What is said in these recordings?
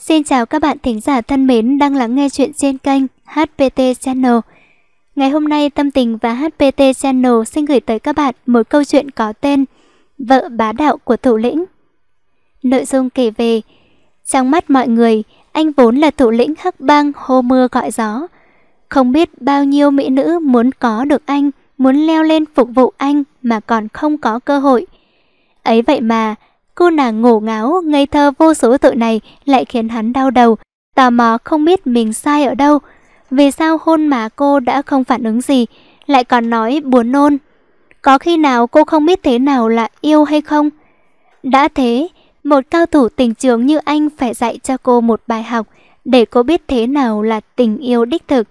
Xin chào các bạn thính giả thân mến đang lắng nghe chuyện trên kênh HPT Channel. Ngày hôm nay Tâm Tình và HPT Channel xin gửi tới các bạn một câu chuyện có tên Vợ bá đạo của thủ lĩnh. Nội dung kể về Trong mắt mọi người, anh vốn là thủ lĩnh hắc bang hô mưa gọi gió. Không biết bao nhiêu mỹ nữ muốn có được anh, muốn leo lên phục vụ anh mà còn không có cơ hội. Ấy vậy mà, Cô nàng ngổ ngáo, ngây thơ vô số tội này lại khiến hắn đau đầu, tò mò không biết mình sai ở đâu. Vì sao hôn mà cô đã không phản ứng gì, lại còn nói buồn nôn. Có khi nào cô không biết thế nào là yêu hay không? Đã thế, một cao thủ tình trường như anh phải dạy cho cô một bài học để cô biết thế nào là tình yêu đích thực.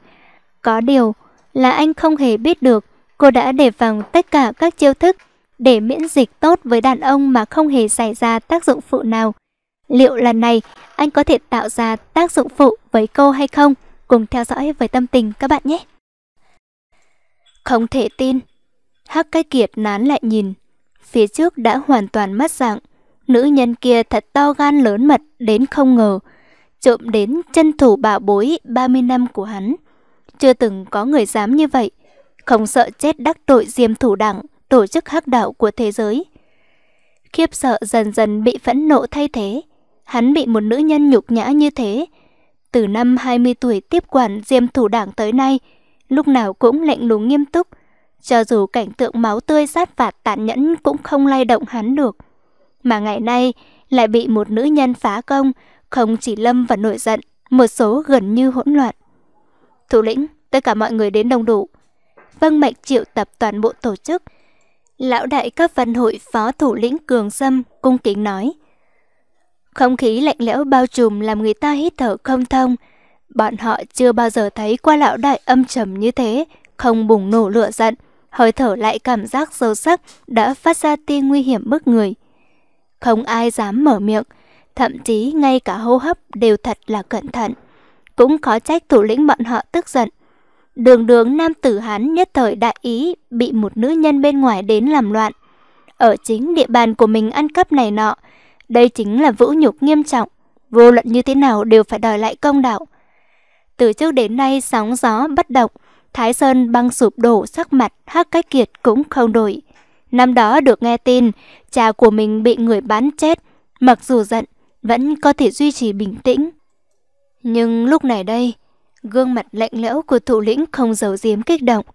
Có điều là anh không hề biết được cô đã đề phòng tất cả các chiêu thức để miễn dịch tốt với đàn ông mà không hề xảy ra tác dụng phụ nào. Liệu lần này anh có thể tạo ra tác dụng phụ với cô hay không? Cùng theo dõi với tâm tình các bạn nhé! Không thể tin. Hắc cái kiệt nán lại nhìn. Phía trước đã hoàn toàn mất dạng. Nữ nhân kia thật to gan lớn mật đến không ngờ. Trộm đến chân thủ bảo bối 30 năm của hắn. Chưa từng có người dám như vậy. Không sợ chết đắc tội diêm thủ đẳng tổ chức hắc đạo của thế giới. Khiếp sợ dần dần bị phẫn nộ thay thế. Hắn bị một nữ nhân nhục nhã như thế. Từ năm 20 tuổi tiếp quản diêm thủ đảng tới nay, lúc nào cũng lạnh lùng nghiêm túc. Cho dù cảnh tượng máu tươi sát phạt tàn nhẫn cũng không lay động hắn được. Mà ngày nay lại bị một nữ nhân phá công, không chỉ lâm và nội giận, một số gần như hỗn loạn. Thủ lĩnh, tất cả mọi người đến đông đủ. Vâng mệnh triệu tập toàn bộ tổ chức, Lão đại các văn hội phó thủ lĩnh Cường Sâm cung kính nói. Không khí lạnh lẽo bao trùm làm người ta hít thở không thông. Bọn họ chưa bao giờ thấy qua lão đại âm trầm như thế, không bùng nổ lửa giận. Hơi thở lại cảm giác sâu sắc đã phát ra tia nguy hiểm bức người. Không ai dám mở miệng, thậm chí ngay cả hô hấp đều thật là cẩn thận. Cũng khó trách thủ lĩnh bọn họ tức giận đường đường nam tử Hán nhất thời đại ý bị một nữ nhân bên ngoài đến làm loạn. Ở chính địa bàn của mình ăn cắp này nọ, đây chính là vũ nhục nghiêm trọng, vô luận như thế nào đều phải đòi lại công đạo. Từ trước đến nay sóng gió bất động, Thái Sơn băng sụp đổ sắc mặt hắc cái kiệt cũng không đổi. Năm đó được nghe tin, cha của mình bị người bán chết, mặc dù giận, vẫn có thể duy trì bình tĩnh. Nhưng lúc này đây, Gương mặt lạnh lẽo của thủ lĩnh không giấu giếm kích động.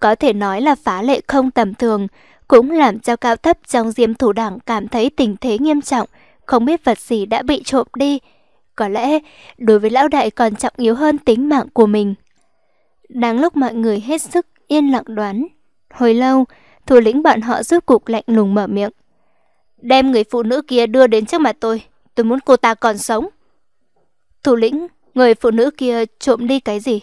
Có thể nói là phá lệ không tầm thường, cũng làm cho cao thấp trong diêm thủ đảng cảm thấy tình thế nghiêm trọng, không biết vật gì đã bị trộm đi. Có lẽ, đối với lão đại còn trọng yếu hơn tính mạng của mình. Đáng lúc mọi người hết sức yên lặng đoán. Hồi lâu, thủ lĩnh bọn họ giúp cục lạnh lùng mở miệng. Đem người phụ nữ kia đưa đến trước mặt tôi, tôi muốn cô ta còn sống. Thủ lĩnh người phụ nữ kia trộm đi cái gì?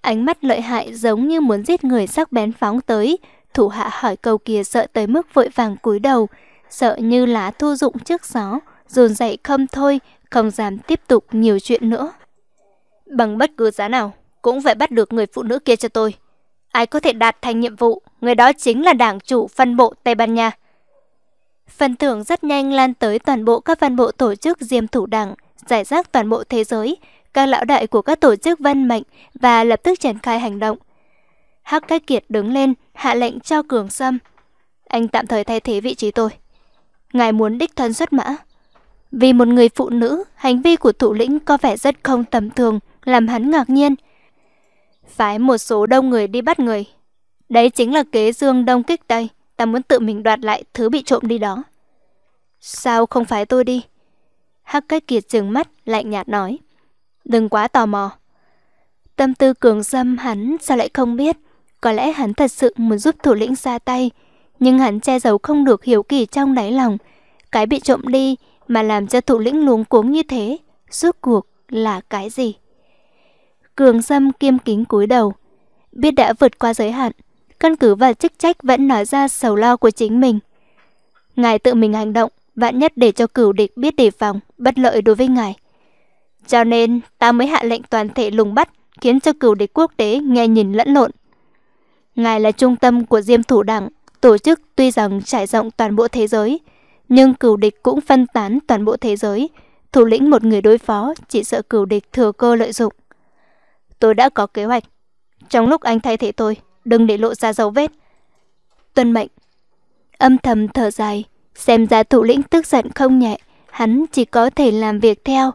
Ánh mắt lợi hại giống như muốn giết người sắc bén phóng tới, thủ hạ hỏi câu kia sợ tới mức vội vàng cúi đầu, sợ như lá thu dụng trước gió, run dậy không thôi, không dám tiếp tục nhiều chuyện nữa. Bằng bất cứ giá nào, cũng phải bắt được người phụ nữ kia cho tôi. Ai có thể đạt thành nhiệm vụ, người đó chính là đảng chủ phân bộ Tây Ban Nha. Phần thưởng rất nhanh lan tới toàn bộ các văn bộ tổ chức diêm thủ đảng, giải rác toàn bộ thế giới, các lão đại của các tổ chức văn mệnh và lập tức triển khai hành động. Hắc Cách Kiệt đứng lên, hạ lệnh cho Cường Sâm. Anh tạm thời thay thế vị trí tôi. Ngài muốn đích thân xuất mã. Vì một người phụ nữ, hành vi của thủ lĩnh có vẻ rất không tầm thường, làm hắn ngạc nhiên. Phái một số đông người đi bắt người. Đấy chính là kế dương đông kích tây. Ta muốn tự mình đoạt lại thứ bị trộm đi đó. Sao không phải tôi đi? Hắc Cách Kiệt trừng mắt, lạnh nhạt nói đừng quá tò mò. Tâm tư cường dâm hắn sao lại không biết, có lẽ hắn thật sự muốn giúp thủ lĩnh ra tay, nhưng hắn che giấu không được hiểu kỳ trong đáy lòng, cái bị trộm đi mà làm cho thủ lĩnh luống cuống như thế, rốt cuộc là cái gì? Cường Dâm kiêm kính cúi đầu, biết đã vượt qua giới hạn, căn cứ và chức trách vẫn nói ra sầu lo của chính mình. Ngài tự mình hành động, vạn nhất để cho cửu địch biết đề phòng, bất lợi đối với ngài. Cho nên, ta mới hạ lệnh toàn thể lùng bắt, khiến cho cửu địch quốc tế nghe nhìn lẫn lộn. Ngài là trung tâm của Diêm Thủ Đảng, tổ chức tuy rằng trải rộng toàn bộ thế giới, nhưng cửu địch cũng phân tán toàn bộ thế giới. Thủ lĩnh một người đối phó chỉ sợ cửu địch thừa cơ lợi dụng. Tôi đã có kế hoạch. Trong lúc anh thay thế tôi, đừng để lộ ra dấu vết. Tuân mệnh. Âm thầm thở dài, xem ra thủ lĩnh tức giận không nhẹ, hắn chỉ có thể làm việc theo,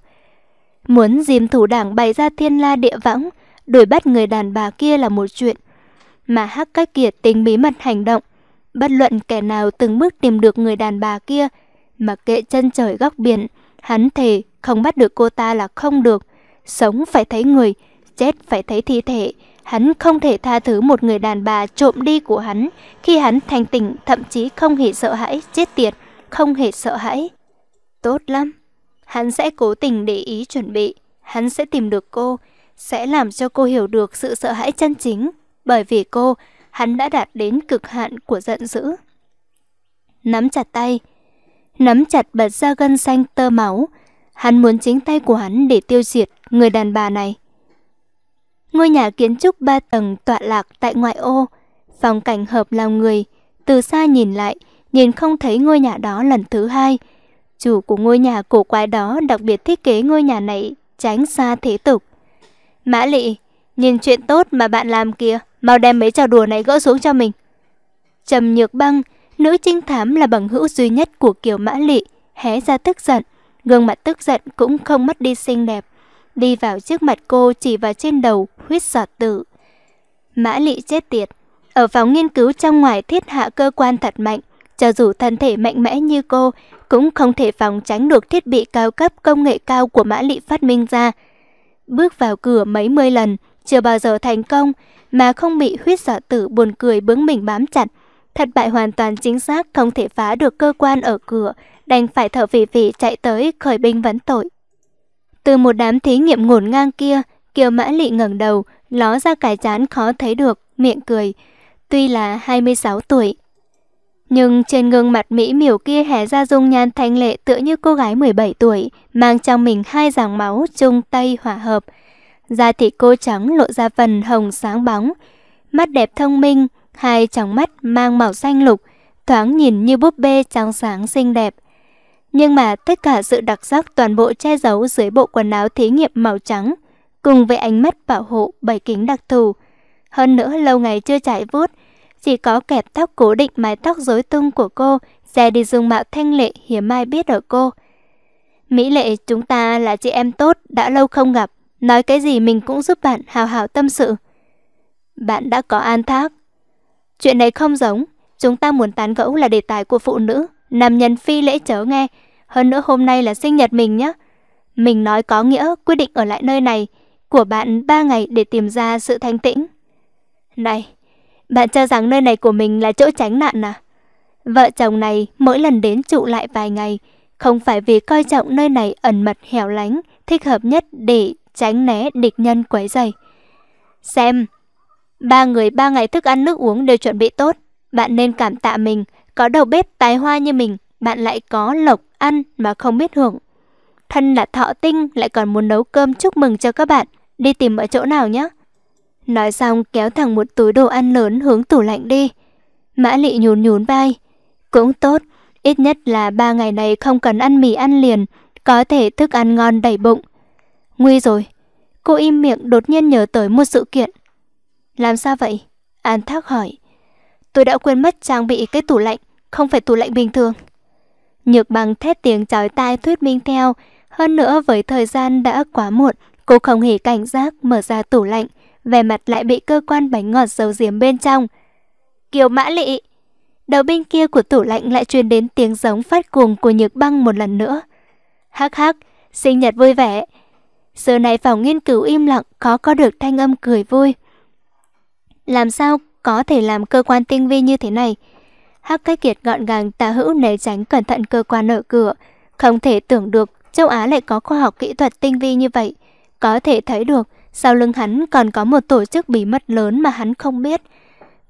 Muốn dìm thủ đảng bày ra thiên la địa võng, đuổi bắt người đàn bà kia là một chuyện. Mà hắc cách kiệt tính bí mật hành động, bất luận kẻ nào từng bước tìm được người đàn bà kia, mà kệ chân trời góc biển, hắn thề không bắt được cô ta là không được. Sống phải thấy người, chết phải thấy thi thể. Hắn không thể tha thứ một người đàn bà trộm đi của hắn khi hắn thành tỉnh thậm chí không hề sợ hãi chết tiệt, không hề sợ hãi. Tốt lắm, Hắn sẽ cố tình để ý chuẩn bị, hắn sẽ tìm được cô, sẽ làm cho cô hiểu được sự sợ hãi chân chính, bởi vì cô, hắn đã đạt đến cực hạn của giận dữ. Nắm chặt tay, nắm chặt bật ra gân xanh tơ máu, hắn muốn chính tay của hắn để tiêu diệt người đàn bà này. Ngôi nhà kiến trúc ba tầng tọa lạc tại ngoại ô, phong cảnh hợp lòng người, từ xa nhìn lại, nhìn không thấy ngôi nhà đó lần thứ hai, Chủ của ngôi nhà cổ quái đó đặc biệt thiết kế ngôi nhà này tránh xa thế tục. Mã Lị, nhìn chuyện tốt mà bạn làm kìa, mau đem mấy trò đùa này gỡ xuống cho mình. Trầm Nhược Băng, nữ trinh thám là bằng hữu duy nhất của kiểu Mã Lị, hé ra tức giận, gương mặt tức giận cũng không mất đi xinh đẹp, đi vào trước mặt cô chỉ vào trên đầu, huyết giọt tử. Mã Lị chết tiệt, ở phòng nghiên cứu trong ngoài thiết hạ cơ quan thật mạnh, cho dù thân thể mạnh mẽ như cô, cũng không thể phòng tránh được thiết bị cao cấp công nghệ cao của Mã Lị phát minh ra. Bước vào cửa mấy mươi lần, chưa bao giờ thành công mà không bị huyết giọt tử buồn cười bướng mình bám chặt. Thất bại hoàn toàn chính xác không thể phá được cơ quan ở cửa, đành phải thở vị vị chạy tới khởi binh vấn tội. Từ một đám thí nghiệm ngổn ngang kia, Kiều Mã Lị ngẩng đầu, ló ra cái chán khó thấy được, miệng cười. Tuy là 26 tuổi, nhưng trên gương mặt mỹ miều kia hé ra dung nhan thanh lệ tựa như cô gái 17 tuổi, mang trong mình hai dòng máu chung tay hòa hợp. Da thịt cô trắng lộ ra phần hồng sáng bóng, mắt đẹp thông minh, hai tròng mắt mang màu xanh lục, thoáng nhìn như búp bê trắng sáng xinh đẹp. Nhưng mà tất cả sự đặc sắc toàn bộ che giấu dưới bộ quần áo thí nghiệm màu trắng, cùng với ánh mắt bảo hộ bảy kính đặc thù. Hơn nữa lâu ngày chưa chạy vuốt, chỉ có kẹp tóc cố định mái tóc rối tung của cô, xe đi dung mạo thanh lệ hiếm ai biết ở cô. Mỹ Lệ, chúng ta là chị em tốt, đã lâu không gặp, nói cái gì mình cũng giúp bạn hào hào tâm sự. Bạn đã có an thác. Chuyện này không giống, chúng ta muốn tán gẫu là đề tài của phụ nữ, nam nhân phi lễ chớ nghe, hơn nữa hôm nay là sinh nhật mình nhé. Mình nói có nghĩa quyết định ở lại nơi này, của bạn 3 ngày để tìm ra sự thanh tĩnh. Này, bạn cho rằng nơi này của mình là chỗ tránh nạn à? Vợ chồng này mỗi lần đến trụ lại vài ngày, không phải vì coi trọng nơi này ẩn mật hẻo lánh, thích hợp nhất để tránh né địch nhân quấy rầy. Xem, ba người ba ngày thức ăn nước uống đều chuẩn bị tốt, bạn nên cảm tạ mình, có đầu bếp tài hoa như mình, bạn lại có lộc ăn mà không biết hưởng. Thân là thọ tinh lại còn muốn nấu cơm chúc mừng cho các bạn, đi tìm ở chỗ nào nhé. Nói xong kéo thẳng một túi đồ ăn lớn hướng tủ lạnh đi. Mã lị nhún nhún vai. Cũng tốt, ít nhất là ba ngày này không cần ăn mì ăn liền, có thể thức ăn ngon đầy bụng. Nguy rồi. Cô im miệng đột nhiên nhớ tới một sự kiện. Làm sao vậy? An Thác hỏi. Tôi đã quên mất trang bị cái tủ lạnh, không phải tủ lạnh bình thường. Nhược bằng thét tiếng chói tai thuyết minh theo, hơn nữa với thời gian đã quá muộn, cô không hề cảnh giác mở ra tủ lạnh, vẻ mặt lại bị cơ quan bánh ngọt giấu giếm bên trong. Kiều Mã Lị Đầu bên kia của tủ lạnh lại truyền đến tiếng giống phát cuồng của nhược băng một lần nữa. Hắc hắc, sinh nhật vui vẻ. Giờ này phòng nghiên cứu im lặng, khó có được thanh âm cười vui. Làm sao có thể làm cơ quan tinh vi như thế này? Hắc cái kiệt gọn gàng tà hữu né tránh cẩn thận cơ quan ở cửa. Không thể tưởng được châu Á lại có khoa học kỹ thuật tinh vi như vậy. Có thể thấy được, sau lưng hắn còn có một tổ chức bí mật lớn mà hắn không biết.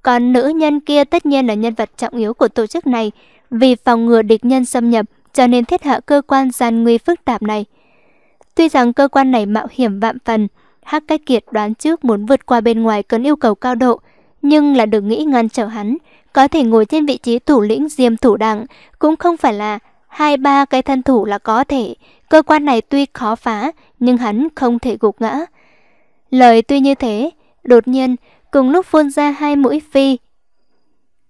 Còn nữ nhân kia tất nhiên là nhân vật trọng yếu của tổ chức này vì phòng ngừa địch nhân xâm nhập cho nên thiết hạ cơ quan gian nguy phức tạp này. Tuy rằng cơ quan này mạo hiểm vạm phần, Hắc Cách Kiệt đoán trước muốn vượt qua bên ngoài cần yêu cầu cao độ, nhưng là đừng nghĩ ngăn trở hắn, có thể ngồi trên vị trí thủ lĩnh diêm thủ đảng cũng không phải là hai ba cái thân thủ là có thể. Cơ quan này tuy khó phá, nhưng hắn không thể gục ngã. Lời tuy như thế, đột nhiên cùng lúc phun ra hai mũi phi.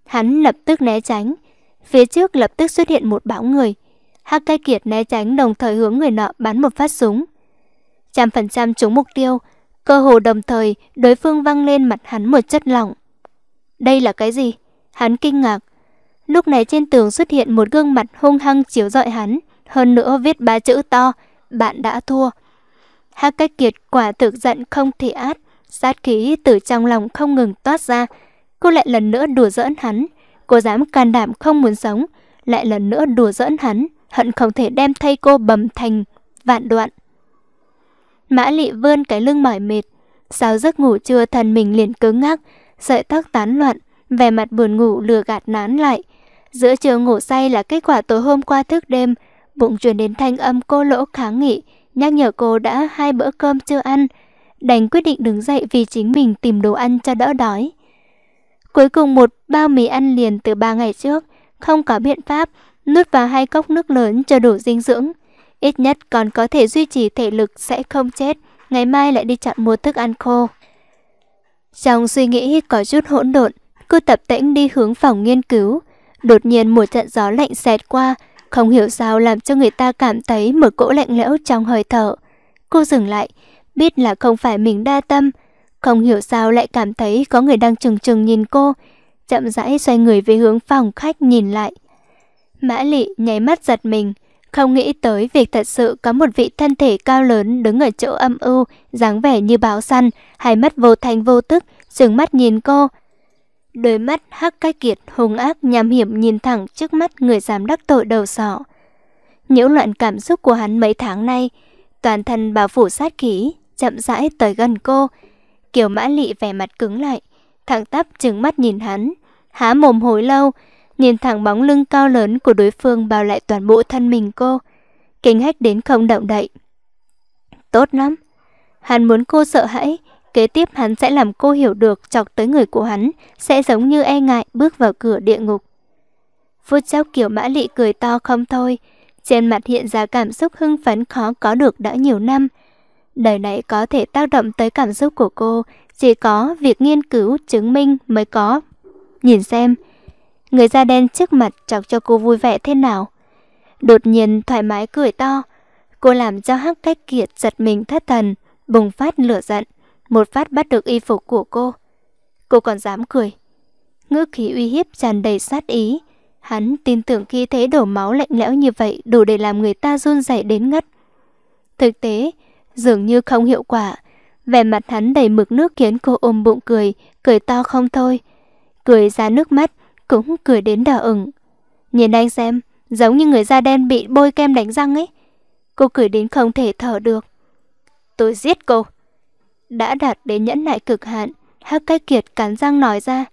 Hắn lập tức né tránh, phía trước lập tức xuất hiện một bão người. Hắc Cai Kiệt né tránh đồng thời hướng người nọ bắn một phát súng. Trăm phần trăm trúng mục tiêu, cơ hồ đồng thời đối phương văng lên mặt hắn một chất lỏng. Đây là cái gì? Hắn kinh ngạc. Lúc này trên tường xuất hiện một gương mặt hung hăng chiếu rọi hắn, hơn nữa viết ba chữ to, bạn đã thua. Hắc Cách Kiệt quả thực giận không thể át, sát khí từ trong lòng không ngừng toát ra. Cô lại lần nữa đùa giỡn hắn, cô dám can đảm không muốn sống, lại lần nữa đùa giỡn hắn, hận không thể đem thay cô bầm thành vạn đoạn. Mã Lệ vươn cái lưng mỏi mệt, sao giấc ngủ chưa thần mình liền cứng ngắc, sợi tóc tán loạn, vẻ mặt buồn ngủ lừa gạt nán lại. Giữa trường ngủ say là kết quả tối hôm qua thức đêm, bụng truyền đến thanh âm cô lỗ kháng nghị nhắc nhở cô đã hai bữa cơm chưa ăn, đành quyết định đứng dậy vì chính mình tìm đồ ăn cho đỡ đói. Cuối cùng một bao mì ăn liền từ ba ngày trước, không có biện pháp, nuốt vào hai cốc nước lớn cho đủ dinh dưỡng. Ít nhất còn có thể duy trì thể lực sẽ không chết, ngày mai lại đi chọn mua thức ăn khô. Trong suy nghĩ có chút hỗn độn, cô tập tĩnh đi hướng phòng nghiên cứu. Đột nhiên một trận gió lạnh xẹt qua, không hiểu sao làm cho người ta cảm thấy một cỗ lạnh lẽo trong hơi thở. Cô dừng lại, biết là không phải mình đa tâm. Không hiểu sao lại cảm thấy có người đang trừng trừng nhìn cô. Chậm rãi xoay người về hướng phòng khách nhìn lại. Mã lị nháy mắt giật mình. Không nghĩ tới việc thật sự có một vị thân thể cao lớn đứng ở chỗ âm u, dáng vẻ như báo săn, hai mắt vô thanh vô tức, dừng mắt nhìn cô, Đôi mắt hắc cai kiệt hung ác nham hiểm nhìn thẳng trước mắt người dám đắc tội đầu sỏ. nhiễu loạn cảm xúc của hắn mấy tháng nay, toàn thân bao phủ sát khí, chậm rãi tới gần cô. Kiều Mã Lị vẻ mặt cứng lại, thẳng tắp trừng mắt nhìn hắn, há mồm hồi lâu, nhìn thẳng bóng lưng cao lớn của đối phương bao lại toàn bộ thân mình cô, kinh hách đến không động đậy. Tốt lắm, hắn muốn cô sợ hãi, Kế tiếp hắn sẽ làm cô hiểu được chọc tới người của hắn, sẽ giống như e ngại bước vào cửa địa ngục. Phút chốc kiểu mã lị cười to không thôi, trên mặt hiện ra cảm xúc hưng phấn khó có được đã nhiều năm. Đời này có thể tác động tới cảm xúc của cô, chỉ có việc nghiên cứu chứng minh mới có. Nhìn xem, người da đen trước mặt chọc cho cô vui vẻ thế nào. Đột nhiên thoải mái cười to, cô làm cho hắc cách kiệt giật mình thất thần, bùng phát lửa giận một phát bắt được y phục của cô. Cô còn dám cười. Ngữ khí uy hiếp tràn đầy sát ý. Hắn tin tưởng khi thế đổ máu lạnh lẽo như vậy đủ để làm người ta run rẩy đến ngất. Thực tế, dường như không hiệu quả. Vẻ mặt hắn đầy mực nước khiến cô ôm bụng cười, cười to không thôi. Cười ra nước mắt, cũng cười đến đỏ ửng. Nhìn anh xem, giống như người da đen bị bôi kem đánh răng ấy. Cô cười đến không thể thở được. Tôi giết cô đã đạt đến nhẫn nại cực hạn, Hắc Cách Kiệt cắn răng nói ra.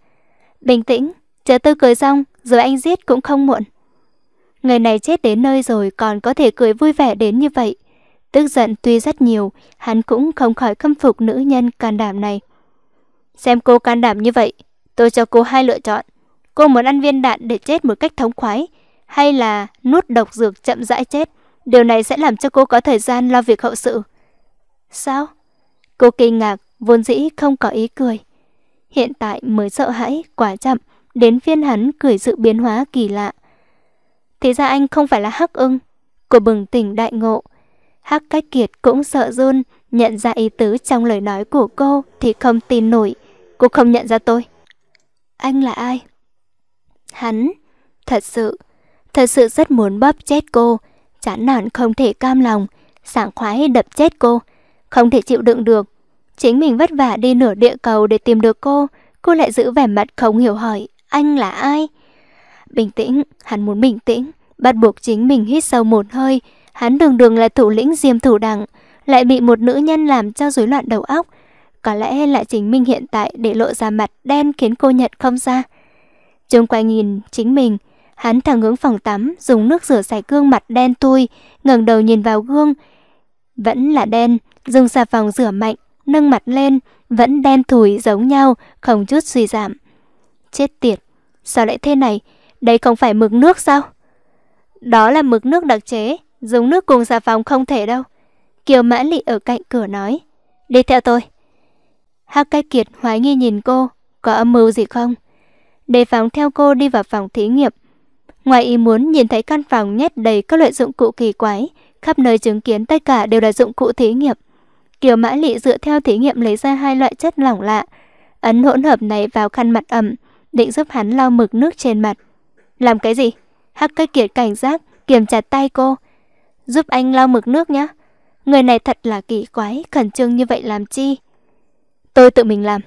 Bình tĩnh, chờ tư cười xong, rồi anh giết cũng không muộn. Người này chết đến nơi rồi còn có thể cười vui vẻ đến như vậy. Tức giận tuy rất nhiều, hắn cũng không khỏi khâm phục nữ nhân can đảm này. Xem cô can đảm như vậy, tôi cho cô hai lựa chọn. Cô muốn ăn viên đạn để chết một cách thống khoái, hay là nuốt độc dược chậm rãi chết. Điều này sẽ làm cho cô có thời gian lo việc hậu sự. Sao? Cô kinh ngạc, vốn dĩ không có ý cười. Hiện tại mới sợ hãi, quá chậm, đến phiên hắn cười sự biến hóa kỳ lạ. Thế ra anh không phải là hắc ưng. Cô bừng tỉnh đại ngộ. Hắc cách kiệt cũng sợ run, nhận ra ý tứ trong lời nói của cô thì không tin nổi. Cô không nhận ra tôi. Anh là ai? Hắn. Thật sự, thật sự rất muốn bóp chết cô. Chán nản không thể cam lòng, sảng khoái đập chết cô. Không thể chịu đựng được. Chính mình vất vả đi nửa địa cầu để tìm được cô, cô lại giữ vẻ mặt không hiểu hỏi, anh là ai? Bình tĩnh, hắn muốn bình tĩnh, bắt buộc chính mình hít sâu một hơi. Hắn đường đường là thủ lĩnh diêm thủ đẳng, lại bị một nữ nhân làm cho rối loạn đầu óc. Có lẽ là chính mình hiện tại để lộ ra mặt đen khiến cô nhận không ra. Trung quanh nhìn chính mình, hắn thẳng hướng phòng tắm, dùng nước rửa sạch gương mặt đen tui, ngẩng đầu nhìn vào gương. Vẫn là đen, dùng xà phòng rửa mạnh, nâng mặt lên, vẫn đen thùi giống nhau, không chút suy giảm. Chết tiệt, sao lại thế này? Đây không phải mực nước sao? Đó là mực nước đặc chế, dùng nước cùng xà phòng không thể đâu. Kiều Mã Lị ở cạnh cửa nói, đi theo tôi. Hắc Cách Kiệt hoài nghi nhìn cô, có âm mưu gì không? Đề phòng theo cô đi vào phòng thí nghiệm. Ngoài ý muốn nhìn thấy căn phòng nhét đầy các loại dụng cụ kỳ quái, khắp nơi chứng kiến tất cả đều là dụng cụ thí nghiệm. Kiều Mã Lị dựa theo thí nghiệm lấy ra hai loại chất lỏng lạ, ấn hỗn hợp này vào khăn mặt ẩm, định giúp hắn lau mực nước trên mặt. Làm cái gì? Hắc Cái Kiệt cảnh giác, kiểm chặt tay cô. Giúp anh lau mực nước nhé. Người này thật là kỳ quái, khẩn trương như vậy làm chi? Tôi tự mình làm.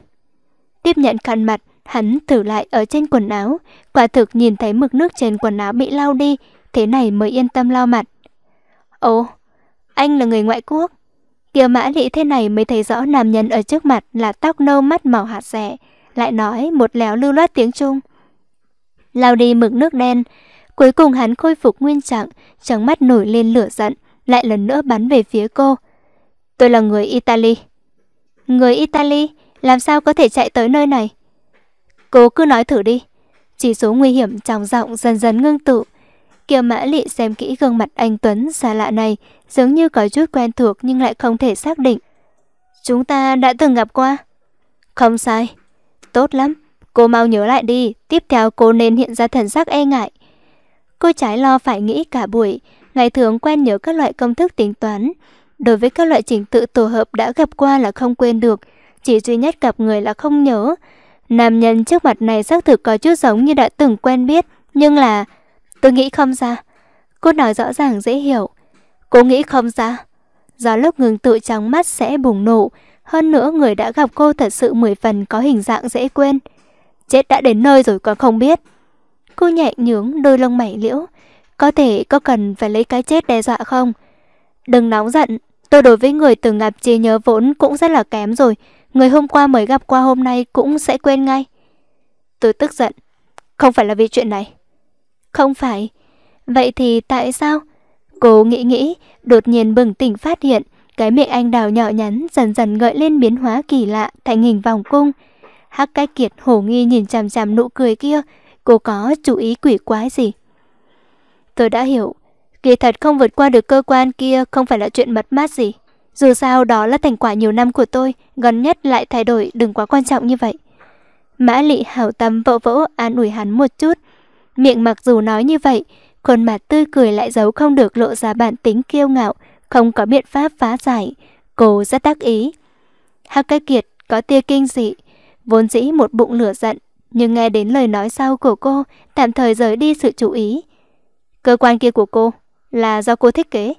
Tiếp nhận khăn mặt, hắn thử lại ở trên quần áo, quả thực nhìn thấy mực nước trên quần áo bị lau đi, thế này mới yên tâm lau mặt. Ồ, anh là người ngoại quốc. Kiều mã lị thế này mới thấy rõ nam nhân ở trước mặt là tóc nâu mắt màu hạt rẻ. Lại nói một léo lưu loát tiếng Trung. Lao đi mực nước đen. Cuối cùng hắn khôi phục nguyên trạng, trong mắt nổi lên lửa giận, lại lần nữa bắn về phía cô. Tôi là người Italy. Người Italy? Làm sao có thể chạy tới nơi này? Cô cứ nói thử đi. Chỉ số nguy hiểm trong giọng dần dần ngưng tụ. Kiều Mã Lị xem kỹ gương mặt anh Tuấn xa lạ này, giống như có chút quen thuộc nhưng lại không thể xác định. Chúng ta đã từng gặp qua. Không sai. Tốt lắm, cô mau nhớ lại đi, tiếp theo cô nên hiện ra thần sắc e ngại. Cô trái lo phải nghĩ cả buổi, ngày thường quen nhớ các loại công thức tính toán. Đối với các loại trình tự tổ hợp đã gặp qua là không quên được, chỉ duy nhất gặp người là không nhớ. Nam nhân trước mặt này xác thực có chút giống như đã từng quen biết, nhưng là Tôi nghĩ không ra. Cô nói rõ ràng dễ hiểu. Cô nghĩ không ra. Do lúc ngừng tự trắng mắt sẽ bùng nổ. Hơn nữa người đã gặp cô thật sự mười phần có hình dạng dễ quên. Chết đã đến nơi rồi còn không biết. Cô nhẹ nhướng đôi lông mày liễu. Có thể có cần phải lấy cái chết đe dọa không? Đừng nóng giận. Tôi đối với người từng gặp trí nhớ vốn cũng rất là kém rồi. Người hôm qua mới gặp qua hôm nay cũng sẽ quên ngay. Tôi tức giận. Không phải là vì chuyện này. Không phải. Vậy thì tại sao? Cô nghĩ nghĩ, đột nhiên bừng tỉnh phát hiện, cái miệng anh đào nhỏ nhắn dần dần gợi lên biến hóa kỳ lạ thành hình vòng cung. Hắc cái kiệt hổ nghi nhìn chằm chằm nụ cười kia, cô có chú ý quỷ quái gì? Tôi đã hiểu, kỳ thật không vượt qua được cơ quan kia không phải là chuyện mất mát gì. Dù sao đó là thành quả nhiều năm của tôi, gần nhất lại thay đổi đừng quá quan trọng như vậy. Mã lị hảo tâm vỗ vỗ an ủi hắn một chút, Miệng mặc dù nói như vậy, khuôn mặt tươi cười lại giấu không được lộ ra bản tính kiêu ngạo, không có biện pháp phá giải. Cô rất tác ý. Hắc cái kiệt có tia kinh dị, vốn dĩ một bụng lửa giận, nhưng nghe đến lời nói sau của cô, tạm thời rời đi sự chú ý. Cơ quan kia của cô là do cô thiết kế.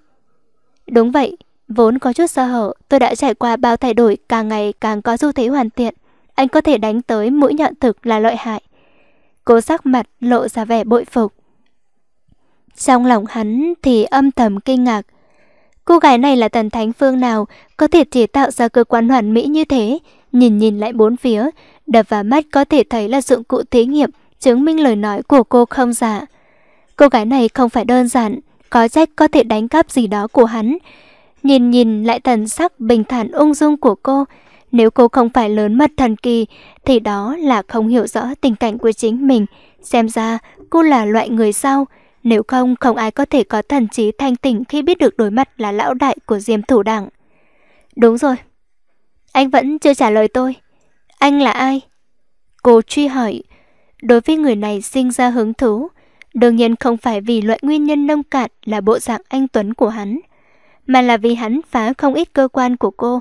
Đúng vậy, vốn có chút sơ hở, tôi đã trải qua bao thay đổi càng ngày càng có xu thế hoàn thiện. Anh có thể đánh tới mũi nhọn thực là lợi hại. Cô sắc mặt lộ ra vẻ bội phục. Trong lòng hắn thì âm thầm kinh ngạc. Cô gái này là tần thánh phương nào có thể chỉ tạo ra cơ quan hoàn mỹ như thế? Nhìn nhìn lại bốn phía, đập vào mắt có thể thấy là dụng cụ thí nghiệm chứng minh lời nói của cô không giả. Cô gái này không phải đơn giản, có trách có thể đánh cắp gì đó của hắn. Nhìn nhìn lại thần sắc bình thản ung dung của cô, nếu cô không phải lớn mật thần kỳ thì đó là không hiểu rõ tình cảnh của chính mình. Xem ra cô là loại người sao? Nếu không, không ai có thể có thần trí thanh tỉnh khi biết được đối mặt là lão đại của Diêm Thủ Đảng. Đúng rồi. Anh vẫn chưa trả lời tôi. Anh là ai? Cô truy hỏi. Đối với người này sinh ra hứng thú. Đương nhiên không phải vì loại nguyên nhân nông cạn là bộ dạng anh Tuấn của hắn, mà là vì hắn phá không ít cơ quan của cô,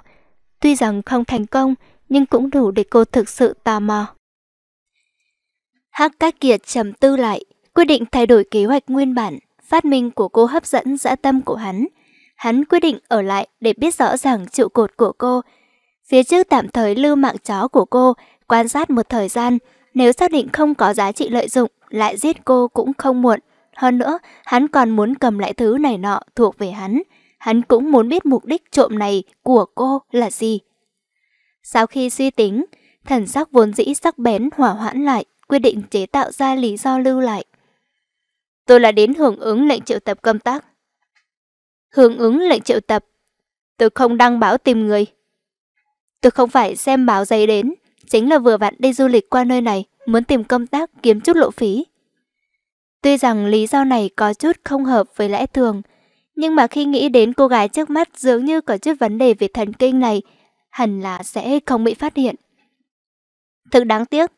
Tuy rằng không thành công, nhưng cũng đủ để cô thực sự tò mò. Hắc Cát Kiệt trầm tư lại, quyết định thay đổi kế hoạch nguyên bản, phát minh của cô hấp dẫn dã tâm của hắn. Hắn quyết định ở lại để biết rõ ràng trụ cột của cô. Phía trước tạm thời lưu mạng chó của cô, quan sát một thời gian, nếu xác định không có giá trị lợi dụng, lại giết cô cũng không muộn. Hơn nữa, hắn còn muốn cầm lại thứ này nọ thuộc về hắn hắn cũng muốn biết mục đích trộm này của cô là gì. Sau khi suy tính, thần sắc vốn dĩ sắc bén hỏa hoãn lại, quyết định chế tạo ra lý do lưu lại. Tôi là đến hưởng ứng lệnh triệu tập công tác. Hưởng ứng lệnh triệu tập. Tôi không đăng báo tìm người. Tôi không phải xem báo giấy đến, chính là vừa vặn đi du lịch qua nơi này, muốn tìm công tác kiếm chút lộ phí. Tuy rằng lý do này có chút không hợp với lẽ thường, nhưng mà khi nghĩ đến cô gái trước mắt dường như có chút vấn đề về thần kinh này, hẳn là sẽ không bị phát hiện. Thực đáng tiếc,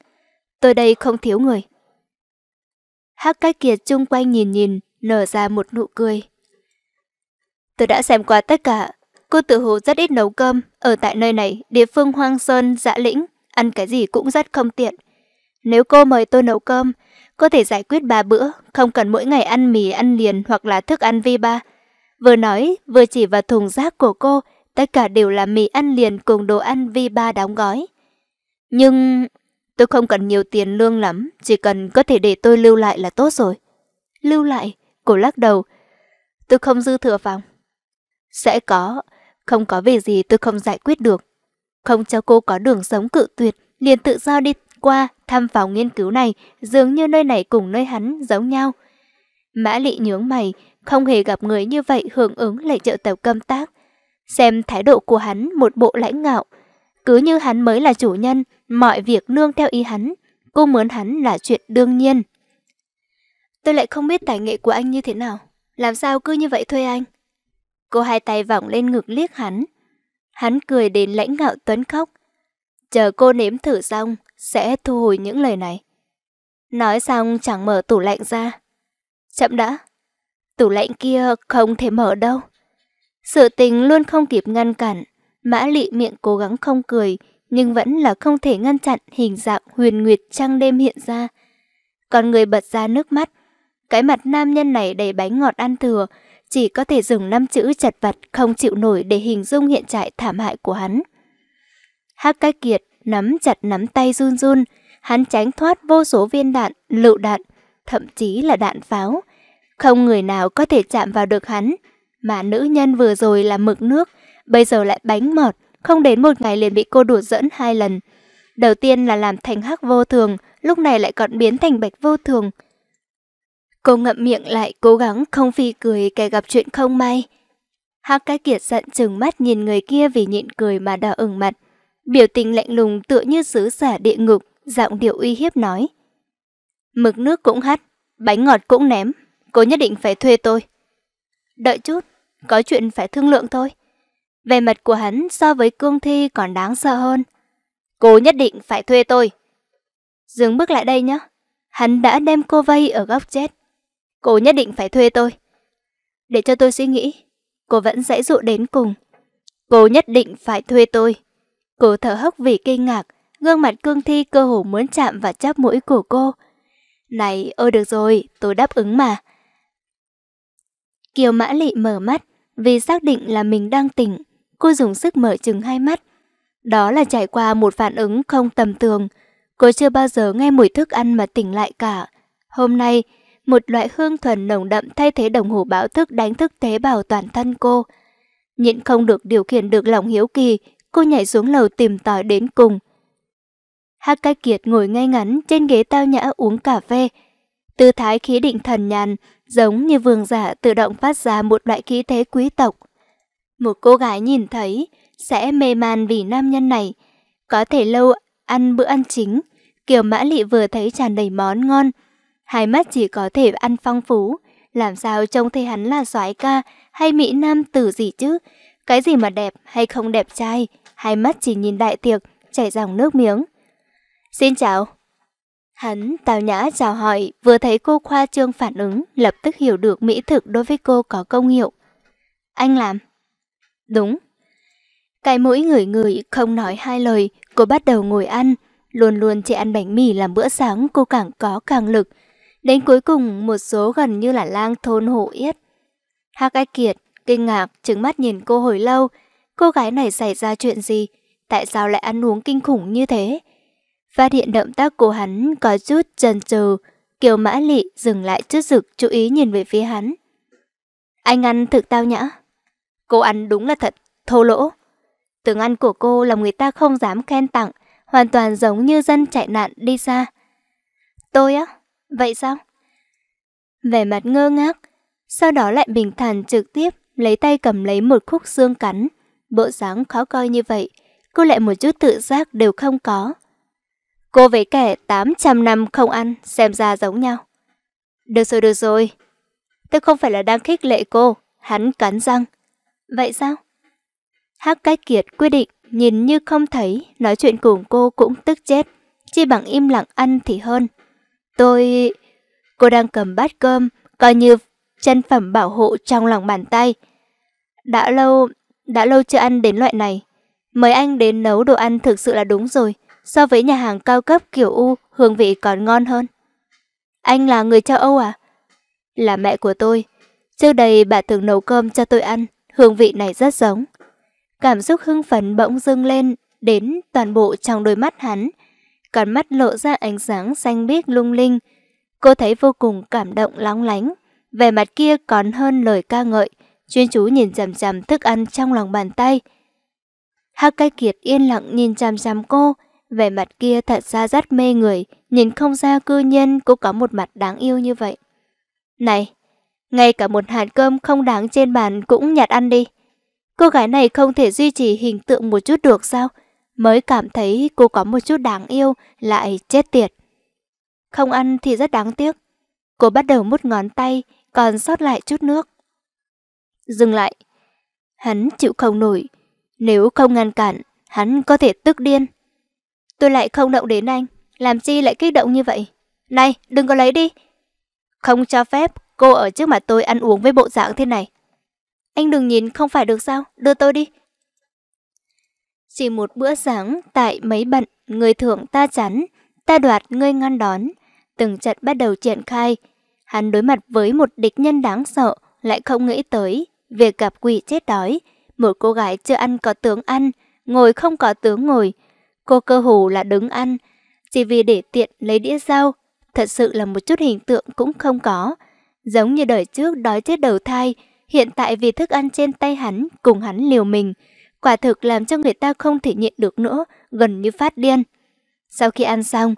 tôi đây không thiếu người. Hắc cách kiệt chung quanh nhìn nhìn, nở ra một nụ cười. Tôi đã xem qua tất cả, cô tự hồ rất ít nấu cơm, ở tại nơi này, địa phương hoang sơn, dã lĩnh, ăn cái gì cũng rất không tiện. Nếu cô mời tôi nấu cơm, có thể giải quyết ba bữa, không cần mỗi ngày ăn mì ăn liền hoặc là thức ăn vi ba, Vừa nói, vừa chỉ vào thùng rác của cô, tất cả đều là mì ăn liền cùng đồ ăn vi ba đóng gói. Nhưng tôi không cần nhiều tiền lương lắm, chỉ cần có thể để tôi lưu lại là tốt rồi. Lưu lại, cô lắc đầu. Tôi không dư thừa phòng. Sẽ có, không có về gì tôi không giải quyết được. Không cho cô có đường sống cự tuyệt, liền tự do đi qua thăm phòng nghiên cứu này, dường như nơi này cùng nơi hắn giống nhau. Mã lị nhướng mày, không hề gặp người như vậy hưởng ứng lại trợ tập công tác. Xem thái độ của hắn một bộ lãnh ngạo, cứ như hắn mới là chủ nhân, mọi việc nương theo ý hắn, cô muốn hắn là chuyện đương nhiên. Tôi lại không biết tài nghệ của anh như thế nào, làm sao cứ như vậy thuê anh? Cô hai tay vòng lên ngực liếc hắn. Hắn cười đến lãnh ngạo tuấn khóc. Chờ cô nếm thử xong, sẽ thu hồi những lời này. Nói xong chẳng mở tủ lạnh ra. Chậm đã, tủ lạnh kia không thể mở đâu. Sự tình luôn không kịp ngăn cản, Mã Lị miệng cố gắng không cười, nhưng vẫn là không thể ngăn chặn hình dạng huyền nguyệt trăng đêm hiện ra. Còn người bật ra nước mắt, cái mặt nam nhân này đầy bánh ngọt ăn thừa, chỉ có thể dùng năm chữ chật vật không chịu nổi để hình dung hiện trạng thảm hại của hắn. Hắc Cái Kiệt nắm chặt nắm tay run run, hắn tránh thoát vô số viên đạn, lựu đạn, thậm chí là đạn pháo, không người nào có thể chạm vào được hắn, mà nữ nhân vừa rồi là mực nước, bây giờ lại bánh mọt, không đến một ngày liền bị cô đùa dẫn hai lần. Đầu tiên là làm thành hắc vô thường, lúc này lại còn biến thành bạch vô thường. Cô ngậm miệng lại cố gắng không phi cười kẻ gặp chuyện không may. Hắc cái kiệt giận chừng mắt nhìn người kia vì nhịn cười mà đỏ ửng mặt. Biểu tình lạnh lùng tựa như sứ giả địa ngục, giọng điệu uy hiếp nói. Mực nước cũng hắt, bánh ngọt cũng ném, cô nhất định phải thuê tôi. Đợi chút, có chuyện phải thương lượng thôi. Về mặt của hắn so với cương thi còn đáng sợ hơn. Cô nhất định phải thuê tôi. Dừng bước lại đây nhé. Hắn đã đem cô vây ở góc chết. Cô nhất định phải thuê tôi. Để cho tôi suy nghĩ, cô vẫn dãy dụ đến cùng. Cô nhất định phải thuê tôi. Cô thở hốc vì kinh ngạc, gương mặt cương thi cơ hồ muốn chạm và chắp mũi của cô. Này, ôi được rồi, tôi đáp ứng mà. Kiều Mã Lị mở mắt, vì xác định là mình đang tỉnh, cô dùng sức mở chừng hai mắt. Đó là trải qua một phản ứng không tầm thường. Cô chưa bao giờ nghe mùi thức ăn mà tỉnh lại cả. Hôm nay, một loại hương thuần nồng đậm thay thế đồng hồ báo thức đánh thức tế bào toàn thân cô. Nhịn không được điều khiển được lòng hiếu kỳ, cô nhảy xuống lầu tìm tòi đến cùng. Hát Ca Kiệt ngồi ngay ngắn trên ghế tao nhã uống cà phê. Tư thái khí định thần nhàn, giống như vương giả tự động phát ra một loại khí thế quý tộc. Một cô gái nhìn thấy sẽ mê man vì nam nhân này, có thể lâu ăn bữa ăn chính. Kiều Mã Lị vừa thấy tràn đầy món ngon, hai mắt chỉ có thể ăn phong phú, làm sao trông thấy hắn là soái ca hay mỹ nam tử gì chứ? Cái gì mà đẹp hay không đẹp trai, hai mắt chỉ nhìn đại tiệc, chảy dòng nước miếng. Xin chào, Hắn tào nhã chào hỏi, vừa thấy cô khoa trương phản ứng, lập tức hiểu được mỹ thực đối với cô có công hiệu. Anh làm? Đúng. Cái mũi người người không nói hai lời, cô bắt đầu ngồi ăn. Luôn luôn chỉ ăn bánh mì làm bữa sáng cô càng có càng lực. Đến cuối cùng một số gần như là lang thôn hộ yết. Hắc ai Kiệt, kinh ngạc, trứng mắt nhìn cô hồi lâu. Cô gái này xảy ra chuyện gì? Tại sao lại ăn uống kinh khủng như thế? Phát hiện động tác của hắn có chút chần chừ, Kiều Mã Lị dừng lại trước rực chú ý nhìn về phía hắn. Anh ăn thực tao nhã. Cô ăn đúng là thật, thô lỗ. Tiếng ăn của cô là người ta không dám khen tặng, hoàn toàn giống như dân chạy nạn đi xa. Tôi á? Vậy sao? Vẻ mặt ngơ ngác, sau đó lại bình thản trực tiếp lấy tay cầm lấy một khúc xương cắn. Bộ dáng khó coi như vậy, cô lại một chút tự giác đều không có. Cô với kẻ 800 năm không ăn xem ra giống nhau. Được rồi, được rồi. Tôi không phải là đang khích lệ cô. Hắn cắn răng. Vậy sao? Hắc cái kiệt quyết định nhìn như không thấy, nói chuyện cùng cô cũng tức chết. chỉ bằng im lặng ăn thì hơn. Tôi... Cô đang cầm bát cơm, coi như chân phẩm bảo hộ trong lòng bàn tay. Đã lâu, đã lâu chưa ăn đến loại này. Mời anh đến nấu đồ ăn thực sự là đúng rồi so với nhà hàng cao cấp kiểu U, hương vị còn ngon hơn. Anh là người châu Âu à? Là mẹ của tôi. Trước đây bà thường nấu cơm cho tôi ăn, hương vị này rất giống. Cảm xúc hưng phấn bỗng dưng lên, đến toàn bộ trong đôi mắt hắn. Còn mắt lộ ra ánh sáng xanh biếc lung linh. Cô thấy vô cùng cảm động lóng lánh. Vẻ mặt kia còn hơn lời ca ngợi, chuyên chú nhìn chằm chằm thức ăn trong lòng bàn tay. Hắc Cái Kiệt yên lặng nhìn chằm chằm cô, về mặt kia thật ra rất mê người, nhìn không ra cư nhân cũng có một mặt đáng yêu như vậy. Này, ngay cả một hạt cơm không đáng trên bàn cũng nhặt ăn đi. Cô gái này không thể duy trì hình tượng một chút được sao? Mới cảm thấy cô có một chút đáng yêu, lại chết tiệt. Không ăn thì rất đáng tiếc. Cô bắt đầu mút ngón tay, còn sót lại chút nước. Dừng lại. Hắn chịu không nổi. Nếu không ngăn cản, hắn có thể tức điên. Tôi lại không động đến anh Làm chi lại kích động như vậy Này đừng có lấy đi Không cho phép cô ở trước mặt tôi ăn uống với bộ dạng thế này Anh đừng nhìn không phải được sao Đưa tôi đi Chỉ một bữa sáng Tại mấy bận Người thưởng ta chắn Ta đoạt ngươi ngăn đón Từng trận bắt đầu triển khai Hắn đối mặt với một địch nhân đáng sợ Lại không nghĩ tới Việc gặp quỷ chết đói Một cô gái chưa ăn có tướng ăn Ngồi không có tướng ngồi Cô cơ hồ là đứng ăn, chỉ vì để tiện lấy đĩa rau, thật sự là một chút hình tượng cũng không có. Giống như đời trước đói chết đầu thai, hiện tại vì thức ăn trên tay hắn cùng hắn liều mình, quả thực làm cho người ta không thể nhịn được nữa, gần như phát điên. Sau khi ăn xong,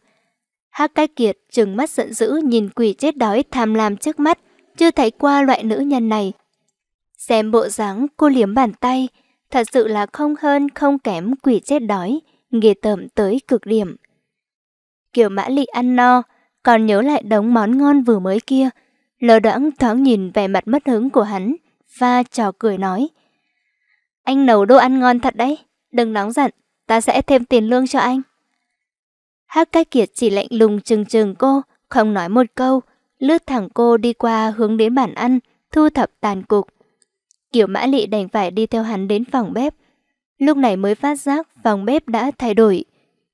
Hắc Cái Kiệt trừng mắt giận dữ nhìn quỷ chết đói tham lam trước mắt, chưa thấy qua loại nữ nhân này. Xem bộ dáng cô liếm bàn tay, thật sự là không hơn không kém quỷ chết đói ghê tởm tới cực điểm. Kiều Mã Lị ăn no, còn nhớ lại đống món ngon vừa mới kia, lờ đãng thoáng nhìn vẻ mặt mất hứng của hắn và trò cười nói. Anh nấu đồ ăn ngon thật đấy, đừng nóng giận, ta sẽ thêm tiền lương cho anh. Hắc Cái Kiệt chỉ lạnh lùng chừng chừng cô, không nói một câu, lướt thẳng cô đi qua hướng đến bàn ăn, thu thập tàn cục. Kiểu Mã Lị đành phải đi theo hắn đến phòng bếp, lúc này mới phát giác phòng bếp đã thay đổi.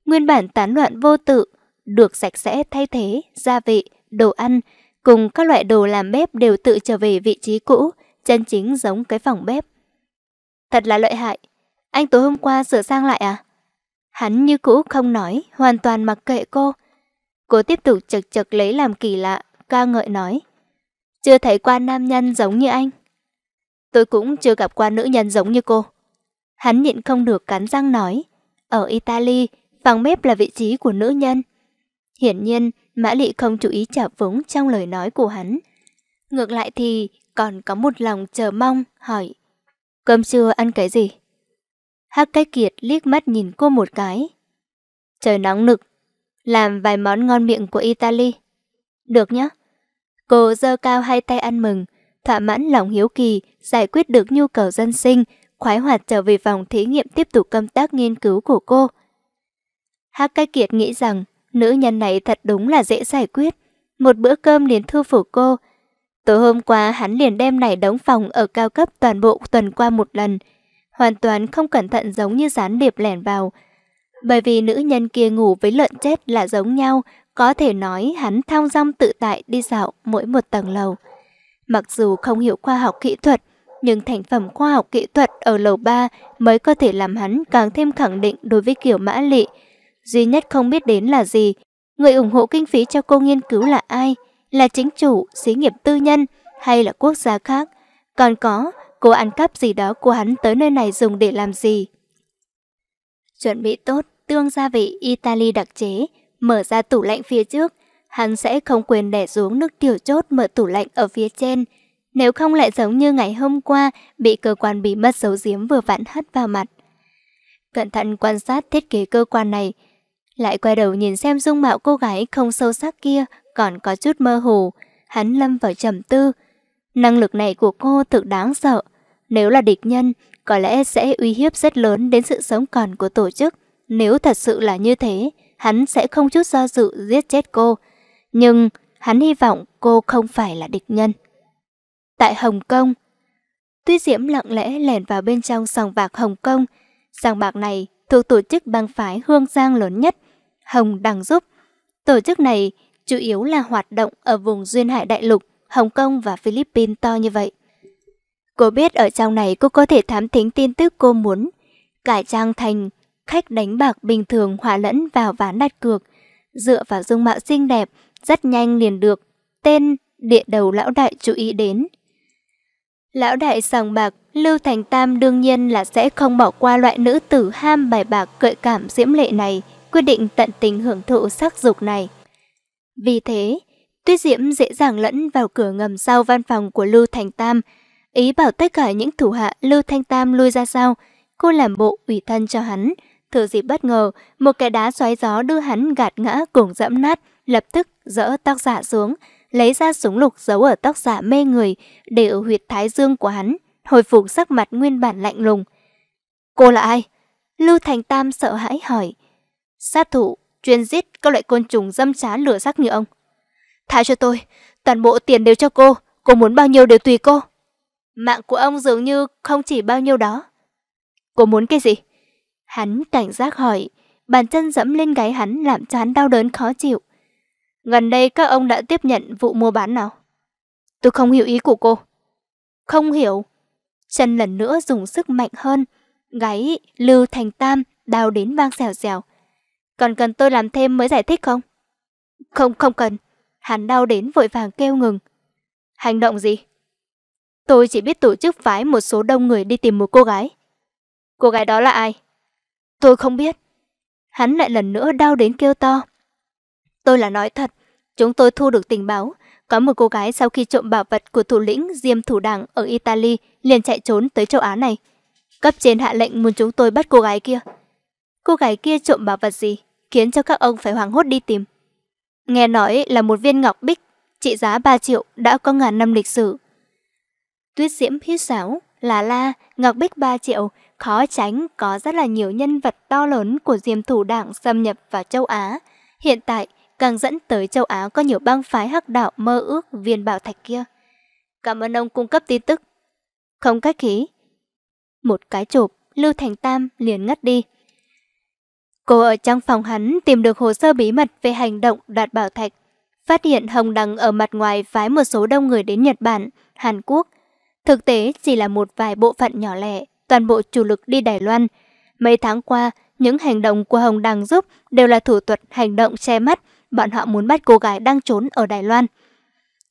Nguyên bản tán loạn vô tự, được sạch sẽ thay thế, gia vị, đồ ăn, cùng các loại đồ làm bếp đều tự trở về vị trí cũ, chân chính giống cái phòng bếp. Thật là lợi hại, anh tối hôm qua sửa sang lại à? Hắn như cũ không nói, hoàn toàn mặc kệ cô. Cô tiếp tục chật chật lấy làm kỳ lạ, ca ngợi nói. Chưa thấy qua nam nhân giống như anh. Tôi cũng chưa gặp qua nữ nhân giống như cô. Hắn nhịn không được cắn răng nói, ở Italy, vàng bếp là vị trí của nữ nhân. Hiển nhiên, Mã Lị không chú ý chả vúng trong lời nói của hắn. Ngược lại thì còn có một lòng chờ mong hỏi, cơm trưa ăn cái gì? Hắc cái kiệt liếc mắt nhìn cô một cái. Trời nóng nực, làm vài món ngon miệng của Italy. Được nhá. Cô dơ cao hai tay ăn mừng, thỏa mãn lòng hiếu kỳ, giải quyết được nhu cầu dân sinh, khoái hoạt trở về phòng thí nghiệm tiếp tục công tác nghiên cứu của cô. Hắc Cách Kiệt nghĩ rằng nữ nhân này thật đúng là dễ giải quyết. Một bữa cơm liền thu phục cô. Tối hôm qua hắn liền đem này đóng phòng ở cao cấp toàn bộ tuần qua một lần. Hoàn toàn không cẩn thận giống như gián điệp lẻn vào. Bởi vì nữ nhân kia ngủ với lợn chết là giống nhau, có thể nói hắn thong dong tự tại đi dạo mỗi một tầng lầu. Mặc dù không hiểu khoa học kỹ thuật, nhưng thành phẩm khoa học kỹ thuật ở lầu 3 mới có thể làm hắn càng thêm khẳng định đối với kiểu mã lị. Duy nhất không biết đến là gì, người ủng hộ kinh phí cho cô nghiên cứu là ai, là chính chủ, xí nghiệp tư nhân hay là quốc gia khác. Còn có, cô ăn cắp gì đó của hắn tới nơi này dùng để làm gì. Chuẩn bị tốt, tương gia vị Italy đặc chế, mở ra tủ lạnh phía trước. Hắn sẽ không quên đẻ xuống nước tiểu chốt mở tủ lạnh ở phía trên, nếu không lại giống như ngày hôm qua Bị cơ quan bị mất dấu diếm vừa vặn hất vào mặt Cẩn thận quan sát thiết kế cơ quan này Lại quay đầu nhìn xem dung mạo cô gái không sâu sắc kia Còn có chút mơ hồ Hắn lâm vào trầm tư Năng lực này của cô thực đáng sợ Nếu là địch nhân Có lẽ sẽ uy hiếp rất lớn đến sự sống còn của tổ chức Nếu thật sự là như thế Hắn sẽ không chút do dự giết chết cô Nhưng hắn hy vọng cô không phải là địch nhân tại Hồng Kông. Tuyết Diễm lặng lẽ lẻn vào bên trong sòng bạc Hồng Kông. Sòng bạc này thuộc tổ chức bang phái Hương Giang lớn nhất, Hồng Đằng Giúp. Tổ chức này chủ yếu là hoạt động ở vùng Duyên Hải Đại Lục, Hồng Kông và Philippines to như vậy. Cô biết ở trong này cô có thể thám thính tin tức cô muốn. Cải trang thành khách đánh bạc bình thường hòa lẫn vào ván đặt cược. Dựa vào dung mạo xinh đẹp, rất nhanh liền được tên địa đầu lão đại chú ý đến Lão đại sòng bạc, Lưu Thành Tam đương nhiên là sẽ không bỏ qua loại nữ tử ham bài bạc gợi cảm diễm lệ này, quyết định tận tình hưởng thụ sắc dục này. Vì thế, Tuyết Diễm dễ dàng lẫn vào cửa ngầm sau văn phòng của Lưu Thành Tam, ý bảo tất cả những thủ hạ Lưu Thành Tam lui ra sau, cô làm bộ ủy thân cho hắn. Thừa dịp bất ngờ, một cái đá xoáy gió đưa hắn gạt ngã cùng dẫm nát, lập tức dỡ tóc giả dạ xuống, lấy ra súng lục giấu ở tóc giả mê người để ở huyệt thái dương của hắn, hồi phục sắc mặt nguyên bản lạnh lùng. Cô là ai? Lưu Thành Tam sợ hãi hỏi. Sát thủ, chuyên giết các loại côn trùng dâm trá lửa sắc như ông. Thả cho tôi, toàn bộ tiền đều cho cô, cô muốn bao nhiêu đều tùy cô. Mạng của ông dường như không chỉ bao nhiêu đó. Cô muốn cái gì? Hắn cảnh giác hỏi, bàn chân dẫm lên gáy hắn làm cho hắn đau đớn khó chịu. Gần đây các ông đã tiếp nhận vụ mua bán nào? Tôi không hiểu ý của cô. Không hiểu. Chân lần nữa dùng sức mạnh hơn, gáy Lưu Thành Tam đào đến vang xèo xèo. Còn cần tôi làm thêm mới giải thích không? Không, không cần. Hắn đau đến vội vàng kêu ngừng. Hành động gì? Tôi chỉ biết tổ chức phái một số đông người đi tìm một cô gái. Cô gái đó là ai? Tôi không biết. Hắn lại lần nữa đau đến kêu to. Tôi là nói thật, chúng tôi thu được tình báo, có một cô gái sau khi trộm bảo vật của thủ lĩnh Diêm Thủ Đảng ở Italy liền chạy trốn tới châu Á này. Cấp trên hạ lệnh muốn chúng tôi bắt cô gái kia. Cô gái kia trộm bảo vật gì, khiến cho các ông phải hoảng hốt đi tìm. Nghe nói là một viên ngọc bích, trị giá 3 triệu, đã có ngàn năm lịch sử. Tuyết diễm hít sáo, là la, ngọc bích 3 triệu, khó tránh có rất là nhiều nhân vật to lớn của diêm thủ đảng xâm nhập vào châu Á. Hiện tại, càng dẫn tới châu Á có nhiều bang phái hắc đạo mơ ước viên bảo thạch kia. Cảm ơn ông cung cấp tin tức. Không cách khí. Một cái chộp, Lưu Thành Tam liền ngất đi. Cô ở trong phòng hắn tìm được hồ sơ bí mật về hành động đoạt bảo thạch. Phát hiện Hồng đăng ở mặt ngoài phái một số đông người đến Nhật Bản, Hàn Quốc. Thực tế chỉ là một vài bộ phận nhỏ lẻ, toàn bộ chủ lực đi Đài Loan. Mấy tháng qua, những hành động của Hồng đăng giúp đều là thủ thuật hành động che mắt bọn họ muốn bắt cô gái đang trốn ở Đài Loan.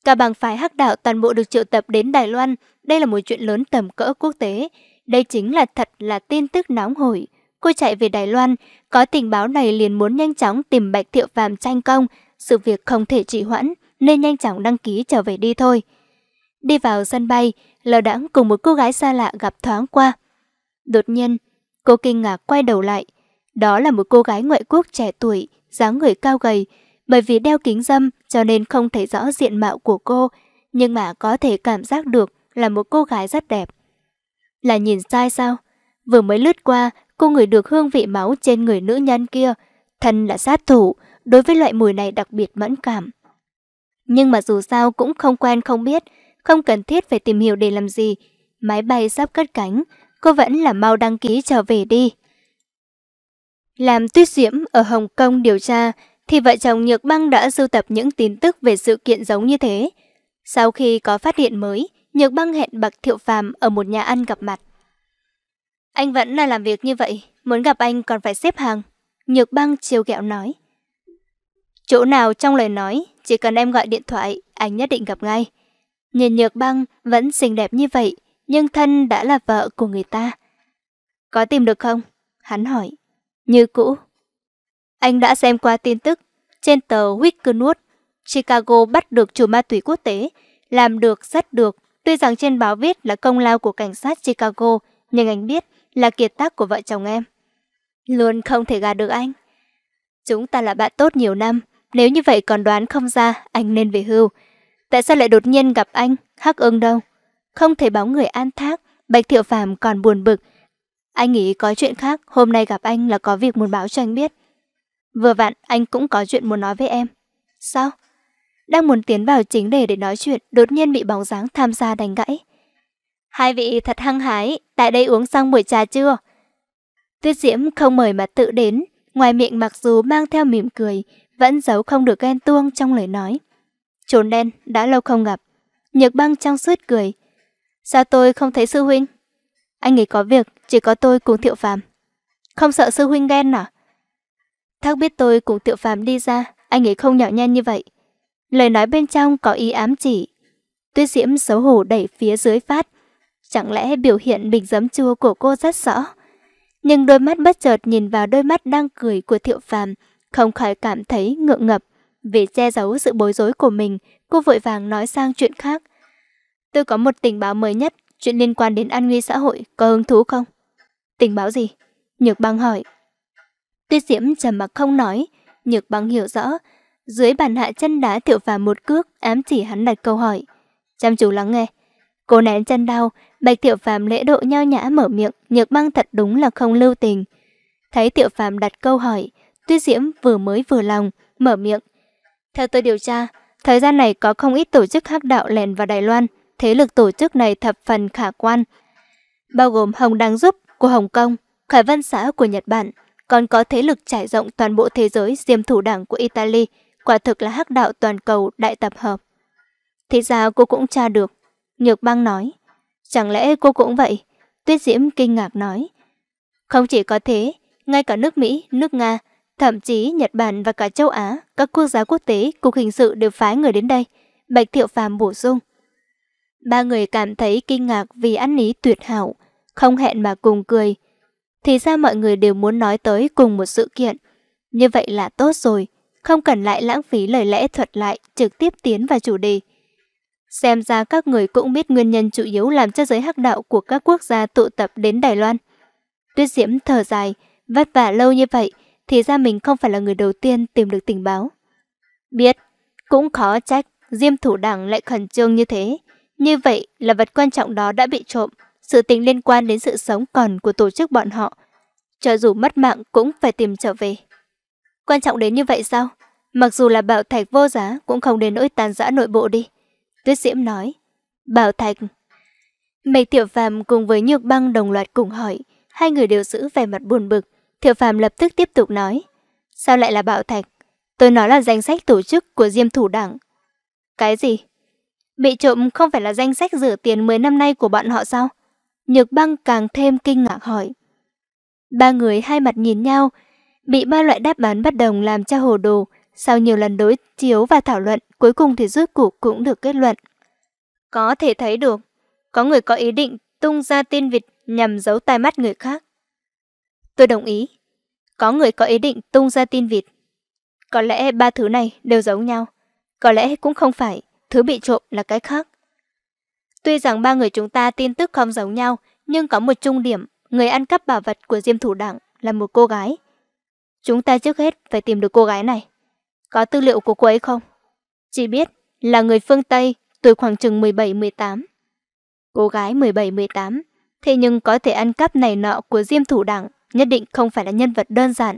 Cả bang phái hắc đạo toàn bộ được triệu tập đến Đài Loan, đây là một chuyện lớn tầm cỡ quốc tế. Đây chính là thật là tin tức nóng hổi. Cô chạy về Đài Loan, có tình báo này liền muốn nhanh chóng tìm Bạch Thiệu Phàm tranh công, sự việc không thể trì hoãn nên nhanh chóng đăng ký trở về đi thôi. Đi vào sân bay, lờ đãng cùng một cô gái xa lạ gặp thoáng qua. Đột nhiên, cô kinh ngạc quay đầu lại. Đó là một cô gái ngoại quốc trẻ tuổi, dáng người cao gầy, bởi vì đeo kính dâm cho nên không thấy rõ diện mạo của cô, nhưng mà có thể cảm giác được là một cô gái rất đẹp. Là nhìn sai sao? Vừa mới lướt qua, cô ngửi được hương vị máu trên người nữ nhân kia. Thân là sát thủ, đối với loại mùi này đặc biệt mẫn cảm. Nhưng mà dù sao cũng không quen không biết, không cần thiết phải tìm hiểu để làm gì. Máy bay sắp cất cánh, cô vẫn là mau đăng ký trở về đi. Làm tuyết diễm ở Hồng Kông điều tra thì vợ chồng Nhược Băng đã sưu tập những tin tức về sự kiện giống như thế. Sau khi có phát hiện mới, Nhược Băng hẹn Bạc Thiệu Phàm ở một nhà ăn gặp mặt. Anh vẫn là làm việc như vậy, muốn gặp anh còn phải xếp hàng. Nhược Băng chiều ghẹo nói. Chỗ nào trong lời nói, chỉ cần em gọi điện thoại, anh nhất định gặp ngay. Nhìn Nhược Băng vẫn xinh đẹp như vậy, nhưng thân đã là vợ của người ta. Có tìm được không? Hắn hỏi. Như cũ, anh đã xem qua tin tức trên tờ Wickenwood, Chicago bắt được chủ ma túy quốc tế, làm được rất được. Tuy rằng trên báo viết là công lao của cảnh sát Chicago, nhưng anh biết là kiệt tác của vợ chồng em. Luôn không thể gạt được anh. Chúng ta là bạn tốt nhiều năm, nếu như vậy còn đoán không ra anh nên về hưu. Tại sao lại đột nhiên gặp anh, hắc ưng đâu? Không thể báo người an thác, Bạch Thiệu Phạm còn buồn bực. Anh nghĩ có chuyện khác, hôm nay gặp anh là có việc muốn báo cho anh biết. Vừa vặn anh cũng có chuyện muốn nói với em. Sao? Đang muốn tiến vào chính đề để nói chuyện, đột nhiên bị bóng dáng tham gia đánh gãy. Hai vị thật hăng hái, tại đây uống xong buổi trà chưa? Tuyết Diễm không mời mà tự đến, ngoài miệng mặc dù mang theo mỉm cười, vẫn giấu không được ghen tuông trong lời nói. Trốn đen, đã lâu không gặp. Nhược băng trong suốt cười. Sao tôi không thấy sư huynh? Anh ấy có việc, chỉ có tôi cùng thiệu phàm. Không sợ sư huynh ghen à? Thác biết tôi cùng tiệu Phạm đi ra, anh ấy không nhỏ nhen như vậy. Lời nói bên trong có ý ám chỉ. Tuyết Diễm xấu hổ đẩy phía dưới phát. Chẳng lẽ biểu hiện bình giấm chua của cô rất rõ? Nhưng đôi mắt bất chợt nhìn vào đôi mắt đang cười của thiệu phàm, không khỏi cảm thấy ngượng ngập. Vì che giấu sự bối rối của mình, cô vội vàng nói sang chuyện khác. Tôi có một tình báo mới nhất, chuyện liên quan đến an nguy xã hội, có hứng thú không? Tình báo gì? Nhược băng hỏi. Tuyết Diễm trầm mặc không nói, Nhược Băng hiểu rõ, dưới bàn hạ chân đá Tiểu Phàm một cước, ám chỉ hắn đặt câu hỏi. Chăm chú lắng nghe. Cô nén chân đau, Bạch Tiểu Phàm lễ độ nhao nhã mở miệng, Nhược Băng thật đúng là không lưu tình. Thấy Tiểu Phàm đặt câu hỏi, Tuyết Diễm vừa mới vừa lòng, mở miệng. Theo tôi điều tra, thời gian này có không ít tổ chức hắc đạo lèn vào Đài Loan, thế lực tổ chức này thập phần khả quan, bao gồm Hồng Đăng Giúp của Hồng Kông, Khải Văn Xã của Nhật Bản, còn có thế lực trải rộng toàn bộ thế giới diêm thủ đảng của Italy, quả thực là hắc đạo toàn cầu đại tập hợp. Thì ra cô cũng tra được, Nhược Bang nói. Chẳng lẽ cô cũng vậy? Tuyết Diễm kinh ngạc nói. Không chỉ có thế, ngay cả nước Mỹ, nước Nga, thậm chí Nhật Bản và cả châu Á, các quốc gia quốc tế, cục hình sự đều phái người đến đây. Bạch Thiệu Phàm bổ sung. Ba người cảm thấy kinh ngạc vì ăn ý tuyệt hảo, không hẹn mà cùng cười, thì ra mọi người đều muốn nói tới cùng một sự kiện. Như vậy là tốt rồi, không cần lại lãng phí lời lẽ thuật lại, trực tiếp tiến vào chủ đề. Xem ra các người cũng biết nguyên nhân chủ yếu làm cho giới hắc đạo của các quốc gia tụ tập đến Đài Loan. Tuyết Diễm thở dài, vất vả lâu như vậy, thì ra mình không phải là người đầu tiên tìm được tình báo. Biết, cũng khó trách, diêm thủ đảng lại khẩn trương như thế. Như vậy là vật quan trọng đó đã bị trộm, sự tình liên quan đến sự sống còn của tổ chức bọn họ. Cho dù mất mạng cũng phải tìm trở về. Quan trọng đến như vậy sao? Mặc dù là bảo thạch vô giá cũng không đến nỗi tàn giã nội bộ đi. Tuyết Diễm nói. Bảo thạch. Mịch Tiểu Phàm cùng với Nhược Băng đồng loạt cùng hỏi. Hai người đều giữ vẻ mặt buồn bực. Tiểu Phàm lập tức tiếp tục nói. Sao lại là bảo thạch? Tôi nói là danh sách tổ chức của Diêm Thủ Đảng. Cái gì? Bị trộm không phải là danh sách rửa tiền 10 năm nay của bọn họ sao? Nhược băng càng thêm kinh ngạc hỏi. Ba người hai mặt nhìn nhau, bị ba loại đáp án bất đồng làm cho hồ đồ, sau nhiều lần đối chiếu và thảo luận, cuối cùng thì rốt cuộc cũng được kết luận. Có thể thấy được, có người có ý định tung ra tin vịt nhằm giấu tai mắt người khác. Tôi đồng ý, có người có ý định tung ra tin vịt. Có lẽ ba thứ này đều giống nhau, có lẽ cũng không phải, thứ bị trộm là cái khác. Tuy rằng ba người chúng ta tin tức không giống nhau, nhưng có một chung điểm, người ăn cắp bảo vật của Diêm Thủ Đảng là một cô gái. Chúng ta trước hết phải tìm được cô gái này. Có tư liệu của cô ấy không? Chỉ biết là người phương Tây, tuổi khoảng chừng 17-18. Cô gái 17-18, thế nhưng có thể ăn cắp này nọ của Diêm Thủ Đảng nhất định không phải là nhân vật đơn giản.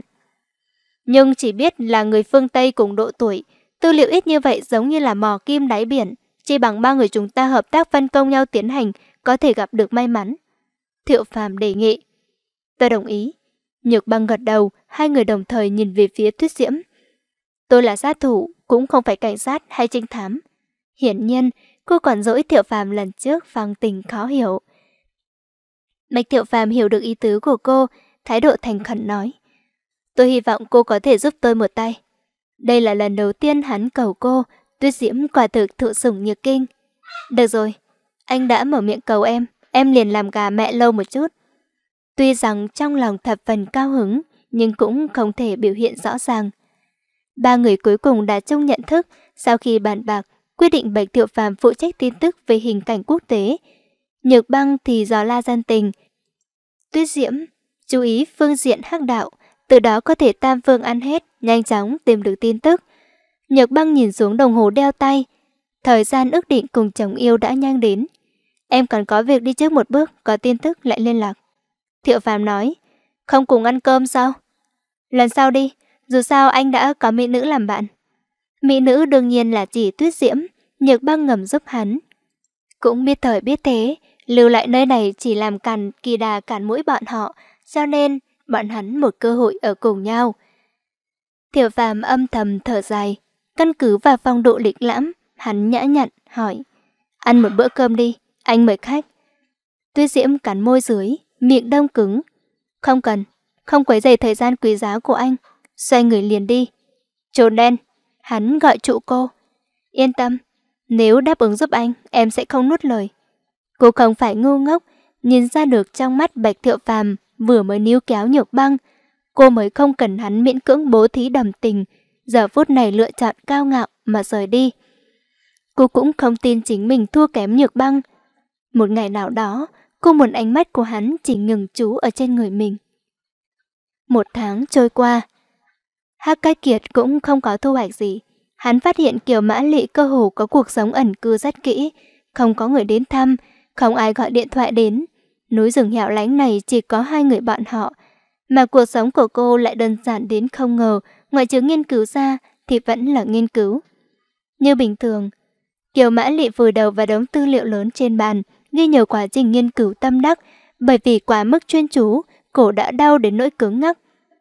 Nhưng chỉ biết là người phương Tây cùng độ tuổi, tư liệu ít như vậy giống như là mò kim đáy biển, chỉ bằng ba người chúng ta hợp tác phân công nhau tiến hành, có thể gặp được may mắn. Thiệu Phàm đề nghị. Tôi đồng ý. Nhược băng gật đầu, hai người đồng thời nhìn về phía Tuyết Diễm. Tôi là sát thủ, cũng không phải cảnh sát hay trinh thám. Hiển nhiên, cô còn dỗi Thiệu Phàm lần trước phang tình khó hiểu. Mạch Thiệu Phàm hiểu được ý tứ của cô, thái độ thành khẩn nói. Tôi hy vọng cô có thể giúp tôi một tay. Đây là lần đầu tiên hắn cầu cô, Tuyết Diễm quả thực thụ sủng nhược kinh. Được rồi, anh đã mở miệng cầu em, em liền làm gà mẹ lâu một chút. Tuy rằng trong lòng thập phần cao hứng, nhưng cũng không thể biểu hiện rõ ràng. Ba người cuối cùng đã chung nhận thức sau khi bàn bạc, quyết định Bạch Thiệu Phàm phụ trách tin tức về hình cảnh quốc tế. Nhược băng thì gió la gian tình. Tuyết Diễm, chú ý phương diện hắc đạo, từ đó có thể tam phương ăn hết, nhanh chóng tìm được tin tức. Nhược băng nhìn xuống đồng hồ đeo tay. Thời gian ước định cùng chồng yêu đã nhanh đến. Em còn có việc đi trước một bước, có tin tức lại liên lạc. Thiệu Phạm nói, không cùng ăn cơm sao? Lần sau đi, dù sao anh đã có mỹ nữ làm bạn. Mỹ nữ đương nhiên là chỉ tuyết diễm, nhược băng ngầm giúp hắn. Cũng biết thời biết thế, lưu lại nơi này chỉ làm cằn kỳ đà cản mũi bọn họ, cho nên bọn hắn một cơ hội ở cùng nhau. Thiệu phàm âm thầm thở dài, Căn cứ vào phong độ lịch lãm, hắn nhã nhặn, hỏi. Ăn một bữa cơm đi, anh mời khách. Tuyết Diễm cắn môi dưới, miệng đông cứng. Không cần, không quấy rầy thời gian quý giá của anh. Xoay người liền đi. trồn đen, hắn gọi trụ cô. Yên tâm, nếu đáp ứng giúp anh, em sẽ không nuốt lời. Cô không phải ngu ngốc, nhìn ra được trong mắt Bạch Thiệu Phàm vừa mới níu kéo nhược băng. Cô mới không cần hắn miễn cưỡng bố thí đầm tình, giờ phút này lựa chọn cao ngạo mà rời đi. Cô cũng không tin chính mình thua kém nhược băng. Một ngày nào đó, cô muốn ánh mắt của hắn chỉ ngừng chú ở trên người mình. Một tháng trôi qua, Hắc Cát Kiệt cũng không có thu hoạch gì. Hắn phát hiện Kiều Mã Lị cơ hồ có cuộc sống ẩn cư rất kỹ, không có người đến thăm, không ai gọi điện thoại đến. Núi rừng hẻo lánh này chỉ có hai người bạn họ, mà cuộc sống của cô lại đơn giản đến không ngờ, Ngoại trừ nghiên cứu ra thì vẫn là nghiên cứu. Như bình thường, Kiều Mã Lị vùi đầu vào đống tư liệu lớn trên bàn, ghi nhiều quá trình nghiên cứu tâm đắc, bởi vì quá mức chuyên chú, cổ đã đau đến nỗi cứng ngắc,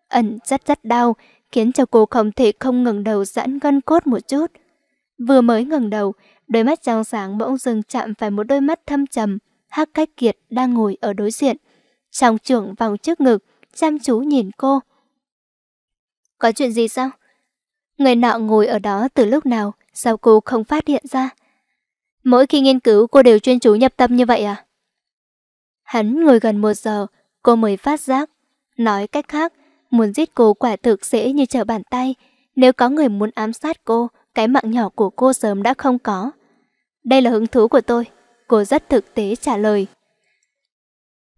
ẩn rất rất đau, khiến cho cô không thể không ngẩng đầu giãn gân cốt một chút. Vừa mới ngẩng đầu, đôi mắt trong sáng bỗng dưng chạm phải một đôi mắt thâm trầm, Hắc Cách Kiệt đang ngồi ở đối diện, trong trưởng vòng trước ngực, chăm chú nhìn cô. Có chuyện gì sao? Người nọ ngồi ở đó từ lúc nào, sao cô không phát hiện ra? Mỗi khi nghiên cứu cô đều chuyên chú nhập tâm như vậy à? Hắn ngồi gần một giờ, cô mới phát giác. Nói cách khác, muốn giết cô quả thực dễ như trở bàn tay. Nếu có người muốn ám sát cô, cái mạng nhỏ của cô sớm đã không có. Đây là hứng thú của tôi. Cô rất thực tế trả lời.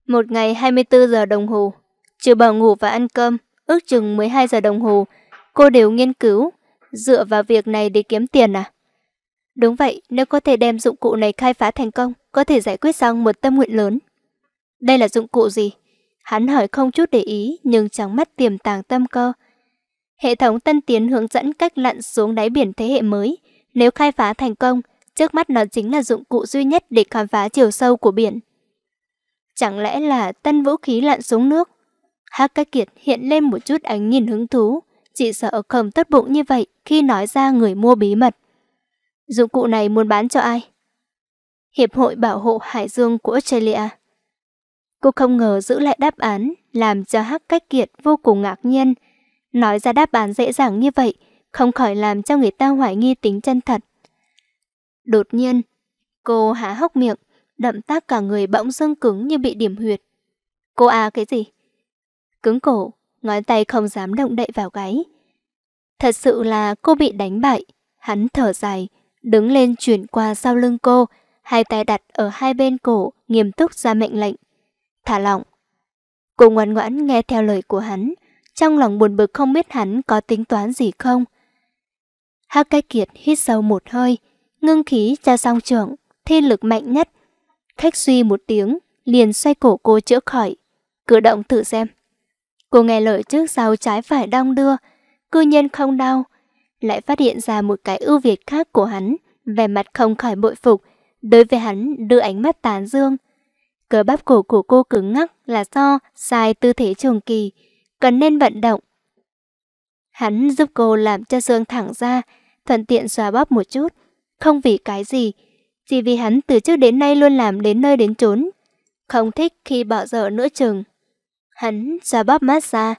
Một ngày 24 giờ đồng hồ, trừ bảo ngủ và ăn cơm, ước chừng 12 giờ đồng hồ, cô đều nghiên cứu, dựa vào việc này để kiếm tiền à? Đúng vậy, nếu có thể đem dụng cụ này khai phá thành công, có thể giải quyết xong một tâm nguyện lớn. Đây là dụng cụ gì? Hắn hỏi không chút để ý, nhưng chẳng mắt tiềm tàng tâm cơ. Hệ thống tân tiến hướng dẫn cách lặn xuống đáy biển thế hệ mới. Nếu khai phá thành công, trước mắt nó chính là dụng cụ duy nhất để khám phá chiều sâu của biển. Chẳng lẽ là tân vũ khí lặn xuống nước? Hắc Cát Kiệt hiện lên một chút ánh nhìn hứng thú, chỉ sợ không tất bụng như vậy khi nói ra người mua bí mật. Dụng cụ này muốn bán cho ai? Hiệp hội Bảo hộ Hải Dương của Australia. Cô không ngờ giữ lại đáp án, làm cho Hắc Cách Kiệt vô cùng ngạc nhiên. Nói ra đáp án dễ dàng như vậy, không khỏi làm cho người ta hoài nghi tính chân thật. Đột nhiên, cô há hốc miệng, đậm tác cả người bỗng dưng cứng như bị điểm huyệt. Cô à cái gì? cứng cổ, ngón tay không dám động đậy vào gáy. Thật sự là cô bị đánh bại, hắn thở dài, đứng lên chuyển qua sau lưng cô, hai tay đặt ở hai bên cổ, nghiêm túc ra mệnh lệnh. Thả lỏng. Cô ngoan ngoãn nghe theo lời của hắn, trong lòng buồn bực không biết hắn có tính toán gì không. Hắc Cách Kiệt hít sâu một hơi, ngưng khí cho song trưởng, thi lực mạnh nhất. Khách suy một tiếng, liền xoay cổ cô chữa khỏi. Cử động thử xem. Cô nghe lời trước sau trái phải đong đưa, cư nhiên không đau. Lại phát hiện ra một cái ưu việt khác của hắn, về mặt không khỏi bội phục, đối với hắn đưa ánh mắt tán dương. Cơ bắp cổ của cô cứng ngắc là do sai tư thế trường kỳ, cần nên vận động. Hắn giúp cô làm cho xương thẳng ra, thuận tiện xoa bóp một chút, không vì cái gì, chỉ vì hắn từ trước đến nay luôn làm đến nơi đến chốn, không thích khi bỏ dở nữa chừng hắn ra bóp mát ra.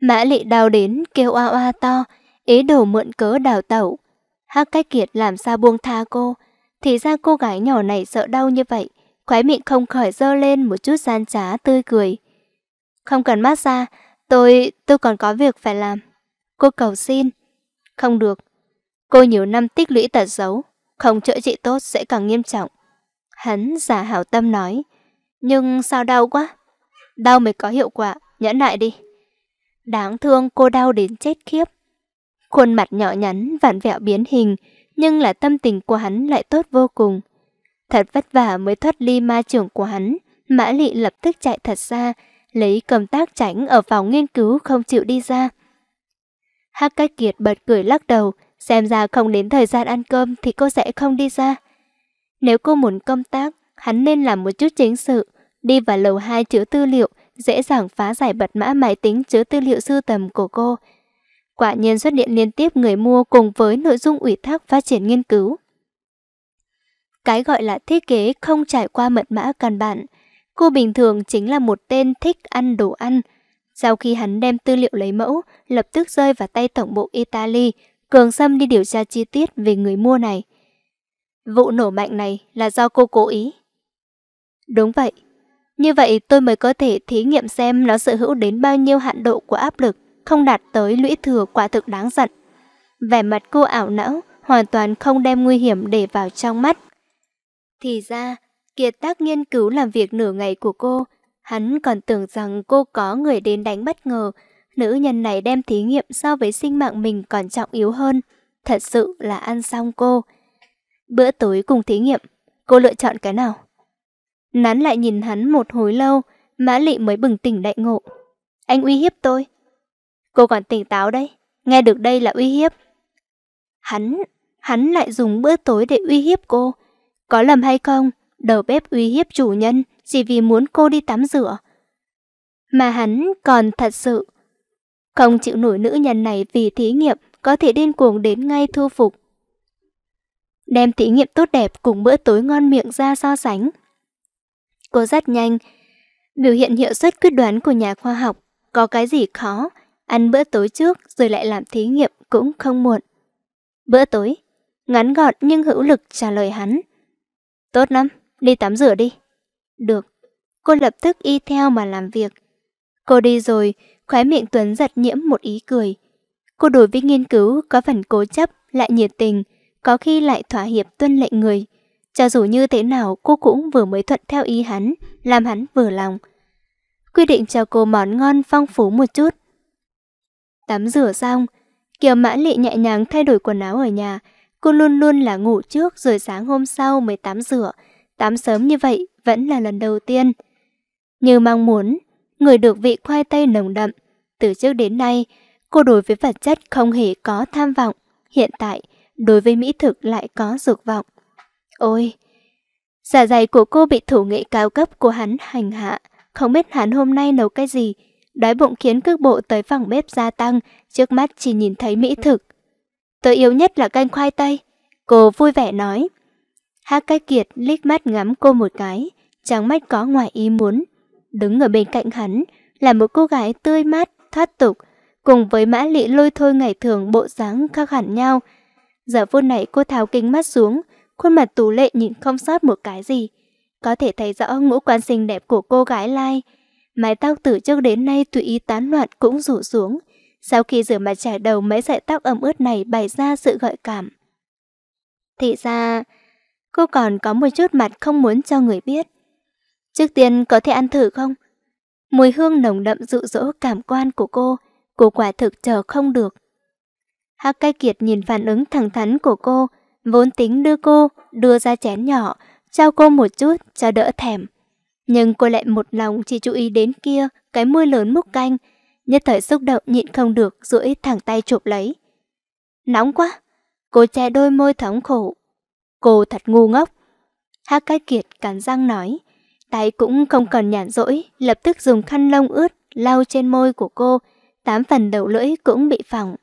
Mã lị đau đến kêu oa oa to, ý đồ mượn cớ đào tẩu. Hắc cách kiệt làm sao buông tha cô, thì ra cô gái nhỏ này sợ đau như vậy, khóe miệng không khỏi dơ lên một chút gian trá tươi cười. Không cần mát xa, tôi, tôi còn có việc phải làm. Cô cầu xin. Không được. Cô nhiều năm tích lũy tật xấu, không chữa trị tốt sẽ càng nghiêm trọng. Hắn giả hảo tâm nói, nhưng sao đau quá. Đau mới có hiệu quả, nhẫn lại đi. Đáng thương cô đau đến chết khiếp. Khuôn mặt nhỏ nhắn, vạn vẹo biến hình, nhưng là tâm tình của hắn lại tốt vô cùng. Thật vất vả mới thoát ly ma trưởng của hắn, Mã Lị lập tức chạy thật xa, lấy cầm tác tránh ở phòng nghiên cứu không chịu đi ra. Hắc Cách Kiệt bật cười lắc đầu, xem ra không đến thời gian ăn cơm thì cô sẽ không đi ra. Nếu cô muốn công tác, hắn nên làm một chút chính sự, đi vào lầu 2 chứa tư liệu, dễ dàng phá giải bật mã máy tính chứa tư liệu sưu tầm của cô. Quả nhiên xuất hiện liên tiếp người mua cùng với nội dung ủy thác phát triển nghiên cứu. Cái gọi là thiết kế không trải qua mật mã căn bản. Cô bình thường chính là một tên thích ăn đồ ăn. Sau khi hắn đem tư liệu lấy mẫu, lập tức rơi vào tay Tổng bộ Italy, Cường xâm đi điều tra chi tiết về người mua này. Vụ nổ mạnh này là do cô cố ý. Đúng vậy, như vậy tôi mới có thể thí nghiệm xem nó sở hữu đến bao nhiêu hạn độ của áp lực, không đạt tới lũy thừa quả thực đáng giận. Vẻ mặt cô ảo não, hoàn toàn không đem nguy hiểm để vào trong mắt. Thì ra, kiệt tác nghiên cứu làm việc nửa ngày của cô, hắn còn tưởng rằng cô có người đến đánh bất ngờ, nữ nhân này đem thí nghiệm so với sinh mạng mình còn trọng yếu hơn, thật sự là ăn xong cô. Bữa tối cùng thí nghiệm, cô lựa chọn cái nào? Nán lại nhìn hắn một hồi lâu, Mã Lị mới bừng tỉnh đại ngộ. Anh uy hiếp tôi. Cô còn tỉnh táo đấy, nghe được đây là uy hiếp. Hắn, hắn lại dùng bữa tối để uy hiếp cô. Có lầm hay không, đầu bếp uy hiếp chủ nhân chỉ vì muốn cô đi tắm rửa. Mà hắn còn thật sự không chịu nổi nữ nhân này vì thí nghiệm có thể điên cuồng đến ngay thu phục. Đem thí nghiệm tốt đẹp cùng bữa tối ngon miệng ra so sánh cô rất nhanh. Biểu hiện hiệu suất quyết đoán của nhà khoa học, có cái gì khó, ăn bữa tối trước rồi lại làm thí nghiệm cũng không muộn. Bữa tối, ngắn gọn nhưng hữu lực trả lời hắn. Tốt lắm, đi tắm rửa đi. Được, cô lập tức y theo mà làm việc. Cô đi rồi, khóe miệng Tuấn giật nhiễm một ý cười. Cô đối với nghiên cứu có phần cố chấp, lại nhiệt tình, có khi lại thỏa hiệp tuân lệnh người. Cho dù như thế nào cô cũng vừa mới thuận theo ý hắn, làm hắn vừa lòng. Quy định cho cô món ngon phong phú một chút. Tắm rửa xong, Kiều mã Lệ nhẹ nhàng thay đổi quần áo ở nhà. Cô luôn luôn là ngủ trước rồi sáng hôm sau mới tắm rửa. Tắm sớm như vậy vẫn là lần đầu tiên. Như mong muốn, người được vị khoai tây nồng đậm. Từ trước đến nay, cô đối với vật chất không hề có tham vọng. Hiện tại, đối với mỹ thực lại có dục vọng. Ôi! Dạ dày của cô bị thủ nghệ cao cấp của hắn hành hạ, không biết hắn hôm nay nấu cái gì. Đói bụng khiến cước bộ tới phòng bếp gia tăng, trước mắt chỉ nhìn thấy mỹ thực. Tôi yêu nhất là canh khoai tây. Cô vui vẻ nói. Hác cái kiệt liếc mắt ngắm cô một cái, trắng mắt có ngoài ý muốn. Đứng ở bên cạnh hắn là một cô gái tươi mát, thoát tục, cùng với mã lị lôi thôi ngày thường bộ dáng khác hẳn nhau. Giờ phút này cô tháo kính mắt xuống, khuôn mặt tú lệ nhìn không sót một cái gì. Có thể thấy rõ ngũ quan xinh đẹp của cô gái Lai. Mái tóc từ trước đến nay tùy ý tán loạn cũng rủ xuống. Sau khi rửa mặt chải đầu mấy sợi tóc ẩm ướt này bày ra sự gợi cảm. Thì ra, cô còn có một chút mặt không muốn cho người biết. Trước tiên có thể ăn thử không? Mùi hương nồng đậm dụ dỗ cảm quan của cô, cô quả thực chờ không được. Hắc Cái Kiệt nhìn phản ứng thẳng thắn của cô, vốn tính đưa cô, đưa ra chén nhỏ, trao cô một chút cho đỡ thèm. Nhưng cô lại một lòng chỉ chú ý đến kia, cái mưa lớn múc canh, nhất thời xúc động nhịn không được rũi thẳng tay chụp lấy. Nóng quá, cô che đôi môi thống khổ. Cô thật ngu ngốc. Hác cái kiệt cắn răng nói, tay cũng không còn nhàn rỗi, lập tức dùng khăn lông ướt lau trên môi của cô, tám phần đầu lưỡi cũng bị phỏng.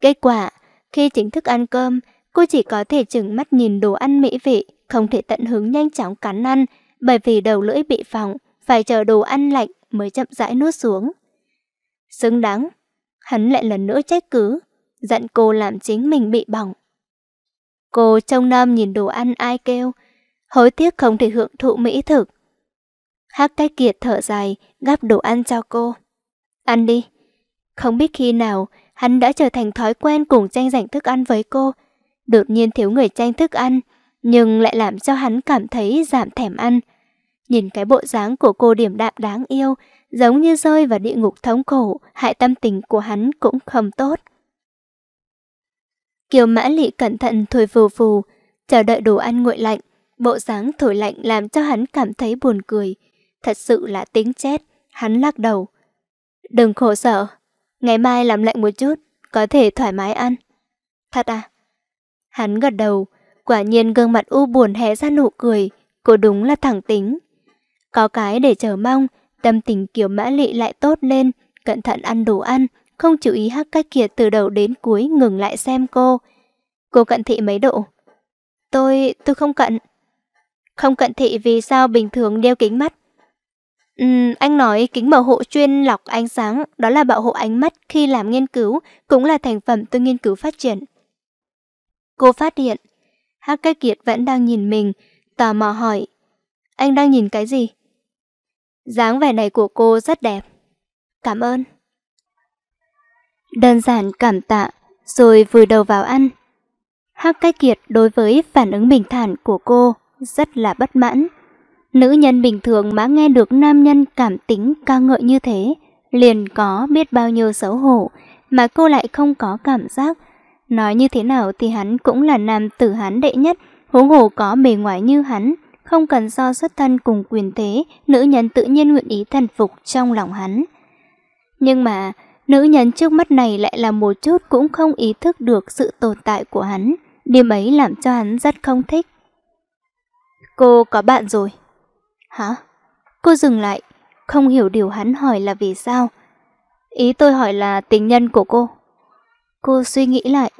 Kết quả, khi chính thức ăn cơm, Cô chỉ có thể chừng mắt nhìn đồ ăn mỹ vị, không thể tận hứng nhanh chóng cắn ăn, bởi vì đầu lưỡi bị phỏng, phải chờ đồ ăn lạnh mới chậm rãi nuốt xuống. Xứng đáng, hắn lại lần nữa trách cứ, giận cô làm chính mình bị bỏng. Cô trông nom nhìn đồ ăn ai kêu, hối tiếc không thể hưởng thụ mỹ thực. Hắc cái kiệt thở dài, gắp đồ ăn cho cô. Ăn đi. Không biết khi nào, hắn đã trở thành thói quen cùng tranh giành thức ăn với cô, Đột nhiên thiếu người tranh thức ăn, nhưng lại làm cho hắn cảm thấy giảm thèm ăn. Nhìn cái bộ dáng của cô điểm đạm đáng yêu, giống như rơi vào địa ngục thống khổ, hại tâm tình của hắn cũng không tốt. Kiều Mã Lị cẩn thận thổi phù phù, chờ đợi đồ ăn nguội lạnh. Bộ dáng thổi lạnh làm cho hắn cảm thấy buồn cười. Thật sự là tính chết, hắn lắc đầu. Đừng khổ sở, ngày mai làm lạnh một chút, có thể thoải mái ăn. Thật à? Hắn gật đầu, quả nhiên gương mặt u buồn hé ra nụ cười, cô đúng là thẳng tính. Có cái để chờ mong, tâm tình kiểu mã lị lại tốt lên, cẩn thận ăn đủ ăn, không chú ý hắc cách kia từ đầu đến cuối ngừng lại xem cô. Cô cận thị mấy độ? Tôi, tôi không cận. Không cận thị vì sao bình thường đeo kính mắt? Uhm, anh nói kính bảo hộ chuyên lọc ánh sáng, đó là bảo hộ ánh mắt khi làm nghiên cứu, cũng là thành phẩm tôi nghiên cứu phát triển. Cô phát hiện, hát cách kiệt vẫn đang nhìn mình, tò mò hỏi. Anh đang nhìn cái gì? dáng vẻ này của cô rất đẹp. Cảm ơn. Đơn giản cảm tạ, rồi vùi đầu vào ăn. Hắc Cách Kiệt đối với phản ứng bình thản của cô rất là bất mãn. Nữ nhân bình thường mà nghe được nam nhân cảm tính ca ngợi như thế, liền có biết bao nhiêu xấu hổ, mà cô lại không có cảm giác Nói như thế nào thì hắn cũng là nam tử hán đệ nhất, huống hồ có bề ngoài như hắn, không cần do xuất thân cùng quyền thế, nữ nhân tự nhiên nguyện ý thần phục trong lòng hắn. Nhưng mà, nữ nhân trước mắt này lại là một chút cũng không ý thức được sự tồn tại của hắn, điểm ấy làm cho hắn rất không thích. Cô có bạn rồi. Hả? Cô dừng lại, không hiểu điều hắn hỏi là vì sao. Ý tôi hỏi là tình nhân của cô. Cô suy nghĩ lại.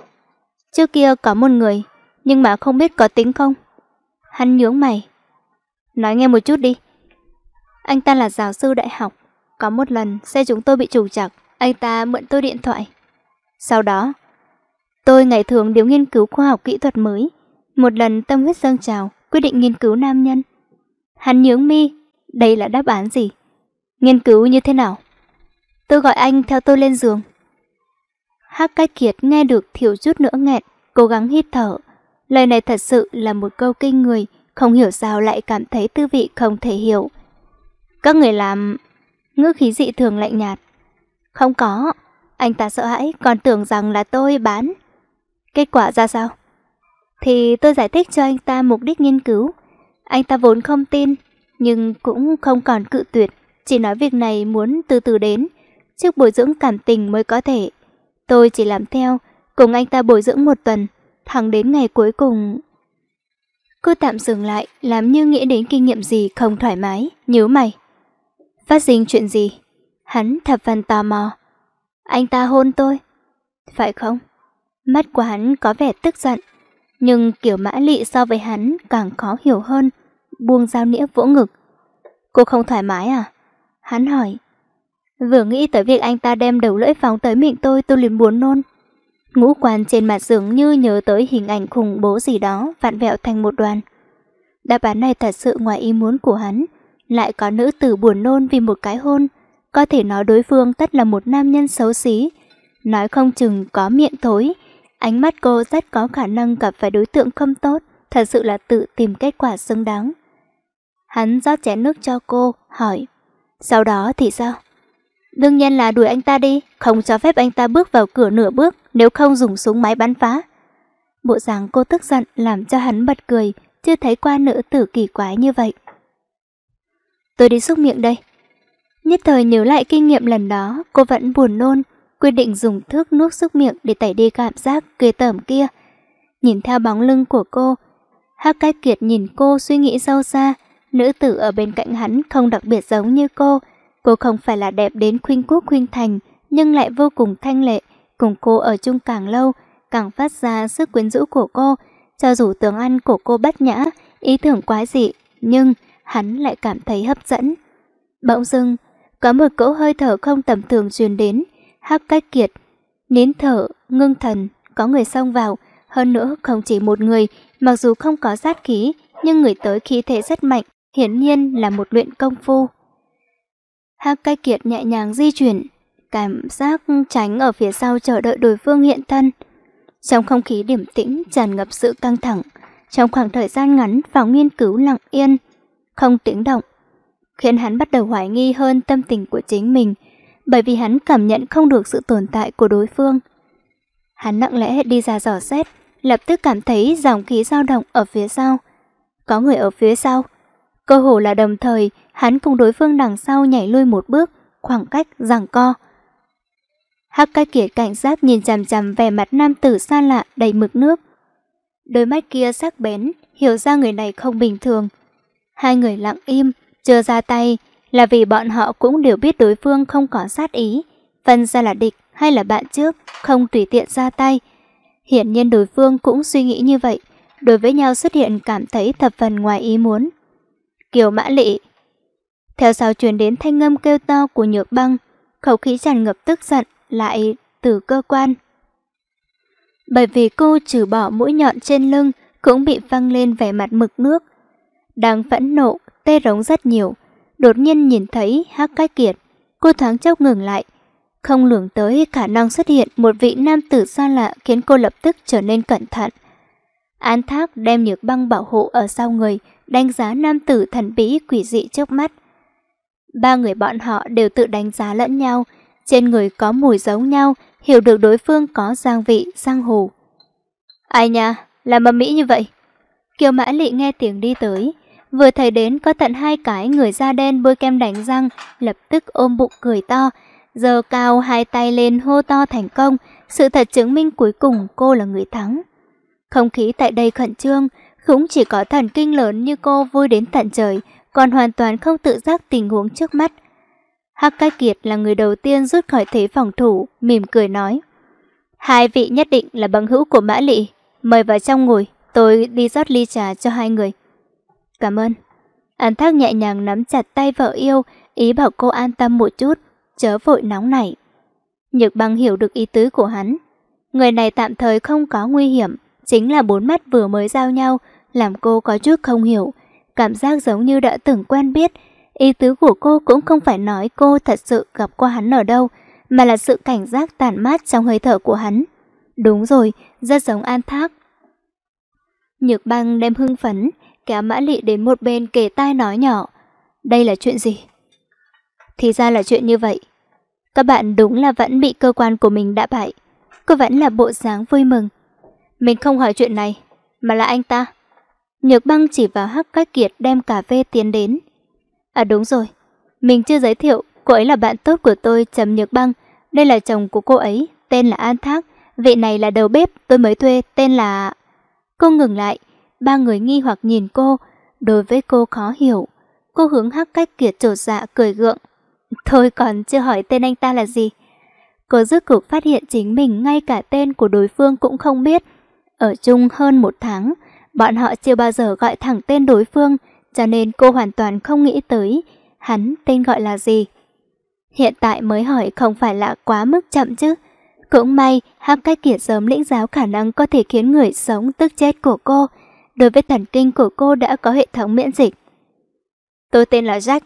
Trước kia có một người, nhưng mà không biết có tính không. Hắn nhướng mày. Nói nghe một chút đi. Anh ta là giáo sư đại học. Có một lần xe chúng tôi bị trục trặc, anh ta mượn tôi điện thoại. Sau đó, tôi ngày thường đều nghiên cứu khoa học kỹ thuật mới. Một lần tâm huyết dâng trào, quyết định nghiên cứu nam nhân. Hắn nhướng mi, đây là đáp án gì? Nghiên cứu như thế nào? Tôi gọi anh theo tôi lên giường, Hắc cách kiệt nghe được thiểu chút nữa nghẹn, cố gắng hít thở. Lời này thật sự là một câu kinh người, không hiểu sao lại cảm thấy tư vị không thể hiểu. Các người làm... Ngữ khí dị thường lạnh nhạt. Không có, anh ta sợ hãi còn tưởng rằng là tôi bán. Kết quả ra sao? Thì tôi giải thích cho anh ta mục đích nghiên cứu. Anh ta vốn không tin, nhưng cũng không còn cự tuyệt. Chỉ nói việc này muốn từ từ đến, trước bồi dưỡng cảm tình mới có thể Tôi chỉ làm theo, cùng anh ta bồi dưỡng một tuần, thẳng đến ngày cuối cùng. Cô tạm dừng lại, làm như nghĩ đến kinh nghiệm gì không thoải mái, nhớ mày. Phát sinh chuyện gì? Hắn thập phần tò mò. Anh ta hôn tôi. Phải không? Mắt của hắn có vẻ tức giận, nhưng kiểu mã lị so với hắn càng khó hiểu hơn, buông dao nĩa vỗ ngực. Cô không thoải mái à? Hắn hỏi, Vừa nghĩ tới việc anh ta đem đầu lưỡi phóng tới miệng tôi tôi liền buồn nôn. Ngũ quan trên mặt dường như nhớ tới hình ảnh khủng bố gì đó vặn vẹo thành một đoàn. Đáp án này thật sự ngoài ý muốn của hắn. Lại có nữ tử buồn nôn vì một cái hôn. Có thể nói đối phương tất là một nam nhân xấu xí. Nói không chừng có miệng thối. Ánh mắt cô rất có khả năng gặp phải đối tượng không tốt. Thật sự là tự tìm kết quả xứng đáng. Hắn rót chén nước cho cô, hỏi. Sau đó thì sao? Đương nhiên là đuổi anh ta đi, không cho phép anh ta bước vào cửa nửa bước nếu không dùng súng máy bắn phá. Bộ dáng cô tức giận làm cho hắn bật cười, chưa thấy qua nữ tử kỳ quái như vậy. Tôi đi xúc miệng đây. Nhất thời nhớ lại kinh nghiệm lần đó, cô vẫn buồn nôn, quyết định dùng thước nuốt xúc miệng để tẩy đi cảm giác ghê tởm kia. Nhìn theo bóng lưng của cô, Hắc Cách Kiệt nhìn cô suy nghĩ sâu xa, nữ tử ở bên cạnh hắn không đặc biệt giống như cô, Cô không phải là đẹp đến khuyên quốc khuyên thành, nhưng lại vô cùng thanh lệ. Cùng cô ở chung càng lâu, càng phát ra sức quyến rũ của cô. Cho dù tướng ăn của cô bất nhã, ý tưởng quá dị, nhưng hắn lại cảm thấy hấp dẫn. Bỗng dưng, có một cỗ hơi thở không tầm thường truyền đến, hắc cách kiệt. Nín thở, ngưng thần, có người xông vào, hơn nữa không chỉ một người, mặc dù không có sát khí, nhưng người tới khí thế rất mạnh, hiển nhiên là một luyện công phu. Hắc cách kiệt nhẹ nhàng di chuyển, cảm giác tránh ở phía sau chờ đợi đối phương hiện thân. Trong không khí điểm tĩnh tràn ngập sự căng thẳng, trong khoảng thời gian ngắn vào nghiên cứu lặng yên, không tiếng động, khiến hắn bắt đầu hoài nghi hơn tâm tình của chính mình, bởi vì hắn cảm nhận không được sự tồn tại của đối phương. Hắn nặng lẽ đi ra dò xét, lập tức cảm thấy dòng khí dao động ở phía sau. Có người ở phía sau, Cơ hồ là đồng thời, hắn cùng đối phương đằng sau nhảy lui một bước, khoảng cách giằng co. Hắc ca kiệt cảnh giác nhìn chằm chằm vẻ mặt nam tử xa lạ đầy mực nước. Đôi mắt kia sắc bén, hiểu ra người này không bình thường. Hai người lặng im, chưa ra tay, là vì bọn họ cũng đều biết đối phương không có sát ý. Phân ra là địch hay là bạn trước, không tùy tiện ra tay. Hiển nhiên đối phương cũng suy nghĩ như vậy, đối với nhau xuất hiện cảm thấy thập phần ngoài ý muốn. Kiều Mã Lị. Theo sau truyền đến thanh âm kêu to của nhược băng, khẩu khí tràn ngập tức giận lại từ cơ quan. Bởi vì cô trừ bỏ mũi nhọn trên lưng cũng bị văng lên vẻ mặt mực nước. Đang phẫn nộ, tê rống rất nhiều, đột nhiên nhìn thấy hắc cách kiệt, cô thoáng chốc ngừng lại. Không lường tới khả năng xuất hiện một vị nam tử xa lạ khiến cô lập tức trở nên cẩn thận. an thác đem nhược băng bảo hộ ở sau người, đánh giá nam tử thần bí quỷ dị trước mắt. Ba người bọn họ đều tự đánh giá lẫn nhau, trên người có mùi giống nhau, hiểu được đối phương có giang vị, giang hồ. Ai nha, làm mầm mỹ như vậy? Kiều Mã Lị nghe tiếng đi tới, vừa thấy đến có tận hai cái người da đen bôi kem đánh răng, lập tức ôm bụng cười to, giờ cao hai tay lên hô to thành công, sự thật chứng minh cuối cùng cô là người thắng. Không khí tại đây khẩn trương, cũng chỉ có thần kinh lớn như cô vui đến tận trời, còn hoàn toàn không tự giác tình huống trước mắt. Hắc Cai Kiệt là người đầu tiên rút khỏi thế phòng thủ, mỉm cười nói. Hai vị nhất định là bằng hữu của Mã Lị, mời vào trong ngồi, tôi đi rót ly trà cho hai người. Cảm ơn. An Thác nhẹ nhàng nắm chặt tay vợ yêu, ý bảo cô an tâm một chút, chớ vội nóng nảy. Nhược băng hiểu được ý tứ của hắn. Người này tạm thời không có nguy hiểm, chính là bốn mắt vừa mới giao nhau, làm cô có chút không hiểu, cảm giác giống như đã từng quen biết. Ý tứ của cô cũng không phải nói cô thật sự gặp qua hắn ở đâu, mà là sự cảnh giác tàn mát trong hơi thở của hắn. Đúng rồi, rất giống An Thác. Nhược băng đem hưng phấn, kéo mã lị đến một bên kề tai nói nhỏ. Đây là chuyện gì? Thì ra là chuyện như vậy. Các bạn đúng là vẫn bị cơ quan của mình đã bại. Cô vẫn là bộ dáng vui mừng. Mình không hỏi chuyện này, mà là anh ta. Nhược băng chỉ vào Hắc Cách Kiệt đem cà phê tiến đến. À đúng rồi, mình chưa giới thiệu, cô ấy là bạn tốt của tôi Trầm Nhược băng. Đây là chồng của cô ấy, tên là An Thác. Vị này là đầu bếp tôi mới thuê, tên là... Cô ngừng lại, ba người nghi hoặc nhìn cô, đối với cô khó hiểu. Cô hướng Hắc Cách Kiệt trột dạ cười gượng. Thôi còn chưa hỏi tên anh ta là gì. Cô rước cục phát hiện chính mình ngay cả tên của đối phương cũng không biết. Ở chung hơn một tháng, Bọn họ chưa bao giờ gọi thẳng tên đối phương, cho nên cô hoàn toàn không nghĩ tới hắn tên gọi là gì. Hiện tại mới hỏi không phải là quá mức chậm chứ. Cũng may, hắc cách kiệt sớm lĩnh giáo khả năng có thể khiến người sống tức chết của cô. Đối với thần kinh của cô đã có hệ thống miễn dịch. Tôi tên là Jack.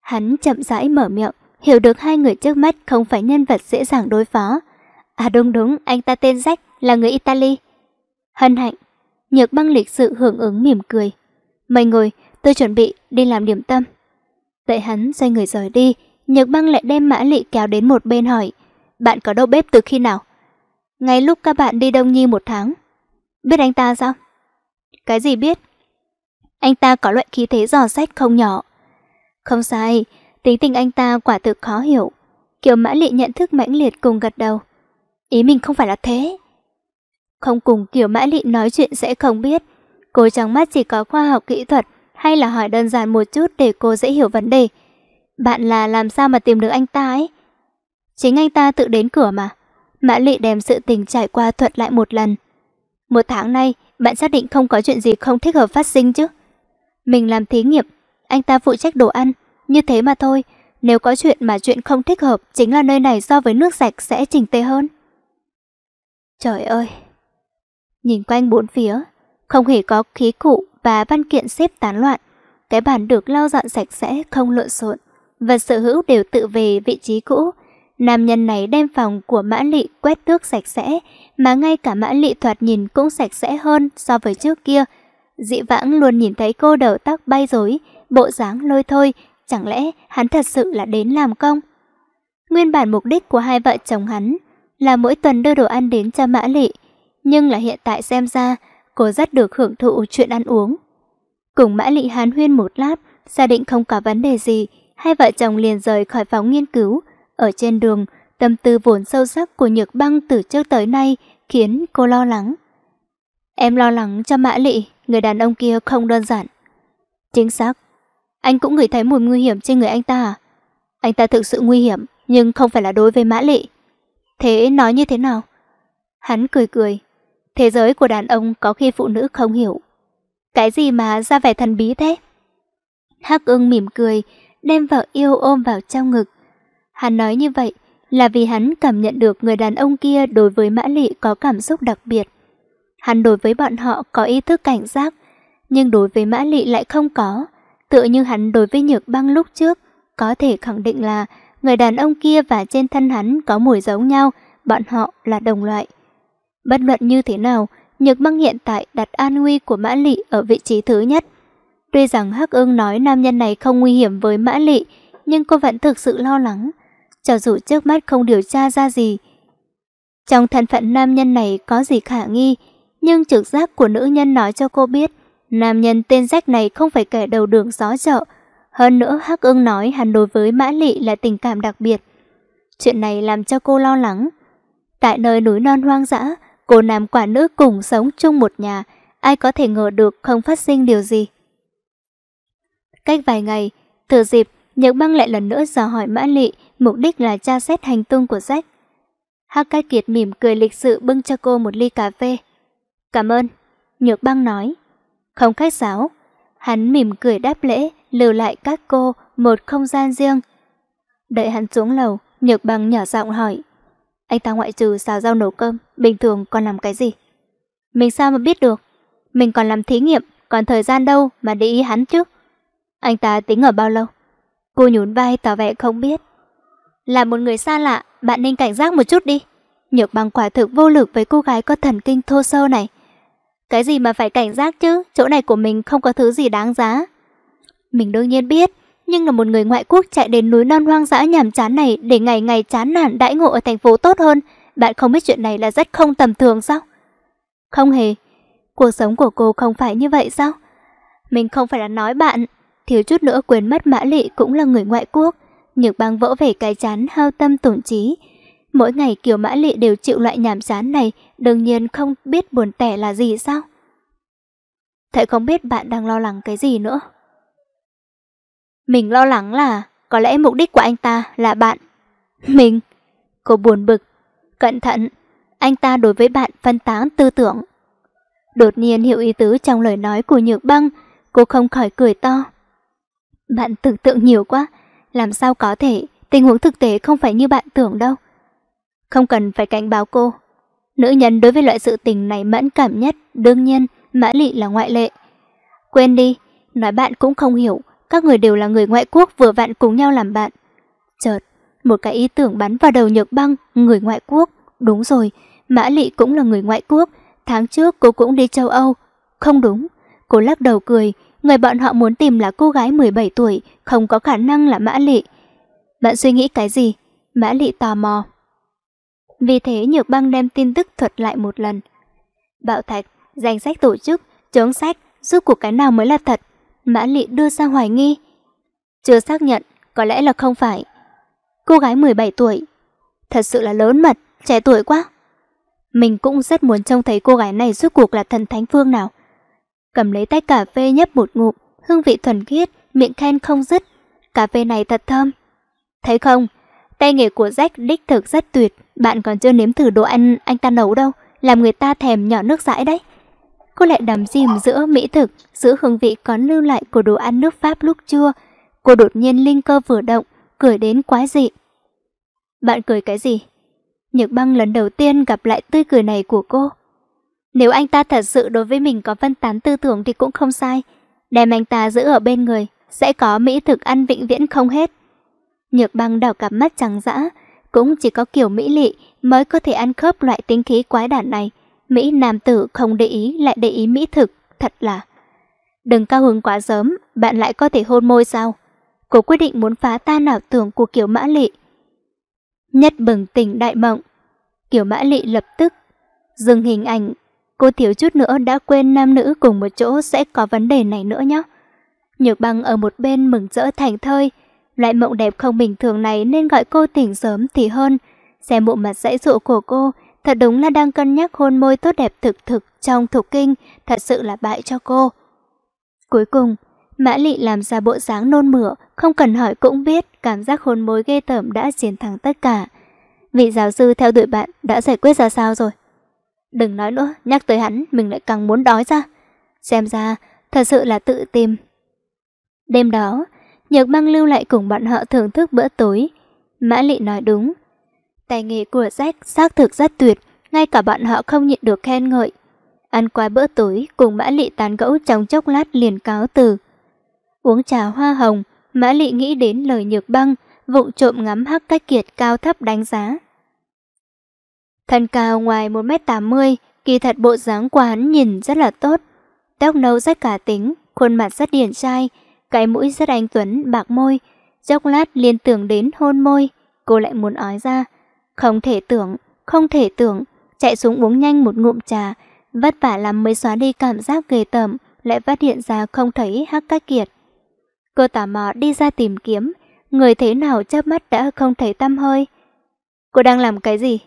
Hắn chậm rãi mở miệng, hiểu được hai người trước mắt không phải nhân vật dễ dàng đối phó. À đúng đúng, anh ta tên Jack, là người Italy. Hân hạnh, Nhược băng lịch sự hưởng ứng mỉm cười. Mày ngồi, tôi chuẩn bị đi làm điểm tâm. Tệ hắn xoay người rời đi, Nhược băng lại đem mã lị kéo đến một bên hỏi. Bạn có đầu bếp từ khi nào? Ngay lúc các bạn đi Đông Nhi một tháng. Biết anh ta sao? Cái gì biết? Anh ta có loại khí thế giò sách không nhỏ. Không sai, tính tình anh ta quả thực khó hiểu. Kiều Mã Lị nhận thức mãnh liệt cùng gật đầu. Ý mình không phải là thế không cùng kiểu mã lị nói chuyện sẽ không biết. Cô trắng mắt chỉ có khoa học kỹ thuật hay là hỏi đơn giản một chút để cô dễ hiểu vấn đề. Bạn là làm sao mà tìm được anh ta ấy? Chính anh ta tự đến cửa mà. Mã lị đem sự tình trải qua thuật lại một lần. Một tháng nay, bạn xác định không có chuyện gì không thích hợp phát sinh chứ? Mình làm thí nghiệm, anh ta phụ trách đồ ăn, như thế mà thôi. Nếu có chuyện mà chuyện không thích hợp, chính là nơi này so với nước sạch sẽ chỉnh tề hơn. Trời ơi, Nhìn quanh bốn phía, không hề có khí cụ và văn kiện xếp tán loạn. Cái bàn được lau dọn sạch sẽ, không lộn xộn. và sở hữu đều tự về vị trí cũ. Nam nhân này đem phòng của Mã Lị quét tước sạch sẽ, mà ngay cả Mã Lị thoạt nhìn cũng sạch sẽ hơn so với trước kia. Dị vãng luôn nhìn thấy cô đầu tóc bay rối, bộ dáng lôi thôi, chẳng lẽ hắn thật sự là đến làm công? Nguyên bản mục đích của hai vợ chồng hắn là mỗi tuần đưa đồ ăn đến cho Mã Lị, nhưng là hiện tại xem ra cô rất được hưởng thụ chuyện ăn uống. Cùng Mã Lị hán huyên một lát, gia định không có vấn đề gì, hai vợ chồng liền rời khỏi phóng nghiên cứu. Ở trên đường, tâm tư vốn sâu sắc của Nhược Băng từ trước tới nay khiến cô lo lắng. Em lo lắng cho Mã Lị, người đàn ông kia không đơn giản. Chính xác, anh cũng ngửi thấy mùi nguy hiểm trên người anh ta à? Anh ta thực sự nguy hiểm, nhưng không phải là đối với Mã Lị. Thế nói như thế nào? Hắn cười cười, Thế giới của đàn ông có khi phụ nữ không hiểu. Cái gì mà ra vẻ thần bí thế? Hắc ưng mỉm cười, đem vợ yêu ôm vào trong ngực. Hắn nói như vậy là vì hắn cảm nhận được người đàn ông kia đối với Mã Lị có cảm xúc đặc biệt. Hắn đối với bọn họ có ý thức cảnh giác, nhưng đối với Mã Lị lại không có. Tựa như hắn đối với Nhược Băng lúc trước, có thể khẳng định là người đàn ông kia và trên thân hắn có mùi giống nhau, bọn họ là đồng loại. Bất luận như thế nào, Nhược Băng hiện tại đặt an nguy của Mã Lị ở vị trí thứ nhất. Tuy rằng Hắc Ưng nói nam nhân này không nguy hiểm với Mã Lị, nhưng cô vẫn thực sự lo lắng, cho dù trước mắt không điều tra ra gì. Trong thân phận nam nhân này có gì khả nghi, nhưng trực giác của nữ nhân nói cho cô biết, nam nhân tên rách này không phải kẻ đầu đường gió chợ. Hơn nữa Hắc Ưng nói hắn đối với Mã Lị là tình cảm đặc biệt. Chuyện này làm cho cô lo lắng. Tại nơi núi non hoang dã, cô nam quả nữ cùng sống chung một nhà, ai có thể ngờ được không phát sinh điều gì. Cách vài ngày, thừa dịp, Nhật Băng lại lần nữa dò hỏi Mã Lị mục đích là tra xét hành tung của Jack. Hắc Cát Kiệt mỉm cười lịch sự bưng cho cô một ly cà phê. Cảm ơn, Nhược Băng nói. Không khách sáo, hắn mỉm cười đáp lễ, lưu lại các cô một không gian riêng. Đợi hắn xuống lầu, Nhược Băng nhỏ giọng hỏi. Anh ta ngoại trừ xào rau nấu cơm, bình thường còn làm cái gì? Mình sao mà biết được? Mình còn làm thí nghiệm, còn thời gian đâu mà để ý hắn chứ? Anh ta tính ở bao lâu? Cô nhún vai tỏ vẻ không biết. Là một người xa lạ, bạn nên cảnh giác một chút đi. Nhược bằng quả thực vô lực với cô gái có thần kinh thô sơ này. Cái gì mà phải cảnh giác chứ, chỗ này của mình không có thứ gì đáng giá. Mình đương nhiên biết, nhưng là một người ngoại quốc chạy đến núi non hoang dã nhàm chán này để ngày ngày chán nản đãi ngộ ở thành phố tốt hơn, bạn không biết chuyện này là rất không tầm thường sao? Không hề, cuộc sống của cô không phải như vậy sao? Mình không phải là nói bạn, thiếu chút nữa quên mất Mã Lị cũng là người ngoại quốc, nhược băng vỗ về cái chán hao tâm tổn trí. Mỗi ngày kiểu Mã Lị đều chịu loại nhảm chán này, đương nhiên không biết buồn tẻ là gì sao? Thầy không biết bạn đang lo lắng cái gì nữa. Mình lo lắng là có lẽ mục đích của anh ta là bạn. Mình. Cô buồn bực. Cẩn thận. Anh ta đối với bạn phân tán tư tưởng. Đột nhiên hiểu ý tứ trong lời nói của Nhược Băng, cô không khỏi cười to. Bạn tưởng tượng nhiều quá, làm sao có thể, tình huống thực tế không phải như bạn tưởng đâu. Không cần phải cảnh báo cô. Nữ nhân đối với loại sự tình này mẫn cảm nhất, đương nhiên, Mã Lị là ngoại lệ. Quên đi, nói bạn cũng không hiểu, các người đều là người ngoại quốc vừa vặn cùng nhau làm bạn. Chợt, một cái ý tưởng bắn vào đầu Nhược Băng, người ngoại quốc. Đúng rồi, Mã Lị cũng là người ngoại quốc, tháng trước cô cũng đi châu Âu. Không đúng, cô lắc đầu cười, người bọn họ muốn tìm là cô gái 17 tuổi, không có khả năng là Mã Lị. Bạn suy nghĩ cái gì? Mã Lị tò mò. Vì thế Nhược Băng đem tin tức thuật lại một lần. Bạo Thạch, danh sách tổ chức, chống sách, giúp cuộc cái nào mới là thật? Mã Lị đưa ra hoài nghi. Chưa xác nhận, có lẽ là không phải. Cô gái 17 tuổi, thật sự là lớn mật, trẻ tuổi quá. Mình cũng rất muốn trông thấy cô gái này rốt cuộc là thần thánh phương nào. Cầm lấy tách cà phê nhấp một ngụm, hương vị thuần khiết, miệng khen không dứt. Cà phê này thật thơm. Thấy không, tay nghề của Jack đích thực rất tuyệt, bạn còn chưa nếm thử đồ ăn anh ta nấu đâu, làm người ta thèm nhỏ nước dãi đấy cô lại đắm chìm giữa mỹ thực, giữa hương vị còn lưu lại của đồ ăn nước Pháp lúc trưa. Cô đột nhiên linh cơ vừa động, cười đến quái dị. Bạn cười cái gì? Nhược băng lần đầu tiên gặp lại tươi cười này của cô. Nếu anh ta thật sự đối với mình có phân tán tư tưởng thì cũng không sai. Đem anh ta giữ ở bên người, sẽ có mỹ thực ăn vĩnh viễn không hết. Nhược băng đảo cặp mắt trắng dã, cũng chỉ có kiểu mỹ lị mới có thể ăn khớp loại tính khí quái đản này. Mỹ nam tử không để ý lại để ý mỹ thực, thật là. Đừng cao hứng quá sớm, bạn lại có thể hôn môi sao? Cô quyết định muốn phá tan ảo tưởng của kiểu Mã Lị. Nhất bừng tỉnh đại mộng, kiểu Mã Lị lập tức dừng hình ảnh. Cô thiếu chút nữa đã quên nam nữ cùng một chỗ sẽ có vấn đề này nữa nhé. Nhược băng ở một bên mừng rỡ thành thơi. Loại mộng đẹp không bình thường này nên gọi cô tỉnh sớm thì hơn. Xem bộ mặt dãy dụ của cô Thật đúng là đang cân nhắc hôn môi tốt đẹp thực thực trong thục kinh, thật sự là bại cho cô. Cuối cùng, Mã Lị làm ra bộ dáng nôn mửa, không cần hỏi cũng biết cảm giác hôn môi ghê tởm đã chiến thắng tất cả. Vị giáo sư theo đuổi bạn đã giải quyết ra sao rồi? Đừng nói nữa, nhắc tới hắn mình lại càng muốn đói ra. Xem ra, thật sự là tự tìm. Đêm đó, Nhược băng lưu lại cùng bọn họ thưởng thức bữa tối. Mã Lị nói đúng, Tài nghệ của Jack xác thực rất tuyệt, ngay cả bọn họ không nhịn được khen ngợi. Ăn qua bữa tối, cùng Mã Lị tán gẫu trong chốc lát liền cáo từ. Uống trà hoa hồng, Mã Lị nghĩ đến lời nhược băng, vụng trộm ngắm hắc cách kiệt cao thấp đánh giá. Thân cao ngoài 1m80, kỳ thật bộ dáng của hắn nhìn rất là tốt. Tóc nâu rất cả tính, khuôn mặt rất điển trai, cái mũi rất anh tuấn, bạc môi. Chốc lát liên tưởng đến hôn môi, cô lại muốn ói ra. Không thể tưởng, không thể tưởng, chạy xuống uống nhanh một ngụm trà, vất vả lắm mới xóa đi cảm giác ghê tởm, lại phát hiện ra không thấy Hắc Cát Kiệt. Cô tò mò đi ra tìm kiếm, người thế nào chớp mắt đã không thấy tăm hơi. Cô đang làm cái gì?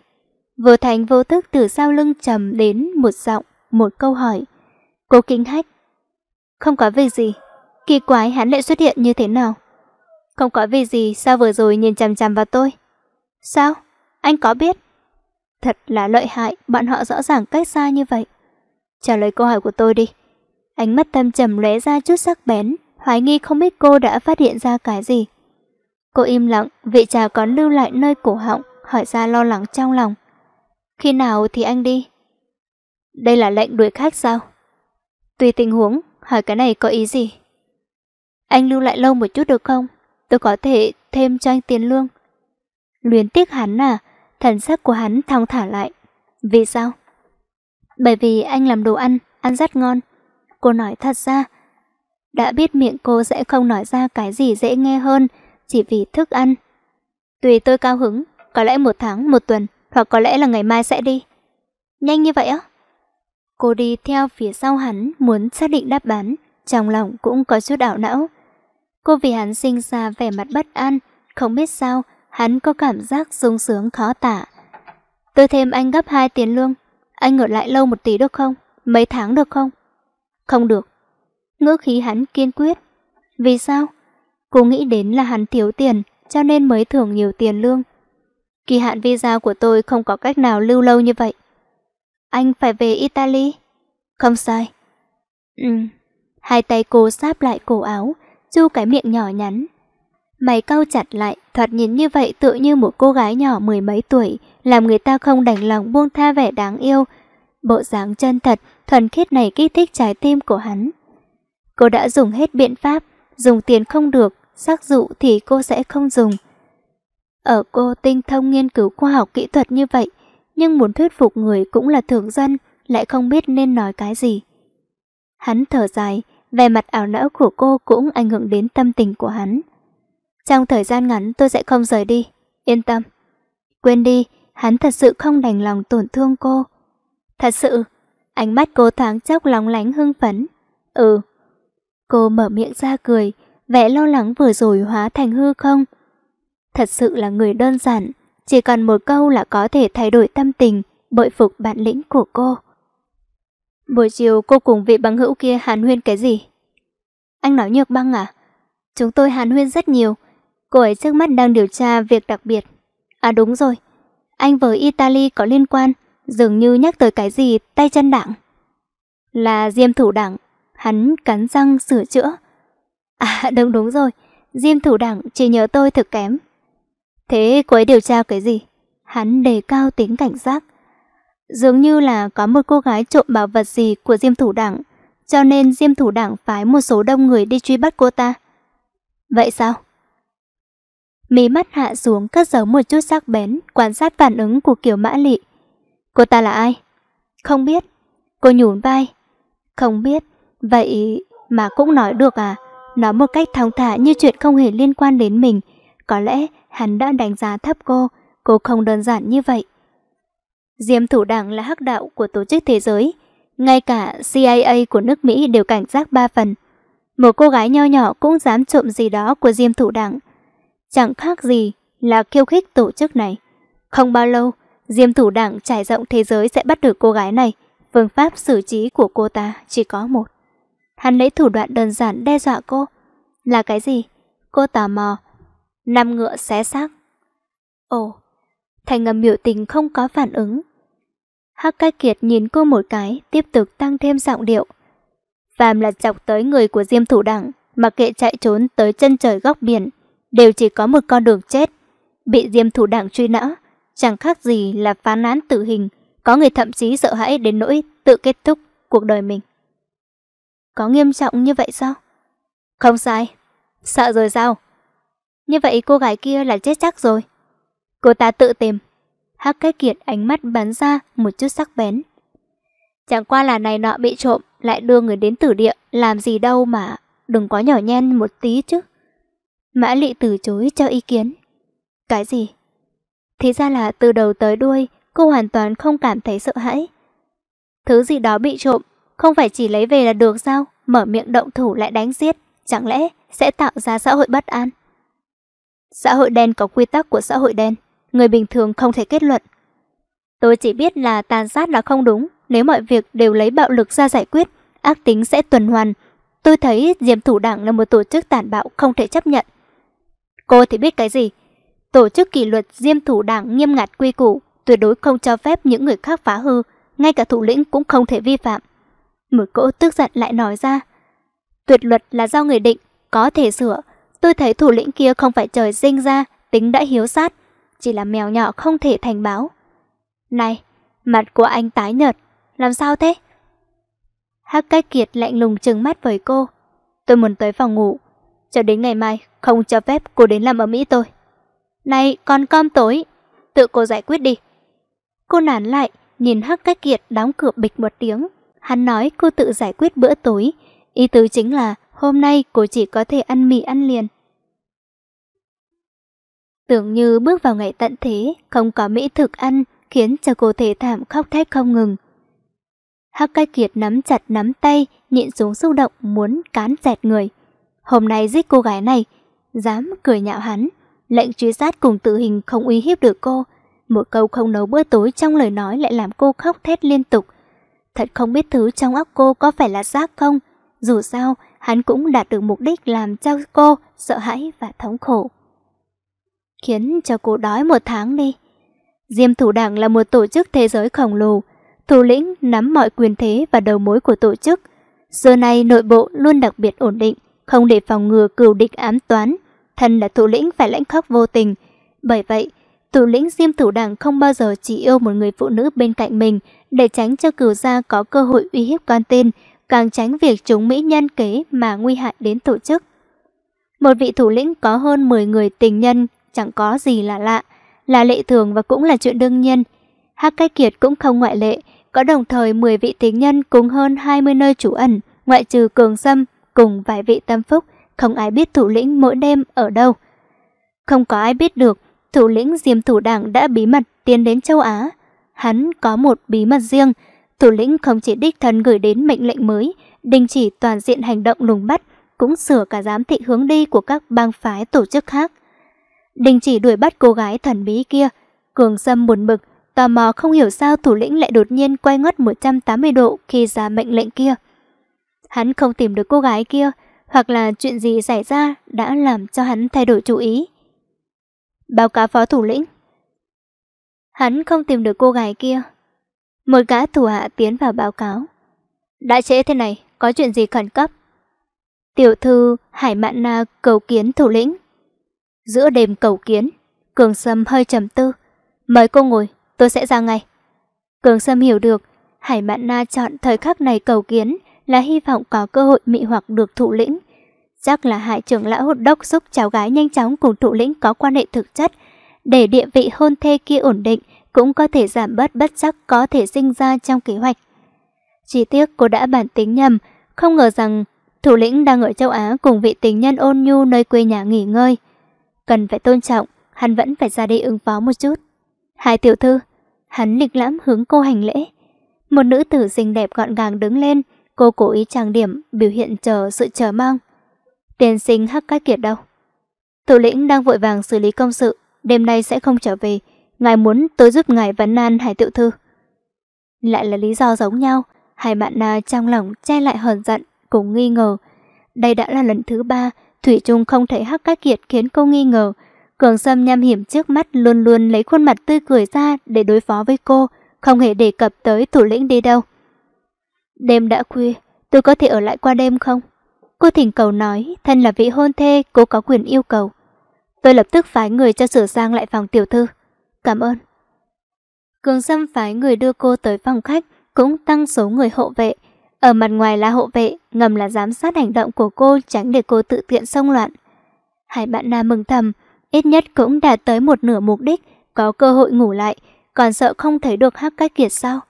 Vô thành vô thức từ sau lưng trầm đến một giọng, một câu hỏi. Cô kinh hách. Không có việc gì. Kỳ quái hắn lại xuất hiện như thế nào? Không có việc gì sao vừa rồi nhìn chằm chằm vào tôi? Sao? Anh có biết? Thật là lợi hại, bọn họ rõ ràng cách xa như vậy. Trả lời câu hỏi của tôi đi. Ánh mắt tâm trầm lóe ra chút sắc bén, hoài nghi không biết cô đã phát hiện ra cái gì. Cô im lặng, vị trà còn lưu lại nơi cổ họng, hỏi ra lo lắng trong lòng. Khi nào thì anh đi? Đây là lệnh đuổi khách sao? Tùy tình huống, hỏi cái này có ý gì? Anh lưu lại lâu một chút được không? Tôi có thể thêm cho anh tiền lương. Luyến tiếc hắn à, thần sắc của hắn thong thả lại. Vì sao? Bởi vì anh làm đồ ăn, ăn rất ngon. Cô nói thật ra, đã biết miệng cô sẽ không nói ra cái gì dễ nghe hơn chỉ vì thức ăn. Tùy tôi cao hứng, có lẽ một tháng, một tuần, hoặc có lẽ là ngày mai sẽ đi. Nhanh như vậy á? Cô đi theo phía sau hắn muốn xác định đáp án, trong lòng cũng có chút ảo não. Cô vì hắn sinh ra vẻ mặt bất an, không biết sao, hắn có cảm giác sung sướng khó tả. Tôi thêm anh gấp 2 tiền lương, anh ở lại lâu một tí được không? Mấy tháng được không? Không được. Ngữ khí hắn kiên quyết. Vì sao? Cô nghĩ đến là hắn thiếu tiền, cho nên mới thưởng nhiều tiền lương. Kỳ hạn visa của tôi không có cách nào lưu lâu như vậy. Anh phải về Italy. Không sai. Ừ. Hai tay cô sáp lại cổ áo, chu cái miệng nhỏ nhắn, Mày cau chặt lại, thoạt nhìn như vậy tự như một cô gái nhỏ mười mấy tuổi, làm người ta không đành lòng buông tha vẻ đáng yêu. Bộ dáng chân thật, thuần khiết này kích thích trái tim của hắn. Cô đã dùng hết biện pháp, dùng tiền không được, sắc dụ thì cô sẽ không dùng. Ở cô tinh thông nghiên cứu khoa học kỹ thuật như vậy, nhưng muốn thuyết phục người cũng là thường dân, lại không biết nên nói cái gì. Hắn thở dài, vẻ mặt ảo não của cô cũng ảnh hưởng đến tâm tình của hắn. Trong thời gian ngắn tôi sẽ không rời đi, yên tâm. Quên đi, hắn thật sự không đành lòng tổn thương cô. Thật sự, ánh mắt cô thoáng chốc lóng lánh hưng phấn. Ừ. Cô mở miệng ra cười, vẻ lo lắng vừa rồi hóa thành hư không. Thật sự là người đơn giản, chỉ cần một câu là có thể thay đổi tâm tình, bội phục bản lĩnh của cô. Buổi chiều cô cùng vị bằng hữu kia hàn huyên cái gì? Anh nói nhược băng à? Chúng tôi hàn huyên rất nhiều, Cô ấy trước mắt đang điều tra việc đặc biệt. À đúng rồi, anh với Italy có liên quan, dường như nhắc tới cái gì tay chân đảng. Là diêm thủ đảng, hắn cắn răng sửa chữa. À đúng đúng rồi, diêm thủ đảng chỉ nhớ tôi thực kém. Thế cô ấy điều tra cái gì? Hắn đề cao tính cảnh giác. Dường như là có một cô gái trộm bảo vật gì của diêm thủ đảng, cho nên diêm thủ đảng phái một số đông người đi truy bắt cô ta. Vậy sao? mí mắt hạ xuống cất giấu một chút sắc bén, quan sát phản ứng của kiểu Mã Lị. Cô ta là ai? Không biết. Cô nhún vai. Không biết. Vậy mà cũng nói được à? Nói một cách thong thả như chuyện không hề liên quan đến mình. Có lẽ hắn đã đánh giá thấp cô, cô không đơn giản như vậy. Diêm thủ đảng là hắc đạo của tổ chức thế giới. Ngay cả CIA của nước Mỹ đều cảnh giác ba phần. Một cô gái nho nhỏ cũng dám trộm gì đó của diêm thủ đảng chẳng khác gì là khiêu khích tổ chức này. Không bao lâu, diêm thủ đảng trải rộng thế giới sẽ bắt được cô gái này. Phương pháp xử trí của cô ta chỉ có một. Hắn lấy thủ đoạn đơn giản đe dọa cô. Là cái gì? Cô tò mò. Năm ngựa xé xác. Ồ, thành ngầm biểu tình không có phản ứng. Hắc ca kiệt nhìn cô một cái, tiếp tục tăng thêm giọng điệu. Phàm là chọc tới người của diêm thủ đảng, mà kệ chạy trốn tới chân trời góc biển, đều chỉ có một con đường chết. Bị diêm thủ đảng truy nã, chẳng khác gì là phán án tử hình, có người thậm chí sợ hãi đến nỗi tự kết thúc cuộc đời mình. Có nghiêm trọng như vậy sao? Không sai, sợ rồi sao? Như vậy cô gái kia là chết chắc rồi. Cô ta tự tìm. Hắc cái kiệt ánh mắt bắn ra một chút sắc bén. Chẳng qua là này nọ bị trộm, lại đưa người đến tử địa, làm gì đâu mà, đừng có nhỏ nhen một tí chứ. Mã Lị từ chối cho ý kiến. Cái gì? Thế ra là từ đầu tới đuôi, cô hoàn toàn không cảm thấy sợ hãi. Thứ gì đó bị trộm, không phải chỉ lấy về là được sao? Mở miệng động thủ lại đánh giết, chẳng lẽ sẽ tạo ra xã hội bất an? Xã hội đen có quy tắc của xã hội đen, người bình thường không thể kết luận. Tôi chỉ biết là tàn sát là không đúng, nếu mọi việc đều lấy bạo lực ra giải quyết, ác tính sẽ tuần hoàn. Tôi thấy Diệm Thủ Đảng là một tổ chức tàn bạo không thể chấp nhận cô thì biết cái gì. Tổ chức kỷ luật diêm thủ đảng nghiêm ngặt quy củ, tuyệt đối không cho phép những người khác phá hư, ngay cả thủ lĩnh cũng không thể vi phạm. Mười cỗ tức giận lại nói ra, tuyệt luật là do người định, có thể sửa. Tôi thấy thủ lĩnh kia không phải trời sinh ra, tính đã hiếu sát, chỉ là mèo nhỏ không thể thành báo. Này, mặt của anh tái nhợt, làm sao thế? Hắc Cách Kiệt lạnh lùng trừng mắt với cô. Tôi muốn tới phòng ngủ, cho đến ngày mai Không cho phép cô đến làm ở Mỹ tôi Này còn cơm tối Tự cô giải quyết đi Cô nản lại Nhìn Hắc Cách Kiệt đóng cửa bịch một tiếng Hắn nói cô tự giải quyết bữa tối Ý tứ chính là hôm nay cô chỉ có thể ăn mì ăn liền Tưởng như bước vào ngày tận thế Không có mỹ thực ăn Khiến cho cô thể thảm khóc thét không ngừng Hắc Cách Kiệt nắm chặt nắm tay, nhịn xuống xúc động muốn cán dẹt người. Hôm nay giết cô gái này, dám cười nhạo hắn, lệnh truy sát cùng tử hình không uy hiếp được cô. Một câu không nấu bữa tối trong lời nói lại làm cô khóc thét liên tục. Thật không biết thứ trong óc cô có phải là xác không. Dù sao, hắn cũng đạt được mục đích làm cho cô sợ hãi và thống khổ. Khiến cho cô đói một tháng đi. Diêm thủ đảng là một tổ chức thế giới khổng lồ. Thủ lĩnh nắm mọi quyền thế và đầu mối của tổ chức. Giờ này nội bộ luôn đặc biệt ổn định không để phòng ngừa cừu địch ám toán, thân là thủ lĩnh phải lãnh khóc vô tình. Bởi vậy, thủ lĩnh Diêm Thủ Đảng không bao giờ chỉ yêu một người phụ nữ bên cạnh mình để tránh cho cừu gia có cơ hội uy hiếp con tin, càng tránh việc chúng mỹ nhân kế mà nguy hại đến tổ chức. Một vị thủ lĩnh có hơn 10 người tình nhân chẳng có gì là lạ, là lệ thường và cũng là chuyện đương nhiên. Hắc Cách Kiệt cũng không ngoại lệ, có đồng thời 10 vị tình nhân cùng hơn 20 nơi trú ẩn, ngoại trừ Cường Sâm cùng vài vị tâm phúc, không ai biết thủ lĩnh mỗi đêm ở đâu. Không có ai biết được, thủ lĩnh Diêm Thủ Đảng đã bí mật tiến đến châu Á. Hắn có một bí mật riêng, thủ lĩnh không chỉ đích thân gửi đến mệnh lệnh mới, đình chỉ toàn diện hành động lùng bắt, cũng sửa cả giám thị hướng đi của các bang phái tổ chức khác. Đình chỉ đuổi bắt cô gái thần bí kia, Cường Sâm buồn bực, tò mò không hiểu sao thủ lĩnh lại đột nhiên quay ngót 180 độ khi ra mệnh lệnh kia hắn không tìm được cô gái kia, hoặc là chuyện gì xảy ra đã làm cho hắn thay đổi chú ý. Báo cáo phó thủ lĩnh. Hắn không tìm được cô gái kia. Một gã thủ hạ tiến vào báo cáo. Đã trễ thế này, có chuyện gì khẩn cấp? Tiểu thư Hải Mạn Na cầu kiến thủ lĩnh. Giữa đêm cầu kiến, Cường Sâm hơi trầm tư. Mời cô ngồi, tôi sẽ ra ngay. Cường Sâm hiểu được, Hải Mạn Na chọn thời khắc này cầu kiến là hy vọng có cơ hội mị hoặc được thủ lĩnh. Chắc là hải trưởng lão hốt đốc giúp cháu gái nhanh chóng cùng thủ lĩnh có quan hệ thực chất, để địa vị hôn thê kia ổn định cũng có thể giảm bớt bất chắc có thể sinh ra trong kế hoạch. Chỉ tiếc cô đã bản tính nhầm, không ngờ rằng thủ lĩnh đang ở châu Á cùng vị tình nhân ôn nhu nơi quê nhà nghỉ ngơi. Cần phải tôn trọng, hắn vẫn phải ra đi ứng phó một chút. Hai tiểu thư, hắn lịch lãm hướng cô hành lễ. Một nữ tử xinh đẹp gọn gàng đứng lên, cô cố ý trang điểm, biểu hiện chờ sự chờ mong. tiền sinh Hắc Cát Kiệt đâu? Thủ lĩnh đang vội vàng xử lý công sự, đêm nay sẽ không trở về. Ngài muốn tôi giúp ngài vấn nan hải tiểu thư. Lại là lý do giống nhau, hai bạn na trong lòng che lại hờn giận, cùng nghi ngờ. Đây đã là lần thứ ba, Thủy Trung không thấy Hắc Cát Kiệt khiến cô nghi ngờ. Cường Sâm nham hiểm trước mắt luôn luôn lấy khuôn mặt tươi cười ra để đối phó với cô, không hề đề cập tới thủ lĩnh đi đâu. Đêm đã khuya, tôi có thể ở lại qua đêm không? Cô thỉnh cầu nói, thân là vị hôn thê, cô có quyền yêu cầu. Tôi lập tức phái người cho sửa sang lại phòng tiểu thư. Cảm ơn. Cường xâm phái người đưa cô tới phòng khách, cũng tăng số người hộ vệ. Ở mặt ngoài là hộ vệ, ngầm là giám sát hành động của cô tránh để cô tự tiện xông loạn. Hai bạn nam mừng thầm, ít nhất cũng đạt tới một nửa mục đích, có cơ hội ngủ lại, còn sợ không thấy được hắc cách kiệt sao.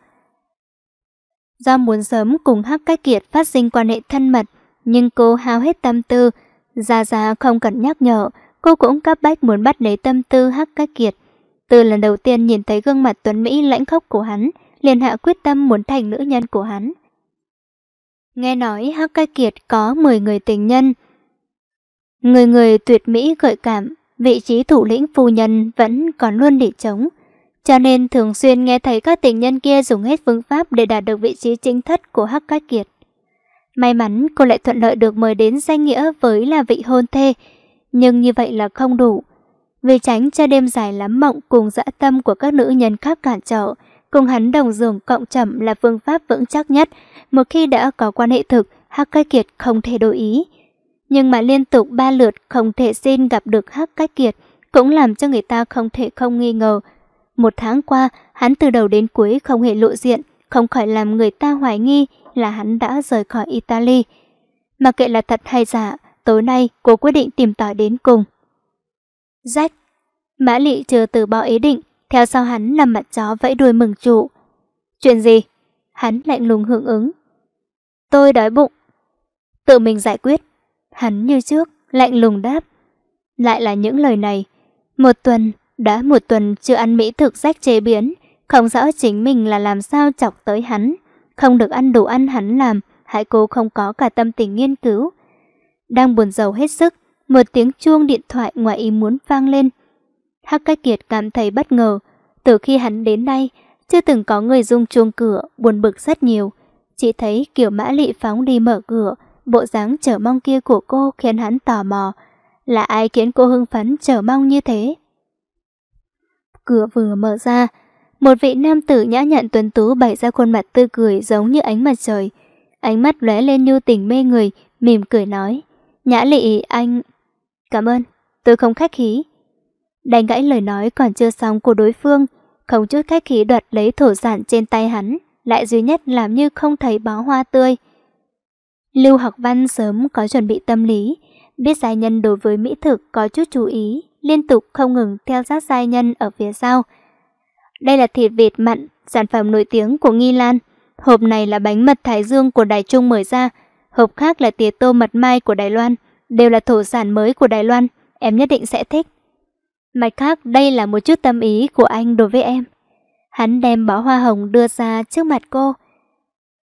Do muốn sớm cùng Hắc Cách Kiệt phát sinh quan hệ thân mật, nhưng cô hao hết tâm tư. Gia Gia không cần nhắc nhở, cô cũng cấp bách muốn bắt lấy tâm tư Hắc Cách Kiệt. Từ lần đầu tiên nhìn thấy gương mặt Tuấn Mỹ lãnh khốc của hắn, liền hạ quyết tâm muốn thành nữ nhân của hắn. Nghe nói Hắc Cách Kiệt có 10 người tình nhân. Người người tuyệt mỹ gợi cảm, vị trí thủ lĩnh phu nhân vẫn còn luôn để trống. Cho nên thường xuyên nghe thấy các tình nhân kia dùng hết phương pháp để đạt được vị trí chính thất của Hắc Cát Kiệt. May mắn cô lại thuận lợi được mời đến danh nghĩa với là vị hôn thê, nhưng như vậy là không đủ. Vì tránh cho đêm dài lắm mộng cùng dã tâm của các nữ nhân khác cản trở, cùng hắn đồng giường cộng trầm là phương pháp vững chắc nhất. Một khi đã có quan hệ thực, Hắc Cách Kiệt không thể đổi ý. Nhưng mà liên tục ba lượt không thể xin gặp được Hắc Cách Kiệt cũng làm cho người ta không thể không nghi ngờ một tháng qua, hắn từ đầu đến cuối không hề lộ diện, không khỏi làm người ta hoài nghi là hắn đã rời khỏi Italy. Mà kệ là thật hay giả, tối nay cô quyết định tìm tòi đến cùng. Jack Mã Lị chưa từ bỏ ý định, theo sau hắn là mặt chó vẫy đuôi mừng trụ. Chuyện gì? Hắn lạnh lùng hưởng ứng. Tôi đói bụng. Tự mình giải quyết. Hắn như trước, lạnh lùng đáp. Lại là những lời này. Một tuần, đã một tuần chưa ăn mỹ thực rách chế biến, không rõ chính mình là làm sao chọc tới hắn. Không được ăn đủ ăn hắn làm, hại cô không có cả tâm tình nghiên cứu. Đang buồn giàu hết sức, một tiếng chuông điện thoại ngoại ý muốn vang lên. Hắc Cách Kiệt cảm thấy bất ngờ, từ khi hắn đến đây, chưa từng có người rung chuông cửa, buồn bực rất nhiều. Chỉ thấy kiểu mã lị phóng đi mở cửa, bộ dáng chờ mong kia của cô khiến hắn tò mò. Là ai khiến cô hưng phấn chờ mong như thế? cửa vừa mở ra. Một vị nam tử nhã nhặn tuấn tú bày ra khuôn mặt tươi cười giống như ánh mặt trời. Ánh mắt lóe lên nhu tình mê người, mỉm cười nói. Nhã lị, anh... Cảm ơn, tôi không khách khí. Đánh gãy lời nói còn chưa xong của đối phương, không chút khách khí đoạt lấy thổ sản trên tay hắn, lại duy nhất làm như không thấy bó hoa tươi. Lưu học văn sớm có chuẩn bị tâm lý, biết giai nhân đối với mỹ thực có chút chú ý, liên tục không ngừng theo sát giai nhân ở phía sau. Đây là thịt vịt mặn, sản phẩm nổi tiếng của Nghi Lan. Hộp này là bánh mật Thái Dương của Đài Trung mở ra, hộp khác là tía tô mật mai của Đài Loan, đều là thổ sản mới của Đài Loan, em nhất định sẽ thích. Mặt khác, đây là một chút tâm ý của anh đối với em. Hắn đem bó hoa hồng đưa ra trước mặt cô.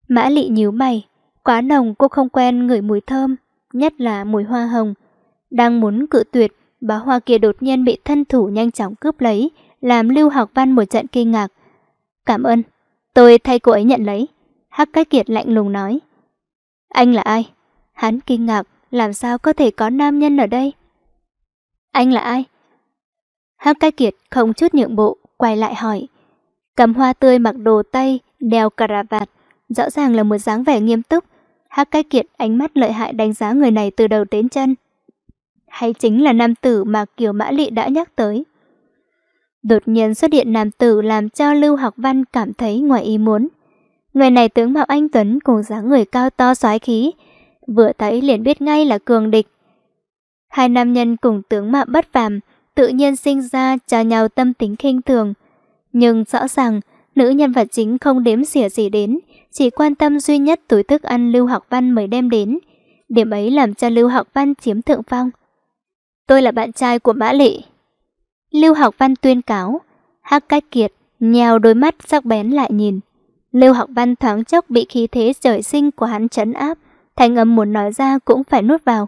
Mã lị nhíu mày, quá nồng cô không quen ngửi mùi thơm, nhất là mùi hoa hồng. Đang muốn cự tuyệt, Bá hoa kia đột nhiên bị thân thủ nhanh chóng cướp lấy, làm Lưu Học Văn một trận kinh ngạc. Cảm ơn, tôi thay cô ấy nhận lấy. Hắc Cách Kiệt lạnh lùng nói. Anh là ai? Hắn kinh ngạc, làm sao có thể có nam nhân ở đây? Anh là ai? Hắc Cách Kiệt không chút nhượng bộ, quay lại hỏi. Cầm hoa tươi mặc đồ tây, đeo cà rà vạt, rõ ràng là một dáng vẻ nghiêm túc. Hắc Cách Kiệt ánh mắt lợi hại đánh giá người này từ đầu đến chân hay chính là nam tử mà Kiều Mã Lị đã nhắc tới. Đột nhiên xuất hiện nam tử làm cho Lưu Học Văn cảm thấy ngoài ý muốn. Người này tướng mạo anh Tuấn cùng dáng người cao to xoái khí, vừa thấy liền biết ngay là cường địch. Hai nam nhân cùng tướng mạo bất phàm, tự nhiên sinh ra cho nhau tâm tính khinh thường. Nhưng rõ ràng, nữ nhân vật chính không đếm xỉa gì đến, chỉ quan tâm duy nhất túi thức ăn Lưu Học Văn mới đem đến. Điểm ấy làm cho Lưu Học Văn chiếm thượng phong. Tôi là bạn trai của Mã Lị. Lưu Học Văn tuyên cáo, Hắc Cách Kiệt nhào đôi mắt sắc bén lại nhìn. Lưu Học Văn thoáng chốc bị khí thế trời sinh của hắn chấn áp, thành âm muốn nói ra cũng phải nuốt vào.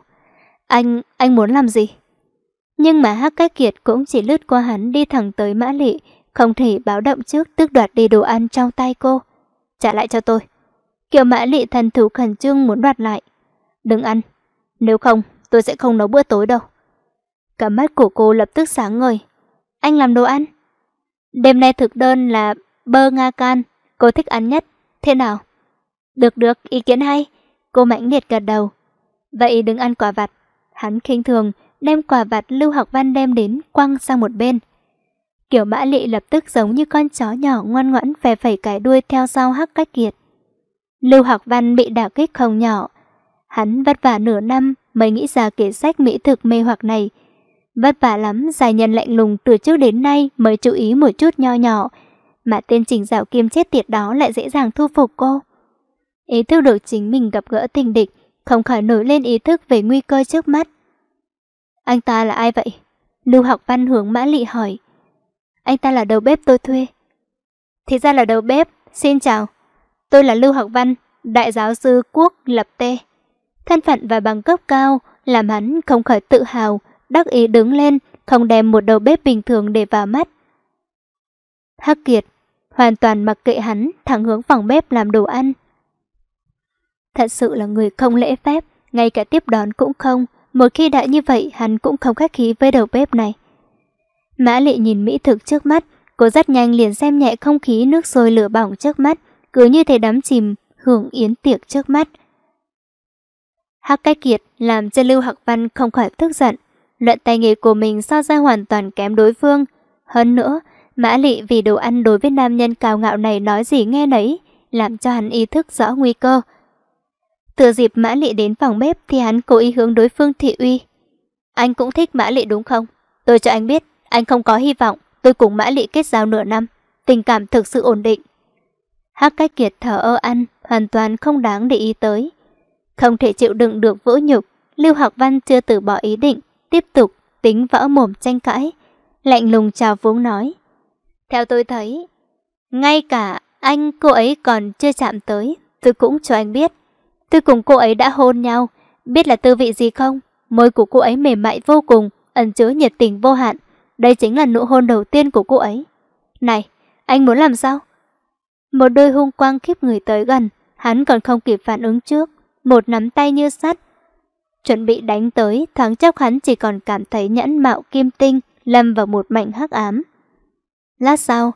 Anh, anh muốn làm gì? Nhưng mà Hắc Cách Kiệt cũng chỉ lướt qua hắn đi thẳng tới Mã Lị, không thể báo động trước tước đoạt đi đồ ăn trong tay cô. Trả lại cho tôi. Kiều Mã Lị thần thủ khẩn trương muốn đoạt lại. Đừng ăn, nếu không tôi sẽ không nấu bữa tối đâu. Cả mắt của cô lập tức sáng ngời. Anh làm đồ ăn? Đêm nay thực đơn là bơ Nga can, cô thích ăn nhất. Thế nào? Được được, ý kiến hay. Cô mãnh liệt gật đầu. Vậy đừng ăn quả vặt. Hắn khinh thường, đem quả vặt Lưu Học Văn đem đến quăng sang một bên. Kiểu mã lị lập tức giống như con chó nhỏ ngoan ngoãn phè phẩy cái đuôi theo sau hắc cách kiệt. Lưu Học Văn bị đả kích không nhỏ. Hắn vất vả nửa năm mới nghĩ ra kế sách mỹ thực mê hoặc này, Vất vả lắm, dài nhân lạnh lùng từ trước đến nay mới chú ý một chút nho nhỏ. Mà tên trình dạo kiêm chết tiệt đó lại dễ dàng thu phục cô. Ý thức được chính mình gặp gỡ tình địch, không khỏi nổi lên ý thức về nguy cơ trước mắt. Anh ta là ai vậy? Lưu học văn hướng mã lị hỏi. Anh ta là đầu bếp tôi thuê. Thì ra là đầu bếp, xin chào. Tôi là Lưu học văn, đại giáo sư quốc lập tê. Thân phận và bằng cấp cao làm hắn không khỏi tự hào, đắc ý đứng lên, không đem một đầu bếp bình thường để vào mắt. Hắc Kiệt, hoàn toàn mặc kệ hắn, thẳng hướng phòng bếp làm đồ ăn. Thật sự là người không lễ phép, ngay cả tiếp đón cũng không, một khi đã như vậy hắn cũng không khách khí với đầu bếp này. Mã lệ nhìn mỹ thực trước mắt, cô rất nhanh liền xem nhẹ không khí nước sôi lửa bỏng trước mắt, cứ như thể đắm chìm, hưởng yến tiệc trước mắt. Hắc Cái Kiệt làm cho Lưu Hạc Văn không khỏi tức giận. Luận tài nghệ của mình so ra hoàn toàn kém đối phương. Hơn nữa, Mã Lị vì đồ ăn đối với nam nhân cao ngạo này nói gì nghe nấy, làm cho hắn ý thức rõ nguy cơ. Từ dịp Mã Lị đến phòng bếp thì hắn cố ý hướng đối phương thị uy. Anh cũng thích Mã Lị đúng không? Tôi cho anh biết, anh không có hy vọng, tôi cùng Mã Lị kết giao nửa năm, tình cảm thực sự ổn định. Hắc cách kiệt thở ơ ăn, hoàn toàn không đáng để ý tới. Không thể chịu đựng được vỡ nhục, Lưu Học Văn chưa từ bỏ ý định, tiếp tục tính vỡ mồm tranh cãi, lạnh lùng chào vốn nói. Theo tôi thấy, ngay cả anh cô ấy còn chưa chạm tới, tôi cũng cho anh biết. Tôi cùng cô ấy đã hôn nhau, biết là tư vị gì không? Môi của cô ấy mềm mại vô cùng, ẩn chứa nhiệt tình vô hạn. Đây chính là nụ hôn đầu tiên của cô ấy. Này, anh muốn làm sao? Một đôi hung quang khiếp người tới gần, hắn còn không kịp phản ứng trước. Một nắm tay như sắt, chuẩn bị đánh tới, thoáng chốc hắn chỉ còn cảm thấy nhẫn mạo kim tinh, lâm vào một mảnh hắc ám. Lát sau,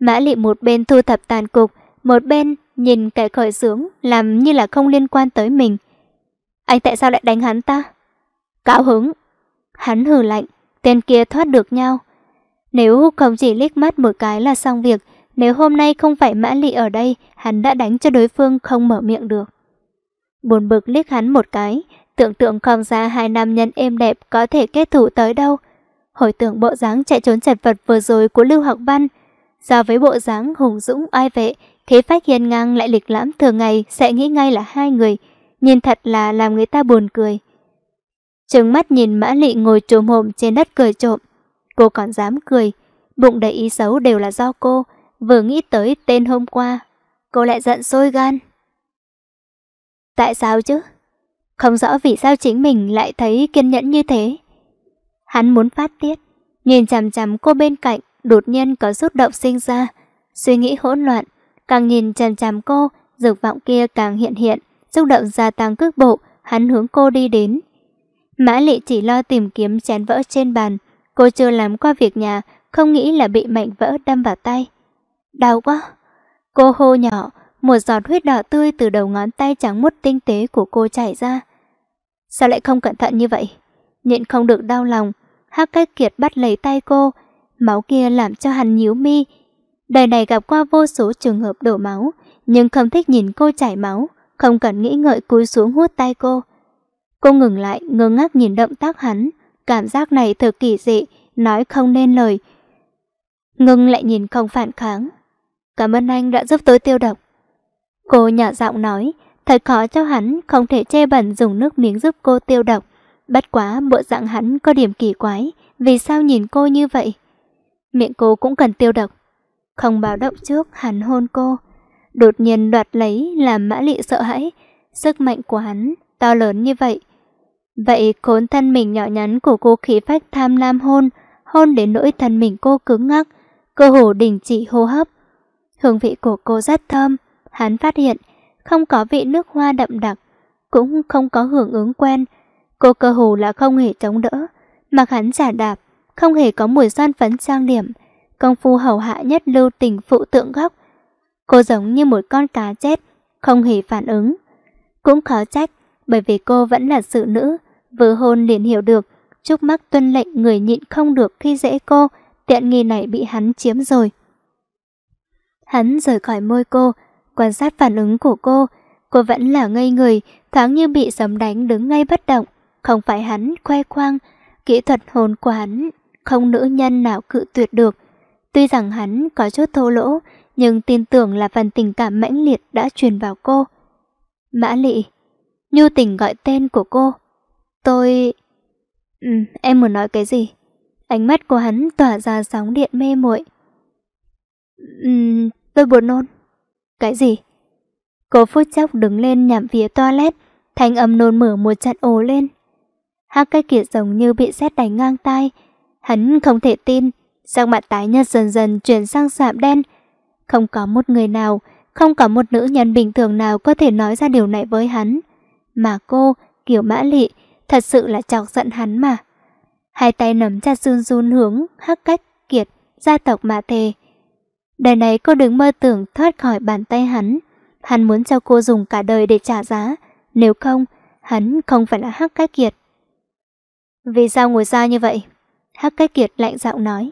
Mã Lị một bên thu thập tàn cục, một bên nhìn kẻ khỏi sướng làm như là không liên quan tới mình. Anh tại sao lại đánh hắn ta? Cạo hứng. Hắn hừ lạnh, tên kia thoát được nhau. Nếu không chỉ liếc mắt một cái là xong việc, nếu hôm nay không phải Mã Lị ở đây, hắn đã đánh cho đối phương không mở miệng được. Buồn bực liếc hắn một cái, Tưởng tượng không ra hai nam nhân êm đẹp có thể kết thủ tới đâu. Hồi tưởng bộ dáng chạy trốn chật vật vừa rồi của Lưu Học Văn. So với bộ dáng hùng dũng oai vệ, khí phách hiên ngang lại lịch lãm thường ngày sẽ nghĩ ngay là hai người. Nhìn thật là làm người ta buồn cười. Trừng mắt nhìn Mã Lị ngồi trồm hồm trên đất cười trộm. Cô còn dám cười. Bụng đầy ý xấu đều là do cô. Vừa nghĩ tới tên hôm qua, cô lại giận sôi gan. Tại sao chứ? Không rõ vì sao chính mình lại thấy kiên nhẫn như thế. Hắn muốn phát tiết, nhìn chằm chằm cô bên cạnh, đột nhiên có xúc động sinh ra, suy nghĩ hỗn loạn, càng nhìn chằm chằm cô, dục vọng kia càng hiện hiện, xúc động gia tăng cước bộ, hắn hướng cô đi đến. Mã Lệ chỉ lo tìm kiếm chén vỡ trên bàn, cô chưa làm qua việc nhà, không nghĩ là bị mạnh vỡ đâm vào tay. Đau quá. Cô hô nhỏ, một giọt huyết đỏ tươi từ đầu ngón tay trắng mút tinh tế của cô chảy ra. Sao lại không cẩn thận như vậy? Nhịn không được đau lòng, Hắc Cách Kiệt bắt lấy tay cô, máu kia làm cho hắn nhíu mi. Đời này gặp qua vô số trường hợp đổ máu, nhưng không thích nhìn cô chảy máu, không cần nghĩ ngợi cúi xuống hút tay cô. Cô ngừng lại, ngơ ngác nhìn động tác hắn, cảm giác này thật kỳ dị, nói không nên lời. Ngưng lại nhìn không phản kháng. Cảm ơn anh đã giúp tôi tiêu độc. Cô nhỏ giọng nói, Thật khó cho hắn không thể che bẩn dùng nước miếng giúp cô tiêu độc. Bất quá bộ dạng hắn có điểm kỳ quái, vì sao nhìn cô như vậy? Miệng cô cũng cần tiêu độc. Không báo động trước, hắn hôn cô. Đột nhiên đoạt lấy làm mã lị sợ hãi. Sức mạnh của hắn to lớn như vậy. Vậy khốn thân mình nhỏ nhắn của cô khí phách tham lam hôn, hôn đến nỗi thân mình cô cứng ngắc, cơ hồ đình chỉ hô hấp. Hương vị của cô rất thơm, hắn phát hiện không có vị nước hoa đậm đặc, cũng không có hưởng ứng quen. Cô cơ hồ là không hề chống đỡ, mà hắn giả đạp, không hề có mùi son phấn trang điểm, công phu hầu hạ nhất lưu tình phụ tượng góc. Cô giống như một con cá chết, không hề phản ứng. Cũng khó trách, bởi vì cô vẫn là sự nữ, vừa hôn liền hiểu được, chúc mắc tuân lệnh người nhịn không được khi dễ cô, tiện nghi này bị hắn chiếm rồi. Hắn rời khỏi môi cô, quan sát phản ứng của cô. Cô vẫn là ngây người, thoáng như bị sấm đánh đứng ngay bất động. Không phải hắn khoe khoang, kỹ thuật hồn của hắn, không nữ nhân nào cự tuyệt được. Tuy rằng hắn có chút thô lỗ, nhưng tin tưởng là phần tình cảm mãnh liệt đã truyền vào cô. Mã Lị, Nhu Tình gọi tên của cô. Tôi... Ừ, em muốn nói cái gì? Ánh mắt của hắn tỏa ra sóng điện mê muội. Ừ, tôi buồn nôn. Cái gì? Cô phút chốc đứng lên nhằm phía toilet, thanh âm nôn mửa một trận ồ lên. Hắc cái kiệt giống như bị sét đánh ngang tai. Hắn không thể tin, sắc mặt tái nhợt dần dần chuyển sang sạm đen. Không có một người nào, không có một nữ nhân bình thường nào có thể nói ra điều này với hắn. Mà cô, kiểu mã lị, thật sự là chọc giận hắn mà. Hai tay nắm chặt run run hướng, hắc cách, kiệt, gia tộc mà thề. Đời này cô đừng mơ tưởng thoát khỏi bàn tay hắn. Hắn muốn cho cô dùng cả đời để trả giá. Nếu không, hắn không phải là Hắc Cái Kiệt. Vì sao ngồi xa như vậy? Hắc Cái Kiệt lạnh giọng nói.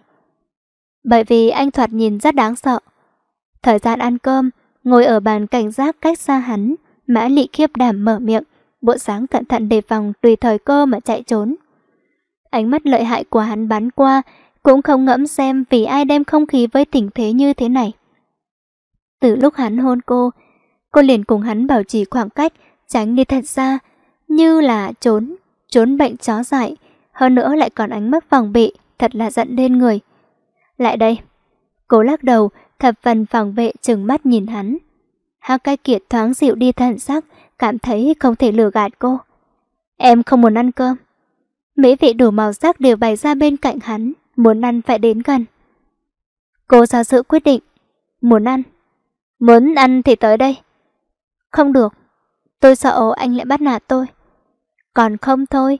Bởi vì anh thoạt nhìn rất đáng sợ. Thời gian ăn cơm, ngồi ở bàn cảnh giác cách xa hắn, mã lị khiếp đảm mở miệng, bộ sáng cẩn thận đề phòng tùy thời cơ mà chạy trốn. Ánh mắt lợi hại của hắn bắn qua, cũng không ngẫm xem vì ai đem không khí với tình thế như thế này Từ lúc hắn hôn cô Cô liền cùng hắn bảo trì khoảng cách Tránh đi thật xa Như là trốn Trốn bệnh chó dại Hơn nữa lại còn ánh mắt phòng bị Thật là giận lên người Lại đây Cô lắc đầu Thập phần phòng vệ trừng mắt nhìn hắn Hắc cái kiệt thoáng dịu đi thận sắc Cảm thấy không thể lừa gạt cô Em không muốn ăn cơm Mỹ vị đủ màu sắc đều bày ra bên cạnh hắn muốn ăn phải đến gần. Cô giáo sự quyết định, muốn ăn. Muốn ăn thì tới đây. Không được, tôi sợ anh lại bắt nạt tôi. Còn không thôi,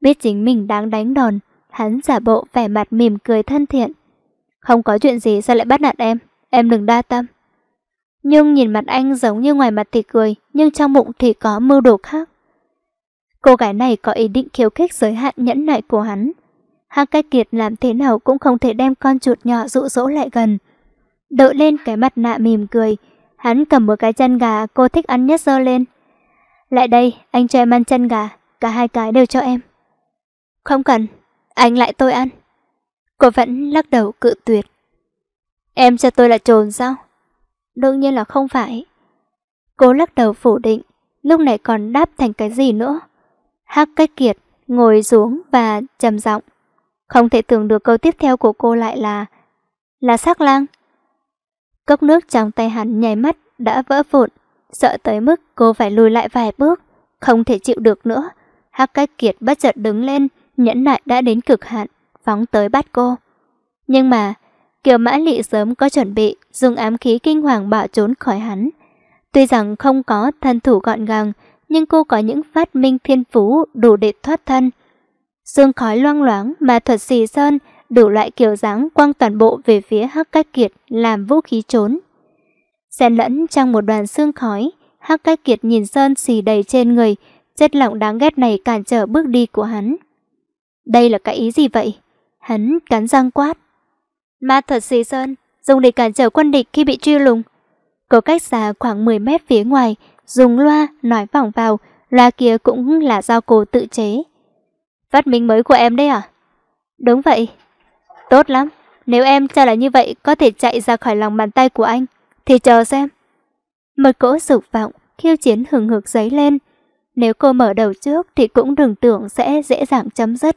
biết chính mình đang đánh đòn, hắn giả bộ vẻ mặt mỉm cười thân thiện. Không có chuyện gì sao lại bắt nạt em, em đừng đa tâm. Nhưng nhìn mặt anh giống như ngoài mặt thì cười, nhưng trong bụng thì có mưu đồ khác. Cô gái này có ý định khiêu khích giới hạn nhẫn nại của hắn, Hắc Cách Kiệt làm thế nào cũng không thể đem con chuột nhỏ dụ dỗ lại gần. Đội lên cái mặt nạ mỉm cười, hắn cầm một cái chân gà cô thích ăn nhất giơ lên. Lại đây, anh cho em ăn chân gà, cả hai cái đều cho em. Không cần, anh lại tôi ăn. Cô vẫn lắc đầu cự tuyệt. Em cho tôi là trồn sao? Đương nhiên là không phải. Cô lắc đầu phủ định, lúc này còn đáp thành cái gì nữa. Hắc cách kiệt, ngồi xuống và trầm giọng. Không thể tưởng được câu tiếp theo của cô lại là Là sắc lang Cốc nước trong tay hắn nháy mắt đã vỡ vụn Sợ tới mức cô phải lùi lại vài bước Không thể chịu được nữa Hắc cách kiệt bất chợt đứng lên Nhẫn nại đã đến cực hạn Phóng tới bắt cô Nhưng mà Kiều Mã Lị sớm có chuẩn bị Dùng ám khí kinh hoàng bạo trốn khỏi hắn Tuy rằng không có thân thủ gọn gàng Nhưng cô có những phát minh thiên phú Đủ để thoát thân Sương khói loang loáng mà thuật xì sơn, đủ loại kiểu dáng quăng toàn bộ về phía Hắc Cách Kiệt làm vũ khí trốn. Xen lẫn trong một đoàn sương khói, Hắc Cách Kiệt nhìn sơn xì đầy trên người, chất lỏng đáng ghét này cản trở bước đi của hắn. Đây là cái ý gì vậy? Hắn cắn răng quát. Ma thuật xì sơn, dùng để cản trở quân địch khi bị truy lùng. Có cách xa khoảng 10 mét phía ngoài, dùng loa nói vọng vào, loa kia cũng là do cô tự chế. Phát minh mới của em đấy à? Đúng vậy. Tốt lắm. Nếu em cho là như vậy có thể chạy ra khỏi lòng bàn tay của anh, thì chờ xem. Một cỗ dục vọng, khiêu chiến hừng hực giấy lên. Nếu cô mở đầu trước thì cũng đừng tưởng sẽ dễ dàng chấm dứt.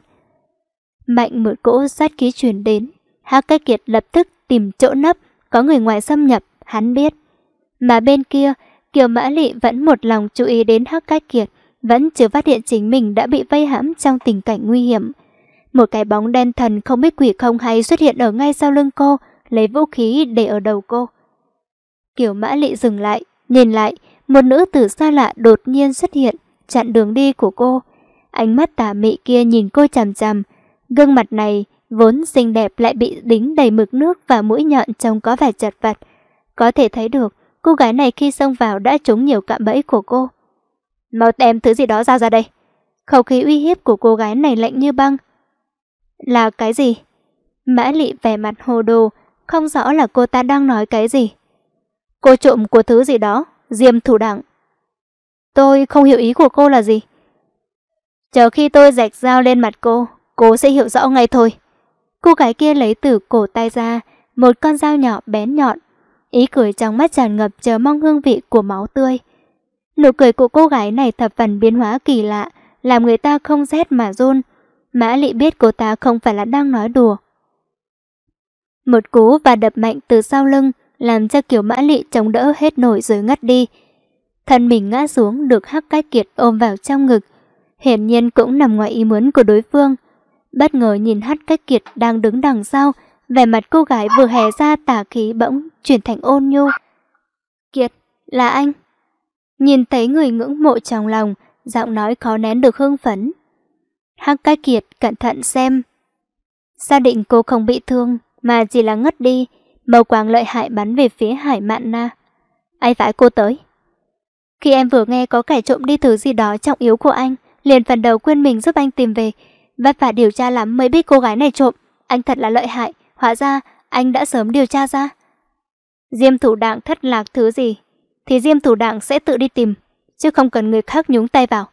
Mạnh một cỗ sát ký chuyển đến. Hắc Cách Kiệt lập tức tìm chỗ nấp, có người ngoài xâm nhập, hắn biết. Mà bên kia, Kiều Mã Lị vẫn một lòng chú ý đến Hắc Cách Kiệt vẫn chưa phát hiện chính mình đã bị vây hãm trong tình cảnh nguy hiểm. Một cái bóng đen thần không biết quỷ không hay xuất hiện ở ngay sau lưng cô, lấy vũ khí để ở đầu cô. Kiểu mã lị dừng lại, nhìn lại, một nữ tử xa lạ đột nhiên xuất hiện, chặn đường đi của cô. Ánh mắt tà mị kia nhìn cô chằm chằm, gương mặt này vốn xinh đẹp lại bị đính đầy mực nước và mũi nhọn trông có vẻ chật vật. Có thể thấy được, cô gái này khi xông vào đã trúng nhiều cạm bẫy của cô. Mau đem thứ gì đó ra ra đây. Khẩu khí uy hiếp của cô gái này lạnh như băng. Là cái gì? Mã lị vẻ mặt hồ đồ, không rõ là cô ta đang nói cái gì. Cô trộm của thứ gì đó, diêm thủ đẳng. Tôi không hiểu ý của cô là gì. Chờ khi tôi rạch dao lên mặt cô, cô sẽ hiểu rõ ngay thôi. Cô gái kia lấy từ cổ tay ra một con dao nhỏ bén nhọn. Ý cười trong mắt tràn ngập chờ mong hương vị của máu tươi. Nụ cười của cô gái này thập phần biến hóa kỳ lạ, làm người ta không rét mà run. Mã Lị biết cô ta không phải là đang nói đùa. Một cú và đập mạnh từ sau lưng, làm cho kiểu Mã Lị chống đỡ hết nổi rồi ngất đi. Thân mình ngã xuống được Hắc Cách Kiệt ôm vào trong ngực, hiển nhiên cũng nằm ngoài ý muốn của đối phương. Bất ngờ nhìn Hắc Cách Kiệt đang đứng đằng sau, vẻ mặt cô gái vừa hè ra tà khí bỗng chuyển thành ôn nhu. Kiệt, là anh. Nhìn thấy người ngưỡng mộ trong lòng, giọng nói khó nén được hưng phấn. Hắc Cát Kiệt cẩn thận xem. Gia định cô không bị thương, mà chỉ là ngất đi, màu quang lợi hại bắn về phía hải mạn na. Ai vãi cô tới. Khi em vừa nghe có kẻ trộm đi thứ gì đó trọng yếu của anh, liền phần đầu quên mình giúp anh tìm về. Vất vả điều tra lắm mới biết cô gái này trộm, anh thật là lợi hại, hóa ra anh đã sớm điều tra ra. Diêm thủ đạng thất lạc thứ gì thì Diêm Thủ đảng sẽ tự đi tìm, chứ không cần người khác nhúng tay vào.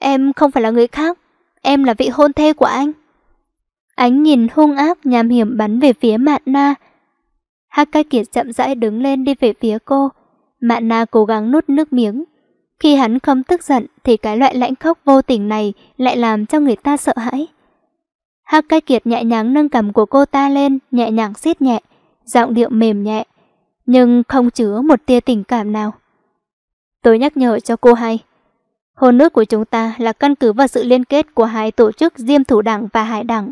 Em không phải là người khác, em là vị hôn thê của anh. Ánh nhìn hung ác nham hiểm bắn về phía Mạn Na. Hắc Ca Kiệt chậm rãi đứng lên đi về phía cô. Mạn Na cố gắng nuốt nước miếng. Khi hắn không tức giận thì cái loại lãnh khốc vô tình này lại làm cho người ta sợ hãi. Hắc Ca Kiệt nhẹ nhàng nâng cầm của cô ta lên, nhẹ nhàng siết nhẹ, giọng điệu mềm nhẹ, nhưng không chứa một tia tình cảm nào. Tôi nhắc nhở cho cô hay, hôn nước của chúng ta là căn cứ vào sự liên kết của hai tổ chức Diêm Thủ Đảng và Hải Đảng.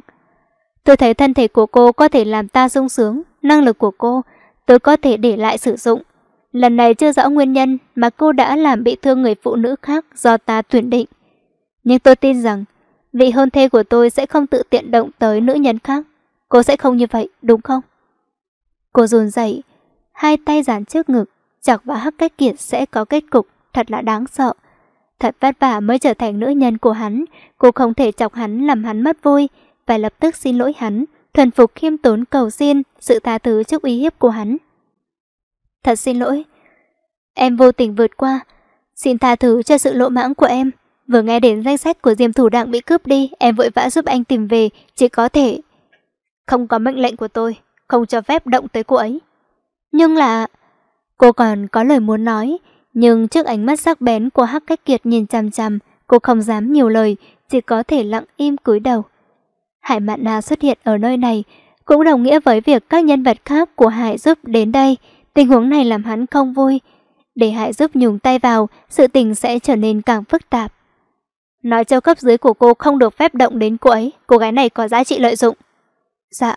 Tôi thấy thân thể của cô có thể làm ta sung sướng, năng lực của cô tôi có thể để lại sử dụng. Lần này chưa rõ nguyên nhân mà cô đã làm bị thương người phụ nữ khác do ta tuyển định. Nhưng tôi tin rằng, vị hôn thê của tôi sẽ không tự tiện động tới nữ nhân khác. Cô sẽ không như vậy, đúng không? Cô run rẩy hai tay dán trước ngực, chọc và hắc cách kiệt sẽ có kết cục thật là đáng sợ. Thật vất vả mới trở thành nữ nhân của hắn, cô không thể chọc hắn làm hắn mất vui, phải lập tức xin lỗi hắn, thuần phục khiêm tốn cầu xin sự tha thứ trước uy hiếp của hắn. Thật xin lỗi, em vô tình vượt qua, xin tha thứ cho sự lỗ mãng của em. Vừa nghe đến danh sách của diêm thủ đặng bị cướp đi, em vội vã giúp anh tìm về, chỉ có thể... Không có mệnh lệnh của tôi, không cho phép động tới cô ấy. Nhưng là... Cô còn có lời muốn nói, nhưng trước ánh mắt sắc bén của Hắc Cách Kiệt nhìn chằm chằm, cô không dám nhiều lời, chỉ có thể lặng im cúi đầu. Hải Mạn Na xuất hiện ở nơi này, cũng đồng nghĩa với việc các nhân vật khác của Hải giúp đến đây, tình huống này làm hắn không vui. Để Hải giúp nhúng tay vào, sự tình sẽ trở nên càng phức tạp. Nói cho cấp dưới của cô không được phép động đến cô ấy, cô gái này có giá trị lợi dụng. Dạ.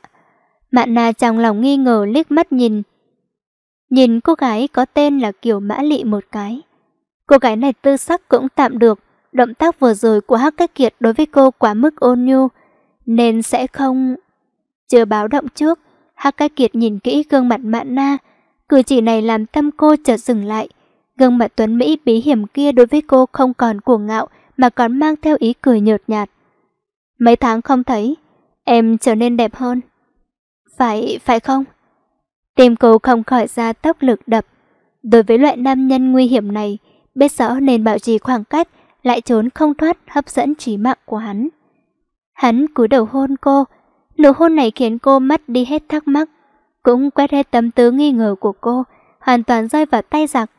Mạn Na trong lòng nghi ngờ liếc mắt nhìn Nhìn cô gái có tên là Kiều Mã Lị một cái. Cô gái này tư sắc cũng tạm được, động tác vừa rồi của Hắc Cách Kiệt đối với cô quá mức ôn nhu, nên sẽ không... Chưa báo động trước, Hắc Cách Kiệt nhìn kỹ gương mặt mạn na, cử chỉ này làm tâm cô chợt dừng lại. Gương mặt Tuấn Mỹ bí hiểm kia đối với cô không còn cuồng ngạo mà còn mang theo ý cười nhợt nhạt. Mấy tháng không thấy, em trở nên đẹp hơn. Phải, phải không? Tim cô không khỏi ra tốc lực đập. Đối với loại nam nhân nguy hiểm này, biết rõ nên bảo trì khoảng cách, lại trốn không thoát hấp dẫn trí mạng của hắn. Hắn cúi đầu hôn cô, nụ hôn này khiến cô mất đi hết thắc mắc, cũng quét hết tấm tư nghi ngờ của cô, hoàn toàn rơi vào tay giặc.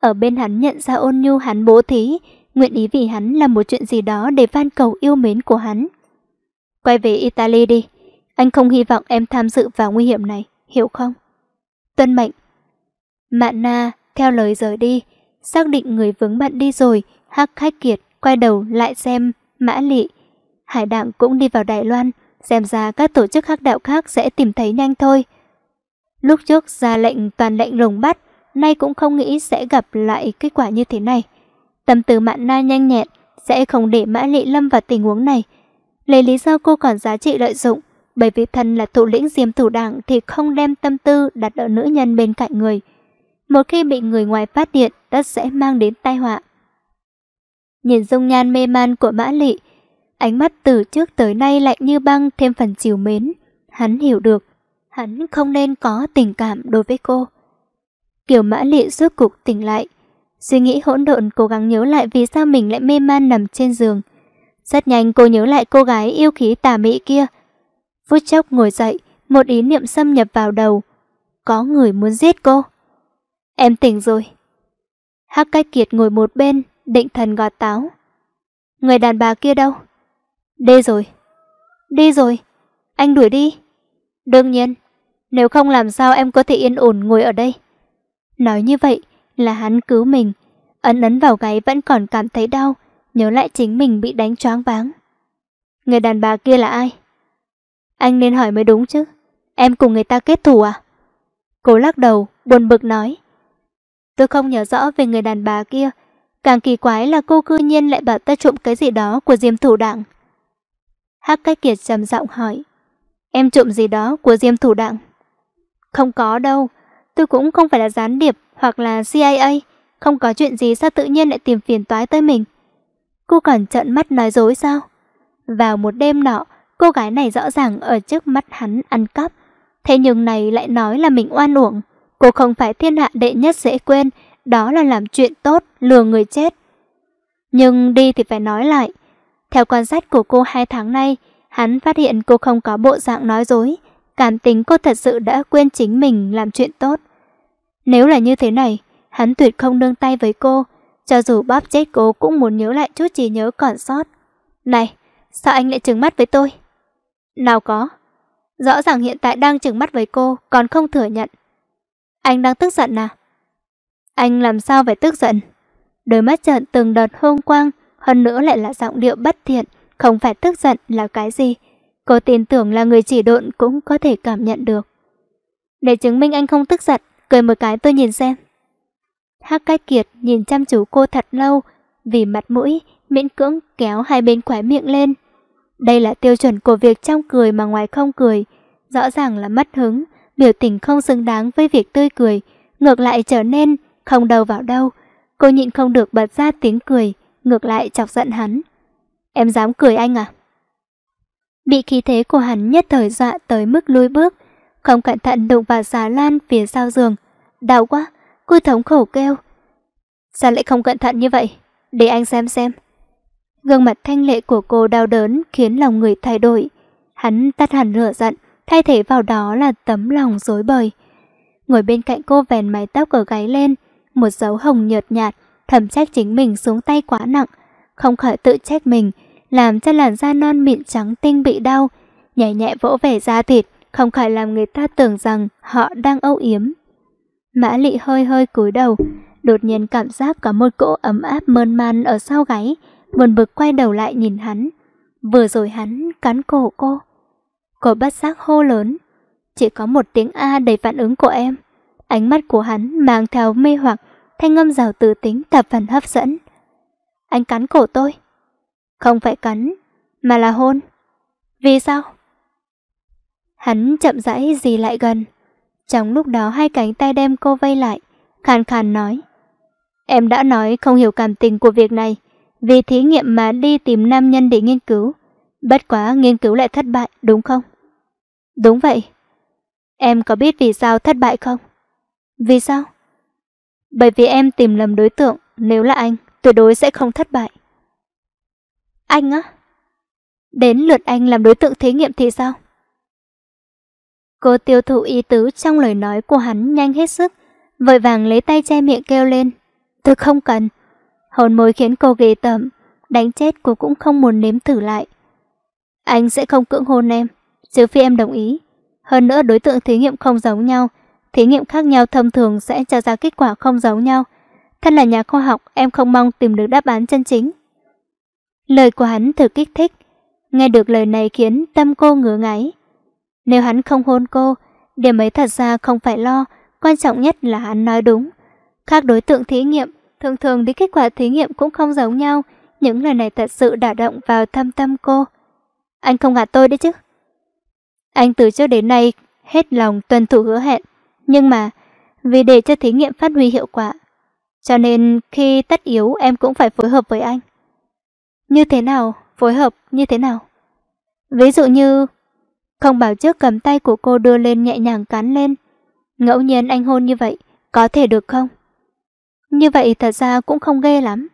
Ở bên hắn nhận ra ôn nhu hắn bố thí, nguyện ý vì hắn là một chuyện gì đó để van cầu yêu mến của hắn. Quay về Italy đi, anh không hy vọng em tham dự vào nguy hiểm này, hiểu không? tuân mệnh. Mạn na theo lời rời đi, xác định người vướng bận đi rồi, Hắc Khách Kiệt quay đầu lại xem Mã Lị. Hải đảng cũng đi vào Đài Loan, xem ra các tổ chức hắc đạo khác sẽ tìm thấy nhanh thôi. Lúc trước ra lệnh toàn lệnh lùng bắt, nay cũng không nghĩ sẽ gặp lại kết quả như thế này. Tâm tư mạn na nhanh nhẹn, sẽ không để Mã Lị lâm vào tình huống này. Lấy lý do cô còn giá trị lợi dụng, bởi vì thần là thủ lĩnh diêm thủ đảng thì không đem tâm tư đặt ở nữ nhân bên cạnh người. Một khi bị người ngoài phát điện, tất sẽ mang đến tai họa. Nhìn dung nhan mê man của mã lị, ánh mắt từ trước tới nay lạnh như băng thêm phần chiều mến. Hắn hiểu được, hắn không nên có tình cảm đối với cô. Kiểu mã lị rốt cục tỉnh lại, suy nghĩ hỗn độn cố gắng nhớ lại vì sao mình lại mê man nằm trên giường. Rất nhanh cô nhớ lại cô gái yêu khí tà mỹ kia, Phút chốc ngồi dậy, một ý niệm xâm nhập vào đầu. Có người muốn giết cô. Em tỉnh rồi. Hắc cách kiệt ngồi một bên, định thần gọt táo. Người đàn bà kia đâu? Đi rồi. Đi rồi. Anh đuổi đi. Đương nhiên. Nếu không làm sao em có thể yên ổn ngồi ở đây. Nói như vậy là hắn cứu mình. Ấn ấn vào gáy vẫn còn cảm thấy đau. Nhớ lại chính mình bị đánh choáng váng. Người đàn bà kia là ai? Anh nên hỏi mới đúng chứ Em cùng người ta kết thù à Cô lắc đầu buồn bực nói Tôi không nhớ rõ về người đàn bà kia Càng kỳ quái là cô cư nhiên lại bảo ta trộm cái gì đó của Diêm Thủ Đặng Hắc Cái Kiệt trầm giọng hỏi Em trộm gì đó của Diêm Thủ Đặng Không có đâu Tôi cũng không phải là gián điệp hoặc là CIA Không có chuyện gì sao tự nhiên lại tìm phiền toái tới mình Cô còn trận mắt nói dối sao Vào một đêm nọ Cô gái này rõ ràng ở trước mắt hắn ăn cắp. Thế nhưng này lại nói là mình oan uổng. Cô không phải thiên hạ đệ nhất dễ quên, đó là làm chuyện tốt, lừa người chết. Nhưng đi thì phải nói lại. Theo quan sát của cô hai tháng nay, hắn phát hiện cô không có bộ dạng nói dối. Cảm tính cô thật sự đã quên chính mình làm chuyện tốt. Nếu là như thế này, hắn tuyệt không nương tay với cô. Cho dù bóp chết cô cũng muốn nhớ lại chút trí nhớ còn sót. Này, sao anh lại trừng mắt với tôi? Nào có. Rõ ràng hiện tại đang chừng mắt với cô, còn không thừa nhận. Anh đang tức giận à? Anh làm sao phải tức giận? Đôi mắt trận từng đợt hông quang, hơn nữa lại là giọng điệu bất thiện, không phải tức giận là cái gì. Cô tin tưởng là người chỉ độn cũng có thể cảm nhận được. Để chứng minh anh không tức giận, cười một cái tôi nhìn xem. Hắc Cách Kiệt nhìn chăm chú cô thật lâu, vì mặt mũi, miễn cưỡng kéo hai bên khóe miệng lên, đây là tiêu chuẩn của việc trong cười mà ngoài không cười. Rõ ràng là mất hứng, biểu tình không xứng đáng với việc tươi cười, ngược lại trở nên không đầu vào đâu. Cô nhịn không được bật ra tiếng cười, ngược lại chọc giận hắn. Em dám cười anh à? Bị khí thế của hắn nhất thời dọa tới mức lùi bước, không cẩn thận đụng vào xà lan phía sau giường. Đau quá, cô thống khổ kêu. Sao lại không cẩn thận như vậy? Để anh xem xem. Gương mặt thanh lệ của cô đau đớn khiến lòng người thay đổi. Hắn tắt hẳn lửa giận, thay thế vào đó là tấm lòng dối bời. Ngồi bên cạnh cô vèn mái tóc ở gáy lên, một dấu hồng nhợt nhạt, thầm trách chính mình xuống tay quá nặng, không khỏi tự trách mình, làm cho làn da non mịn trắng tinh bị đau, nhảy nhẹ vỗ về da thịt, không khỏi làm người ta tưởng rằng họ đang âu yếm. Mã lị hơi hơi cúi đầu, đột nhiên cảm giác có một cỗ ấm áp mơn man ở sau gáy, buồn bực quay đầu lại nhìn hắn. Vừa rồi hắn cắn cổ cô. Cô bắt giác hô lớn. Chỉ có một tiếng A đầy phản ứng của em. Ánh mắt của hắn mang theo mê hoặc, thanh âm giàu tự tính tập phần hấp dẫn. Anh cắn cổ tôi. Không phải cắn, mà là hôn. Vì sao? Hắn chậm rãi dì lại gần. Trong lúc đó hai cánh tay đem cô vây lại, khàn khàn nói. Em đã nói không hiểu cảm tình của việc này vì thí nghiệm mà đi tìm nam nhân để nghiên cứu. Bất quá nghiên cứu lại thất bại, đúng không? Đúng vậy. Em có biết vì sao thất bại không? Vì sao? Bởi vì em tìm lầm đối tượng, nếu là anh, tuyệt đối sẽ không thất bại. Anh á? Đến lượt anh làm đối tượng thí nghiệm thì sao? Cô tiêu thụ ý tứ trong lời nói của hắn nhanh hết sức, vội vàng lấy tay che miệng kêu lên. Tôi không cần, Hồn môi khiến cô ghê tởm, đánh chết cô cũng không muốn nếm thử lại. Anh sẽ không cưỡng hôn em, trừ phi em đồng ý. Hơn nữa đối tượng thí nghiệm không giống nhau, thí nghiệm khác nhau thông thường sẽ cho ra kết quả không giống nhau. Thân là nhà khoa học, em không mong tìm được đáp án chân chính. Lời của hắn thử kích thích, nghe được lời này khiến tâm cô ngứa ngáy. Nếu hắn không hôn cô, điểm ấy thật ra không phải lo, quan trọng nhất là hắn nói đúng. các đối tượng thí nghiệm, Thường thường đến kết quả thí nghiệm cũng không giống nhau Những lời này thật sự đả động vào thâm tâm cô Anh không gạt tôi đấy chứ Anh từ trước đến nay Hết lòng tuân thủ hứa hẹn Nhưng mà Vì để cho thí nghiệm phát huy hiệu quả Cho nên khi tất yếu em cũng phải phối hợp với anh Như thế nào Phối hợp như thế nào Ví dụ như Không bảo trước cầm tay của cô đưa lên nhẹ nhàng cắn lên Ngẫu nhiên anh hôn như vậy Có thể được không như vậy thật ra cũng không ghê lắm.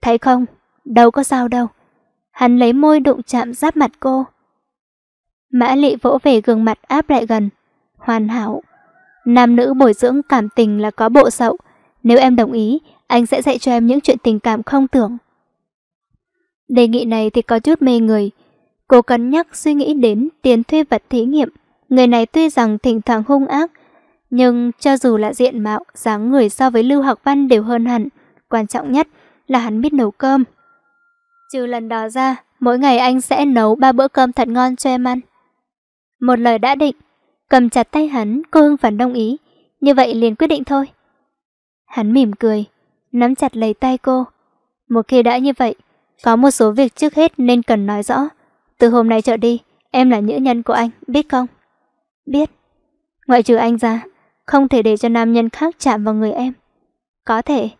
Thấy không, đâu có sao đâu. Hắn lấy môi đụng chạm giáp mặt cô. Mã lị vỗ về gương mặt áp lại gần. Hoàn hảo. Nam nữ bồi dưỡng cảm tình là có bộ sậu. Nếu em đồng ý, anh sẽ dạy cho em những chuyện tình cảm không tưởng. Đề nghị này thì có chút mê người. Cô cân nhắc suy nghĩ đến tiền thuê vật thí nghiệm. Người này tuy rằng thỉnh thoảng hung ác, nhưng cho dù là diện mạo, dáng người so với Lưu Học Văn đều hơn hẳn, quan trọng nhất là hắn biết nấu cơm. Trừ lần đó ra, mỗi ngày anh sẽ nấu ba bữa cơm thật ngon cho em ăn. Một lời đã định, cầm chặt tay hắn, cô hưng phản đồng ý, như vậy liền quyết định thôi. Hắn mỉm cười, nắm chặt lấy tay cô. Một khi đã như vậy, có một số việc trước hết nên cần nói rõ. Từ hôm nay trở đi, em là nữ nhân của anh, biết không? Biết. Ngoại trừ anh ra, không thể để cho nam nhân khác chạm vào người em Có thể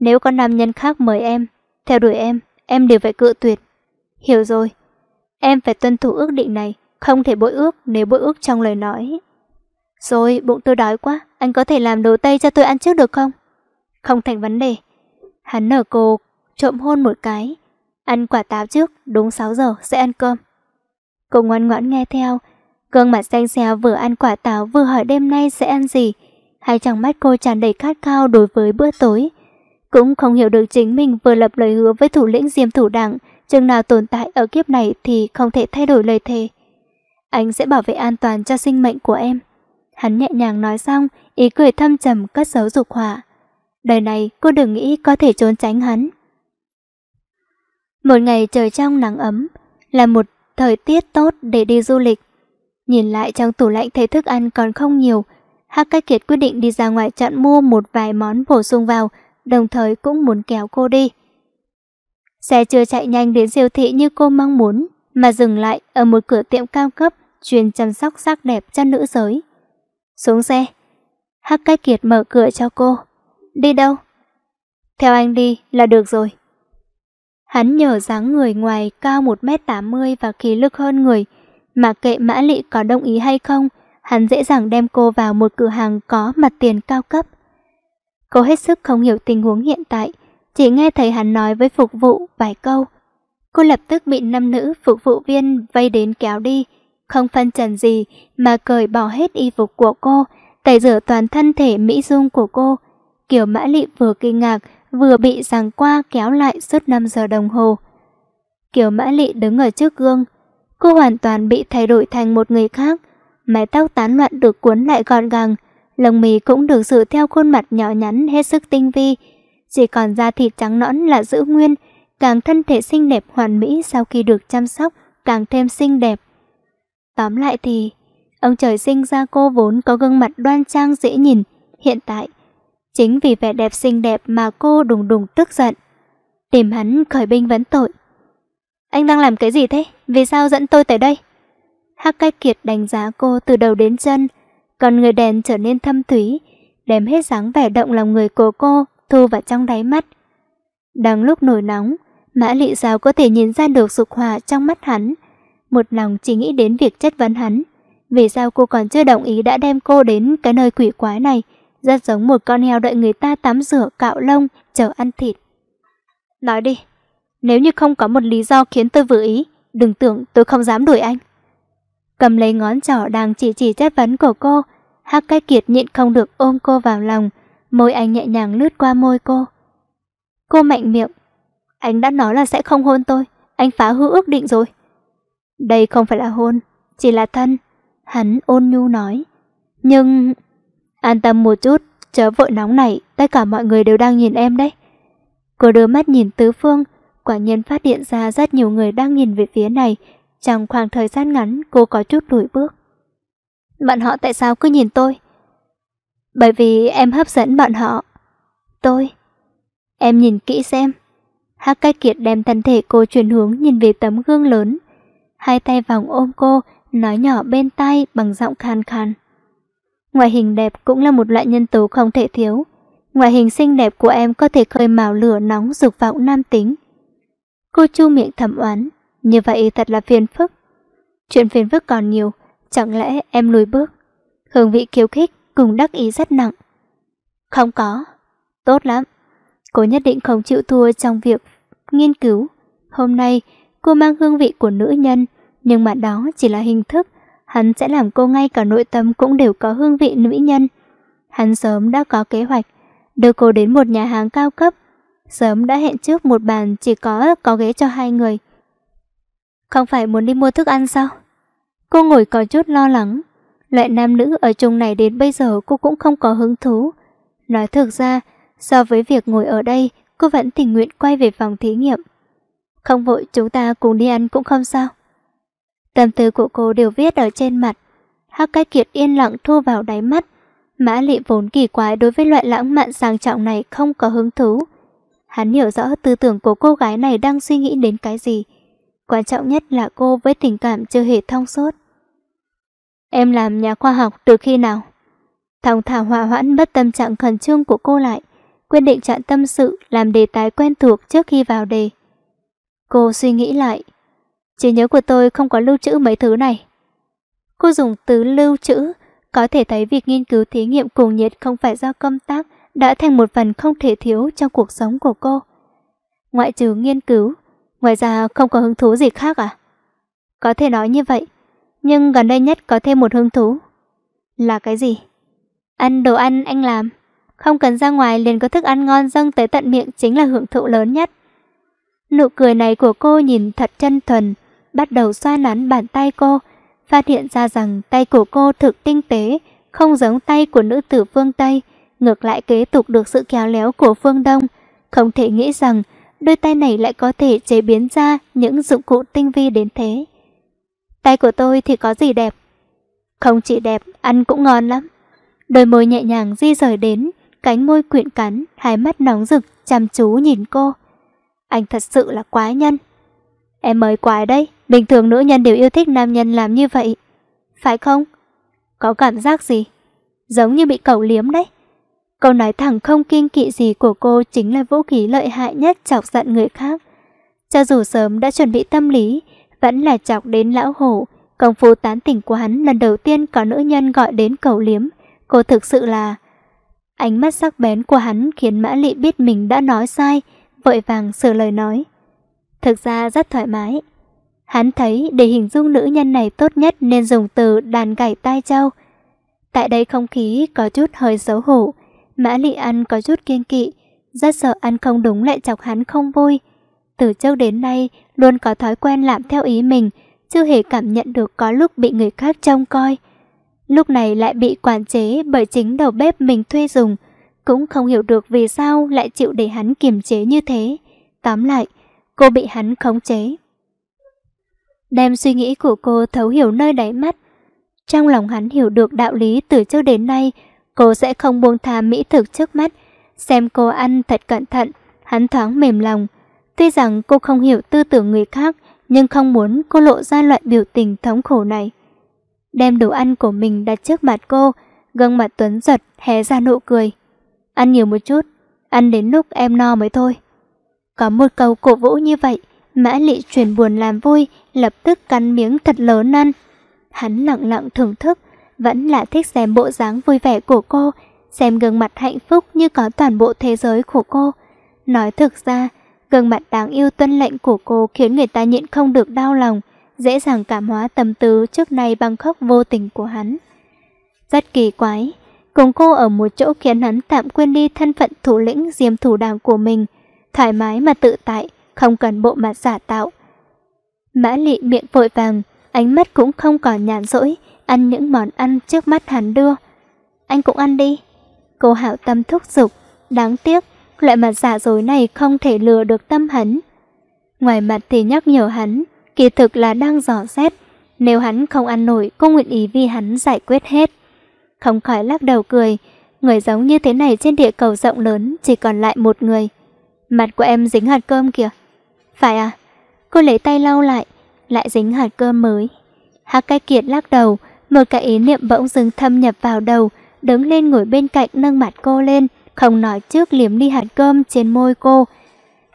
Nếu có nam nhân khác mời em Theo đuổi em Em đều phải cự tuyệt Hiểu rồi Em phải tuân thủ ước định này Không thể bội ước nếu bội ước trong lời nói Rồi bụng tôi đói quá Anh có thể làm đồ tây cho tôi ăn trước được không Không thành vấn đề Hắn nở cô trộm hôn một cái Ăn quả táo trước Đúng 6 giờ sẽ ăn cơm Cô ngoan ngoãn nghe theo Gương mặt xanh xeo vừa ăn quả táo vừa hỏi đêm nay sẽ ăn gì. Hai trong mắt cô tràn đầy khát khao đối với bữa tối. Cũng không hiểu được chính mình vừa lập lời hứa với thủ lĩnh diêm thủ đảng, chừng nào tồn tại ở kiếp này thì không thể thay đổi lời thề. Anh sẽ bảo vệ an toàn cho sinh mệnh của em. Hắn nhẹ nhàng nói xong, ý cười thâm trầm cất giấu dục hỏa. Đời này cô đừng nghĩ có thể trốn tránh hắn. Một ngày trời trong nắng ấm là một thời tiết tốt để đi du lịch. Nhìn lại trong tủ lạnh thấy thức ăn còn không nhiều. Hắc Cách Kiệt quyết định đi ra ngoài chọn mua một vài món bổ sung vào, đồng thời cũng muốn kéo cô đi. Xe chưa chạy nhanh đến siêu thị như cô mong muốn, mà dừng lại ở một cửa tiệm cao cấp chuyên chăm sóc sắc đẹp cho nữ giới. Xuống xe. Hắc Cách Kiệt mở cửa cho cô. Đi đâu? Theo anh đi là được rồi. Hắn nhờ dáng người ngoài cao 1m80 và khí lực hơn người, mà kệ Mã Lị có đồng ý hay không, hắn dễ dàng đem cô vào một cửa hàng có mặt tiền cao cấp. Cô hết sức không hiểu tình huống hiện tại, chỉ nghe thấy hắn nói với phục vụ vài câu. Cô lập tức bị năm nữ phục vụ viên vây đến kéo đi, không phân trần gì mà cởi bỏ hết y phục của cô, tẩy rửa toàn thân thể mỹ dung của cô. Kiểu Mã Lị vừa kinh ngạc, vừa bị giằng qua kéo lại suốt 5 giờ đồng hồ. Kiều Mã Lị đứng ở trước gương, Cô hoàn toàn bị thay đổi thành một người khác. Mái tóc tán loạn được cuốn lại gọn gàng. Lông mì cũng được giữ theo khuôn mặt nhỏ nhắn hết sức tinh vi. Chỉ còn da thịt trắng nõn là giữ nguyên. Càng thân thể xinh đẹp hoàn mỹ sau khi được chăm sóc càng thêm xinh đẹp. Tóm lại thì, ông trời sinh ra cô vốn có gương mặt đoan trang dễ nhìn. Hiện tại, chính vì vẻ đẹp xinh đẹp mà cô đùng đùng tức giận. Tìm hắn khởi binh vấn tội. Anh đang làm cái gì thế? Vì sao dẫn tôi tới đây? Hắc cách kiệt đánh giá cô từ đầu đến chân, còn người đèn trở nên thâm thúy, đem hết dáng vẻ động lòng người của cô thu vào trong đáy mắt. Đang lúc nổi nóng, Mã Lị Giao có thể nhìn ra được sục hòa trong mắt hắn, một lòng chỉ nghĩ đến việc chất vấn hắn. Vì sao cô còn chưa đồng ý đã đem cô đến cái nơi quỷ quái này, rất giống một con heo đợi người ta tắm rửa cạo lông, chờ ăn thịt. Nói đi, nếu như không có một lý do khiến tôi vừa ý, đừng tưởng tôi không dám đuổi anh. Cầm lấy ngón trỏ đang chỉ chỉ chất vấn của cô, Hắc Cách Kiệt nhịn không được ôm cô vào lòng, môi anh nhẹ nhàng lướt qua môi cô. Cô mạnh miệng, anh đã nói là sẽ không hôn tôi, anh phá hư ước định rồi. Đây không phải là hôn, chỉ là thân, hắn ôn nhu nói. Nhưng... An tâm một chút, chớ vội nóng này, tất cả mọi người đều đang nhìn em đấy. Cô đưa mắt nhìn tứ phương, quả nhiên phát hiện ra rất nhiều người đang nhìn về phía này. Trong khoảng thời gian ngắn, cô có chút lùi bước. Bọn họ tại sao cứ nhìn tôi? Bởi vì em hấp dẫn bọn họ. Tôi? Em nhìn kỹ xem. Hắc cách kiệt đem thân thể cô chuyển hướng nhìn về tấm gương lớn. Hai tay vòng ôm cô, nói nhỏ bên tai bằng giọng khan khan. Ngoại hình đẹp cũng là một loại nhân tố không thể thiếu. Ngoại hình xinh đẹp của em có thể khơi mào lửa nóng dục vọng nam tính. Cô chu miệng thầm oán, như vậy thật là phiền phức. Chuyện phiền phức còn nhiều, chẳng lẽ em lùi bước? Hương vị kiêu khích cùng đắc ý rất nặng. Không có, tốt lắm. Cô nhất định không chịu thua trong việc nghiên cứu. Hôm nay, cô mang hương vị của nữ nhân, nhưng mà đó chỉ là hình thức. Hắn sẽ làm cô ngay cả nội tâm cũng đều có hương vị nữ nhân. Hắn sớm đã có kế hoạch, đưa cô đến một nhà hàng cao cấp, sớm đã hẹn trước một bàn chỉ có có ghế cho hai người. Không phải muốn đi mua thức ăn sao? Cô ngồi có chút lo lắng. Loại nam nữ ở chung này đến bây giờ cô cũng không có hứng thú. Nói thực ra, so với việc ngồi ở đây, cô vẫn tình nguyện quay về phòng thí nghiệm. Không vội chúng ta cùng đi ăn cũng không sao. Tâm tư của cô đều viết ở trên mặt. Hắc Cách Kiệt yên lặng thu vào đáy mắt. Mã Lị vốn kỳ quái đối với loại lãng mạn sang trọng này không có hứng thú. Hắn hiểu rõ tư tưởng của cô gái này đang suy nghĩ đến cái gì. Quan trọng nhất là cô với tình cảm chưa hề thông suốt. Em làm nhà khoa học từ khi nào? Thòng thả hòa hoãn bất tâm trạng khẩn trương của cô lại, quyết định chặn tâm sự làm đề tài quen thuộc trước khi vào đề. Cô suy nghĩ lại. Chỉ nhớ của tôi không có lưu trữ mấy thứ này. Cô dùng từ lưu trữ, có thể thấy việc nghiên cứu thí nghiệm cùng nhiệt không phải do công tác đã thành một phần không thể thiếu trong cuộc sống của cô. Ngoại trừ nghiên cứu, ngoài ra không có hứng thú gì khác à? Có thể nói như vậy, nhưng gần đây nhất có thêm một hứng thú. Là cái gì? Ăn đồ ăn anh làm, không cần ra ngoài liền có thức ăn ngon dâng tới tận miệng chính là hưởng thụ lớn nhất. Nụ cười này của cô nhìn thật chân thuần, bắt đầu xoa nắn bàn tay cô, phát hiện ra rằng tay của cô thực tinh tế, không giống tay của nữ tử phương Tây, ngược lại kế tục được sự khéo léo của phương Đông. Không thể nghĩ rằng đôi tay này lại có thể chế biến ra những dụng cụ tinh vi đến thế. Tay của tôi thì có gì đẹp? Không chỉ đẹp, ăn cũng ngon lắm. Đôi môi nhẹ nhàng di rời đến, cánh môi quyện cắn, hai mắt nóng rực, chăm chú nhìn cô. Anh thật sự là quá nhân. Em mới quái đấy, bình thường nữ nhân đều yêu thích nam nhân làm như vậy. Phải không? Có cảm giác gì? Giống như bị cẩu liếm đấy. Câu nói thẳng không kiên kỵ gì của cô chính là vũ khí lợi hại nhất chọc giận người khác. Cho dù sớm đã chuẩn bị tâm lý, vẫn là chọc đến lão hổ. Công phu tán tỉnh của hắn lần đầu tiên có nữ nhân gọi đến cầu liếm. Cô thực sự là... Ánh mắt sắc bén của hắn khiến Mã Lị biết mình đã nói sai, vội vàng sửa lời nói. Thực ra rất thoải mái. Hắn thấy để hình dung nữ nhân này tốt nhất nên dùng từ đàn gảy tai trâu. Tại đây không khí có chút hơi xấu hổ, Mã Lị An có chút kiên kỵ, rất sợ ăn không đúng lại chọc hắn không vui. Từ trước đến nay, luôn có thói quen làm theo ý mình, chưa hề cảm nhận được có lúc bị người khác trông coi. Lúc này lại bị quản chế bởi chính đầu bếp mình thuê dùng, cũng không hiểu được vì sao lại chịu để hắn kiềm chế như thế. Tóm lại, cô bị hắn khống chế. Đem suy nghĩ của cô thấu hiểu nơi đáy mắt. Trong lòng hắn hiểu được đạo lý từ trước đến nay Cô sẽ không buông tha mỹ thực trước mắt. Xem cô ăn thật cẩn thận, hắn thoáng mềm lòng. Tuy rằng cô không hiểu tư tưởng người khác, nhưng không muốn cô lộ ra loại biểu tình thống khổ này. Đem đồ ăn của mình đặt trước mặt cô, gương mặt Tuấn giật hé ra nụ cười. Ăn nhiều một chút, ăn đến lúc em no mới thôi. Có một câu cổ vũ như vậy, Mã Lị chuyển buồn làm vui, lập tức cắn miếng thật lớn ăn. Hắn lặng lặng thưởng thức, vẫn là thích xem bộ dáng vui vẻ của cô, xem gương mặt hạnh phúc như có toàn bộ thế giới của cô. Nói thực ra, gương mặt đáng yêu tuân lệnh của cô khiến người ta nhịn không được đau lòng, dễ dàng cảm hóa tâm tư trước nay bằng khóc vô tình của hắn. Rất kỳ quái, cùng cô ở một chỗ khiến hắn tạm quên đi thân phận thủ lĩnh diêm thủ đảng của mình, thoải mái mà tự tại, không cần bộ mặt giả tạo. Mã lị miệng vội vàng, ánh mắt cũng không còn nhàn rỗi, ăn những món ăn trước mắt hắn đưa. Anh cũng ăn đi. Cô hảo tâm thúc giục, đáng tiếc, loại mặt giả dối này không thể lừa được tâm hắn. Ngoài mặt thì nhắc nhở hắn, kỳ thực là đang dò xét. Nếu hắn không ăn nổi, cô nguyện ý vì hắn giải quyết hết. Không khỏi lắc đầu cười, người giống như thế này trên địa cầu rộng lớn chỉ còn lại một người. Mặt của em dính hạt cơm kìa. Phải à? Cô lấy tay lau lại, lại dính hạt cơm mới. Hắc cái kiệt lắc đầu, một cái ý niệm bỗng dưng thâm nhập vào đầu, đứng lên ngồi bên cạnh nâng mặt cô lên, không nói trước liếm đi hạt cơm trên môi cô.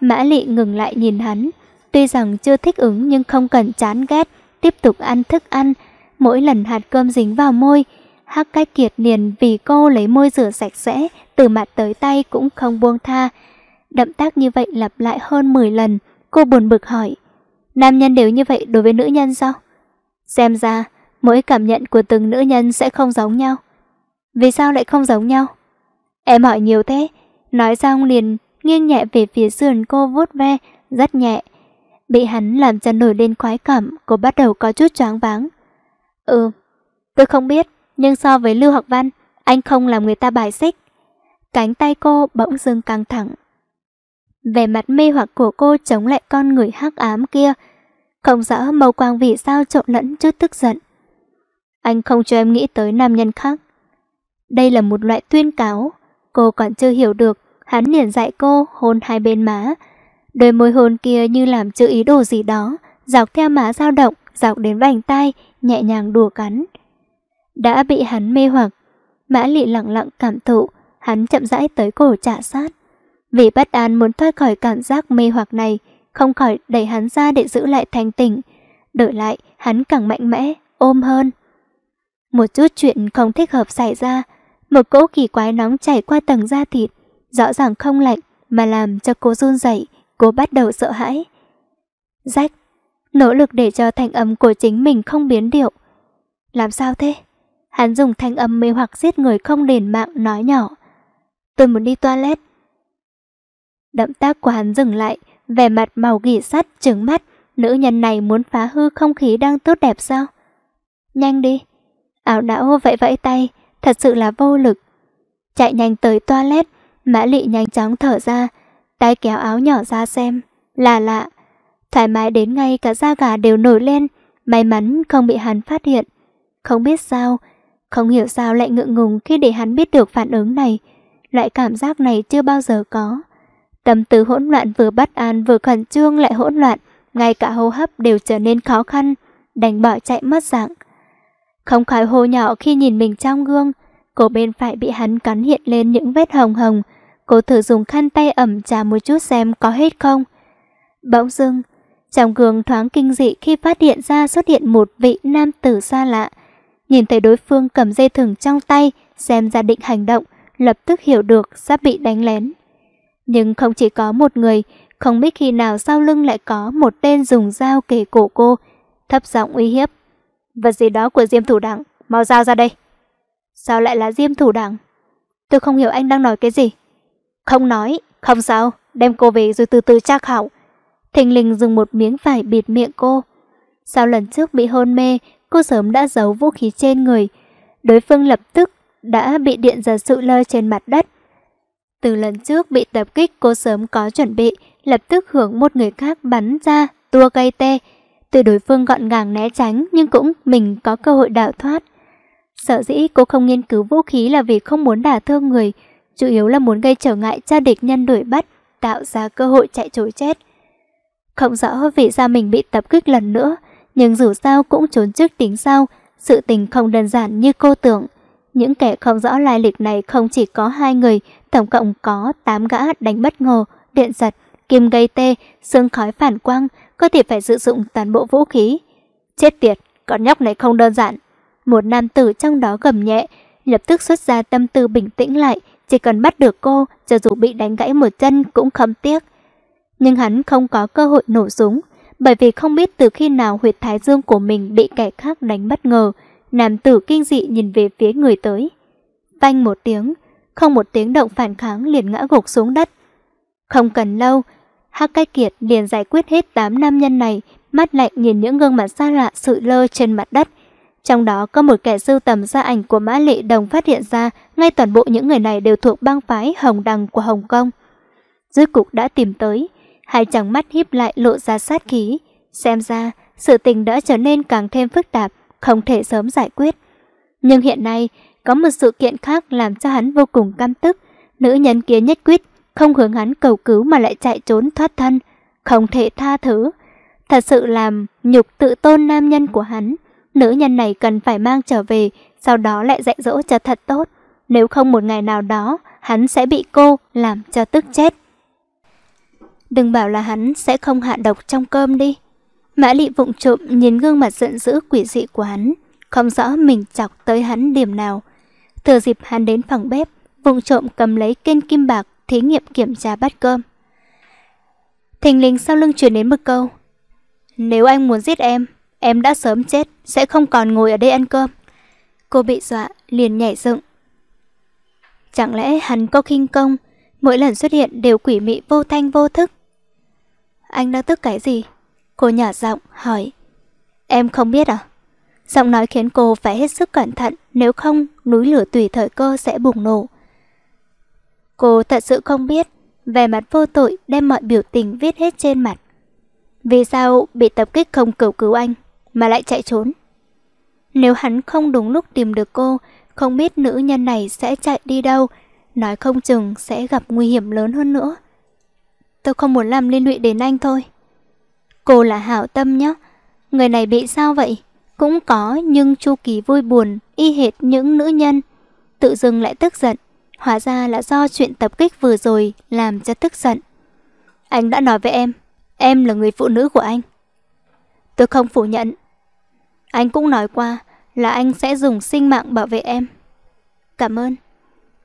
Mã Lị ngừng lại nhìn hắn, tuy rằng chưa thích ứng nhưng không cần chán ghét, tiếp tục ăn thức ăn. Mỗi lần hạt cơm dính vào môi, Hắc Cách Kiệt liền vì cô lấy môi rửa sạch sẽ, từ mặt tới tay cũng không buông tha. Động tác như vậy lặp lại hơn 10 lần, cô buồn bực hỏi. Nam nhân đều như vậy đối với nữ nhân sao? Xem ra, mỗi cảm nhận của từng nữ nhân sẽ không giống nhau. Vì sao lại không giống nhau? Em hỏi nhiều thế, nói xong liền nghiêng nhẹ về phía sườn cô vuốt ve, rất nhẹ. Bị hắn làm cho nổi lên khoái cảm, cô bắt đầu có chút choáng váng. Ừ, tôi không biết, nhưng so với Lưu Học Văn, anh không làm người ta bài xích. Cánh tay cô bỗng dưng căng thẳng. Vẻ mặt mê hoặc của cô chống lại con người hắc ám kia, không rõ màu quang vì sao trộn lẫn chút tức giận. Anh không cho em nghĩ tới nam nhân khác. Đây là một loại tuyên cáo. Cô còn chưa hiểu được. Hắn liền dạy cô hôn hai bên má. Đôi môi hôn kia như làm chữ ý đồ gì đó. Dọc theo má dao động, dọc đến vành tay nhẹ nhàng đùa cắn. Đã bị hắn mê hoặc. Mã lị lặng lặng cảm thụ. Hắn chậm rãi tới cổ trả sát. Vì bất an muốn thoát khỏi cảm giác mê hoặc này, không khỏi đẩy hắn ra để giữ lại thanh tỉnh. Đổi lại, hắn càng mạnh mẽ, ôm hơn. Một chút chuyện không thích hợp xảy ra, một cỗ kỳ quái nóng chảy qua tầng da thịt, rõ ràng không lạnh mà làm cho cô run rẩy, cô bắt đầu sợ hãi. Rách, nỗ lực để cho thanh âm của chính mình không biến điệu. Làm sao thế? Hắn dùng thanh âm mê hoặc giết người không đền mạng nói nhỏ. Tôi muốn đi toilet. Động tác của hắn dừng lại, vẻ mặt màu gỉ sắt, trứng mắt. Nữ nhân này muốn phá hư không khí đang tốt đẹp sao? Nhanh đi. Ảo não vẫy vẫy tay, thật sự là vô lực. Chạy nhanh tới toilet, Mã Lị nhanh chóng thở ra, tay kéo áo nhỏ ra xem, là lạ. Thoải mái đến ngay cả da gà đều nổi lên, may mắn không bị hắn phát hiện. Không biết sao, không hiểu sao lại ngượng ngùng khi để hắn biết được phản ứng này. Loại cảm giác này chưa bao giờ có. Tâm tư hỗn loạn vừa bất an vừa khẩn trương lại hỗn loạn, ngay cả hô hấp đều trở nên khó khăn, đành bỏ chạy mất dạng. Không khỏi hô nhỏ khi nhìn mình trong gương, cổ bên phải bị hắn cắn hiện lên những vết hồng hồng. Cô thử dùng khăn tay ẩm trà một chút xem có hết không. Bỗng dưng, trong gương thoáng kinh dị khi phát hiện ra xuất hiện một vị nam tử xa lạ. Nhìn thấy đối phương cầm dây thừng trong tay, xem ra định hành động, lập tức hiểu được sắp bị đánh lén. Nhưng không chỉ có một người, không biết khi nào sau lưng lại có một tên dùng dao kề cổ cô, thấp giọng uy hiếp. Vật gì đó của Diêm Thủ Đẳng, mau giao ra đây. Sao lại là Diêm Thủ Đẳng? Tôi không hiểu anh đang nói cái gì. Không nói, không sao, đem cô về rồi từ từ tra khảo. Thình lình dùng một miếng vải bịt miệng cô. Sau lần trước bị hôn mê, cô sớm đã giấu vũ khí trên người. Đối phương lập tức đã bị điện giật sự lơ trên mặt đất. Từ lần trước bị tập kích cô sớm có chuẩn bị, lập tức hưởng một người khác bắn ra, tua cây tê, Tuy đối phương gọn gàng né tránh nhưng cũng mình có cơ hội đào thoát. Sợ dĩ cô không nghiên cứu vũ khí là vì không muốn đả thương người, chủ yếu là muốn gây trở ngại cho địch nhân đuổi bắt, tạo ra cơ hội chạy trối chết. Không rõ vì sao mình bị tập kích lần nữa, nhưng dù sao cũng trốn trước tính sau, sự tình không đơn giản như cô tưởng. Những kẻ không rõ lai lịch này không chỉ có hai người, tổng cộng có 8 gã đánh bất ngờ, điện giật, kim gây tê, xương khói phản quang, có thể phải sử dụng toàn bộ vũ khí. Chết tiệt, con nhóc này không đơn giản. Một nam tử trong đó gầm nhẹ, lập tức xuất ra tâm tư bình tĩnh lại, chỉ cần bắt được cô, cho dù bị đánh gãy một chân cũng không tiếc. Nhưng hắn không có cơ hội nổ súng, bởi vì không biết từ khi nào huyệt thái dương của mình bị kẻ khác đánh bất ngờ. Nam tử kinh dị nhìn về phía người tới. Vanh một tiếng, không một tiếng động phản kháng liền ngã gục xuống đất. Không cần lâu, Hắc Cách Kiệt liền giải quyết hết 8 nam nhân này, mắt lạnh nhìn những gương mặt xa lạ sụi lơ trên mặt đất. Trong đó có một kẻ sưu tầm ra ảnh của Mã Lệ Đồng phát hiện ra ngay toàn bộ những người này đều thuộc bang phái Hồng Đằng của Hồng Kông. Dưới cục đã tìm tới, hai chàng mắt híp lại lộ ra sát khí. Xem ra, sự tình đã trở nên càng thêm phức tạp, không thể sớm giải quyết. Nhưng hiện nay, có một sự kiện khác làm cho hắn vô cùng căm tức. Nữ nhân kia nhất quyết không hướng hắn cầu cứu mà lại chạy trốn thoát thân, không thể tha thứ. Thật sự làm nhục tự tôn nam nhân của hắn, nữ nhân này cần phải mang trở về, sau đó lại dạy dỗ cho thật tốt, nếu không một ngày nào đó hắn sẽ bị cô làm cho tức chết. Đừng bảo là hắn sẽ không hạ độc trong cơm đi. Mã lị vụng trộm nhìn gương mặt giận dữ quỷ dị của hắn, không rõ mình chọc tới hắn điểm nào. Thừa dịp hắn đến phòng bếp, vụng trộm cầm lấy kênh kim bạc thí nghiệm kiểm tra bát cơm. Thình lình sau lưng truyền đến một câu. Nếu anh muốn giết em, em đã sớm chết, sẽ không còn ngồi ở đây ăn cơm. Cô bị dọa, liền nhảy dựng. Chẳng lẽ hắn có khinh công, mỗi lần xuất hiện đều quỷ mị vô thanh vô thức. Anh đang tức cái gì? Cô nhỏ giọng, hỏi. Em không biết à? Giọng nói khiến cô phải hết sức cẩn thận, nếu không núi lửa tùy thời cơ sẽ bùng nổ. Cô thật sự không biết, về mặt vô tội đem mọi biểu tình viết hết trên mặt. Vì sao bị tập kích không cầu cứu anh, mà lại chạy trốn? Nếu hắn không đúng lúc tìm được cô, không biết nữ nhân này sẽ chạy đi đâu, nói không chừng sẽ gặp nguy hiểm lớn hơn nữa. Tôi không muốn làm liên lụy đến anh thôi. Cô là hảo tâm nhé, người này bị sao vậy? Cũng có nhưng chu kỳ vui buồn, y hệt những nữ nhân. Tự dưng lại tức giận, Hóa ra là do chuyện tập kích vừa rồi làm cho tức giận. Anh đã nói với em, em là người phụ nữ của anh. Tôi không phủ nhận. Anh cũng nói qua là anh sẽ dùng sinh mạng bảo vệ em. Cảm ơn.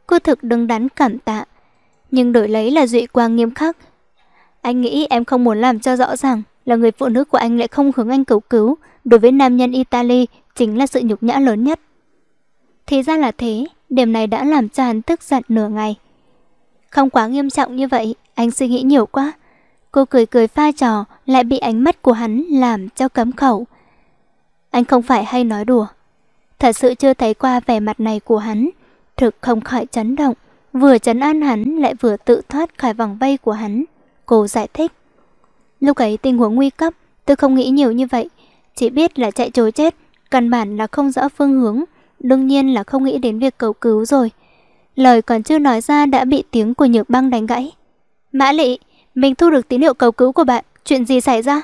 Cô thực đứng đắn cảm tạ, nhưng đổi lấy là Duy Quang nghiêm khắc. Anh nghĩ em không muốn làm cho rõ ràng là người phụ nữ của anh lại không hướng anh cứu cứu đối với nam nhân Italy chính là sự nhục nhã lớn nhất. Thì ra là thế, Điểm này đã làm cho hắn tức giận nửa ngày. Không quá nghiêm trọng như vậy, anh suy nghĩ nhiều quá. Cô cười cười pha trò, lại bị ánh mắt của hắn làm cho cấm khẩu. Anh không phải hay nói đùa. Thật sự chưa thấy qua vẻ mặt này của hắn. Thực không khỏi chấn động. Vừa chấn an hắn lại vừa tự thoát khỏi vòng vây của hắn. Cô giải thích. Lúc ấy tình huống nguy cấp, tôi không nghĩ nhiều như vậy. Chỉ biết là chạy trối chết, căn bản là không rõ phương hướng đương nhiên là không nghĩ đến việc cầu cứu rồi. Lời còn chưa nói ra đã bị tiếng của nhược băng đánh gãy. Mã lị, mình thu được tín hiệu cầu cứu của bạn, chuyện gì xảy ra?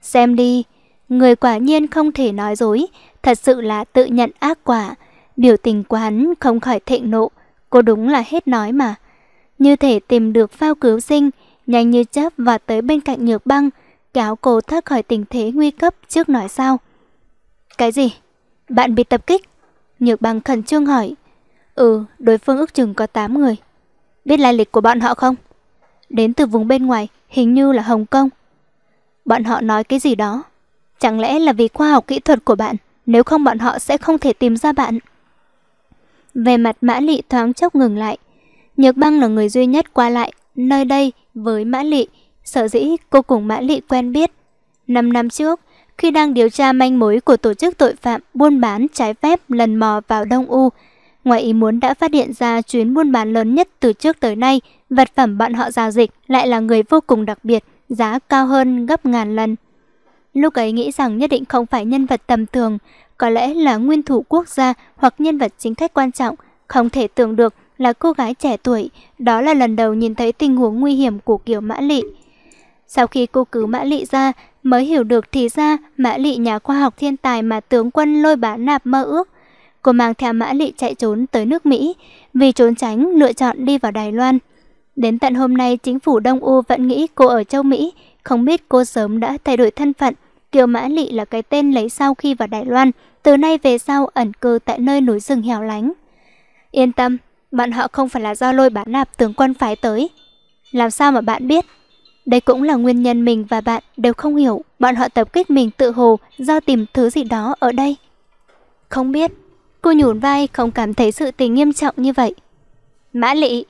Xem đi, người quả nhiên không thể nói dối, thật sự là tự nhận ác quả. Biểu tình của hắn không khỏi thịnh nộ, cô đúng là hết nói mà. Như thể tìm được phao cứu sinh, nhanh như chớp và tới bên cạnh nhược băng, kéo cô thoát khỏi tình thế nguy cấp trước nói sao. Cái gì? Bạn bị tập kích? Nhược bằng khẩn trương hỏi. Ừ, đối phương ước chừng có 8 người. Biết lai lịch của bọn họ không? Đến từ vùng bên ngoài, hình như là Hồng Kông. Bọn họ nói cái gì đó. Chẳng lẽ là vì khoa học kỹ thuật của bạn, nếu không bọn họ sẽ không thể tìm ra bạn. Về mặt Mã Lị thoáng chốc ngừng lại. Nhược băng là người duy nhất qua lại nơi đây với Mã Lị, sở dĩ cô cùng Mã Lị quen biết. năm năm trước, khi đang điều tra manh mối của tổ chức tội phạm buôn bán trái phép lần mò vào Đông U. Ngoài ý muốn đã phát hiện ra chuyến buôn bán lớn nhất từ trước tới nay, vật phẩm bọn họ giao dịch lại là người vô cùng đặc biệt, giá cao hơn gấp ngàn lần. Lúc ấy nghĩ rằng nhất định không phải nhân vật tầm thường, có lẽ là nguyên thủ quốc gia hoặc nhân vật chính khách quan trọng, không thể tưởng được là cô gái trẻ tuổi, đó là lần đầu nhìn thấy tình huống nguy hiểm của kiểu Mã Lị. Sau khi cô cứu Mã Lị ra, mới hiểu được thì ra Mã Lị nhà khoa học thiên tài mà tướng quân lôi bá nạp mơ ước. Cô mang theo Mã Lị chạy trốn tới nước Mỹ, vì trốn tránh lựa chọn đi vào Đài Loan. Đến tận hôm nay, chính phủ Đông U vẫn nghĩ cô ở châu Mỹ, không biết cô sớm đã thay đổi thân phận. Kiều Mã Lị là cái tên lấy sau khi vào Đài Loan, từ nay về sau ẩn cư tại nơi núi rừng hẻo lánh. Yên tâm, bạn họ không phải là do lôi bán nạp tướng quân phái tới. Làm sao mà bạn biết? Đây cũng là nguyên nhân mình và bạn đều không hiểu bọn họ tập kích mình tự hồ do tìm thứ gì đó ở đây. Không biết, cô nhủn vai không cảm thấy sự tình nghiêm trọng như vậy. Mã lị,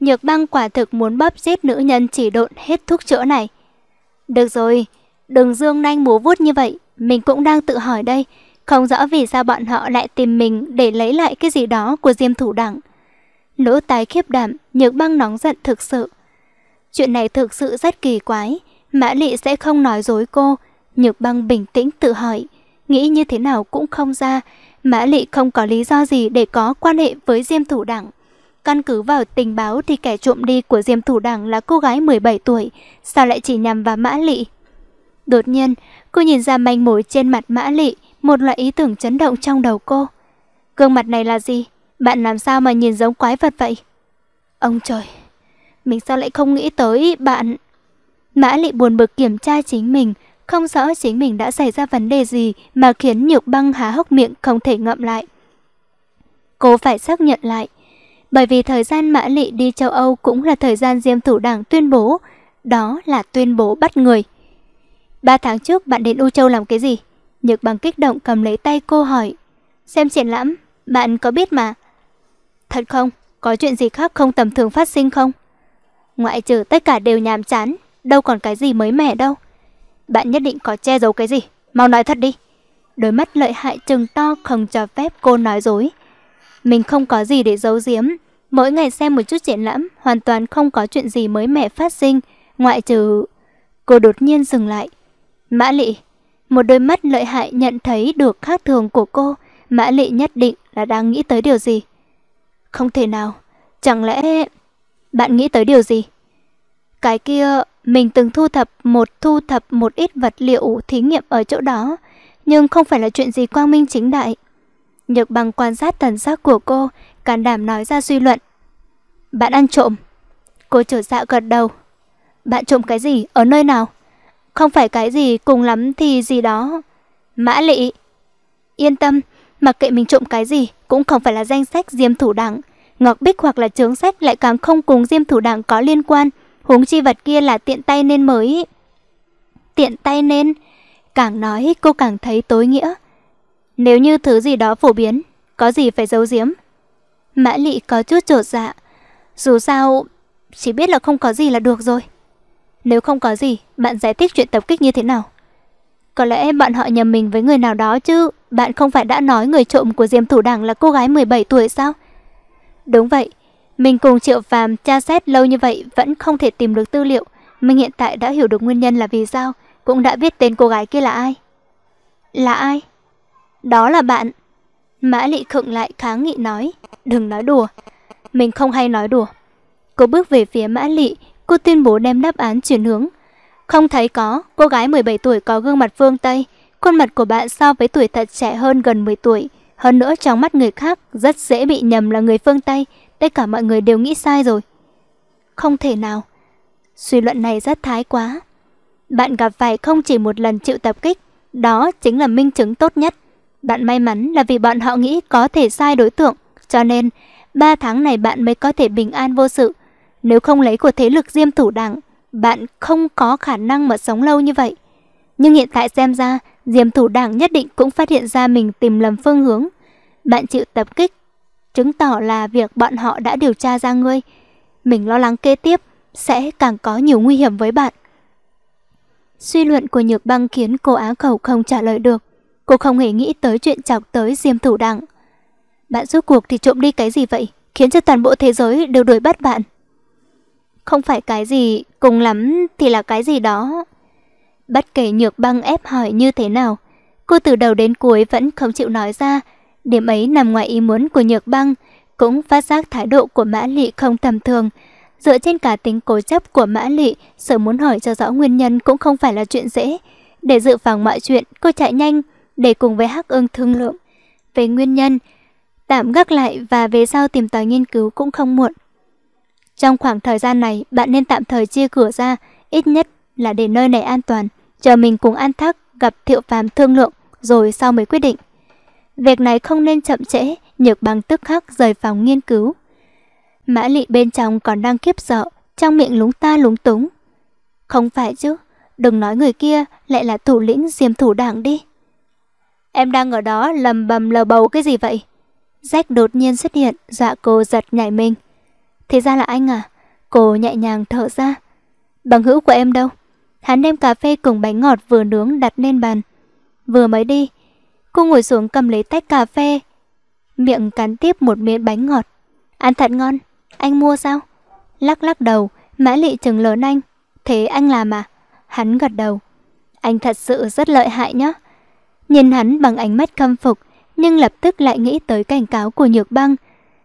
nhược băng quả thực muốn bóp giết nữ nhân chỉ độn hết thuốc chữa này. Được rồi, đừng dương nanh múa vuốt như vậy, mình cũng đang tự hỏi đây. Không rõ vì sao bọn họ lại tìm mình để lấy lại cái gì đó của diêm thủ đẳng. Lỗ tái khiếp đảm, nhược băng nóng giận thực sự. Chuyện này thực sự rất kỳ quái, Mã Lị sẽ không nói dối cô. Nhược băng bình tĩnh tự hỏi, nghĩ như thế nào cũng không ra. Mã Lị không có lý do gì để có quan hệ với Diêm Thủ Đảng. Căn cứ vào tình báo thì kẻ trộm đi của Diêm Thủ Đảng là cô gái 17 tuổi, sao lại chỉ nhằm vào Mã Lị? Đột nhiên, cô nhìn ra manh mối trên mặt Mã Lị, một loại ý tưởng chấn động trong đầu cô. Gương mặt này là gì? Bạn làm sao mà nhìn giống quái vật vậy? Ông trời! mình sao lại không nghĩ tới bạn. Mã Lị buồn bực kiểm tra chính mình, không rõ chính mình đã xảy ra vấn đề gì mà khiến nhược băng há hốc miệng không thể ngậm lại. Cô phải xác nhận lại, bởi vì thời gian Mã Lị đi châu Âu cũng là thời gian Diêm Thủ Đảng tuyên bố, đó là tuyên bố bắt người. Ba tháng trước bạn đến U Châu làm cái gì? Nhược băng kích động cầm lấy tay cô hỏi. Xem triển lãm, bạn có biết mà. Thật không? Có chuyện gì khác không tầm thường phát sinh không? ngoại trừ tất cả đều nhàm chán, đâu còn cái gì mới mẻ đâu. Bạn nhất định có che giấu cái gì, mau nói thật đi. Đôi mắt lợi hại trừng to không cho phép cô nói dối. Mình không có gì để giấu giếm, mỗi ngày xem một chút triển lãm, hoàn toàn không có chuyện gì mới mẻ phát sinh, ngoại trừ... Cô đột nhiên dừng lại. Mã lị, một đôi mắt lợi hại nhận thấy được khác thường của cô, Mã lị nhất định là đang nghĩ tới điều gì. Không thể nào, chẳng lẽ... Bạn nghĩ tới điều gì? Cái kia, mình từng thu thập một thu thập một ít vật liệu thí nghiệm ở chỗ đó, nhưng không phải là chuyện gì quang minh chính đại. Nhược bằng quan sát thần sắc của cô, can đảm nói ra suy luận. Bạn ăn trộm. Cô trở dạ gật đầu. Bạn trộm cái gì? Ở nơi nào? Không phải cái gì cùng lắm thì gì đó. Mã lị. Yên tâm, mặc kệ mình trộm cái gì, cũng không phải là danh sách diêm thủ đẳng ngọc bích hoặc là Trướng sách lại càng không cùng diêm thủ đảng có liên quan, huống chi vật kia là tiện tay nên mới. Tiện tay nên, càng nói cô càng thấy tối nghĩa. Nếu như thứ gì đó phổ biến, có gì phải giấu giếm. Mã lị có chút trột dạ, dù sao chỉ biết là không có gì là được rồi. Nếu không có gì, bạn giải thích chuyện tập kích như thế nào? Có lẽ bạn họ nhầm mình với người nào đó chứ, bạn không phải đã nói người trộm của Diêm Thủ Đảng là cô gái 17 tuổi sao? Đúng vậy, mình cùng Triệu Phàm tra xét lâu như vậy vẫn không thể tìm được tư liệu. Mình hiện tại đã hiểu được nguyên nhân là vì sao, cũng đã biết tên cô gái kia là ai. Là ai? Đó là bạn. Mã Lị khựng lại kháng nghị nói, đừng nói đùa. Mình không hay nói đùa. Cô bước về phía Mã Lị, cô tuyên bố đem đáp án chuyển hướng. Không thấy có, cô gái 17 tuổi có gương mặt phương Tây, khuôn mặt của bạn so với tuổi thật trẻ hơn gần 10 tuổi, hơn nữa trong mắt người khác rất dễ bị nhầm là người phương Tây, tất cả mọi người đều nghĩ sai rồi. Không thể nào. Suy luận này rất thái quá. Bạn gặp phải không chỉ một lần chịu tập kích, đó chính là minh chứng tốt nhất. Bạn may mắn là vì bọn họ nghĩ có thể sai đối tượng, cho nên 3 tháng này bạn mới có thể bình an vô sự. Nếu không lấy của thế lực diêm thủ đảng, bạn không có khả năng mà sống lâu như vậy. Nhưng hiện tại xem ra, Diêm thủ đảng nhất định cũng phát hiện ra mình tìm lầm phương hướng. Bạn chịu tập kích, chứng tỏ là việc bọn họ đã điều tra ra ngươi. Mình lo lắng kế tiếp, sẽ càng có nhiều nguy hiểm với bạn. Suy luận của Nhược Băng khiến cô á khẩu không trả lời được. Cô không hề nghĩ tới chuyện chọc tới Diêm thủ đảng. Bạn rút cuộc thì trộm đi cái gì vậy? Khiến cho toàn bộ thế giới đều đuổi bắt bạn. Không phải cái gì, cùng lắm thì là cái gì đó Bất kể nhược băng ép hỏi như thế nào, cô từ đầu đến cuối vẫn không chịu nói ra. Điểm ấy nằm ngoài ý muốn của nhược băng, cũng phát giác thái độ của Mã Lị không tầm thường. Dựa trên cả tính cố chấp của Mã Lị, sự muốn hỏi cho rõ nguyên nhân cũng không phải là chuyện dễ. Để dự phòng mọi chuyện, cô chạy nhanh, để cùng với Hắc ưng thương lượng. Về nguyên nhân, tạm gác lại và về sau tìm tòi nghiên cứu cũng không muộn. Trong khoảng thời gian này, bạn nên tạm thời chia cửa ra, ít nhất là để nơi này an toàn chờ mình cùng An Thác gặp Thiệu Phàm thương lượng rồi sau mới quyết định. Việc này không nên chậm trễ, Nhược Bằng tức khắc rời phòng nghiên cứu. Mã Lị bên trong còn đang kiếp sợ, trong miệng lúng ta lúng túng. Không phải chứ, đừng nói người kia lại là thủ lĩnh diêm thủ đảng đi. Em đang ở đó lầm bầm lờ bầu cái gì vậy? Jack đột nhiên xuất hiện, dọa cô giật nhảy mình. Thế ra là anh à? Cô nhẹ nhàng thở ra. Bằng hữu của em đâu? Hắn đem cà phê cùng bánh ngọt vừa nướng đặt lên bàn. Vừa mới đi, cô ngồi xuống cầm lấy tách cà phê, miệng cắn tiếp một miếng bánh ngọt. Ăn thật ngon, anh mua sao? Lắc lắc đầu, Mã Lị chừng lớn anh. Thế anh làm à? Hắn gật đầu. Anh thật sự rất lợi hại nhá. Nhìn hắn bằng ánh mắt khâm phục, nhưng lập tức lại nghĩ tới cảnh cáo của Nhược Băng.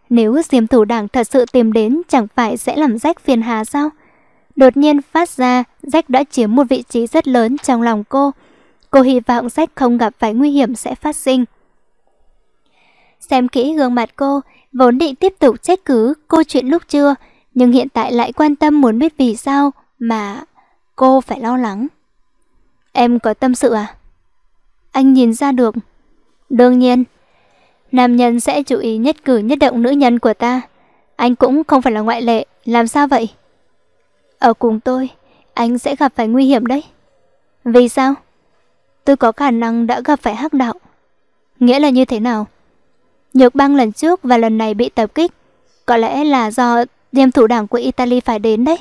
Nếu diêm thủ đảng thật sự tìm đến chẳng phải sẽ làm rách phiền hà sao? đột nhiên phát ra, Jack đã chiếm một vị trí rất lớn trong lòng cô. Cô hy vọng Jack không gặp phải nguy hiểm sẽ phát sinh. Xem kỹ gương mặt cô, vốn định tiếp tục trách cứ cô chuyện lúc trưa, nhưng hiện tại lại quan tâm muốn biết vì sao mà cô phải lo lắng. Em có tâm sự à? Anh nhìn ra được. Đương nhiên, nam nhân sẽ chú ý nhất cử nhất động nữ nhân của ta. Anh cũng không phải là ngoại lệ, làm sao vậy? Ở cùng tôi, anh sẽ gặp phải nguy hiểm đấy. Vì sao? Tôi có khả năng đã gặp phải hắc đạo. Nghĩa là như thế nào? Nhược băng lần trước và lần này bị tập kích. Có lẽ là do diêm thủ đảng của Italy phải đến đấy.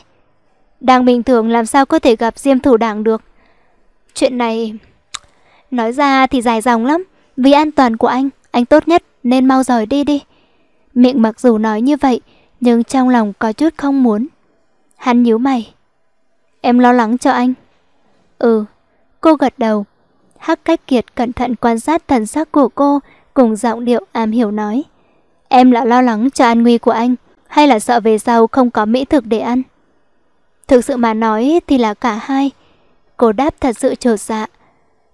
Đang bình thường làm sao có thể gặp diêm thủ đảng được. Chuyện này... Nói ra thì dài dòng lắm. Vì an toàn của anh, anh tốt nhất nên mau rời đi đi. Miệng mặc dù nói như vậy, nhưng trong lòng có chút không muốn. Hắn nhíu mày. Em lo lắng cho anh. Ừ, cô gật đầu. Hắc cách kiệt cẩn thận quan sát thần sắc của cô cùng giọng điệu am hiểu nói. Em là lo lắng cho an nguy của anh hay là sợ về sau không có mỹ thực để ăn? Thực sự mà nói thì là cả hai. Cô đáp thật sự trột dạ.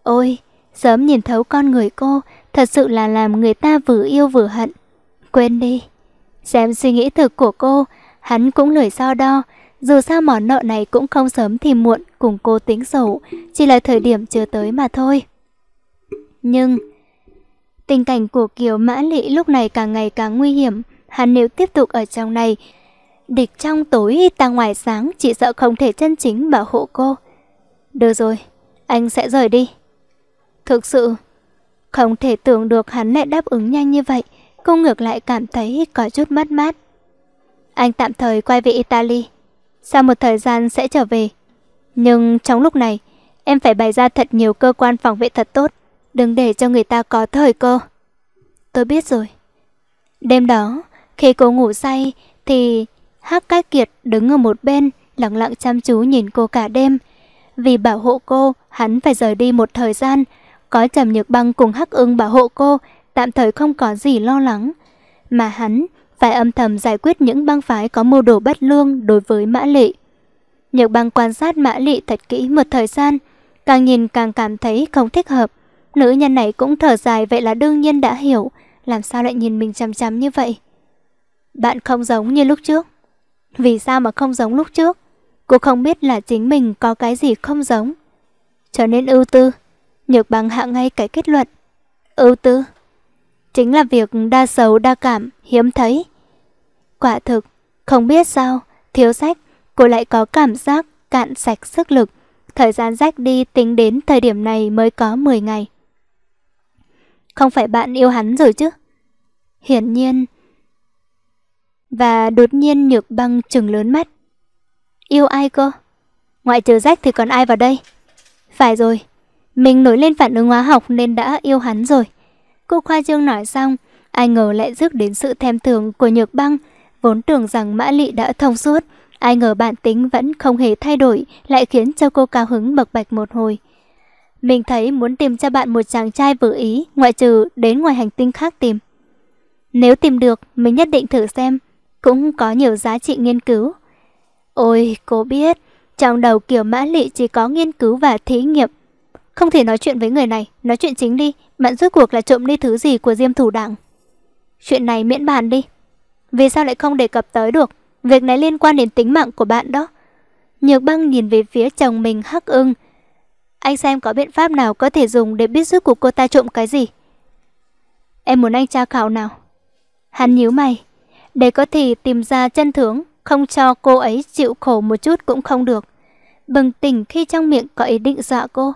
Ôi, sớm nhìn thấu con người cô thật sự là làm người ta vừa yêu vừa hận. Quên đi. Xem suy nghĩ thực của cô, hắn cũng lười so đo, dù sao món nợ này cũng không sớm thì muộn cùng cô tính sổ, chỉ là thời điểm chưa tới mà thôi. Nhưng, tình cảnh của Kiều Mã Lị lúc này càng ngày càng nguy hiểm, hắn nếu tiếp tục ở trong này, địch trong tối ta ngoài sáng chỉ sợ không thể chân chính bảo hộ cô. Được rồi, anh sẽ rời đi. Thực sự, không thể tưởng được hắn lại đáp ứng nhanh như vậy, cô ngược lại cảm thấy có chút mất mát. Anh tạm thời quay về Italy sau một thời gian sẽ trở về. Nhưng trong lúc này, em phải bày ra thật nhiều cơ quan phòng vệ thật tốt, đừng để cho người ta có thời cơ. Tôi biết rồi. Đêm đó, khi cô ngủ say thì Hắc cái Kiệt đứng ở một bên, lặng lặng chăm chú nhìn cô cả đêm. Vì bảo hộ cô, hắn phải rời đi một thời gian, có Trầm Nhược Băng cùng Hắc Ưng bảo hộ cô, tạm thời không có gì lo lắng, mà hắn phải âm thầm giải quyết những băng phái có mưu đồ bất lương đối với Mã Lị. Nhược băng quan sát Mã Lị thật kỹ một thời gian, càng nhìn càng cảm thấy không thích hợp. Nữ nhân này cũng thở dài vậy là đương nhiên đã hiểu, làm sao lại nhìn mình chằm chằm như vậy. Bạn không giống như lúc trước. Vì sao mà không giống lúc trước? Cô không biết là chính mình có cái gì không giống. Trở nên ưu tư, nhược bằng hạ ngay cái kết luận. Ưu tư chính là việc đa sầu đa cảm hiếm thấy. Quả thực, không biết sao, thiếu sách, cô lại có cảm giác cạn sạch sức lực. Thời gian rách đi tính đến thời điểm này mới có 10 ngày. Không phải bạn yêu hắn rồi chứ? Hiển nhiên. Và đột nhiên nhược băng trừng lớn mắt. Yêu ai cơ? Ngoại trừ rách thì còn ai vào đây? Phải rồi, mình nổi lên phản ứng hóa học nên đã yêu hắn rồi. Cô Khoa trương nói xong, ai ngờ lại rước đến sự thèm thường của Nhược Băng, vốn tưởng rằng Mã Lị đã thông suốt, ai ngờ bản tính vẫn không hề thay đổi, lại khiến cho cô cao hứng bậc bạch một hồi. Mình thấy muốn tìm cho bạn một chàng trai vừa ý, ngoại trừ đến ngoài hành tinh khác tìm. Nếu tìm được, mình nhất định thử xem, cũng có nhiều giá trị nghiên cứu. Ôi, cô biết, trong đầu kiểu mã lị chỉ có nghiên cứu và thí nghiệm, không thể nói chuyện với người này, nói chuyện chính đi, bạn rốt cuộc là trộm đi thứ gì của diêm thủ đảng. Chuyện này miễn bàn đi. Vì sao lại không đề cập tới được? Việc này liên quan đến tính mạng của bạn đó. Nhược băng nhìn về phía chồng mình hắc ưng. Anh xem có biện pháp nào có thể dùng để biết rốt cuộc cô ta trộm cái gì. Em muốn anh tra khảo nào? Hắn nhíu mày. Để có thể tìm ra chân tướng, không cho cô ấy chịu khổ một chút cũng không được. Bừng tỉnh khi trong miệng có ý định dọa cô.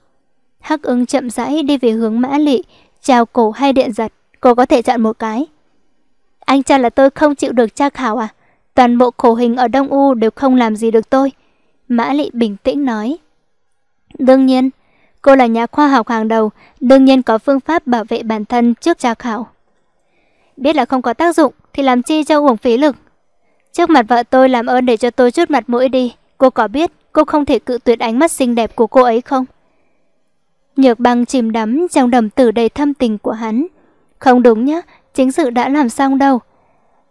Hắc ứng chậm rãi đi về hướng mã lị, chào cổ hay điện giật, cô có thể chọn một cái. Anh cho là tôi không chịu được tra khảo à? Toàn bộ khổ hình ở Đông U đều không làm gì được tôi. Mã lị bình tĩnh nói. Đương nhiên, cô là nhà khoa học hàng đầu, đương nhiên có phương pháp bảo vệ bản thân trước tra khảo. Biết là không có tác dụng thì làm chi cho uổng phí lực. Trước mặt vợ tôi làm ơn để cho tôi chút mặt mũi đi. Cô có biết cô không thể cự tuyệt ánh mắt xinh đẹp của cô ấy không? Nhược băng chìm đắm trong đầm tử đầy thâm tình của hắn. Không đúng nhá, chính sự đã làm xong đâu.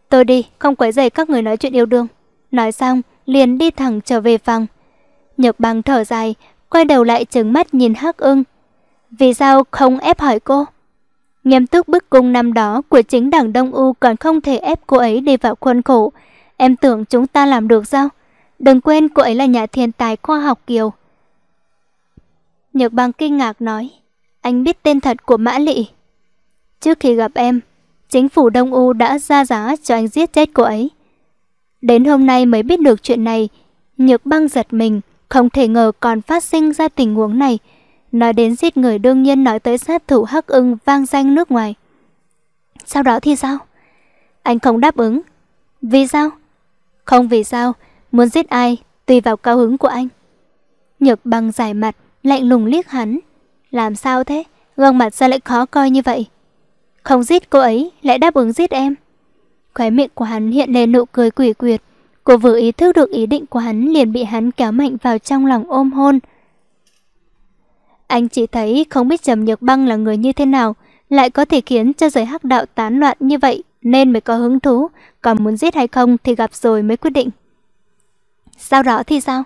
Tôi đi, không quấy rầy các người nói chuyện yêu đương. Nói xong, liền đi thẳng trở về phòng. Nhược băng thở dài, quay đầu lại trừng mắt nhìn hắc ưng. Vì sao không ép hỏi cô? Nghiêm túc bức cung năm đó của chính đảng Đông U còn không thể ép cô ấy đi vào khuôn khổ. Em tưởng chúng ta làm được sao? Đừng quên cô ấy là nhà thiên tài khoa học kiều. Nhược bằng kinh ngạc nói, anh biết tên thật của Mã Lị. Trước khi gặp em, chính phủ Đông U đã ra giá cho anh giết chết cô ấy. Đến hôm nay mới biết được chuyện này, Nhược băng giật mình, không thể ngờ còn phát sinh ra tình huống này. Nói đến giết người đương nhiên nói tới sát thủ hắc ưng vang danh nước ngoài. Sau đó thì sao? Anh không đáp ứng. Vì sao? Không vì sao, muốn giết ai tùy vào cao hứng của anh. Nhược băng giải mặt, lạnh lùng liếc hắn. Làm sao thế? Gương mặt sao lại khó coi như vậy? Không giết cô ấy, lại đáp ứng giết em. Khóe miệng của hắn hiện lên nụ cười quỷ quyệt. Cô vừa ý thức được ý định của hắn liền bị hắn kéo mạnh vào trong lòng ôm hôn. Anh chỉ thấy không biết Trầm Nhược Băng là người như thế nào, lại có thể khiến cho giới hắc đạo tán loạn như vậy nên mới có hứng thú, còn muốn giết hay không thì gặp rồi mới quyết định. Sau đó thì sao?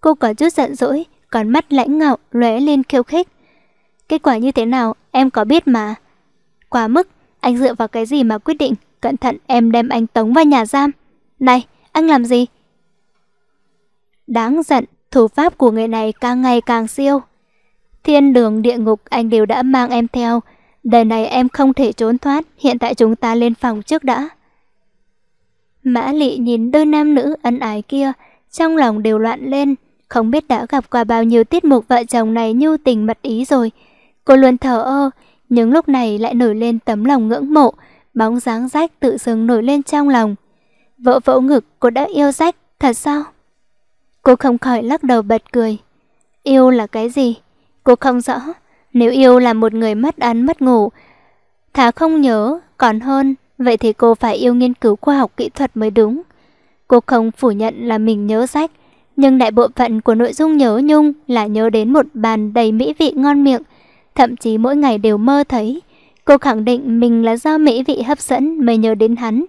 Cô có chút giận dỗi, con mắt lãnh ngạo lóe lên khiêu khích. Kết quả như thế nào em có biết mà. Quá mức, anh dựa vào cái gì mà quyết định, cẩn thận em đem anh tống vào nhà giam. Này, anh làm gì? Đáng giận, thủ pháp của người này càng ngày càng siêu. Thiên đường địa ngục anh đều đã mang em theo, đời này em không thể trốn thoát, hiện tại chúng ta lên phòng trước đã. Mã Lị nhìn đôi nam nữ ân ái kia, trong lòng đều loạn lên, không biết đã gặp qua bao nhiêu tiết mục vợ chồng này nhu tình mật ý rồi. Cô luôn thở ơ, nhưng lúc này lại nổi lên tấm lòng ngưỡng mộ, bóng dáng rách tự dưng nổi lên trong lòng. Vỗ vỗ ngực, cô đã yêu rách, thật sao? Cô không khỏi lắc đầu bật cười. Yêu là cái gì? Cô không rõ. Nếu yêu là một người mất ăn mất ngủ, thà không nhớ, còn hơn, vậy thì cô phải yêu nghiên cứu khoa học kỹ thuật mới đúng. Cô không phủ nhận là mình nhớ sách, nhưng đại bộ phận của nội dung nhớ nhung là nhớ đến một bàn đầy mỹ vị ngon miệng, thậm chí mỗi ngày đều mơ thấy. Cô khẳng định mình là do mỹ vị hấp dẫn mới nhớ đến hắn.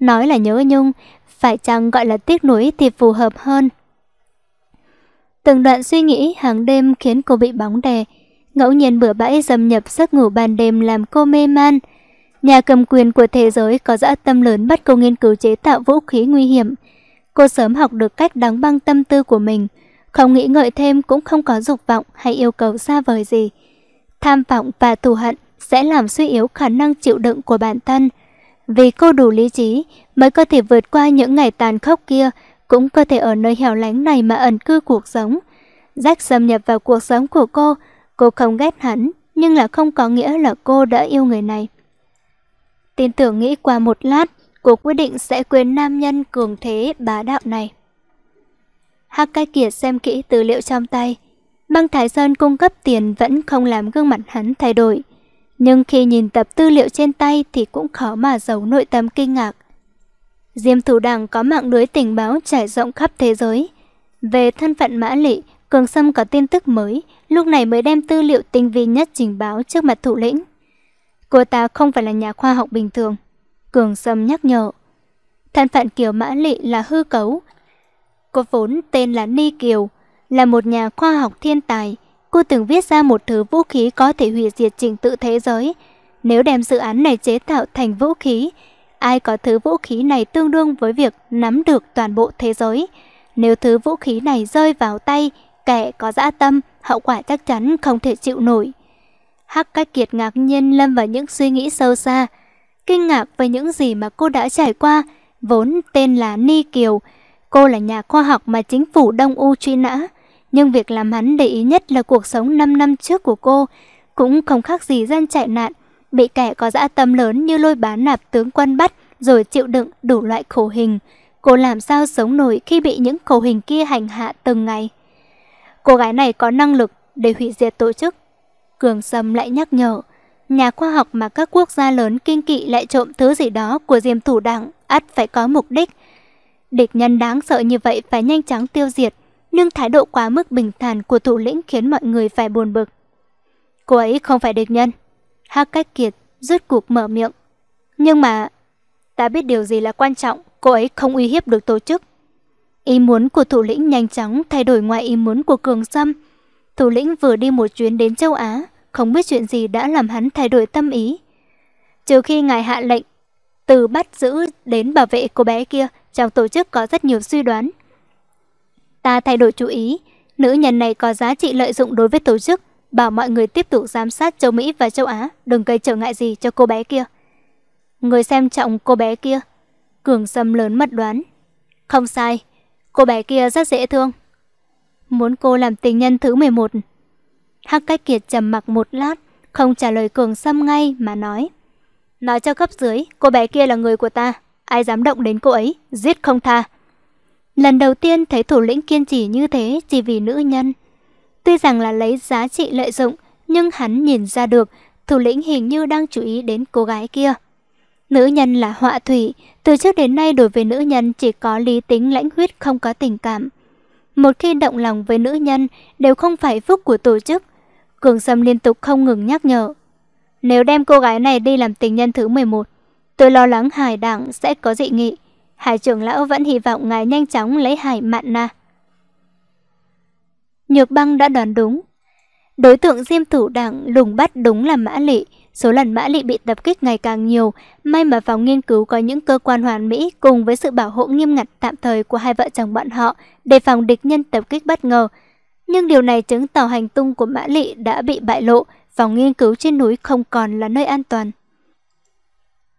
Nói là nhớ nhung, phải chăng gọi là tiếc nuối thì phù hợp hơn. Từng đoạn suy nghĩ hàng đêm khiến cô bị bóng đè, ngẫu nhiên bữa bãi dầm nhập giấc ngủ ban đêm làm cô mê man. Nhà cầm quyền của thế giới có dã tâm lớn bắt cô nghiên cứu chế tạo vũ khí nguy hiểm, Cô sớm học được cách đóng băng tâm tư của mình, không nghĩ ngợi thêm cũng không có dục vọng hay yêu cầu xa vời gì. Tham vọng và thù hận sẽ làm suy yếu khả năng chịu đựng của bản thân. Vì cô đủ lý trí mới có thể vượt qua những ngày tàn khốc kia, cũng có thể ở nơi hẻo lánh này mà ẩn cư cuộc sống. Jack xâm nhập vào cuộc sống của cô, cô không ghét hắn, nhưng là không có nghĩa là cô đã yêu người này. Tin tưởng nghĩ qua một lát, cô quyết định sẽ quên nam nhân cường thế bá đạo này. Hắc Cai Kiệt xem kỹ tư liệu trong tay. Băng Thái Sơn cung cấp tiền vẫn không làm gương mặt hắn thay đổi. Nhưng khi nhìn tập tư liệu trên tay thì cũng khó mà giấu nội tâm kinh ngạc. Diêm thủ đảng có mạng lưới tình báo trải rộng khắp thế giới. Về thân phận mã lị, Cường Sâm có tin tức mới, lúc này mới đem tư liệu tinh vi nhất trình báo trước mặt thủ lĩnh. Cô ta không phải là nhà khoa học bình thường. Cường Sâm nhắc nhở. Thân phận Kiều Mã Lị là hư cấu. Cô vốn tên là Ni Kiều, là một nhà khoa học thiên tài. Cô từng viết ra một thứ vũ khí có thể hủy diệt trình tự thế giới. Nếu đem dự án này chế tạo thành vũ khí, ai có thứ vũ khí này tương đương với việc nắm được toàn bộ thế giới. Nếu thứ vũ khí này rơi vào tay, kẻ có dã tâm, hậu quả chắc chắn không thể chịu nổi. Hắc Cách Kiệt ngạc nhiên lâm vào những suy nghĩ sâu xa, kinh ngạc về những gì mà cô đã trải qua, vốn tên là Ni Kiều. Cô là nhà khoa học mà chính phủ Đông U truy nã, nhưng việc làm hắn để ý nhất là cuộc sống 5 năm trước của cô, cũng không khác gì dân chạy nạn, bị kẻ có dã tâm lớn như lôi bán nạp tướng quân bắt rồi chịu đựng đủ loại khổ hình. Cô làm sao sống nổi khi bị những khổ hình kia hành hạ từng ngày. Cô gái này có năng lực để hủy diệt tổ chức. Cường Sâm lại nhắc nhở. Nhà khoa học mà các quốc gia lớn kinh kỵ lại trộm thứ gì đó của diêm thủ đảng ắt phải có mục đích. Địch nhân đáng sợ như vậy phải nhanh chóng tiêu diệt, nhưng thái độ quá mức bình thản của thủ lĩnh khiến mọi người phải buồn bực. Cô ấy không phải địch nhân. Hắc cách kiệt, rứt cuộc mở miệng. Nhưng mà, ta biết điều gì là quan trọng, cô ấy không uy hiếp được tổ chức. Ý muốn của thủ lĩnh nhanh chóng thay đổi ngoài ý muốn của Cường xâm. Thủ lĩnh vừa đi một chuyến đến châu Á, không biết chuyện gì đã làm hắn thay đổi tâm ý. Trừ khi ngài hạ lệnh, từ bắt giữ đến bảo vệ cô bé kia, trong tổ chức có rất nhiều suy đoán. Ta thay đổi chú ý, nữ nhân này có giá trị lợi dụng đối với tổ chức, bảo mọi người tiếp tục giám sát châu Mỹ và châu Á, đừng gây trở ngại gì cho cô bé kia. Người xem trọng cô bé kia, cường sâm lớn mất đoán. Không sai, cô bé kia rất dễ thương. Muốn cô làm tình nhân thứ 11. Hắc Cách Kiệt trầm mặc một lát, không trả lời Cường Sâm ngay mà nói. Nói cho cấp dưới, cô bé kia là người của ta, ai dám động đến cô ấy, giết không tha. Lần đầu tiên thấy thủ lĩnh kiên trì như thế chỉ vì nữ nhân. Tuy rằng là lấy giá trị lợi dụng, nhưng hắn nhìn ra được thủ lĩnh hình như đang chú ý đến cô gái kia. Nữ nhân là họa thủy, từ trước đến nay đối với nữ nhân chỉ có lý tính lãnh huyết không có tình cảm. Một khi động lòng với nữ nhân đều không phải phúc của tổ chức Cường Sâm liên tục không ngừng nhắc nhở. Nếu đem cô gái này đi làm tình nhân thứ 11, tôi lo lắng Hải Đảng sẽ có dị nghị. Hải trưởng lão vẫn hy vọng ngài nhanh chóng lấy Hải Mạn Na. Nhược băng đã đoán đúng. Đối tượng diêm thủ đảng lùng bắt đúng là Mã Lị. Số lần Mã Lị bị tập kích ngày càng nhiều, may mà phòng nghiên cứu có những cơ quan hoàn mỹ cùng với sự bảo hộ nghiêm ngặt tạm thời của hai vợ chồng bọn họ để phòng địch nhân tập kích bất ngờ. Nhưng điều này chứng tỏ hành tung của Mã Lị đã bị bại lộ, phòng nghiên cứu trên núi không còn là nơi an toàn.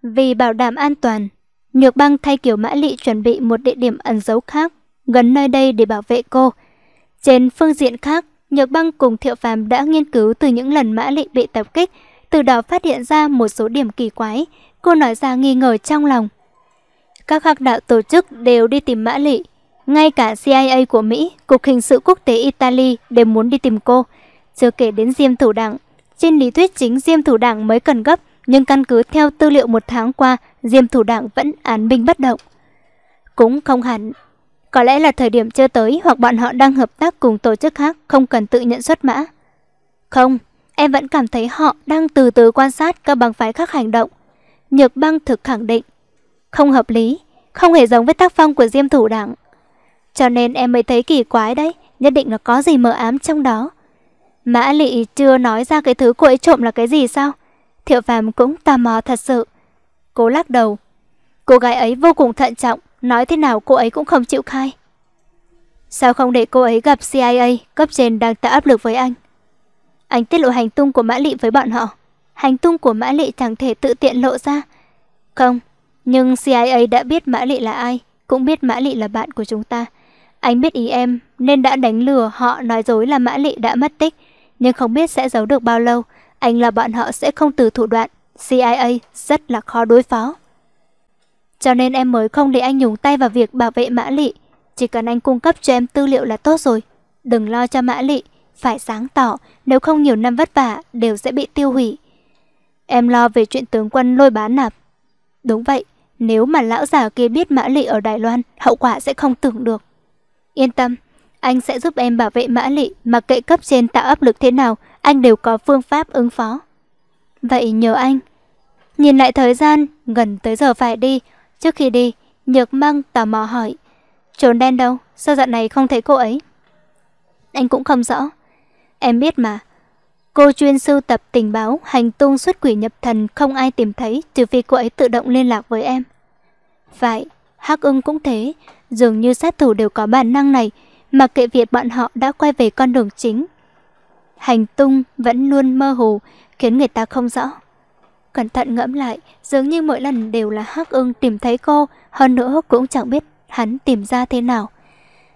Vì bảo đảm an toàn, Nhược Băng thay Kiều Mã Lị chuẩn bị một địa điểm ẩn giấu khác gần nơi đây để bảo vệ cô. Trên phương diện khác, Nhược Băng cùng Thiệu Phàm đã nghiên cứu từ những lần Mã Lị bị tập kích, từ đó phát hiện ra một số điểm kỳ quái, cô nói ra nghi ngờ trong lòng. Các hạc đạo tổ chức đều đi tìm Mã Lị, ngay cả CIA của Mỹ, Cục Hình sự Quốc tế Italy đều muốn đi tìm cô. Chưa kể đến Diêm Thủ Đảng. Trên lý thuyết chính Diêm Thủ Đảng mới cần gấp, nhưng căn cứ theo tư liệu một tháng qua, Diêm Thủ Đảng vẫn án binh bất động. Cũng không hẳn. Có lẽ là thời điểm chưa tới hoặc bọn họ đang hợp tác cùng tổ chức khác, không cần tự nhận xuất mã. Không, em vẫn cảm thấy họ đang từ từ quan sát các bằng phái khác hành động. Nhược băng thực khẳng định. Không hợp lý, không hề giống với tác phong của Diêm Thủ Đảng. Cho nên em mới thấy kỳ quái đấy, nhất định là có gì mờ ám trong đó. Mã Lị chưa nói ra cái thứ cô ấy trộm là cái gì sao? Thiệu Phàm cũng tò mò thật sự. Cô lắc đầu. Cô gái ấy vô cùng thận trọng, nói thế nào cô ấy cũng không chịu khai. Sao không để cô ấy gặp CIA, cấp trên đang tạo áp lực với anh? Anh tiết lộ hành tung của Mã Lị với bọn họ. Hành tung của Mã Lị chẳng thể tự tiện lộ ra. Không, nhưng CIA đã biết Mã Lị là ai, cũng biết Mã Lị là bạn của chúng ta. Anh biết ý em nên đã đánh lừa họ nói dối là Mã Lệ đã mất tích, nhưng không biết sẽ giấu được bao lâu. Anh là bọn họ sẽ không từ thủ đoạn. CIA rất là khó đối phó. Cho nên em mới không để anh nhúng tay vào việc bảo vệ Mã Lệ. Chỉ cần anh cung cấp cho em tư liệu là tốt rồi. Đừng lo cho Mã Lệ, phải sáng tỏ, nếu không nhiều năm vất vả đều sẽ bị tiêu hủy. Em lo về chuyện tướng quân lôi bán nạp. Đúng vậy, nếu mà lão già kia biết Mã Lệ ở Đài Loan, hậu quả sẽ không tưởng được. Yên tâm, anh sẽ giúp em bảo vệ Mã Lị mà kệ cấp trên tạo áp lực thế nào, anh đều có phương pháp ứng phó. Vậy nhờ anh. Nhìn lại thời gian, gần tới giờ phải đi. Trước khi đi, Nhược Măng tò mò hỏi. Trốn đen đâu? Sao dạo này không thấy cô ấy? Anh cũng không rõ. Em biết mà. Cô chuyên sưu tập tình báo hành tung xuất quỷ nhập thần không ai tìm thấy trừ phi cô ấy tự động liên lạc với em. Vậy, Hắc ưng cũng thế, Dường như sát thủ đều có bản năng này, mà kệ việc bọn họ đã quay về con đường chính. Hành tung vẫn luôn mơ hồ, khiến người ta không rõ. Cẩn thận ngẫm lại, dường như mỗi lần đều là Hắc Ưng tìm thấy cô, hơn nữa cũng chẳng biết hắn tìm ra thế nào.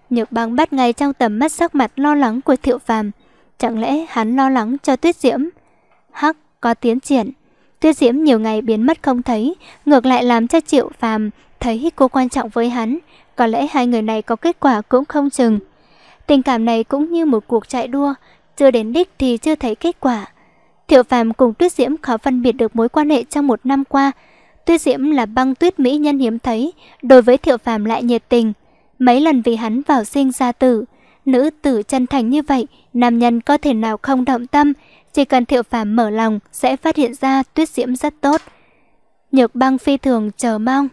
Nhược băng bắt ngay trong tầm mắt sắc mặt lo lắng của Thiệu Phàm, chẳng lẽ hắn lo lắng cho Tuyết Diễm? Hắc có tiến triển. Tuyết Diễm nhiều ngày biến mất không thấy, ngược lại làm cho Triệu Phàm thấy cô quan trọng với hắn, có lẽ hai người này có kết quả cũng không chừng. Tình cảm này cũng như một cuộc chạy đua, chưa đến đích thì chưa thấy kết quả. Thiệu Phàm cùng Tuyết Diễm khó phân biệt được mối quan hệ trong một năm qua. Tuyết Diễm là băng tuyết mỹ nhân hiếm thấy, đối với Thiệu Phàm lại nhiệt tình. Mấy lần vì hắn vào sinh ra tử, nữ tử chân thành như vậy, nam nhân có thể nào không động tâm, chỉ cần Thiệu Phàm mở lòng sẽ phát hiện ra Tuyết Diễm rất tốt. Nhược băng phi thường chờ mong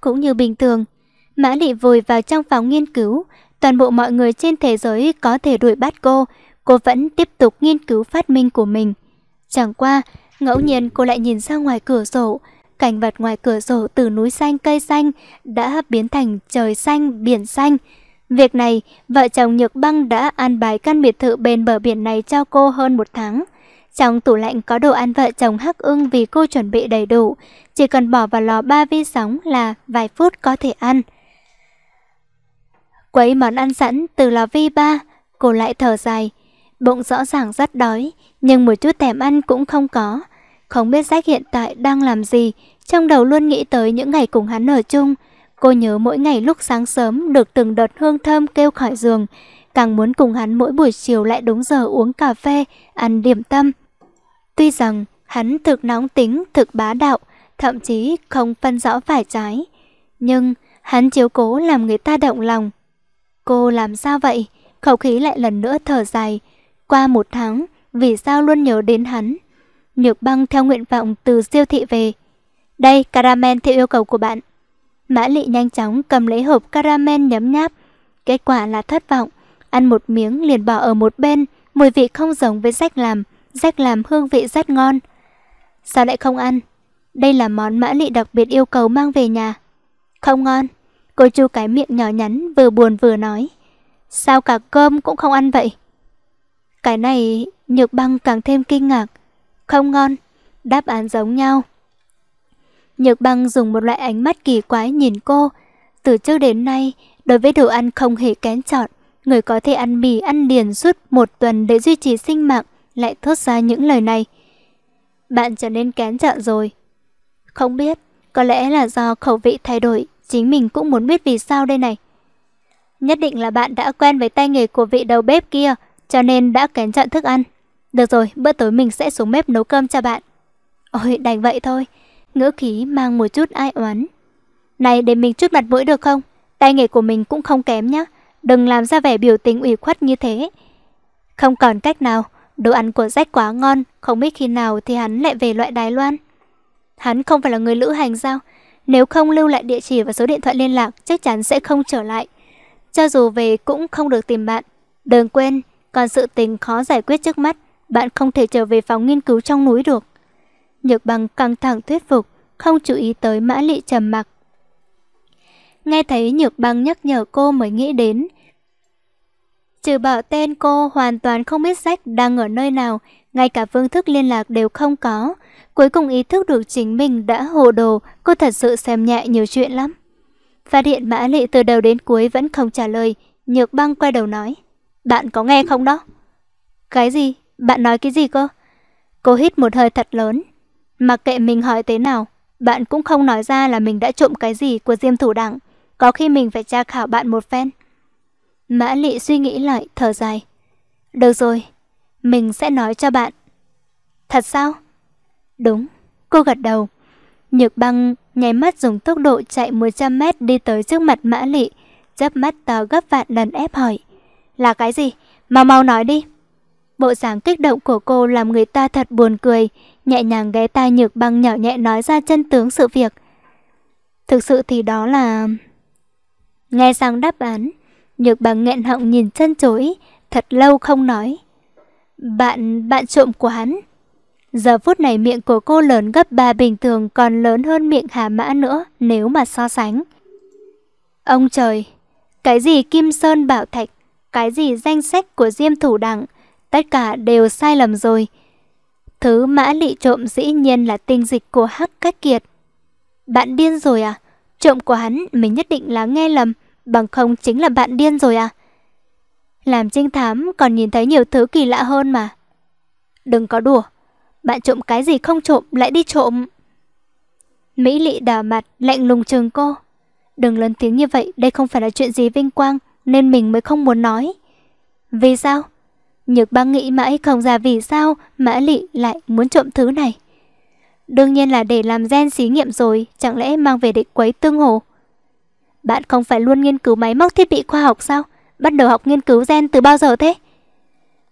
cũng như bình thường. Mã Lị vùi vào trong phòng nghiên cứu, toàn bộ mọi người trên thế giới có thể đuổi bắt cô, cô vẫn tiếp tục nghiên cứu phát minh của mình. Chẳng qua, ngẫu nhiên cô lại nhìn ra ngoài cửa sổ, cảnh vật ngoài cửa sổ từ núi xanh cây xanh đã biến thành trời xanh biển xanh. Việc này, vợ chồng Nhược Băng đã an bài căn biệt thự bên bờ biển này cho cô hơn một tháng. Trong tủ lạnh có đồ ăn vợ chồng Hắc Ưng vì cô chuẩn bị đầy đủ, chỉ cần bỏ vào lò ba vi sóng là vài phút có thể ăn. Quấy món ăn sẵn từ lò vi ba, cô lại thở dài. Bụng rõ ràng rất đói, nhưng một chút thèm ăn cũng không có. Không biết Jack hiện tại đang làm gì, trong đầu luôn nghĩ tới những ngày cùng hắn ở chung. Cô nhớ mỗi ngày lúc sáng sớm được từng đợt hương thơm kêu khỏi giường, càng muốn cùng hắn mỗi buổi chiều lại đúng giờ uống cà phê, ăn điểm tâm. Tuy rằng hắn thực nóng tính, thực bá đạo, thậm chí không phân rõ phải trái. Nhưng hắn chiếu cố làm người ta động lòng. Cô làm sao vậy? Khẩu khí lại lần nữa thở dài. Qua một tháng, vì sao luôn nhớ đến hắn? Nhược băng theo nguyện vọng từ siêu thị về. Đây, caramel theo yêu cầu của bạn. Mã lị nhanh chóng cầm lấy hộp caramel nhấm nháp. Kết quả là thất vọng. Ăn một miếng liền bỏ ở một bên, mùi vị không giống với sách làm rách làm hương vị rất ngon. Sao lại không ăn? Đây là món mã lị đặc biệt yêu cầu mang về nhà. Không ngon. Cô chu cái miệng nhỏ nhắn vừa buồn vừa nói. Sao cả cơm cũng không ăn vậy? Cái này nhược băng càng thêm kinh ngạc. Không ngon. Đáp án giống nhau. Nhược băng dùng một loại ánh mắt kỳ quái nhìn cô. Từ trước đến nay, đối với đồ ăn không hề kén chọn. Người có thể ăn mì ăn liền suốt một tuần để duy trì sinh mạng lại thốt ra những lời này. Bạn trở nên kén chọn rồi. Không biết, có lẽ là do khẩu vị thay đổi, chính mình cũng muốn biết vì sao đây này. Nhất định là bạn đã quen với tay nghề của vị đầu bếp kia, cho nên đã kén chọn thức ăn. Được rồi, bữa tối mình sẽ xuống bếp nấu cơm cho bạn. Ôi, đành vậy thôi. Ngữ khí mang một chút ai oán. Này, để mình chút mặt mũi được không? Tay nghề của mình cũng không kém nhá. Đừng làm ra vẻ biểu tình ủy khuất như thế. Không còn cách nào, Đồ ăn của Jack quá ngon, không biết khi nào thì hắn lại về loại Đài Loan. Hắn không phải là người lữ hành sao? Nếu không lưu lại địa chỉ và số điện thoại liên lạc, chắc chắn sẽ không trở lại. Cho dù về cũng không được tìm bạn. Đừng quên, còn sự tình khó giải quyết trước mắt, bạn không thể trở về phòng nghiên cứu trong núi được. Nhược bằng căng thẳng thuyết phục, không chú ý tới mã lị trầm mặc. Nghe thấy nhược Bằng nhắc nhở cô mới nghĩ đến, Trừ bỏ tên cô hoàn toàn không biết sách đang ở nơi nào, ngay cả phương thức liên lạc đều không có. Cuối cùng ý thức được chính mình đã hồ đồ, cô thật sự xem nhẹ nhiều chuyện lắm. Phát hiện Mã Lị từ đầu đến cuối vẫn không trả lời, Nhược băng quay đầu nói. Bạn có nghe không đó? Cái gì? Bạn nói cái gì cơ? Cô hít một hơi thật lớn. Mặc kệ mình hỏi thế nào, bạn cũng không nói ra là mình đã trộm cái gì của diêm thủ đẳng. Có khi mình phải tra khảo bạn một phen. Mã Lị suy nghĩ lại, thở dài. Được rồi, mình sẽ nói cho bạn. Thật sao? Đúng, cô gật đầu. Nhược băng nháy mắt dùng tốc độ chạy 100 mét đi tới trước mặt Mã Lị, chớp mắt to gấp vạn lần ép hỏi. Là cái gì? Mau mau nói đi. Bộ dáng kích động của cô làm người ta thật buồn cười, nhẹ nhàng ghé tai nhược băng nhỏ nhẹ nói ra chân tướng sự việc. Thực sự thì đó là... Nghe sang đáp án, Nhược bằng nghẹn họng nhìn chân chối, thật lâu không nói. Bạn, bạn trộm của hắn. Giờ phút này miệng của cô lớn gấp ba bình thường còn lớn hơn miệng hà mã nữa nếu mà so sánh. Ông trời, cái gì Kim Sơn Bảo Thạch, cái gì danh sách của Diêm Thủ Đẳng, tất cả đều sai lầm rồi. Thứ mã lị trộm dĩ nhiên là tinh dịch của Hắc Cát Kiệt. Bạn điên rồi à? Trộm của hắn mình nhất định là nghe lầm bằng không chính là bạn điên rồi à? Làm trinh thám còn nhìn thấy nhiều thứ kỳ lạ hơn mà. Đừng có đùa, bạn trộm cái gì không trộm lại đi trộm. Mỹ lị đỏ mặt lạnh lùng trường cô. Đừng lớn tiếng như vậy, đây không phải là chuyện gì vinh quang nên mình mới không muốn nói. Vì sao? Nhược băng nghĩ mãi không ra vì sao Mã Lị lại muốn trộm thứ này. Đương nhiên là để làm gen xí nghiệm rồi, chẳng lẽ mang về để quấy tương hồ. Bạn không phải luôn nghiên cứu máy móc thiết bị khoa học sao? Bắt đầu học nghiên cứu gen từ bao giờ thế?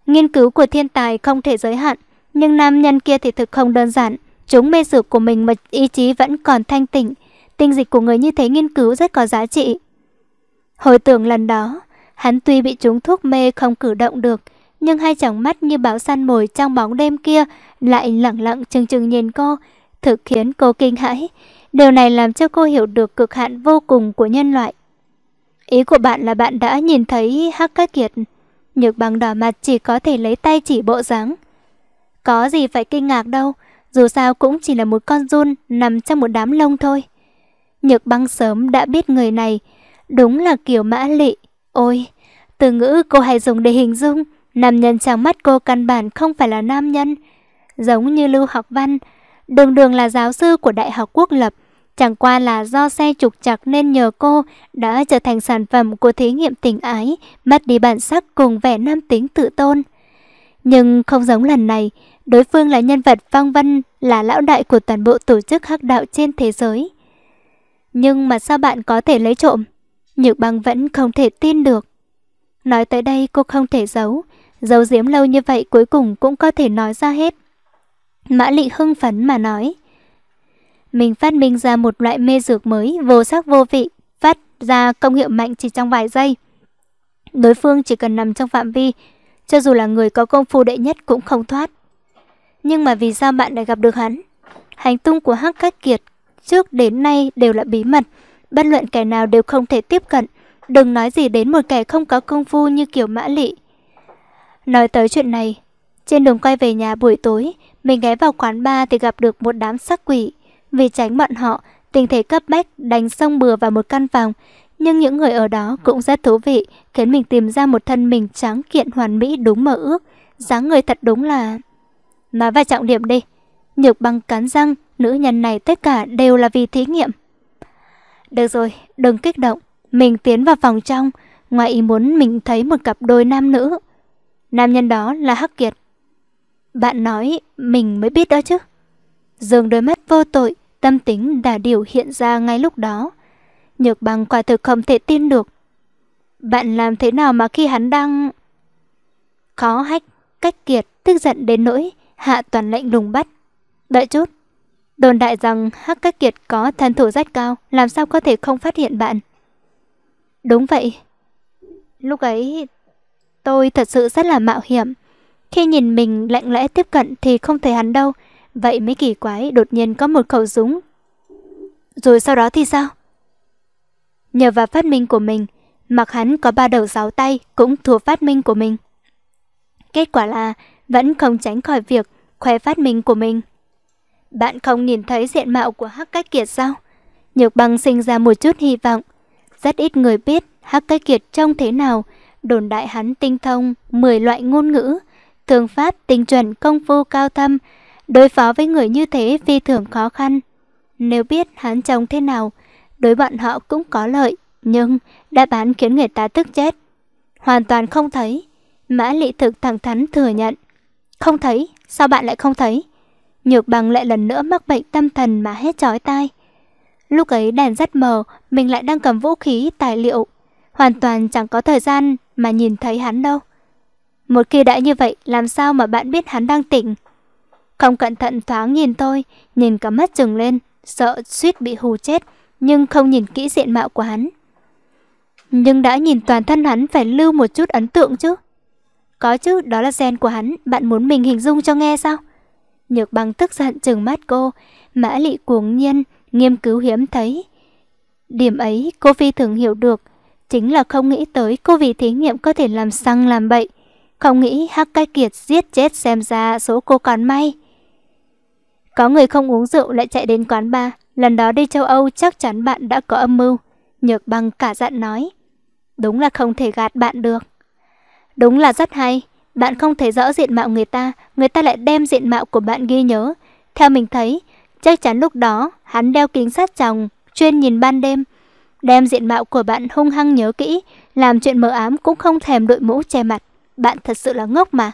Nghiên cứu của thiên tài không thể giới hạn, nhưng nam nhân kia thì thực không đơn giản. Chúng mê dược của mình mà ý chí vẫn còn thanh tỉnh. Tinh dịch của người như thế nghiên cứu rất có giá trị. Hồi tưởng lần đó, hắn tuy bị chúng thuốc mê không cử động được, nhưng hai tròng mắt như báo săn mồi trong bóng đêm kia lại lặng lặng chừng chừng nhìn cô, thực khiến cô kinh hãi. Điều này làm cho cô hiểu được cực hạn vô cùng của nhân loại. Ý của bạn là bạn đã nhìn thấy Hắc Cát Kiệt. Nhược bằng đỏ mặt chỉ có thể lấy tay chỉ bộ dáng. Có gì phải kinh ngạc đâu, dù sao cũng chỉ là một con run nằm trong một đám lông thôi. Nhược băng sớm đã biết người này, đúng là kiểu mã lị. Ôi, từ ngữ cô hãy dùng để hình dung, nam nhân trong mắt cô căn bản không phải là nam nhân. Giống như Lưu Học Văn, đường đường là giáo sư của Đại học Quốc lập. Chẳng qua là do xe trục chặt nên nhờ cô đã trở thành sản phẩm của thí nghiệm tình ái, mất đi bản sắc cùng vẻ nam tính tự tôn. Nhưng không giống lần này, đối phương là nhân vật phong vân là lão đại của toàn bộ tổ chức hắc đạo trên thế giới. Nhưng mà sao bạn có thể lấy trộm? Nhược băng vẫn không thể tin được. Nói tới đây cô không thể giấu, giấu giếm lâu như vậy cuối cùng cũng có thể nói ra hết. Mã Lị hưng phấn mà nói. Mình phát minh ra một loại mê dược mới vô sắc vô vị, phát ra công hiệu mạnh chỉ trong vài giây. Đối phương chỉ cần nằm trong phạm vi, cho dù là người có công phu đệ nhất cũng không thoát. Nhưng mà vì sao bạn lại gặp được hắn? Hành tung của Hắc Cát Kiệt trước đến nay đều là bí mật, bất luận kẻ nào đều không thể tiếp cận, đừng nói gì đến một kẻ không có công phu như kiểu Mã Lị. Nói tới chuyện này, trên đường quay về nhà buổi tối, mình ghé vào quán bar thì gặp được một đám sắc quỷ. Vì tránh bọn họ, tình thế cấp bách đánh xông bừa vào một căn phòng. Nhưng những người ở đó cũng rất thú vị, khiến mình tìm ra một thân mình trắng kiện hoàn mỹ đúng mơ ước. dáng người thật đúng là... Nói vài trọng điểm đi. Nhược bằng cắn răng, nữ nhân này tất cả đều là vì thí nghiệm. Được rồi, đừng kích động. Mình tiến vào phòng trong, ngoài ý muốn mình thấy một cặp đôi nam nữ. Nam nhân đó là Hắc Kiệt, bạn nói mình mới biết đó chứ. dường đôi mắt vô tội, tâm tính đã điều hiện ra ngay lúc đó. Nhược bằng quả thực không thể tin được. Bạn làm thế nào mà khi hắn đang... Khó hách, cách kiệt, tức giận đến nỗi, hạ toàn lệnh lùng bắt. Đợi chút. Đồn đại rằng Hắc Cách Kiệt có thân thủ rất cao, làm sao có thể không phát hiện bạn? Đúng vậy. Lúc ấy, tôi thật sự rất là mạo hiểm. Khi nhìn mình lạnh lẽ tiếp cận thì không thấy hắn đâu, vậy mấy kỳ quái đột nhiên có một khẩu súng. Rồi sau đó thì sao? Nhờ vào phát minh của mình, mặc hắn có ba đầu sáu tay cũng thuộc phát minh của mình. Kết quả là vẫn không tránh khỏi việc khoe phát minh của mình. Bạn không nhìn thấy diện mạo của Hắc Cách Kiệt sao? Nhược băng sinh ra một chút hy vọng. Rất ít người biết Hắc Cách Kiệt trông thế nào, đồn đại hắn tinh thông 10 loại ngôn ngữ, thường phát, tinh chuẩn, công phu cao thâm. Đối phó với người như thế phi thường khó khăn. Nếu biết hắn trông thế nào, đối bọn họ cũng có lợi. Nhưng đã bán khiến người ta tức chết. Hoàn toàn không thấy. Mã lị thực thẳng thắn thừa nhận. Không thấy, sao bạn lại không thấy? Nhược bằng lại lần nữa mắc bệnh tâm thần mà hết chói tai. Lúc ấy đèn rất mờ, mình lại đang cầm vũ khí, tài liệu. Hoàn toàn chẳng có thời gian mà nhìn thấy hắn đâu. Một khi đã như vậy, làm sao mà bạn biết hắn đang tỉnh? Không cẩn thận thoáng nhìn tôi, nhìn cả mắt trừng lên, sợ suýt bị hù chết, nhưng không nhìn kỹ diện mạo của hắn. Nhưng đã nhìn toàn thân hắn phải lưu một chút ấn tượng chứ. Có chứ, đó là gen của hắn, bạn muốn mình hình dung cho nghe sao? Nhược bằng tức giận trừng mắt cô, mã lị cuồng nhân nghiêm cứu hiếm thấy. Điểm ấy cô Phi thường hiểu được, chính là không nghĩ tới cô vì thí nghiệm có thể làm xăng làm bậy. Không nghĩ Hắc Cai Kiệt giết chết xem ra số cô còn may. Có người không uống rượu lại chạy đến quán bar. Lần đó đi châu Âu chắc chắn bạn đã có âm mưu. Nhược băng cả dặn nói. Đúng là không thể gạt bạn được. Đúng là rất hay. Bạn không thấy rõ diện mạo người ta, người ta lại đem diện mạo của bạn ghi nhớ. Theo mình thấy, chắc chắn lúc đó hắn đeo kính sát chồng, chuyên nhìn ban đêm. Đem diện mạo của bạn hung hăng nhớ kỹ, làm chuyện mờ ám cũng không thèm đội mũ che mặt bạn thật sự là ngốc mà.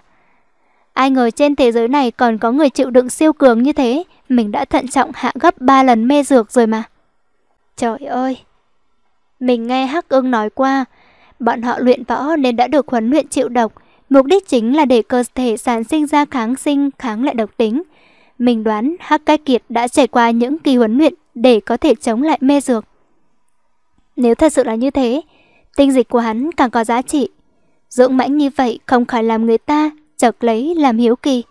Ai ngờ trên thế giới này còn có người chịu đựng siêu cường như thế, mình đã thận trọng hạ gấp 3 lần mê dược rồi mà. Trời ơi! Mình nghe Hắc ưng nói qua, bọn họ luyện võ nên đã được huấn luyện chịu độc, mục đích chính là để cơ thể sản sinh ra kháng sinh kháng lại độc tính. Mình đoán Hắc Cai Kiệt đã trải qua những kỳ huấn luyện để có thể chống lại mê dược. Nếu thật sự là như thế, tinh dịch của hắn càng có giá trị. Dũng mãnh như vậy không khỏi làm người ta chợt lấy làm hiếu kỳ.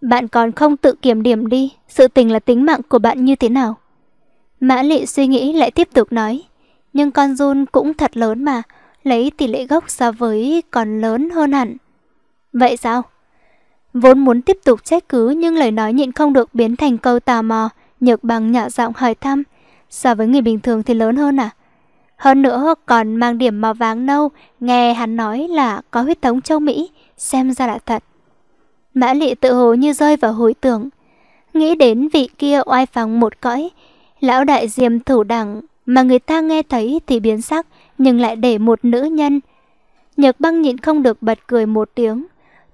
Bạn còn không tự kiểm điểm đi, sự tình là tính mạng của bạn như thế nào? Mã lệ suy nghĩ lại tiếp tục nói, nhưng con run cũng thật lớn mà, lấy tỷ lệ gốc so với còn lớn hơn hẳn. Vậy sao? Vốn muốn tiếp tục trách cứ nhưng lời nói nhịn không được biến thành câu tò mò, nhược bằng nhỏ giọng hỏi thăm. So với người bình thường thì lớn hơn à? Hơn nữa còn mang điểm màu vàng nâu, nghe hắn nói là có huyết thống châu Mỹ, xem ra là thật. Mã lị tự hồ như rơi vào hồi tưởng. Nghĩ đến vị kia oai phàng một cõi, lão đại diềm thủ đẳng mà người ta nghe thấy thì biến sắc nhưng lại để một nữ nhân. Nhược băng nhịn không được bật cười một tiếng.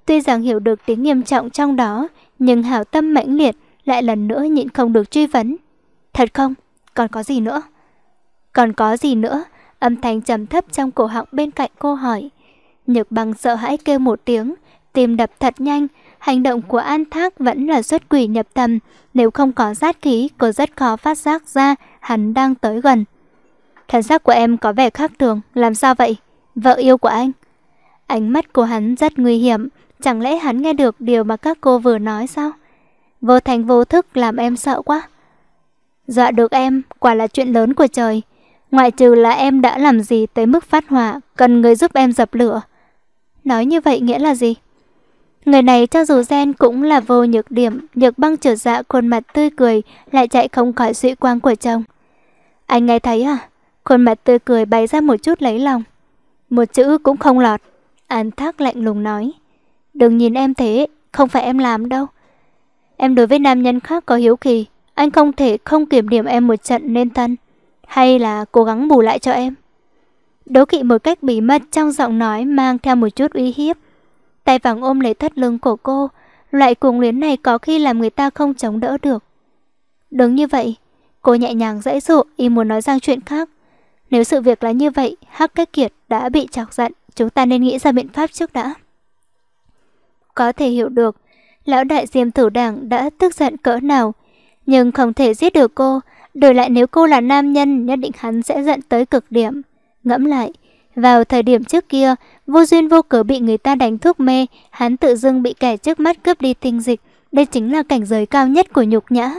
Tuy rằng hiểu được tiếng nghiêm trọng trong đó, nhưng hảo tâm mãnh liệt lại lần nữa nhịn không được truy vấn. Thật không? Còn có gì nữa? Còn có gì nữa? Âm thanh trầm thấp trong cổ họng bên cạnh cô hỏi. Nhược bằng sợ hãi kêu một tiếng, tim đập thật nhanh. Hành động của An Thác vẫn là xuất quỷ nhập tầm. Nếu không có sát khí, cô rất khó phát giác ra hắn đang tới gần. Thần sắc của em có vẻ khác thường, làm sao vậy? Vợ yêu của anh. Ánh mắt của hắn rất nguy hiểm, chẳng lẽ hắn nghe được điều mà các cô vừa nói sao? Vô thành vô thức làm em sợ quá. Dọa được em, quả là chuyện lớn của trời ngoại trừ là em đã làm gì tới mức phát hỏa, cần người giúp em dập lửa. Nói như vậy nghĩa là gì? Người này cho dù gen cũng là vô nhược điểm, nhược băng trở dạ khuôn mặt tươi cười lại chạy không khỏi suy quang của chồng. Anh nghe thấy à? Khuôn mặt tươi cười bày ra một chút lấy lòng. Một chữ cũng không lọt. An Thác lạnh lùng nói. Đừng nhìn em thế, không phải em làm đâu. Em đối với nam nhân khác có hiếu kỳ, anh không thể không kiểm điểm em một trận nên thân. Hay là cố gắng bù lại cho em? Đố kỵ một cách bí mật trong giọng nói mang theo một chút uy hiếp. Tay vàng ôm lấy thắt lưng của cô, loại cuồng luyến này có khi làm người ta không chống đỡ được. Đúng như vậy, cô nhẹ nhàng dãy dụ ý muốn nói sang chuyện khác. Nếu sự việc là như vậy, Hắc Cách Kiệt đã bị chọc giận, chúng ta nên nghĩ ra biện pháp trước đã. Có thể hiểu được, lão đại Diêm Thủ Đảng đã tức giận cỡ nào, nhưng không thể giết được cô, Đổi lại nếu cô là nam nhân, nhất định hắn sẽ giận tới cực điểm. Ngẫm lại, vào thời điểm trước kia, vô duyên vô cớ bị người ta đánh thuốc mê, hắn tự dưng bị kẻ trước mắt cướp đi tinh dịch. Đây chính là cảnh giới cao nhất của nhục nhã.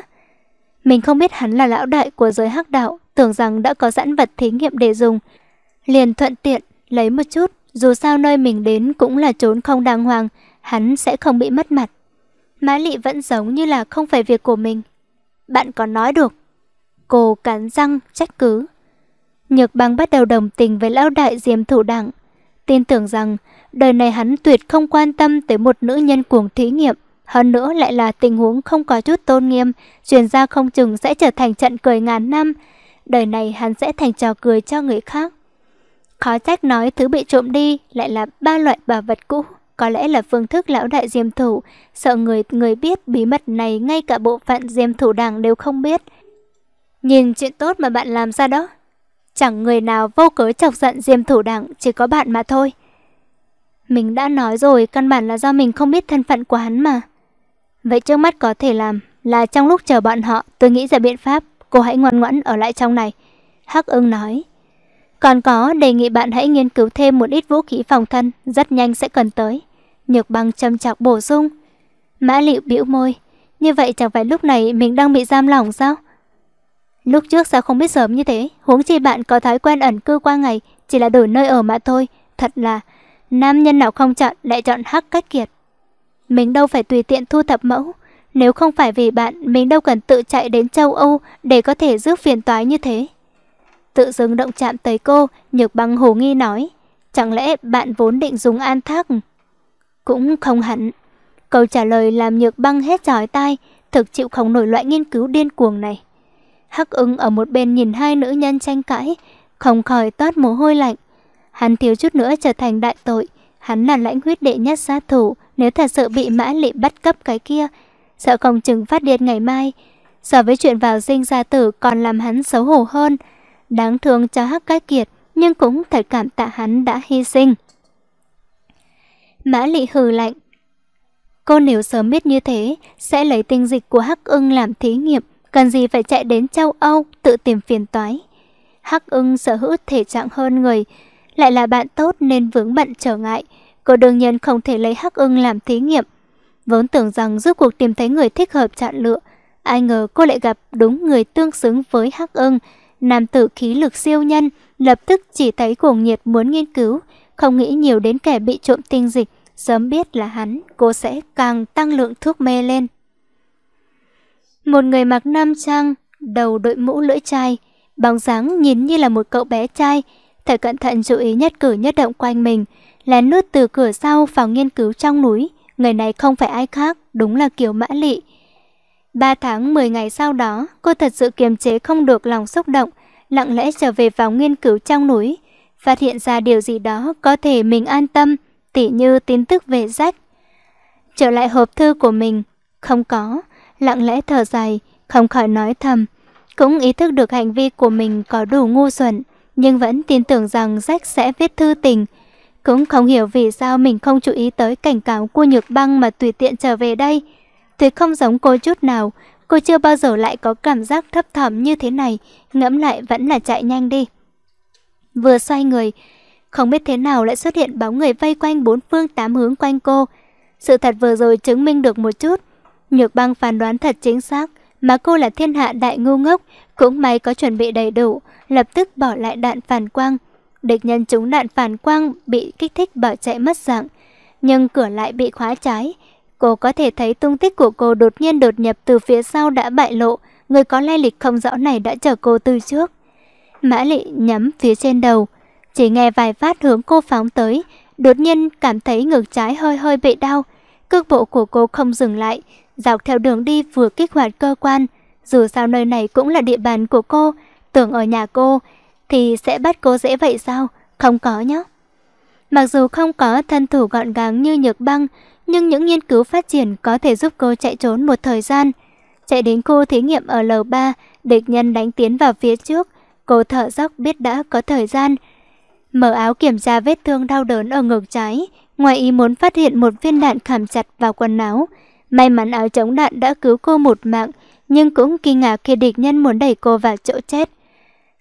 Mình không biết hắn là lão đại của giới hắc đạo, tưởng rằng đã có sẵn vật thí nghiệm để dùng. Liền thuận tiện, lấy một chút, dù sao nơi mình đến cũng là trốn không đàng hoàng, hắn sẽ không bị mất mặt. má lị vẫn giống như là không phải việc của mình. Bạn có nói được, Cô cắn răng, trách cứ. Nhược băng bắt đầu đồng tình với lão đại diêm thủ đảng. Tin tưởng rằng đời này hắn tuyệt không quan tâm tới một nữ nhân cuồng thí nghiệm. Hơn nữa lại là tình huống không có chút tôn nghiêm, truyền ra không chừng sẽ trở thành trận cười ngàn năm. Đời này hắn sẽ thành trò cười cho người khác. Khó trách nói thứ bị trộm đi lại là ba loại bảo vật cũ. Có lẽ là phương thức lão đại diêm thủ, sợ người người biết bí mật này ngay cả bộ phận diêm thủ đảng đều không biết. Nhìn chuyện tốt mà bạn làm ra đó. Chẳng người nào vô cớ chọc giận Diêm Thủ Đặng, chỉ có bạn mà thôi. Mình đã nói rồi, căn bản là do mình không biết thân phận của hắn mà. Vậy trước mắt có thể làm là trong lúc chờ bọn họ, tôi nghĩ ra biện pháp, cô hãy ngoan ngoãn ở lại trong này. Hắc ưng nói. Còn có, đề nghị bạn hãy nghiên cứu thêm một ít vũ khí phòng thân, rất nhanh sẽ cần tới. Nhược băng châm chọc bổ sung. Mã liệu bĩu môi. Như vậy chẳng phải lúc này mình đang bị giam lỏng sao? Lúc trước sao không biết sớm như thế, huống chi bạn có thói quen ẩn cư qua ngày, chỉ là đổi nơi ở mà thôi. Thật là, nam nhân nào không chọn lại chọn hắc cách kiệt. Mình đâu phải tùy tiện thu thập mẫu. Nếu không phải vì bạn, mình đâu cần tự chạy đến châu Âu để có thể rước phiền toái như thế. Tự dưng động chạm tới cô, nhược băng hồ nghi nói. Chẳng lẽ bạn vốn định dùng an thác? Cũng không hẳn. Câu trả lời làm nhược băng hết giỏi tai, thực chịu không nổi loại nghiên cứu điên cuồng này. Hắc ưng ở một bên nhìn hai nữ nhân tranh cãi, không khỏi toát mồ hôi lạnh. Hắn thiếu chút nữa trở thành đại tội, hắn là lãnh huyết đệ nhất sát thủ, nếu thật sự bị mã lị bắt cấp cái kia, sợ không chừng phát điên ngày mai. So với chuyện vào sinh ra tử còn làm hắn xấu hổ hơn, đáng thương cho Hắc Cái Kiệt, nhưng cũng thật cảm tạ hắn đã hy sinh. Mã lị hừ lạnh. Cô nếu sớm biết như thế, sẽ lấy tinh dịch của Hắc ưng làm thí nghiệm, cần gì phải chạy đến châu Âu tự tìm phiền toái. Hắc ưng sở hữu thể trạng hơn người, lại là bạn tốt nên vướng bận trở ngại. Cô đương nhiên không thể lấy Hắc ưng làm thí nghiệm. Vốn tưởng rằng giúp cuộc tìm thấy người thích hợp chọn lựa, ai ngờ cô lại gặp đúng người tương xứng với Hắc ưng, nam tử khí lực siêu nhân, lập tức chỉ thấy cuồng nhiệt muốn nghiên cứu, không nghĩ nhiều đến kẻ bị trộm tinh dịch, sớm biết là hắn, cô sẽ càng tăng lượng thuốc mê lên. Một người mặc nam trang, đầu đội mũ lưỡi chai, bóng dáng nhìn như là một cậu bé trai. Thật cẩn thận chú ý nhất cử nhất động quanh mình, lén lút từ cửa sau vào nghiên cứu trong núi. Người này không phải ai khác, đúng là Kiều Mã Lị. Ba tháng 10 ngày sau đó, cô thật sự kiềm chế không được lòng xúc động, lặng lẽ trở về vào nghiên cứu trong núi, phát hiện ra điều gì đó có thể mình an tâm, tỉ như tin tức về rách. Trở lại hộp thư của mình, không có, lặng lẽ thở dài, không khỏi nói thầm. Cũng ý thức được hành vi của mình có đủ ngu xuẩn, nhưng vẫn tin tưởng rằng Jack sẽ viết thư tình. Cũng không hiểu vì sao mình không chú ý tới cảnh cáo của Nhược Băng mà tùy tiện trở về đây. Tuyệt không giống cô chút nào, cô chưa bao giờ lại có cảm giác thấp thỏm như thế này, ngẫm lại vẫn là chạy nhanh đi. Vừa xoay người, không biết thế nào lại xuất hiện bóng người vây quanh bốn phương tám hướng quanh cô. Sự thật vừa rồi chứng minh được một chút, Nhược băng phán đoán thật chính xác, mà cô là thiên hạ đại ngu ngốc, cũng may có chuẩn bị đầy đủ, lập tức bỏ lại đạn phản quang. Địch nhân trúng đạn phản quang bị kích thích bỏ chạy mất dạng, nhưng cửa lại bị khóa trái. Cô có thể thấy tung tích của cô đột nhiên đột nhập từ phía sau đã bại lộ, người có lai lịch không rõ này đã chở cô từ trước. Mã lị nhắm phía trên đầu, chỉ nghe vài phát hướng cô phóng tới, đột nhiên cảm thấy ngực trái hơi hơi bị đau. Cước bộ của cô không dừng lại, Dọc theo đường đi vừa kích hoạt cơ quan, dù sao nơi này cũng là địa bàn của cô, tưởng ở nhà cô thì sẽ bắt cô dễ vậy sao? Không có nhá Mặc dù không có thân thủ gọn gàng như nhược băng, nhưng những nghiên cứu phát triển có thể giúp cô chạy trốn một thời gian. Chạy đến khu thí nghiệm ở lầu 3, địch nhân đánh tiến vào phía trước, cô thở dốc biết đã có thời gian. Mở áo kiểm tra vết thương đau đớn ở ngực trái, ngoài ý muốn phát hiện một viên đạn khảm chặt vào quần áo, May mắn áo chống đạn đã cứu cô một mạng, nhưng cũng kinh ngạc khi địch nhân muốn đẩy cô vào chỗ chết.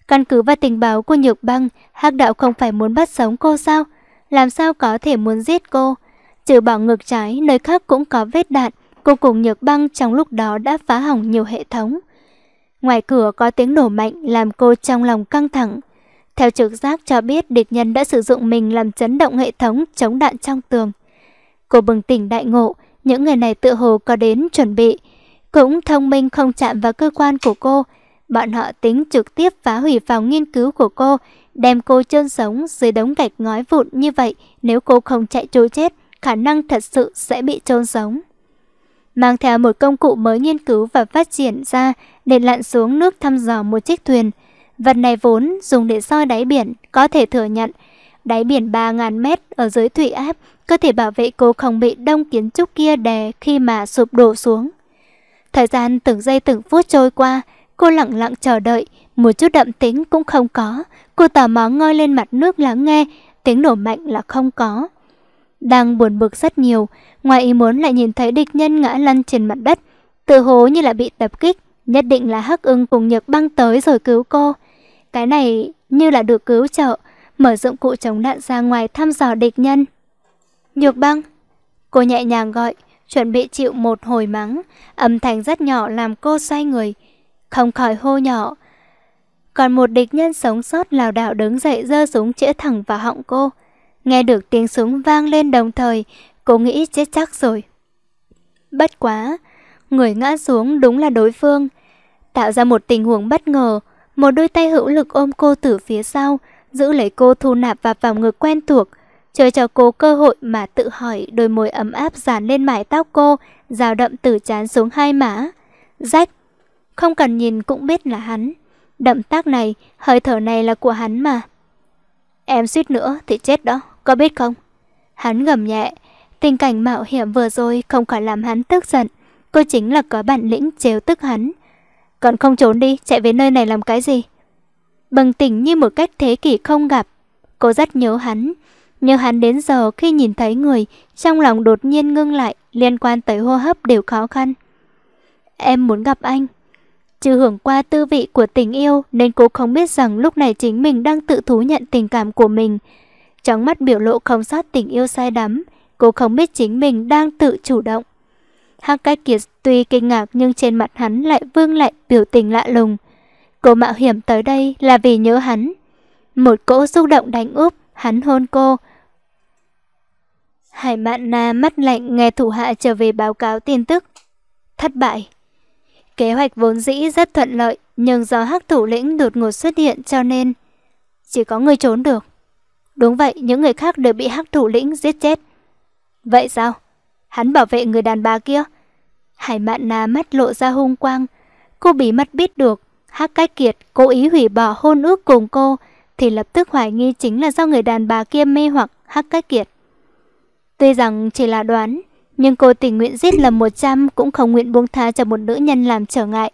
Căn cứ vào tình báo của Nhược Băng, Hắc Đạo không phải muốn bắt sống cô sao? Làm sao có thể muốn giết cô? Trừ bỏ ngực trái, nơi khác cũng có vết đạn. Cô cùng Nhược Băng trong lúc đó đã phá hỏng nhiều hệ thống. Ngoài cửa có tiếng nổ mạnh làm cô trong lòng căng thẳng. Theo trực giác cho biết địch nhân đã sử dụng mình làm chấn động hệ thống chống đạn trong tường. Cô bừng tỉnh đại ngộ, những người này tự hồ có đến chuẩn bị. Cũng thông minh không chạm vào cơ quan của cô. Bọn họ tính trực tiếp phá hủy phòng nghiên cứu của cô, đem cô chôn sống dưới đống gạch ngói vụn như vậy. Nếu cô không chạy trốn chết, khả năng thật sự sẽ bị chôn sống. Mang theo một công cụ mới nghiên cứu và phát triển ra để lặn xuống nước thăm dò một chiếc thuyền. Vật này vốn dùng để soi đáy biển, có thể thừa nhận. Đáy biển 3.000 mét ở dưới thủy áp có thể bảo vệ cô không bị đông kiến trúc kia đè khi mà sụp đổ xuống. Thời gian từng giây từng phút trôi qua, cô lặng lặng chờ đợi, một chút đậm tính cũng không có. Cô tò mò ngoi lên mặt nước lắng nghe, tiếng nổ mạnh là không có. Đang buồn bực rất nhiều, ngoài ý muốn lại nhìn thấy địch nhân ngã lăn trên mặt đất, tự hố như là bị tập kích, nhất định là Hắc Ưng cùng Nhược Băng tới rồi cứu cô. Cái này như là được cứu trợ, mở dụng cụ chống đạn ra ngoài thăm dò địch nhân. Nhược băng Cô nhẹ nhàng gọi Chuẩn bị chịu một hồi mắng Âm thanh rất nhỏ làm cô xoay người Không khỏi hô nhỏ Còn một địch nhân sống sót lảo đảo đứng dậy giơ súng chĩa thẳng vào họng cô Nghe được tiếng súng vang lên đồng thời Cô nghĩ chết chắc rồi Bất quá Người ngã xuống đúng là đối phương Tạo ra một tình huống bất ngờ Một đôi tay hữu lực ôm cô từ phía sau Giữ lấy cô thu nạp và vào ngực quen thuộc trời cho cô cơ hội mà tự hỏi đôi môi ấm áp dàn lên mải tóc cô, dao đậm từ chán xuống hai má. Rách, không cần nhìn cũng biết là hắn. Động tác này, hơi thở này là của hắn mà. Em suýt nữa thì chết đó, có biết không? Hắn gầm nhẹ, tình cảnh mạo hiểm vừa rồi không khỏi làm hắn tức giận. Cô chính là có bản lĩnh trêu tức hắn. Còn không trốn đi, chạy về nơi này làm cái gì? Bằng tỉnh như một cách thế kỷ không gặp. Cô rất nhớ hắn, nhưng hắn đến giờ khi nhìn thấy người, trong lòng đột nhiên ngưng lại, liên quan tới hô hấp đều khó khăn. Em muốn gặp anh. Chưa hưởng qua tư vị của tình yêu nên cô không biết rằng lúc này chính mình đang tự thú nhận tình cảm của mình. Trong mắt biểu lộ không sót tình yêu sai đắm, cô không biết chính mình đang tự chủ động. Hakai Kiệt tuy kinh ngạc nhưng trên mặt hắn lại vương lại biểu tình lạ lùng. Cô mạo hiểm tới đây là vì nhớ hắn. Một cỗ xúc động đánh úp hắn hôn cô. Hải Mạn Na mắt lạnh nghe thủ hạ trở về báo cáo tin tức. Thất bại. Kế hoạch vốn dĩ rất thuận lợi, nhưng do hắc thủ lĩnh đột ngột xuất hiện cho nên chỉ có người trốn được. Đúng vậy, những người khác đều bị hắc thủ lĩnh giết chết. Vậy sao? Hắn bảo vệ người đàn bà kia. Hải Mạn Na mắt lộ ra hung quang. Cô bí mật biết được, hắc cách kiệt cố ý hủy bỏ hôn ước cùng cô, thì lập tức hoài nghi chính là do người đàn bà kia mê hoặc hắc cách kiệt. Tuy rằng chỉ là đoán, nhưng cô tình nguyện giết lầm 100 cũng không nguyện buông tha cho một nữ nhân làm trở ngại.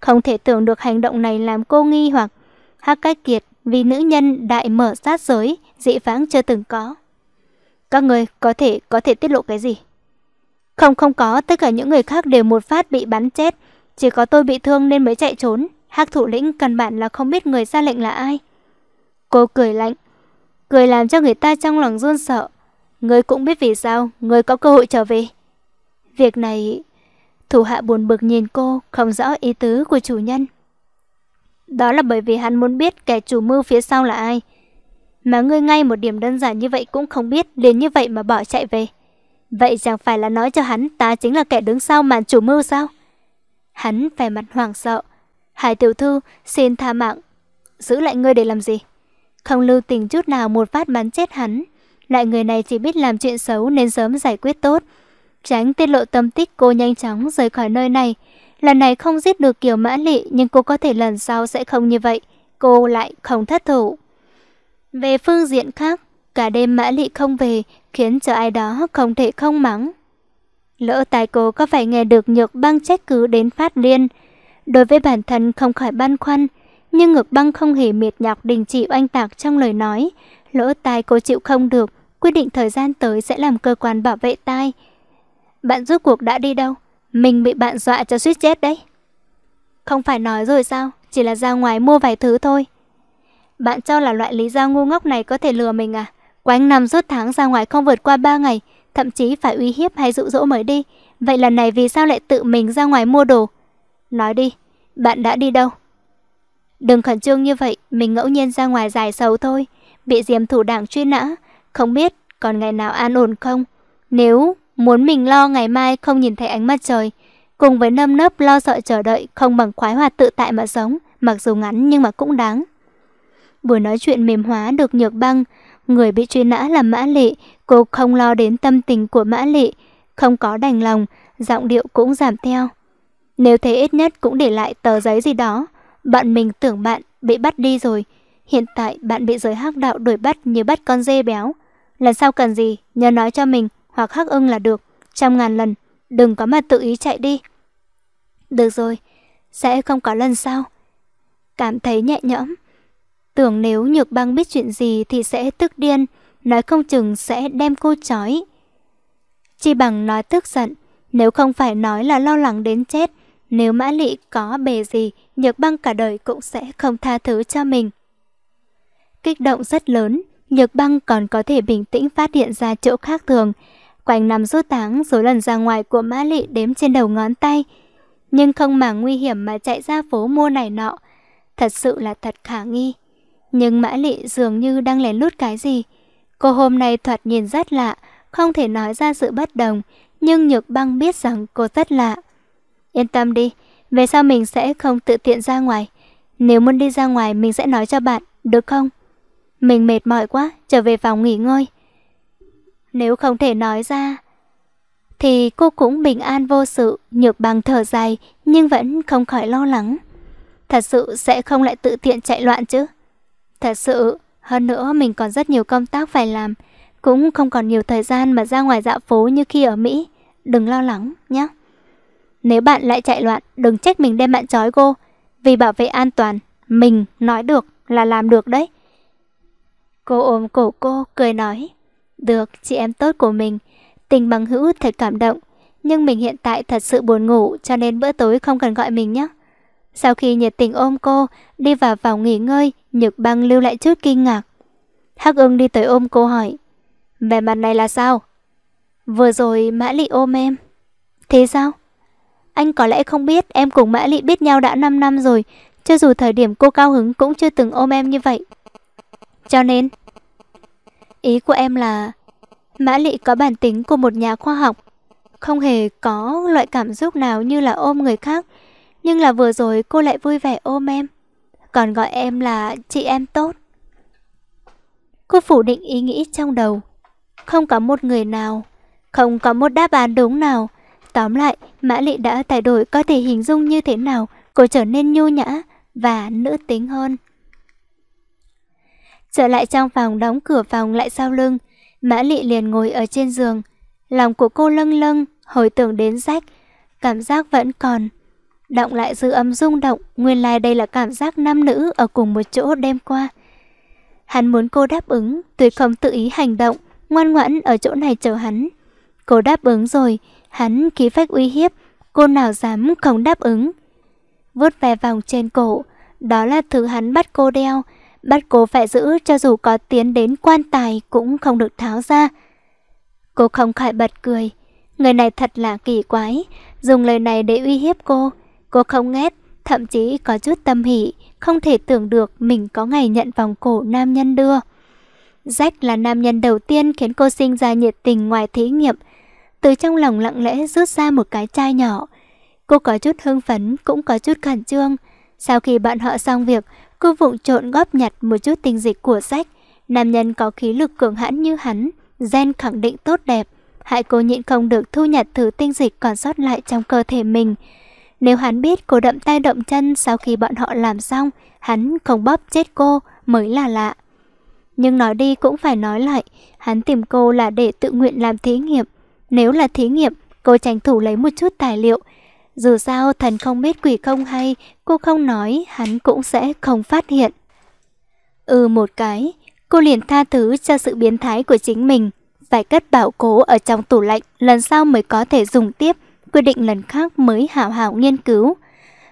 Không thể tưởng được hành động này làm cô nghi hoặc hắc cách kiệt vì nữ nhân đại mở sát giới, dị vãng chưa từng có. Các người có thể có thể tiết lộ cái gì? Không không có, tất cả những người khác đều một phát bị bắn chết, chỉ có tôi bị thương nên mới chạy trốn. Hắc thủ lĩnh căn bản là không biết người ra lệnh là ai. Cô cười lạnh, cười làm cho người ta trong lòng run sợ. người cũng biết vì sao, người có cơ hội trở về. Việc này, thủ hạ buồn bực nhìn cô, không rõ ý tứ của chủ nhân. Đó là bởi vì hắn muốn biết kẻ chủ mưu phía sau là ai. Mà ngươi ngay một điểm đơn giản như vậy cũng không biết, liền như vậy mà bỏ chạy về. Vậy chẳng phải là nói cho hắn ta chính là kẻ đứng sau màn chủ mưu sao? Hắn vẻ mặt hoảng sợ. Hải tiểu thư, xin tha mạng. Giữ lại ngươi để làm gì? không lưu tình chút nào một phát bắn chết hắn. Lại người này chỉ biết làm chuyện xấu nên sớm giải quyết tốt. Tránh tiết lộ tâm tích cô nhanh chóng rời khỏi nơi này. Lần này không giết được Kiều Mã Lị nhưng cô có thể lần sau sẽ không như vậy. Cô lại không thất thủ. Về phương diện khác, cả đêm Mã Lị không về khiến cho ai đó không thể không mắng. Lỡ tài cô có phải nghe được nhược băng trách cứ đến phát điên. Đối với bản thân không khỏi băn khoăn, nhưng ngực băng không hề mệt nhọc đình chỉ oanh tạc trong lời nói. Lỗ tai cô chịu không được, quyết định thời gian tới sẽ làm cơ quan bảo vệ tai. Bạn rốt cuộc đã đi đâu? Mình bị bạn dọa cho suýt chết đấy. Không phải nói rồi sao, chỉ là ra ngoài mua vài thứ thôi. Bạn cho là loại lý do ngu ngốc này có thể lừa mình à? Quanh năm suốt tháng ra ngoài không vượt qua ba ngày, thậm chí phải uy hiếp hay dụ dỗ mới đi. Vậy lần này vì sao lại tự mình ra ngoài mua đồ? Nói đi, bạn đã đi đâu? Đừng khẩn trương như vậy, mình ngẫu nhiên ra ngoài giải sầu thôi. Bị diềm thủ đảng truy nã, không biết còn ngày nào an ổn không. Nếu muốn mình lo ngày mai không nhìn thấy ánh mặt trời, cùng với nâm nấp lo sợ chờ đợi không bằng khoái hoạt tự tại mà sống, mặc dù ngắn nhưng mà cũng đáng. Buổi nói chuyện mềm hóa được nhược băng, người bị truy nã là Mã Lị, cô không lo đến tâm tình của Mã Lị, không có đành lòng, giọng điệu cũng giảm theo. Nếu thế ít nhất cũng để lại tờ giấy gì đó, bạn mình tưởng bạn bị bắt đi rồi. Hiện tại bạn bị giới hắc đạo đuổi bắt như bắt con dê béo. Lần sau cần gì, nhớ nói cho mình hoặc hắc ưng là được. Trăm ngàn lần, đừng có mà tự ý chạy đi. Được rồi, sẽ không có lần sau. Cảm thấy nhẹ nhõm. Tưởng nếu Nhược Băng biết chuyện gì thì sẽ tức điên, nói không chừng sẽ đem cô chói. Chi bằng nói tức giận, nếu không phải nói là lo lắng đến chết, nếu Mã Lị có bề gì, Nhược Băng cả đời cũng sẽ không tha thứ cho mình. Kích động rất lớn, Nhược Băng còn có thể bình tĩnh phát hiện ra chỗ khác thường. Quanh nằm rút tháng, số lần ra ngoài của Mã Lị đếm trên đầu ngón tay. Nhưng không mà nguy hiểm mà chạy ra phố mua này nọ. Thật sự là thật khả nghi. Nhưng Mã Lị dường như đang lén lút cái gì. Cô hôm nay thoạt nhìn rất lạ, không thể nói ra sự bất đồng, nhưng Nhược Băng biết rằng cô rất lạ. Yên tâm đi, về sau mình sẽ không tự tiện ra ngoài. Nếu muốn đi ra ngoài mình sẽ nói cho bạn, được không? Mình mệt mỏi quá, trở về phòng nghỉ ngơi. Nếu không thể nói ra, thì cô cũng bình an vô sự, nhược bằng thở dài nhưng vẫn không khỏi lo lắng. Thật sự sẽ không lại tự tiện chạy loạn chứ. Thật sự, hơn nữa mình còn rất nhiều công tác phải làm, cũng không còn nhiều thời gian mà ra ngoài dạo phố như khi ở Mỹ. Đừng lo lắng nhé. Nếu bạn lại chạy loạn, đừng trách mình đem bạn trói cô. Vì bảo vệ an toàn, mình nói được là làm được đấy. Cô ôm cổ cô, cười nói. Được, chị em tốt của mình. Tình bằng hữu thật cảm động. Nhưng mình hiện tại thật sự buồn ngủ cho nên bữa tối không cần gọi mình nhé. Sau khi nhiệt tình ôm cô, đi vào phòng nghỉ ngơi, Nhược băng lưu lại chút kinh ngạc. Hắc ưng đi tới ôm cô hỏi. Về mặt này là sao? Vừa rồi Mã Lị ôm em. Thế sao? Anh có lẽ không biết em cùng Mã Lị biết nhau đã 5 năm rồi, cho dù thời điểm cô cao hứng cũng chưa từng ôm em như vậy. Cho nên, ý của em là Mã Lị có bản tính của một nhà khoa học, không hề có loại cảm xúc nào như là ôm người khác, nhưng là vừa rồi cô lại vui vẻ ôm em, còn gọi em là chị em tốt. Cô phủ định ý nghĩ trong đầu, không có một người nào, không có một đáp án đúng nào Tóm lại, Mã lệ đã thay đổi có thể hình dung như thế nào, cô trở nên nhu nhã và nữ tính hơn. Trở lại trong phòng đóng cửa phòng lại sau lưng, Mã lệ liền ngồi ở trên giường. Lòng của cô lâng lâng, hồi tưởng đến sách, cảm giác vẫn còn. Động lại dư âm rung động, nguyên lai đây là cảm giác nam nữ ở cùng một chỗ đêm qua. Hắn muốn cô đáp ứng, tuyệt không tự ý hành động, ngoan ngoãn ở chỗ này chờ hắn. Cô đáp ứng rồi, Hắn khí phách uy hiếp, cô nào dám không đáp ứng. Vút về vòng trên cổ, đó là thứ hắn bắt cô đeo, bắt cô phải giữ cho dù có tiến đến quan tài cũng không được tháo ra. Cô không khỏi bật cười, người này thật là kỳ quái, dùng lời này để uy hiếp cô. Cô không ghét, thậm chí có chút tâm hỷ, không thể tưởng được mình có ngày nhận vòng cổ nam nhân đưa. Jack là nam nhân đầu tiên khiến cô sinh ra nhiệt tình ngoài thí nghiệm, từ trong lòng lặng lẽ rút ra một cái chai nhỏ. Cô có chút hưng phấn, cũng có chút khẩn trương. Sau khi bạn họ xong việc, cô vụng trộn góp nhặt một chút tinh dịch của sách. Nam nhân có khí lực cường hãn như hắn, gen khẳng định tốt đẹp. Hại cô nhịn không được thu nhặt thứ tinh dịch còn sót lại trong cơ thể mình. Nếu hắn biết cô đậm tay động chân sau khi bọn họ làm xong, hắn không bóp chết cô mới là lạ. Nhưng nói đi cũng phải nói lại, hắn tìm cô là để tự nguyện làm thí nghiệm, nếu là thí nghiệm, cô tranh thủ lấy một chút tài liệu. Dù sao thần không biết quỷ không hay, cô không nói hắn cũng sẽ không phát hiện. Ừ một cái, cô liền tha thứ cho sự biến thái của chính mình. Phải cất bảo cố ở trong tủ lạnh, lần sau mới có thể dùng tiếp, quyết định lần khác mới hảo hảo nghiên cứu.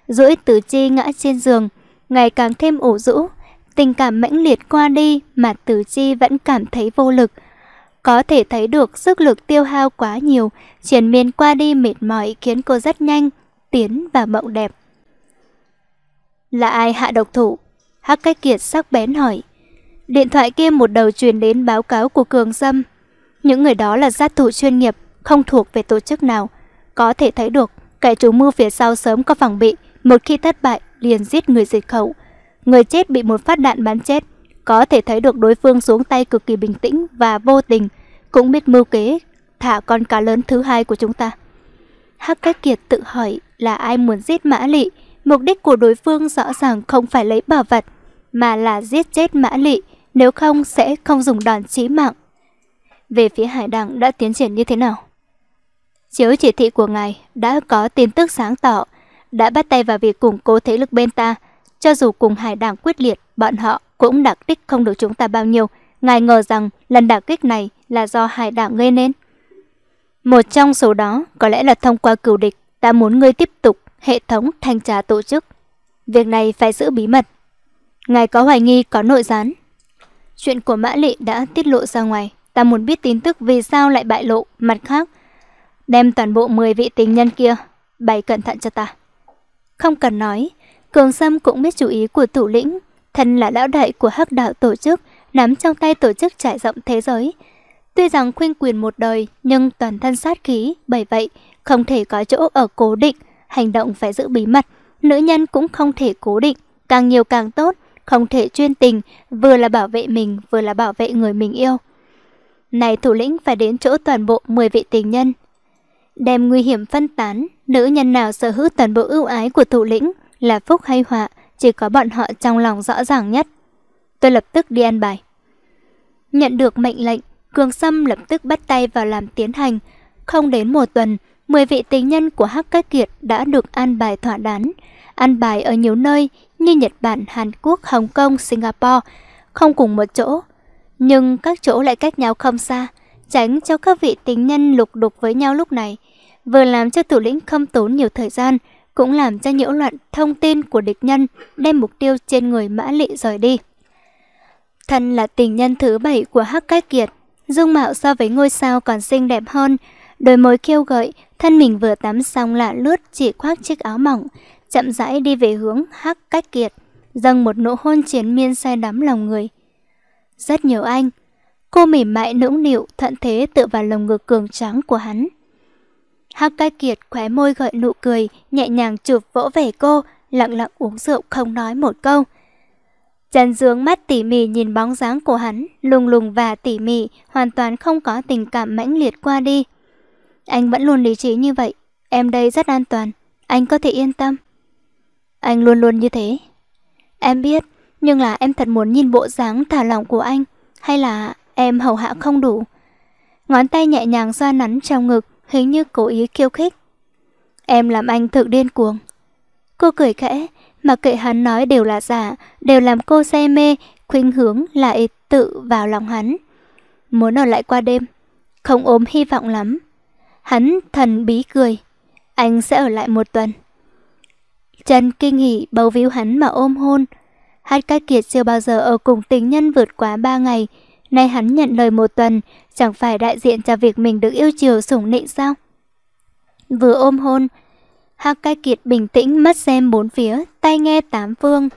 Rũi Tử chi ngã trên giường, ngày càng thêm ủ rũ, tình cảm mãnh liệt qua đi mà Tử chi vẫn cảm thấy vô lực. Có thể thấy được sức lực tiêu hao quá nhiều, triển miên qua đi mệt mỏi khiến cô rất nhanh, tiến và mộng đẹp. Là ai hạ độc thủ? Hắc cách kiệt sắc bén hỏi. Điện thoại kia một đầu truyền đến báo cáo của Cường Dâm. Những người đó là sát thủ chuyên nghiệp, không thuộc về tổ chức nào. Có thể thấy được, kẻ chủ mưu phía sau sớm có phòng bị, một khi thất bại liền giết người diệt khẩu. Người chết bị một phát đạn bắn chết, có thể thấy được đối phương xuống tay cực kỳ bình tĩnh và vô tình, cũng biết mưu kế, thả con cá lớn thứ hai của chúng ta. Hắc Cách Kiệt tự hỏi là ai muốn giết Mã Lị, mục đích của đối phương rõ ràng không phải lấy bảo vật, mà là giết chết Mã Lị, nếu không sẽ không dùng đòn chí mạng. Về phía hải đảng đã tiến triển như thế nào? Chiếu chỉ thị của ngài đã có tin tức sáng tỏ, đã bắt tay vào việc củng cố thế lực bên ta, cho dù cùng hải đảng quyết liệt, bọn họ cũng đả kích không được chúng ta bao nhiêu. Ngài ngờ rằng lần đả kích này là do hải đảng gây nên. Một trong số đó có lẽ là thông qua cửu địch ta muốn ngươi tiếp tục hệ thống thanh tra tổ chức. Việc này phải giữ bí mật. Ngài có hoài nghi có nội gián. Chuyện của Mã Lị đã tiết lộ ra ngoài. Ta muốn biết tin tức vì sao lại bại lộ. Mặt khác, đem toàn bộ 10 vị tình nhân kia bày cẩn thận cho ta. Không cần nói, Cường Sâm cũng biết chú ý của thủ lĩnh Thân là lão đại của hắc đạo tổ chức, nắm trong tay tổ chức trải rộng thế giới. Tuy rằng khuyên quyền một đời, nhưng toàn thân sát khí, bởi vậy, không thể có chỗ ở cố định, hành động phải giữ bí mật. Nữ nhân cũng không thể cố định, càng nhiều càng tốt, không thể chuyên tình, vừa là bảo vệ mình, vừa là bảo vệ người mình yêu. Này thủ lĩnh phải đến chỗ toàn bộ 10 vị tình nhân. Đem nguy hiểm phân tán, nữ nhân nào sở hữu toàn bộ ưu ái của thủ lĩnh là phúc hay họa, chỉ có bọn họ trong lòng rõ ràng nhất. Tôi lập tức đi ăn bài. Nhận được mệnh lệnh, Cường Sâm lập tức bắt tay vào làm tiến hành. Không đến một tuần, 10 vị tình nhân của Hắc Cách Kiệt đã được an bài thỏa đáng. An bài ở nhiều nơi như Nhật Bản, Hàn Quốc, Hồng Kông, Singapore, không cùng một chỗ. Nhưng các chỗ lại cách nhau không xa, tránh cho các vị tình nhân lục đục với nhau lúc này. Vừa làm cho thủ lĩnh không tốn nhiều thời gian, cũng làm cho nhiễu loạn thông tin của địch nhân, đem mục tiêu trên người Mã Lị rời đi. Thân là tình nhân thứ bảy của Hắc Cách Kiệt, dung mạo so với ngôi sao còn xinh đẹp hơn, đôi môi khiêu gợi, thân mình vừa tắm xong lạ lướt chỉ khoác chiếc áo mỏng, chậm rãi đi về hướng Hắc Cách Kiệt, dâng một nụ hôn chiến miên say đắm lòng người. Rất nhiều anh, cô mỉm mại nũng nịu, thận thế tựa vào lồng ngực cường tráng của hắn. Hắc cai kiệt khóe môi gợi nụ cười, nhẹ nhàng chụp vỗ về cô, lặng lặng uống rượu không nói một câu. Trần Dương mắt tỉ mỉ nhìn bóng dáng của hắn, lùng lùng và tỉ mỉ, hoàn toàn không có tình cảm mãnh liệt qua đi. Anh vẫn luôn lý trí như vậy, em đây rất an toàn, anh có thể yên tâm. Anh luôn luôn như thế. Em biết, nhưng là em thật muốn nhìn bộ dáng thả lỏng của anh, hay là em hầu hạ không đủ. Ngón tay nhẹ nhàng xoa nắn trong ngực, hình như cố ý khiêu khích. Em làm anh thực điên cuồng. Cô cười khẽ, mà kệ hắn nói đều là giả, đều làm cô say mê, khuynh hướng lại tự vào lòng hắn. Muốn ở lại qua đêm, không ốm hy vọng lắm. Hắn thần bí cười, anh sẽ ở lại một tuần. Trần kinh hỉ bầu víu hắn mà ôm hôn. Hát ca kiệt chưa bao giờ ở cùng tình nhân vượt quá ba ngày, Nay hắn nhận lời một tuần, chẳng phải đại diện cho việc mình được yêu chiều sủng nịnh sao? Vừa ôm hôn, Hắc Cai Kiệt bình tĩnh mắt xem bốn phía, tai nghe tám phương.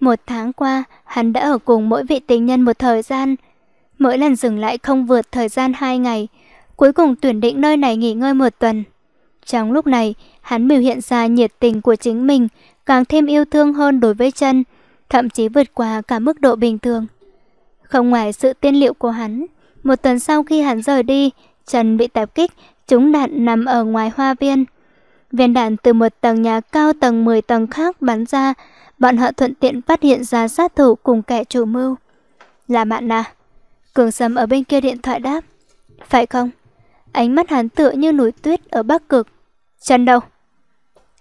Một tháng qua, hắn đã ở cùng mỗi vị tình nhân một thời gian. Mỗi lần dừng lại không vượt thời gian hai ngày, cuối cùng tuyển định nơi này nghỉ ngơi một tuần. Trong lúc này, hắn biểu hiện ra nhiệt tình của chính mình, càng thêm yêu thương hơn đối với chân, thậm chí vượt qua cả mức độ bình thường. Không ngoài sự tiên liệu của hắn, một tuần sau khi hắn rời đi, Trần bị tập kích, chúng đạn nằm ở ngoài hoa viên. Viên đạn từ một tầng nhà cao tầng 10 tầng khác bắn ra, bọn họ thuận tiện phát hiện ra sát thủ cùng kẻ chủ mưu. Là bạn à? Cường sầm ở bên kia điện thoại đáp. Phải không? Ánh mắt hắn tựa như núi tuyết ở Bắc Cực. trần đâu?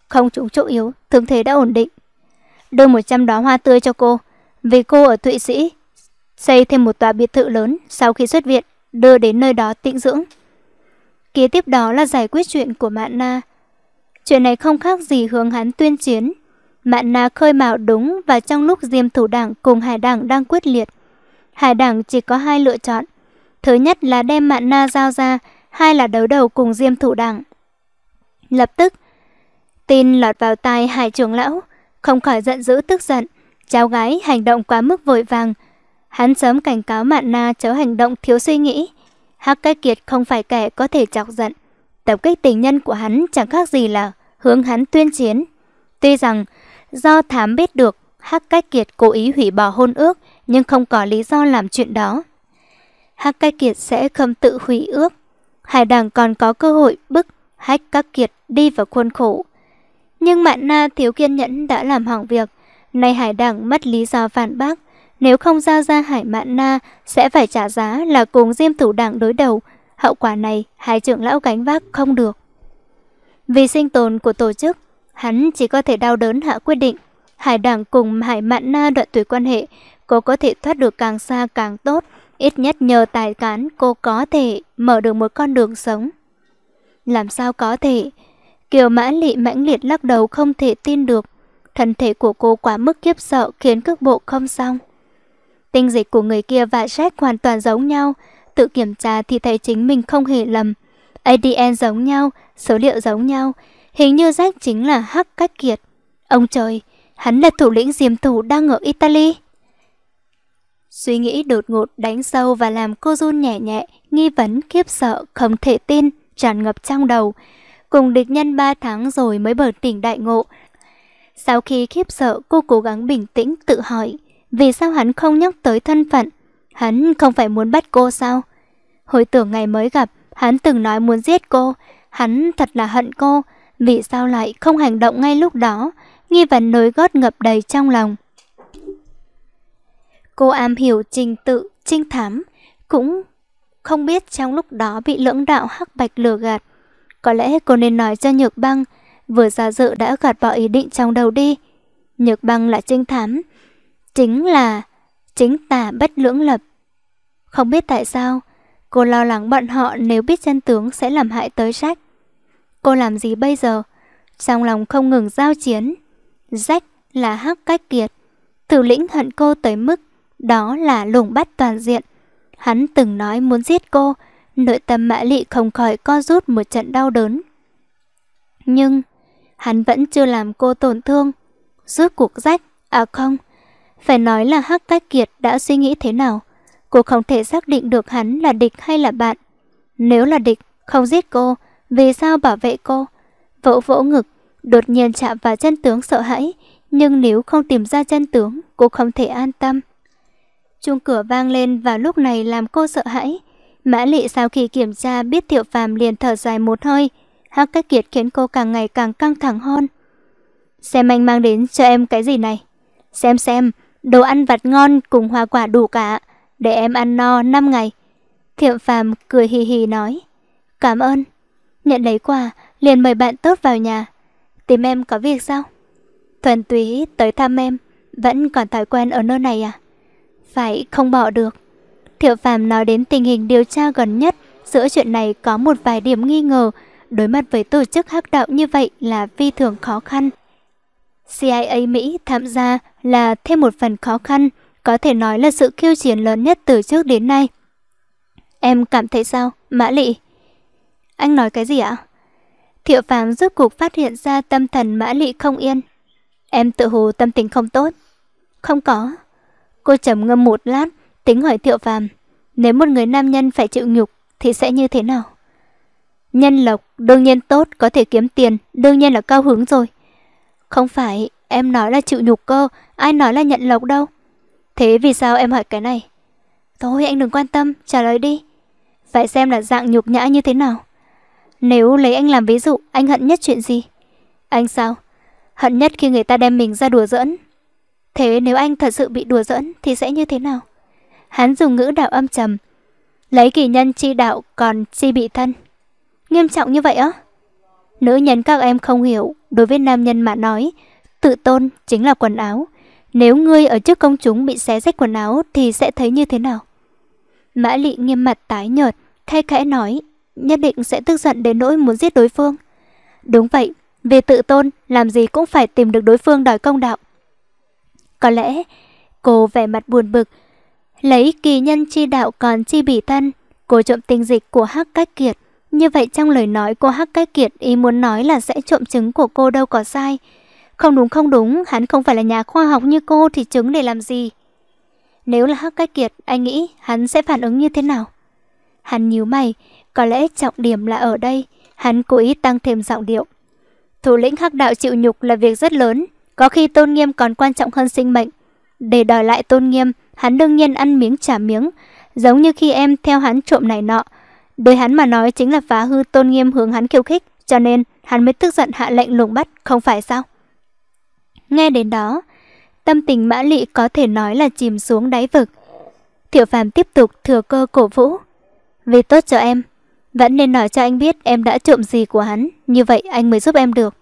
Không trúng chỗ yếu, thương thế đã ổn định. Đưa một trăm đóa hoa tươi cho cô, vì cô ở Thụy Sĩ, xây thêm một tòa biệt thự lớn sau khi xuất viện, đưa đến nơi đó tĩnh dưỡng. Kế tiếp đó là giải quyết chuyện của Mạn Na. Chuyện này không khác gì hướng hắn tuyên chiến. Mạn Na khơi mào đúng và trong lúc Diêm Thủ Đảng cùng Hải Đảng đang quyết liệt. Hải Đảng chỉ có hai lựa chọn. Thứ nhất là đem Mạn Na giao ra, hai là đấu đầu cùng Diêm Thủ Đảng. Lập tức, tin lọt vào tai Hải trưởng lão, không khỏi giận dữ tức giận. Cháu gái hành động quá mức vội vàng, Hắn sớm cảnh cáo Mạn Na chớ hành động thiếu suy nghĩ. Hắc Cách Kiệt không phải kẻ có thể chọc giận. Tập kích tình nhân của hắn chẳng khác gì là hướng hắn tuyên chiến. Tuy rằng do thám biết được Hắc Cách Kiệt cố ý hủy bỏ hôn ước nhưng không có lý do làm chuyện đó. Hắc Cách Kiệt sẽ không tự hủy ước. Hải Đảng còn có cơ hội bức Hắc Cách Kiệt đi vào khuôn khổ. Nhưng Mạn Na thiếu kiên nhẫn đã làm hỏng việc. Nay Hải Đảng mất lý do phản bác nếu không giao ra Hải Mạn Na, sẽ phải trả giá là cùng Diêm Thủ Đảng đối đầu. Hậu quả này, hải trưởng lão gánh vác không được. Vì sinh tồn của tổ chức, hắn chỉ có thể đau đớn hạ quyết định. Hải Đảng cùng Hải Mạn Na đoạn tuổi quan hệ, cô có thể thoát được càng xa càng tốt. Ít nhất nhờ tài cán cô có thể mở được một con đường sống. Làm sao có thể? Kiều mã lị mãnh liệt lắc đầu không thể tin được. Thân thể của cô quá mức kiếp sợ khiến cước bộ không xong. Tinh dịch của người kia và Jack hoàn toàn giống nhau. Tự kiểm tra thì thấy chính mình không hề lầm. ADN giống nhau, số liệu giống nhau. Hình như Jack chính là Hắc Cách Kiệt. Ông trời, hắn là thủ lĩnh diềm thủ đang ở Italy. Suy nghĩ đột ngột đánh sâu và làm cô run nhẹ nhẹ, nghi vấn, khiếp sợ, không thể tin, tràn ngập trong đầu. Cùng địch nhân 3 tháng rồi mới bờ tỉnh đại ngộ. Sau khi khiếp sợ, cô cố gắng bình tĩnh tự hỏi – vì sao hắn không nhắc tới thân phận? Hắn không phải muốn bắt cô sao? Hồi tưởng ngày mới gặp, hắn từng nói muốn giết cô. Hắn thật là hận cô. Vì sao lại không hành động ngay lúc đó? Nghi vấn nối gót ngập đầy trong lòng. Cô am hiểu trình tự, trinh thám. Cũng không biết trong lúc đó bị lưỡng đạo hắc bạch lừa gạt. Có lẽ cô nên nói cho Nhược Băng, vừa ra dự đã gạt bỏ ý định trong đầu đi. Nhược Băng là trinh thám, Chính là chính tà bất lưỡng lập. Không biết tại sao, cô lo lắng bọn họ nếu biết chân tướng sẽ làm hại tới Jack. Cô làm gì bây giờ? Trong lòng không ngừng giao chiến. Jack là hắc cách kiệt. thủ lĩnh hận cô tới mức đó là lùng bắt toàn diện. Hắn từng nói muốn giết cô, nội tâm mã lị không khỏi co rút một trận đau đớn. Nhưng, hắn vẫn chưa làm cô tổn thương. Rốt cuộc rách, à không, phải nói là Hắc Cách Kiệt đã suy nghĩ thế nào. Cô không thể xác định được hắn là địch hay là bạn. Nếu là địch, không giết cô, vì sao bảo vệ cô? Vỗ vỗ ngực, đột nhiên chạm vào chân tướng sợ hãi, nhưng nếu không tìm ra chân tướng, cô không thể an tâm. Chuông cửa vang lên vào lúc này làm cô sợ hãi. Mã lị sau khi kiểm tra biết Thiệu Phàm liền thở dài một hơi, Hắc Cách Kiệt khiến cô càng ngày càng căng thẳng hơn. Xem anh mang đến cho em cái gì này? Xem xem, Đồ ăn vặt ngon cùng hoa quả đủ cả, để em ăn no 5 ngày. Thiệm Phàm cười hì hì nói, cảm ơn. Nhận lấy quà, liền mời bạn tốt vào nhà. Tìm em có việc sao? Thuần túy tới thăm em, vẫn còn thói quen ở nơi này à? Phải không bỏ được. Thiệu Phàm nói đến tình hình điều tra gần nhất, giữa chuyện này có một vài điểm nghi ngờ, đối mặt với tổ chức hắc đạo như vậy là phi thường khó khăn. CIA Mỹ tham gia là thêm một phần khó khăn, có thể nói là sự khiêu chiến lớn nhất từ trước đến nay. Em cảm thấy sao, Mã Lị? Anh nói cái gì ạ? Thiệu Phàm rốt cuộc phát hiện ra tâm thần Mã Lị không yên. Em tự hồ tâm tình không tốt. Không có. Cô trầm ngâm một lát, tính hỏi Thiệu Phàm, nếu một người nam nhân phải chịu nhục thì sẽ như thế nào? Nhân lộc đương nhiên tốt, có thể kiếm tiền, đương nhiên là cao hứng rồi. Không phải, Em nói là chịu nhục cơ, ai nói là nhận lộc đâu. Thế vì sao em hỏi cái này? Thôi anh đừng quan tâm, trả lời đi. Phải xem là dạng nhục nhã như thế nào. Nếu lấy anh làm ví dụ, anh hận nhất chuyện gì? Anh sao? Hận nhất khi người ta đem mình ra đùa giỡn. Thế nếu anh thật sự bị đùa giỡn thì sẽ như thế nào? Hắn dùng ngữ đạo âm trầm. Lấy kỳ nhân chi đạo còn chi bị thân. Nghiêm trọng như vậy á? Nữ nhân các em không hiểu, đối với nam nhân mà nói, Tự tôn chính là quần áo. Nếu ngươi ở trước công chúng bị xé rách quần áo thì sẽ thấy như thế nào? Mã Lị nghiêm mặt tái nhợt, khe khẽ nói, nhất định sẽ tức giận đến nỗi muốn giết đối phương. Đúng vậy, về tự tôn, làm gì cũng phải tìm được đối phương đòi công đạo. Có lẽ, cô vẻ mặt buồn bực, lấy kỳ nhân chi đạo còn chi bỉ thân, cô trộm tình dịch của Hắc Cách Kiệt. Như vậy trong lời nói cô Hắc Cách Kiệt ý muốn nói là sẽ trộm chứng của cô đâu có sai. Không đúng không đúng, hắn không phải là nhà khoa học như cô thì chứng để làm gì. Nếu là Hắc Cách Kiệt, anh nghĩ hắn sẽ phản ứng như thế nào? Hắn nhíu mày, có lẽ trọng điểm là ở đây, hắn cố ý tăng thêm giọng điệu. Thủ lĩnh Hắc Đạo chịu nhục là việc rất lớn, có khi tôn nghiêm còn quan trọng hơn sinh mệnh. Để đòi lại tôn nghiêm, hắn đương nhiên ăn miếng trả miếng, giống như khi em theo hắn trộm này nọ. Đối hắn mà nói chính là phá hư tôn nghiêm hướng hắn khiêu khích, cho nên hắn mới tức giận hạ lệnh lùng bắt, không phải sao? Nghe đến đó, tâm tình mã lị có thể nói là chìm xuống đáy vực. Thiệu phàm tiếp tục thừa cơ cổ vũ. Vì tốt cho em, vẫn nên nói cho anh biết em đã trộm gì của hắn, như vậy anh mới giúp em được.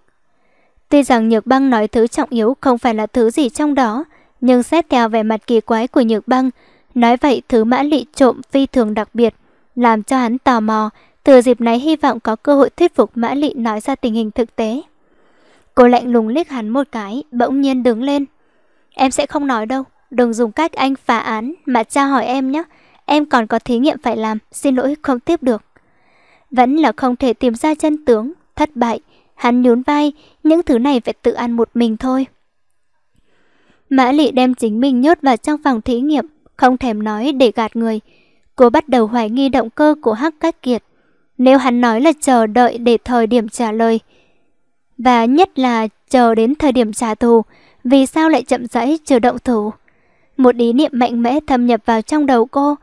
Tuy rằng Nhược Băng nói thứ trọng yếu không phải là thứ gì trong đó, nhưng xét theo vẻ mặt kỳ quái của Nhược Băng, nói vậy thứ mã lị trộm phi thường đặc biệt, làm cho hắn tò mò, từ dịp này hy vọng có cơ hội thuyết phục mã lị nói ra tình hình thực tế. Cô lạnh lùng liếc hắn một cái, bỗng nhiên đứng lên. Em sẽ không nói đâu, đừng dùng cách anh phá án mà tra hỏi em nhé. Em còn có thí nghiệm phải làm, xin lỗi không tiếp được. Vẫn là không thể tìm ra chân tướng, thất bại. Hắn nhún vai, những thứ này phải tự ăn một mình thôi. Mã Lị đem chính mình nhốt vào trong phòng thí nghiệm, không thèm nói để gạt người. Cô bắt đầu hoài nghi động cơ của Hắc Cách Kiệt. Nếu hắn nói là chờ đợi để thời điểm trả lời, và nhất là chờ đến thời điểm trả thù, vì sao lại chậm rãi chờ động thủ. Một ý niệm mạnh mẽ thâm nhập vào trong đầu cô,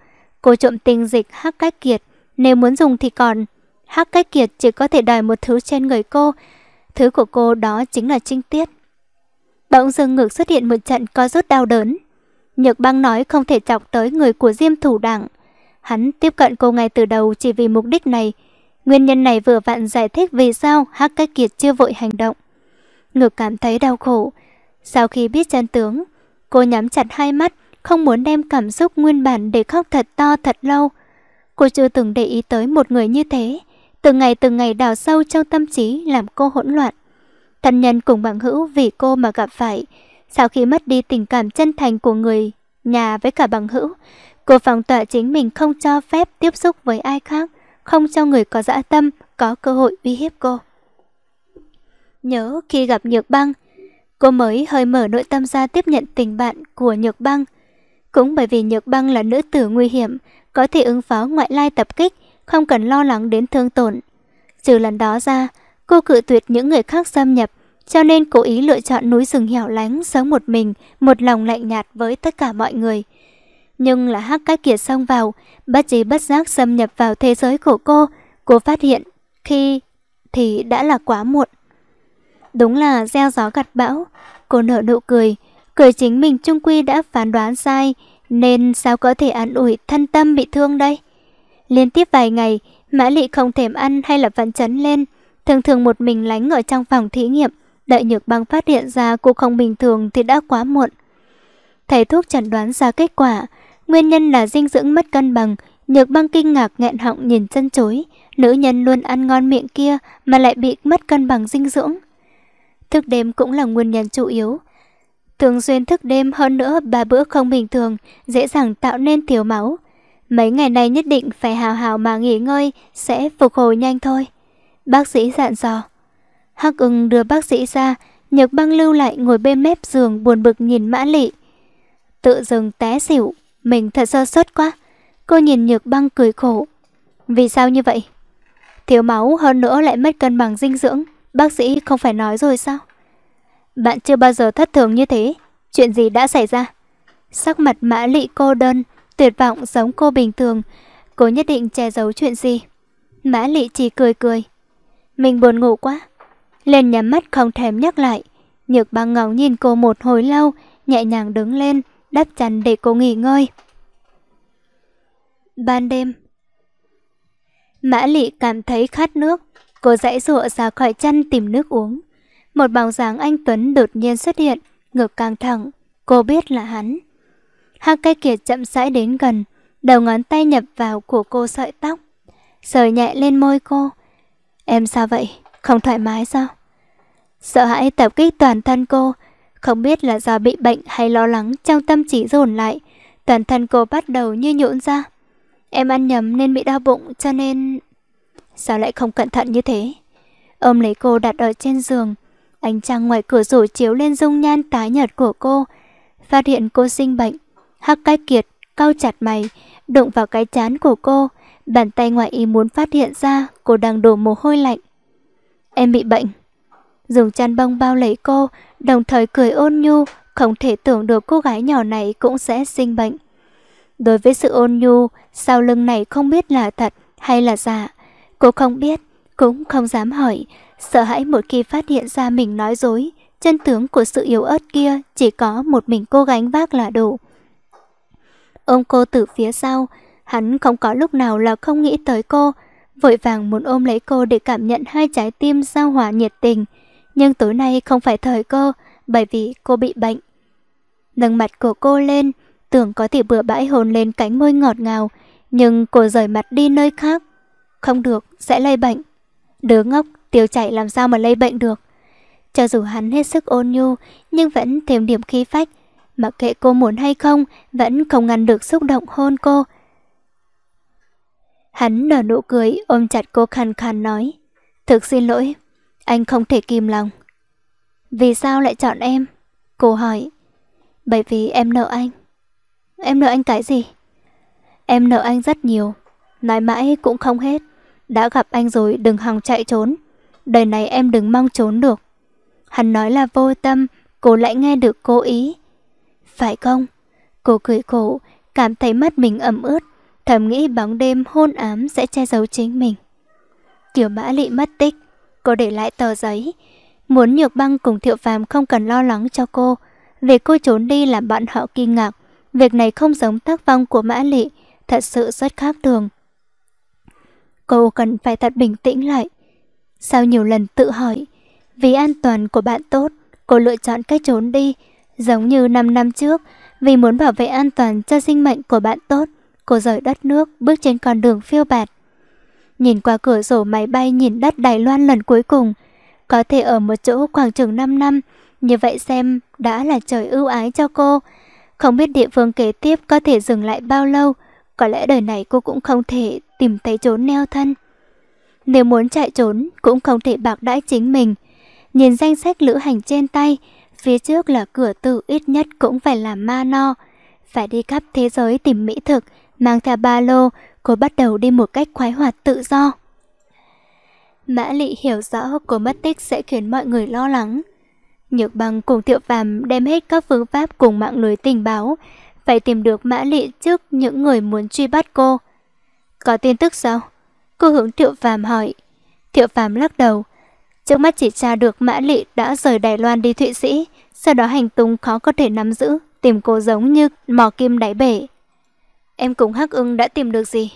cô trộm tình dịch hắc cách kiệt, nếu muốn dùng thì còn. Hắc cách kiệt chỉ có thể đòi một thứ trên người cô, thứ của cô đó chính là trinh tiết. Bỗng dưng ngực xuất hiện một trận co rút đau đớn. Nhược băng nói không thể chọc tới người của Diêm thủ đảng. Hắn tiếp cận cô ngay từ đầu chỉ vì mục đích này, Nguyên nhân này vừa vặn giải thích vì sao Hắc Cách Kiệt chưa vội hành động. ngược cảm thấy đau khổ. Sau khi biết chân tướng, cô nhắm chặt hai mắt, không muốn đem cảm xúc nguyên bản để khóc thật to thật lâu. Cô chưa từng để ý tới một người như thế. từ ngày từ ngày đào sâu trong tâm trí làm cô hỗn loạn. Thân nhân cùng bằng hữu vì cô mà gặp phải. Sau khi mất đi tình cảm chân thành của người, nhà với cả bằng hữu, cô phòng tỏa chính mình không cho phép tiếp xúc với ai khác không cho người có dã tâm có cơ hội uy hiếp cô. Nhớ khi gặp Nhược Băng, cô mới hơi mở nội tâm ra tiếp nhận tình bạn của Nhược Băng. Cũng bởi vì Nhược Băng là nữ tử nguy hiểm, có thể ứng phó ngoại lai tập kích, không cần lo lắng đến thương tổn. Trừ lần đó ra, cô cự tuyệt những người khác xâm nhập, cho nên cố ý lựa chọn núi rừng hẻo lánh sống một mình, một lòng lạnh nhạt với tất cả mọi người – nhưng là hắc cát kiệt xông vào, bất trí bất giác xâm nhập vào thế giới của cô. Cô phát hiện, khi thì đã là quá muộn. Đúng là gieo gió gặt bão, cô nở nụ cười, cười chính mình trung quy đã phán đoán sai, nên sao có thể an ủi thân tâm bị thương đây? Liên tiếp vài ngày, Mã Lị không thèm ăn hay là vận chấn lên, thường thường một mình lánh ở trong phòng thí nghiệm, đợi nhược băng phát hiện ra cô không bình thường thì đã quá muộn. Thầy thuốc chẩn đoán ra kết quả, Nguyên nhân là dinh dưỡng mất cân bằng, nhược băng kinh ngạc nghẹn họng nhìn chân chối. Nữ nhân luôn ăn ngon miệng kia mà lại bị mất cân bằng dinh dưỡng. Thức đêm cũng là nguyên nhân chủ yếu. Thường xuyên thức đêm hơn nữa ba bữa không bình thường, dễ dàng tạo nên thiếu máu. Mấy ngày này nhất định phải hào hào mà nghỉ ngơi, sẽ phục hồi nhanh thôi. Bác sĩ dặn dò. Hắc ưng đưa bác sĩ ra, nhược băng lưu lại ngồi bên mép giường buồn bực nhìn mã lị. Tự dừng té xỉu. Mình thật sơ suất quá. Cô nhìn nhược băng cười khổ. Vì sao như vậy? Thiếu máu hơn nữa lại mất cân bằng dinh dưỡng. Bác sĩ không phải nói rồi sao? Bạn chưa bao giờ thất thường như thế. Chuyện gì đã xảy ra? Sắc mặt mã lị cô đơn, tuyệt vọng giống cô bình thường. Cô nhất định che giấu chuyện gì. Mã lị chỉ cười cười. Mình buồn ngủ quá. Lên nhắm mắt không thèm nhắc lại. Nhược băng ngóng nhìn cô một hồi lâu, nhẹ nhàng đứng lên, đắp chăn để cô nghỉ ngơi. Ban đêm Mã Lị cảm thấy khát nước, cô dãy dụa ra khỏi chăn tìm nước uống. Một bóng dáng anh Tuấn đột nhiên xuất hiện, ngực căng thẳng, cô biết là hắn. Hắc cây kiệt chậm rãi đến gần, đầu ngón tay nhập vào của cô sợi tóc, sờ nhẹ lên môi cô. Em sao vậy? Không thoải mái sao? Sợ hãi tập kích toàn thân cô, không biết là do bị bệnh hay lo lắng trong tâm trí dồn lại, toàn thân cô bắt đầu như nhũn ra. Em ăn nhầm nên bị đau bụng cho nên... Sao lại không cẩn thận như thế? Ôm lấy cô đặt ở trên giường, ánh trăng ngoài cửa sổ chiếu lên dung nhan tái nhợt của cô. Phát hiện cô sinh bệnh, hắc cách kiệt, cau chặt mày, đụng vào cái chán của cô, bàn tay ngoại ý muốn phát hiện ra cô đang đổ mồ hôi lạnh. Em bị bệnh. Dùng chăn bông bao lấy cô, đồng thời cười ôn nhu, không thể tưởng được cô gái nhỏ này cũng sẽ sinh bệnh. Đối với sự ôn nhu, sau lưng này không biết là thật hay là giả. Cô không biết, cũng không dám hỏi, sợ hãi một khi phát hiện ra mình nói dối, chân tướng của sự yếu ớt kia chỉ có một mình cô gánh vác là đủ. Ôm cô từ phía sau, hắn không có lúc nào là không nghĩ tới cô, vội vàng muốn ôm lấy cô để cảm nhận hai trái tim giao hòa nhiệt tình nhưng tối nay không phải thời cơ, bởi vì cô bị bệnh. Nâng mặt của cô lên, tưởng có thể bừa bãi hồn lên cánh môi ngọt ngào, nhưng cô rời mặt đi nơi khác. Không được, sẽ lây bệnh. Đứa ngốc, tiêu chảy làm sao mà lây bệnh được. Cho dù hắn hết sức ôn nhu, nhưng vẫn thêm điểm khí phách. Mặc kệ cô muốn hay không, vẫn không ngăn được xúc động hôn cô. Hắn nở nụ cười, ôm chặt cô khàn khàn nói. Thực xin lỗi, anh không thể kìm lòng. Vì sao lại chọn em? Cô hỏi. Bởi vì em nợ anh. Em nợ anh cái gì? Em nợ anh rất nhiều. Nói mãi cũng không hết. Đã gặp anh rồi đừng hòng chạy trốn. Đời này em đừng mong trốn được. Hắn nói là vô tâm, cô lại nghe được cố ý. Phải không? Cô cười khổ, cảm thấy mắt mình ẩm ướt, thầm nghĩ bóng đêm hôn ám sẽ che giấu chính mình. kiểu mã lị mất tích, cô để lại tờ giấy. Muốn Nhược Băng cùng Thiệu Phàm không cần lo lắng cho cô. Việc cô trốn đi làm bọn họ kinh ngạc. Việc này không giống tác vong của Mã Lị, thật sự rất khác thường. Cô cần phải thật bình tĩnh lại. Sau nhiều lần tự hỏi, vì an toàn của bạn tốt, cô lựa chọn cách trốn đi. Giống như 5 năm trước, vì muốn bảo vệ an toàn cho sinh mệnh của bạn tốt, cô rời đất nước bước trên con đường phiêu bạt. Nhìn qua cửa sổ máy bay nhìn đất Đài Loan lần cuối cùng Có thể ở một chỗ khoảng chừng 5 năm Như vậy xem đã là trời ưu ái cho cô Không biết địa phương kế tiếp có thể dừng lại bao lâu Có lẽ đời này cô cũng không thể tìm thấy trốn neo thân Nếu muốn chạy trốn cũng không thể bạc đãi chính mình Nhìn danh sách lữ hành trên tay Phía trước là cửa tự ít nhất cũng phải là ma no Phải đi khắp thế giới tìm mỹ thực Mang theo ba lô, cô bắt đầu đi một cách khoái hoạt tự do. Mã Lị hiểu rõ cô mất tích sẽ khiến mọi người lo lắng. Nhược bằng cùng Thiệu Phàm đem hết các phương pháp cùng mạng lưới tình báo, phải tìm được Mã Lị trước những người muốn truy bắt cô. Có tin tức sao? Cô hướng Thiệu Phàm hỏi. Thiệu Phàm lắc đầu. Trước mắt chỉ tra được Mã Lị đã rời Đài Loan đi Thụy Sĩ, sau đó hành tung khó có thể nắm giữ, tìm cô giống như mò kim đáy bể. Em cùng Hắc ưng đã tìm được gì?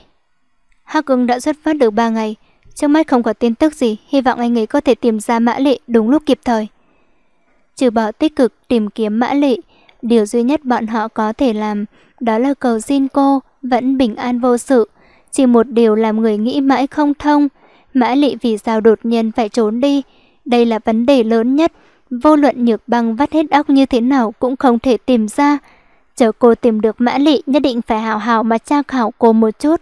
Hắc ưng đã xuất phát được 3 ngày. Trước mắt không có tin tức gì, hy vọng anh ấy có thể tìm ra mã lệ đúng lúc kịp thời. Trừ bỏ tích cực tìm kiếm mã lệ, điều duy nhất bọn họ có thể làm đó là cầu xin cô vẫn bình an vô sự. Chỉ một điều làm người nghĩ mãi không thông, mã lệ vì sao đột nhiên phải trốn đi. Đây là vấn đề lớn nhất, vô luận nhược băng vắt hết óc như thế nào cũng không thể tìm ra chờ cô tìm được Mã Lị nhất định phải hào hào mà tra khảo cô một chút.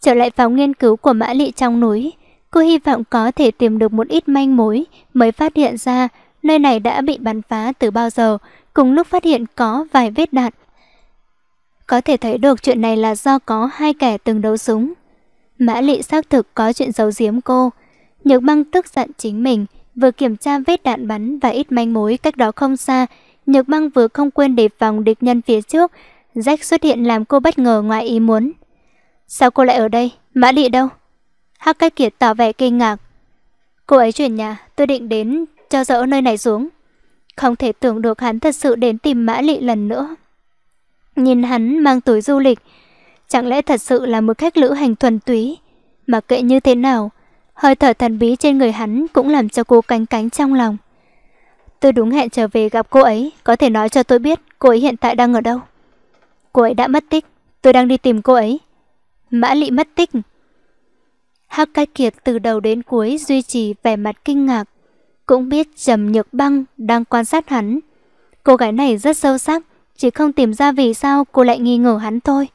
Trở lại phòng nghiên cứu của Mã Lị trong núi, cô hy vọng có thể tìm được một ít manh mối mới phát hiện ra nơi này đã bị bắn phá từ bao giờ, cùng lúc phát hiện có vài vết đạn. Có thể thấy được chuyện này là do có hai kẻ từng đấu súng. Mã Lị xác thực có chuyện giấu giếm cô. Nhược băng tức giận chính mình, vừa kiểm tra vết đạn bắn và ít manh mối cách đó không xa, Nhược băng vừa không quên đề phòng địch nhân phía trước, Jack xuất hiện làm cô bất ngờ ngoài ý muốn. Sao cô lại ở đây? Mã Lị đâu? Hắc Cách Kiệt tỏ vẻ kinh ngạc. Cô ấy chuyển nhà, tôi định đến cho dỡ nơi này xuống. Không thể tưởng được hắn thật sự đến tìm Mã Lị lần nữa. Nhìn hắn mang túi du lịch, chẳng lẽ thật sự là một khách lữ hành thuần túy? Mà kệ như thế nào, hơi thở thần bí trên người hắn cũng làm cho cô cánh cánh trong lòng. Tôi đúng hẹn trở về gặp cô ấy, có thể nói cho tôi biết cô ấy hiện tại đang ở đâu. Cô ấy đã mất tích, tôi đang đi tìm cô ấy. Mã Lị mất tích. Hắc Cát Kiệt từ đầu đến cuối duy trì vẻ mặt kinh ngạc. Cũng biết Trầm Nhược Băng đang quan sát hắn. Cô gái này rất sâu sắc, chỉ không tìm ra vì sao cô lại nghi ngờ hắn thôi.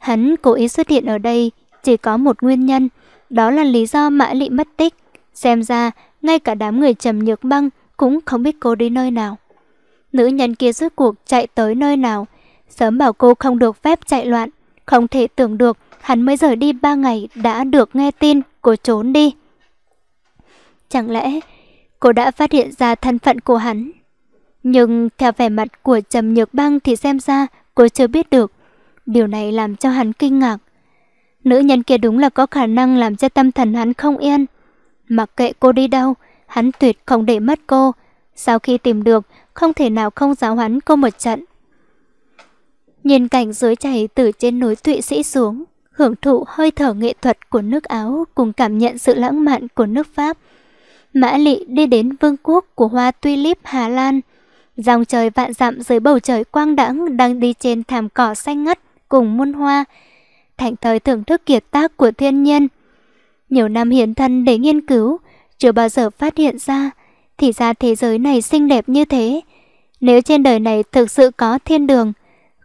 Hắn cố ý xuất hiện ở đây chỉ có một nguyên nhân, đó là lý do Mã Lị mất tích. Xem ra, ngay cả đám người Trầm Nhược Băng cũng không biết cô đi nơi nào. Nữ nhân kia rốt cuộc chạy tới nơi nào, sớm bảo cô không được phép chạy loạn, không thể tưởng được hắn mới rời đi ba ngày đã được nghe tin cô trốn đi. Chẳng lẽ cô đã phát hiện ra thân phận của hắn? Nhưng theo vẻ mặt của Trầm Nhược Băng thì xem ra cô chưa biết được. Điều này làm cho hắn kinh ngạc. Nữ nhân kia đúng là có khả năng làm cho tâm thần hắn không yên. Mặc kệ cô đi đâu, hắn tuyệt không để mất cô. Sau khi tìm được, không thể nào không giáo hắn cô một trận. Nhìn cảnh dưới chảy từ trên núi Thụy Sĩ xuống, hưởng thụ hơi thở nghệ thuật của nước Áo cùng cảm nhận sự lãng mạn của nước Pháp. Mã Lị đi đến vương quốc của hoa tulip Hà Lan. Dòng trời vạn dặm dưới bầu trời quang đãng đang đi trên thảm cỏ xanh ngắt cùng muôn hoa, thành thời thưởng thức kiệt tác của thiên nhiên. Nhiều năm hiến thân để nghiên cứu, chưa bao giờ phát hiện ra. Thì ra thế giới này xinh đẹp như thế. Nếu trên đời này thực sự có thiên đường,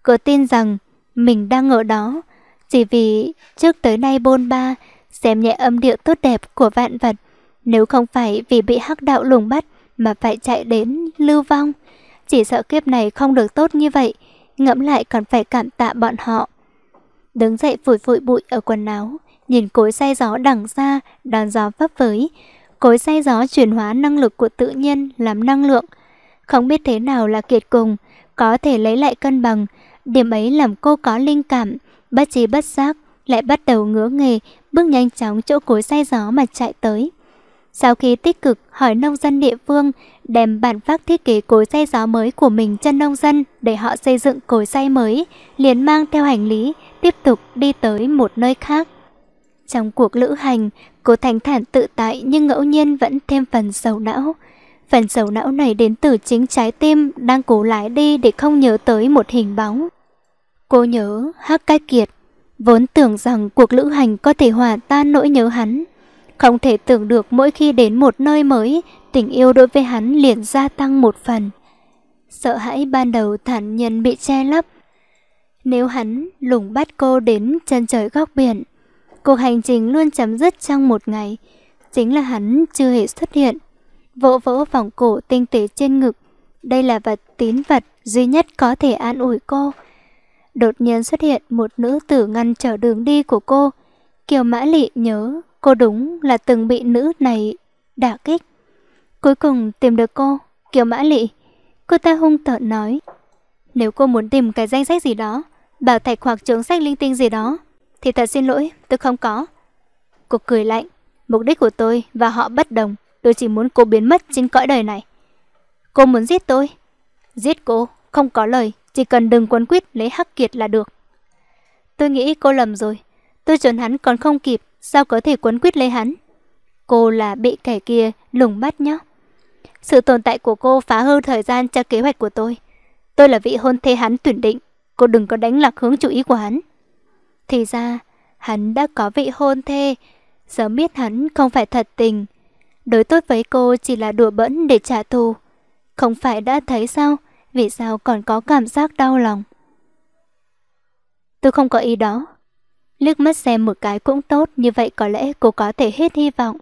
cứ tin rằng mình đang ở đó. Chỉ vì trước tới nay bôn ba, xem nhẹ âm điệu tốt đẹp của vạn vật. Nếu không phải vì bị hắc đạo lùng bắt mà phải chạy đến lưu vong, chỉ sợ kiếp này không được tốt như vậy, ngẫm lại còn phải cảm tạ bọn họ. Đứng dậy phủi phụi bụi ở quần áo, nhìn cối say gió đằng xa, đón gió phấp với cối xay gió chuyển hóa năng lực của tự nhiên làm năng lượng. Không biết thế nào là kiệt cùng, có thể lấy lại cân bằng. Điểm ấy làm cô có linh cảm, bất trí bất giác, lại bắt đầu ngứa nghề, bước nhanh chóng chỗ cối xay gió mà chạy tới. Sau khi tích cực hỏi nông dân địa phương, đem bản phác thiết kế cối xay gió mới của mình cho nông dân để họ xây dựng cối xay mới, liền mang theo hành lý, tiếp tục đi tới một nơi khác. Trong cuộc lữ hành, Cô thanh thản tự tại nhưng ngẫu nhiên vẫn thêm phần sầu não. Phần sầu não này đến từ chính trái tim đang cố lái đi để không nhớ tới một hình bóng. Cô nhớ Hắc Cai Kiệt, vốn tưởng rằng cuộc lữ hành có thể hòa tan nỗi nhớ hắn. Không thể tưởng được mỗi khi đến một nơi mới, tình yêu đối với hắn liền gia tăng một phần. Sợ hãi ban đầu thản nhiên bị che lấp. Nếu hắn lùng bắt cô đến chân trời góc biển, Cuộc hành trình luôn chấm dứt trong một ngày. Chính là hắn chưa hề xuất hiện. Vỗ vỗ vòng cổ tinh tế trên ngực. Đây là vật tín vật duy nhất có thể an ủi cô. Đột nhiên xuất hiện một nữ tử ngăn trở đường đi của cô. Kiều Mã Lị nhớ cô đúng là từng bị nữ này đả kích. Cuối cùng tìm được cô, Kiều Mã Lị. Cô ta hung tợn nói, nếu cô muốn tìm cái danh sách gì đó, bảo thạch hoặc chống sách linh tinh gì đó, thì thật xin lỗi, tôi không có. Cô cười lạnh. Mục đích của tôi và họ bất đồng. Tôi chỉ muốn cô biến mất trên cõi đời này. Cô muốn giết tôi. Giết cô, không có lời. Chỉ cần đừng quấn quýt lấy hắc kiệt là được. Tôi nghĩ cô lầm rồi. Tôi trốn hắn còn không kịp. Sao có thể quấn quýt lấy hắn? Cô là bị kẻ kia lùng bắt nhá. Sự tồn tại của cô phá hư thời gian cho kế hoạch của tôi. Tôi là vị hôn thê hắn tuyển định. Cô đừng có đánh lạc hướng chú ý của hắn. Thì ra, hắn đã có vị hôn thê, sớm biết hắn không phải thật tình. Đối tốt với cô chỉ là đùa bỡn để trả thù. Không phải đã thấy sao, vì sao còn có cảm giác đau lòng. Tôi không có ý đó. Liếc mắt xem một cái cũng tốt, như vậy có lẽ cô có thể hết hy vọng.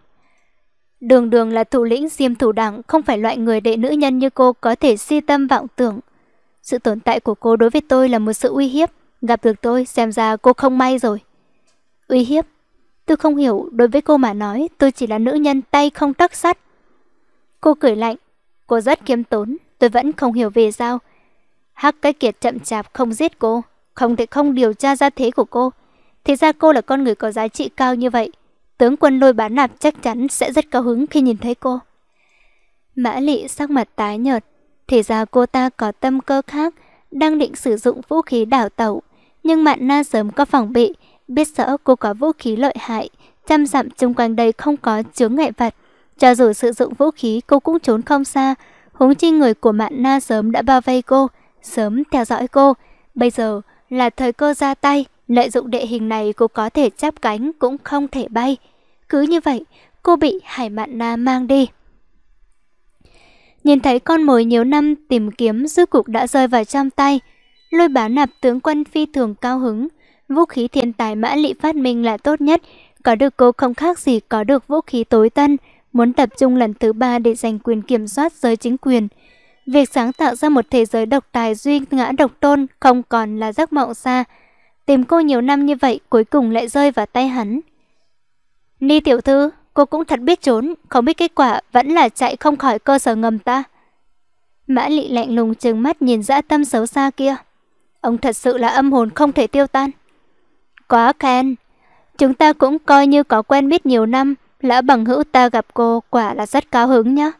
Đường đường là thủ lĩnh diêm thủ đảng, không phải loại người đệ nữ nhân như cô có thể si tâm vọng tưởng. Sự tồn tại của cô đối với tôi là một sự uy hiếp. Gặp được tôi xem ra cô không may rồi. Uy hiếp. Tôi không hiểu đối với cô mà nói tôi chỉ là nữ nhân tay không tắc sắt. Cô cười lạnh. Cô rất kiếm tốn. Tôi vẫn không hiểu về sao. Hắc cái kiệt chậm chạp không giết cô. Không thể không điều tra ra thế của cô. Thì ra cô là con người có giá trị cao như vậy. Tướng quân lôi bán nạp chắc chắn sẽ rất cao hứng khi nhìn thấy cô. Mã lị sắc mặt tái nhợt. Thì ra cô ta có tâm cơ khác đang định sử dụng vũ khí đảo tẩu nhưng Mạn Na sớm có phòng bị, biết rõ cô có vũ khí lợi hại, trăm dặm chung quanh đây không có chướng ngại vật. Cho dù sử dụng vũ khí cô cũng trốn không xa, huống chi người của Mạn Na sớm đã bao vây cô, sớm theo dõi cô. Bây giờ là thời cơ ra tay, lợi dụng địa hình này cô có thể chắp cánh cũng không thể bay. Cứ như vậy, cô bị Hải Mạn Na mang đi. Nhìn thấy con mồi nhiều năm tìm kiếm rốt cục đã rơi vào trong tay, Lôi báo nạp tướng quân phi thường cao hứng. Vũ khí thiên tài mã lị phát minh là tốt nhất. Có được cô không khác gì có được vũ khí tối tân. Muốn tập trung lần thứ ba để giành quyền kiểm soát giới chính quyền. Việc sáng tạo ra một thế giới độc tài duy ngã độc tôn không còn là giấc mộng xa. Tìm cô nhiều năm như vậy cuối cùng lại rơi vào tay hắn. Ni tiểu thư, cô cũng thật biết trốn, không biết kết quả vẫn là chạy không khỏi cơ sở ngầm ta. Mã lị lạnh lùng trừng mắt nhìn dã tâm xấu xa kia. Ông thật sự là âm hồn không thể tiêu tan. Quá khen. Chúng ta cũng coi như có quen biết nhiều năm. Lão bằng hữu ta gặp cô quả là rất cao hứng nhá.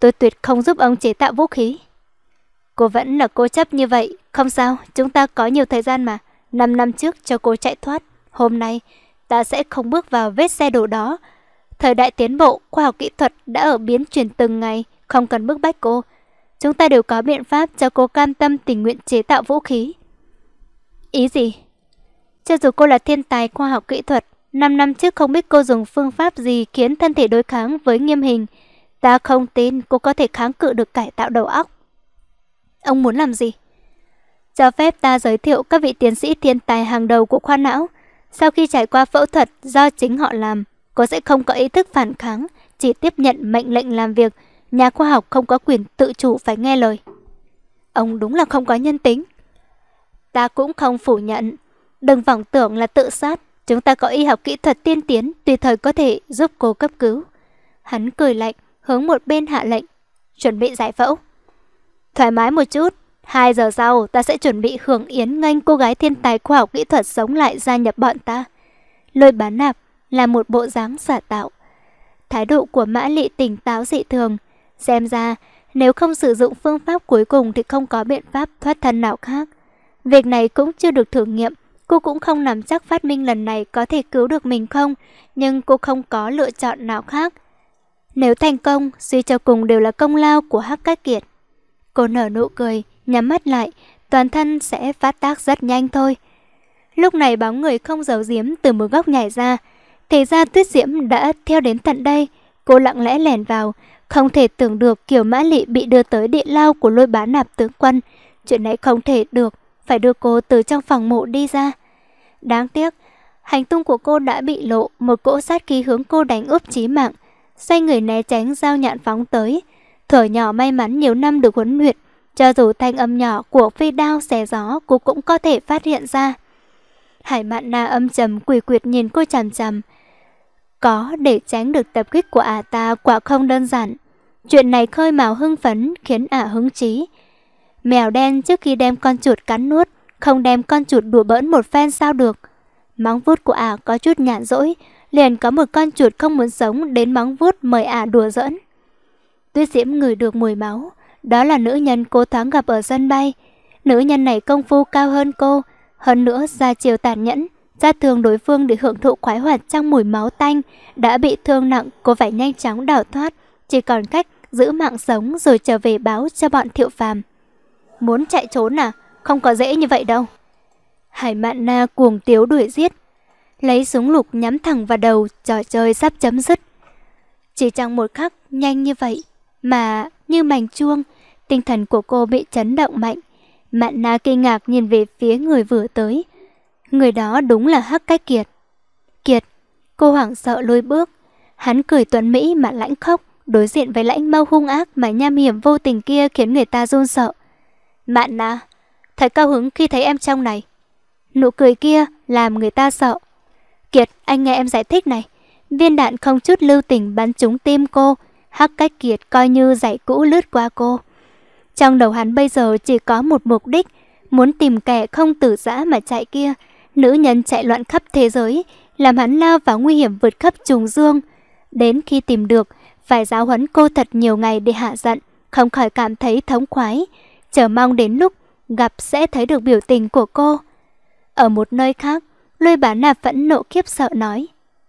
Tôi tuyệt không giúp ông chế tạo vũ khí. Cô vẫn là cô chấp như vậy. Không sao, chúng ta có nhiều thời gian mà. Năm năm trước cho cô chạy thoát. Hôm nay, ta sẽ không bước vào vết xe đổ đó. Thời đại tiến bộ, khoa học kỹ thuật đã ở biến chuyển từng ngày, không cần bước bách cô. Chúng ta đều có biện pháp cho cô cam tâm tình nguyện chế tạo vũ khí. Ý gì? Cho dù cô là thiên tài khoa học kỹ thuật, 5 năm trước không biết cô dùng phương pháp gì khiến thân thể đối kháng với nghiêm hình. Ta không tin cô có thể kháng cự được cải tạo đầu óc. Ông muốn làm gì? Cho phép ta giới thiệu các vị tiến sĩ thiên tài hàng đầu của khoa não. Sau khi trải qua phẫu thuật do chính họ làm, cô sẽ không có ý thức phản kháng, chỉ tiếp nhận mệnh lệnh làm việc, nhà khoa học không có quyền tự chủ phải nghe lời. Ông đúng là không có nhân tính. Ta cũng không phủ nhận. Đừng vọng tưởng là tự sát. Chúng ta có y học kỹ thuật tiên tiến, tùy thời có thể giúp cô cấp cứu. Hắn cười lạnh, hướng một bên hạ lệnh. Chuẩn bị giải phẫu. Thoải mái một chút. Hai giờ sau, ta sẽ chuẩn bị hưởng yến nghênh cô gái thiên tài khoa học kỹ thuật sống lại gia nhập bọn ta. Lôi bán nạp là một bộ dáng giả tạo. Thái độ của Mã Lị tỉnh táo dị thường, Xem ra, nếu không sử dụng phương pháp cuối cùng thì không có biện pháp thoát thân nào khác. Việc này cũng chưa được thử nghiệm, cô cũng không nắm chắc phát minh lần này có thể cứu được mình không, nhưng cô không có lựa chọn nào khác. Nếu thành công, suy cho cùng đều là công lao của Hắc Cát Kiệt. Cô nở nụ cười, nhắm mắt lại, toàn thân sẽ phát tác rất nhanh thôi. Lúc này bóng người không giấu giếm từ một góc nhảy ra, thì ra Tuyết Diễm đã theo đến tận đây, cô lặng lẽ lẻn vào, không thể tưởng được kiểu Mã Lị bị đưa tới địa lao của lôi bá nạp tướng quân. Chuyện này không thể được, phải đưa cô từ trong phòng mộ đi ra. Đáng tiếc, hành tung của cô đã bị lộ, một cỗ sát khí hướng cô đánh úp chí mạng. Xoay người né tránh dao nhạn phóng tới. Thở nhỏ may mắn nhiều năm được huấn luyện, cho dù thanh âm nhỏ của phi đao xé gió cô cũng có thể phát hiện ra. Hải mạn na âm trầm quỷ quyệt nhìn cô chằm chằm. Có để tránh được tập kích của ả à ta quả không đơn giản. Chuyện này khơi mào hưng phấn khiến ả hứng chí. Mèo đen trước khi đem con chuột cắn nuốt, không đem con chuột đùa bỡn một phen sao được. Móng vuốt của ả có chút nhạn rỗi, liền có một con chuột không muốn sống đến móng vuốt mời ả đùa dẫn Tuyết Diễm ngửi được mùi máu, đó là nữ nhân cô thoáng gặp ở sân bay. Nữ nhân này công phu cao hơn cô, hơn nữa ra chiều tàn nhẫn, ra thường đối phương để hưởng thụ khoái hoạt trong mùi máu tanh, đã bị thương nặng, cô phải nhanh chóng đào thoát chỉ còn cách giữ mạng sống rồi trở về báo cho bọn thiệu phàm. Muốn chạy trốn à? Không có dễ như vậy đâu. Hải mạn na cuồng tiếu đuổi giết. Lấy súng lục nhắm thẳng vào đầu, trò chơi sắp chấm dứt. Chỉ trong một khắc nhanh như vậy, mà như mảnh chuông, tinh thần của cô bị chấn động mạnh. Mạn na kinh ngạc nhìn về phía người vừa tới. Người đó đúng là Hắc Cách Kiệt. Kiệt, cô hoảng sợ lôi bước. Hắn cười tuấn Mỹ mà lãnh khóc đối diện với lãnh mâu hung ác mà nham hiểm vô tình kia khiến người ta run sợ. Mạn na, thật cao hứng khi thấy em trong này. Nụ cười kia làm người ta sợ. Kiệt, anh nghe em giải thích này. Viên đạn không chút lưu tình bắn trúng tim cô, hắc cách Kiệt coi như giải cũ lướt qua cô. Trong đầu hắn bây giờ chỉ có một mục đích, muốn tìm kẻ không tử giã mà chạy kia. Nữ nhân chạy loạn khắp thế giới, làm hắn lao vào nguy hiểm vượt khắp trùng dương. Đến khi tìm được, phải giáo huấn cô thật nhiều ngày để hạ giận, không khỏi cảm thấy thống khoái, chờ mong đến lúc gặp sẽ thấy được biểu tình của cô. Ở một nơi khác, Lôi bán nạp phẫn nộ khiếp sợ nói.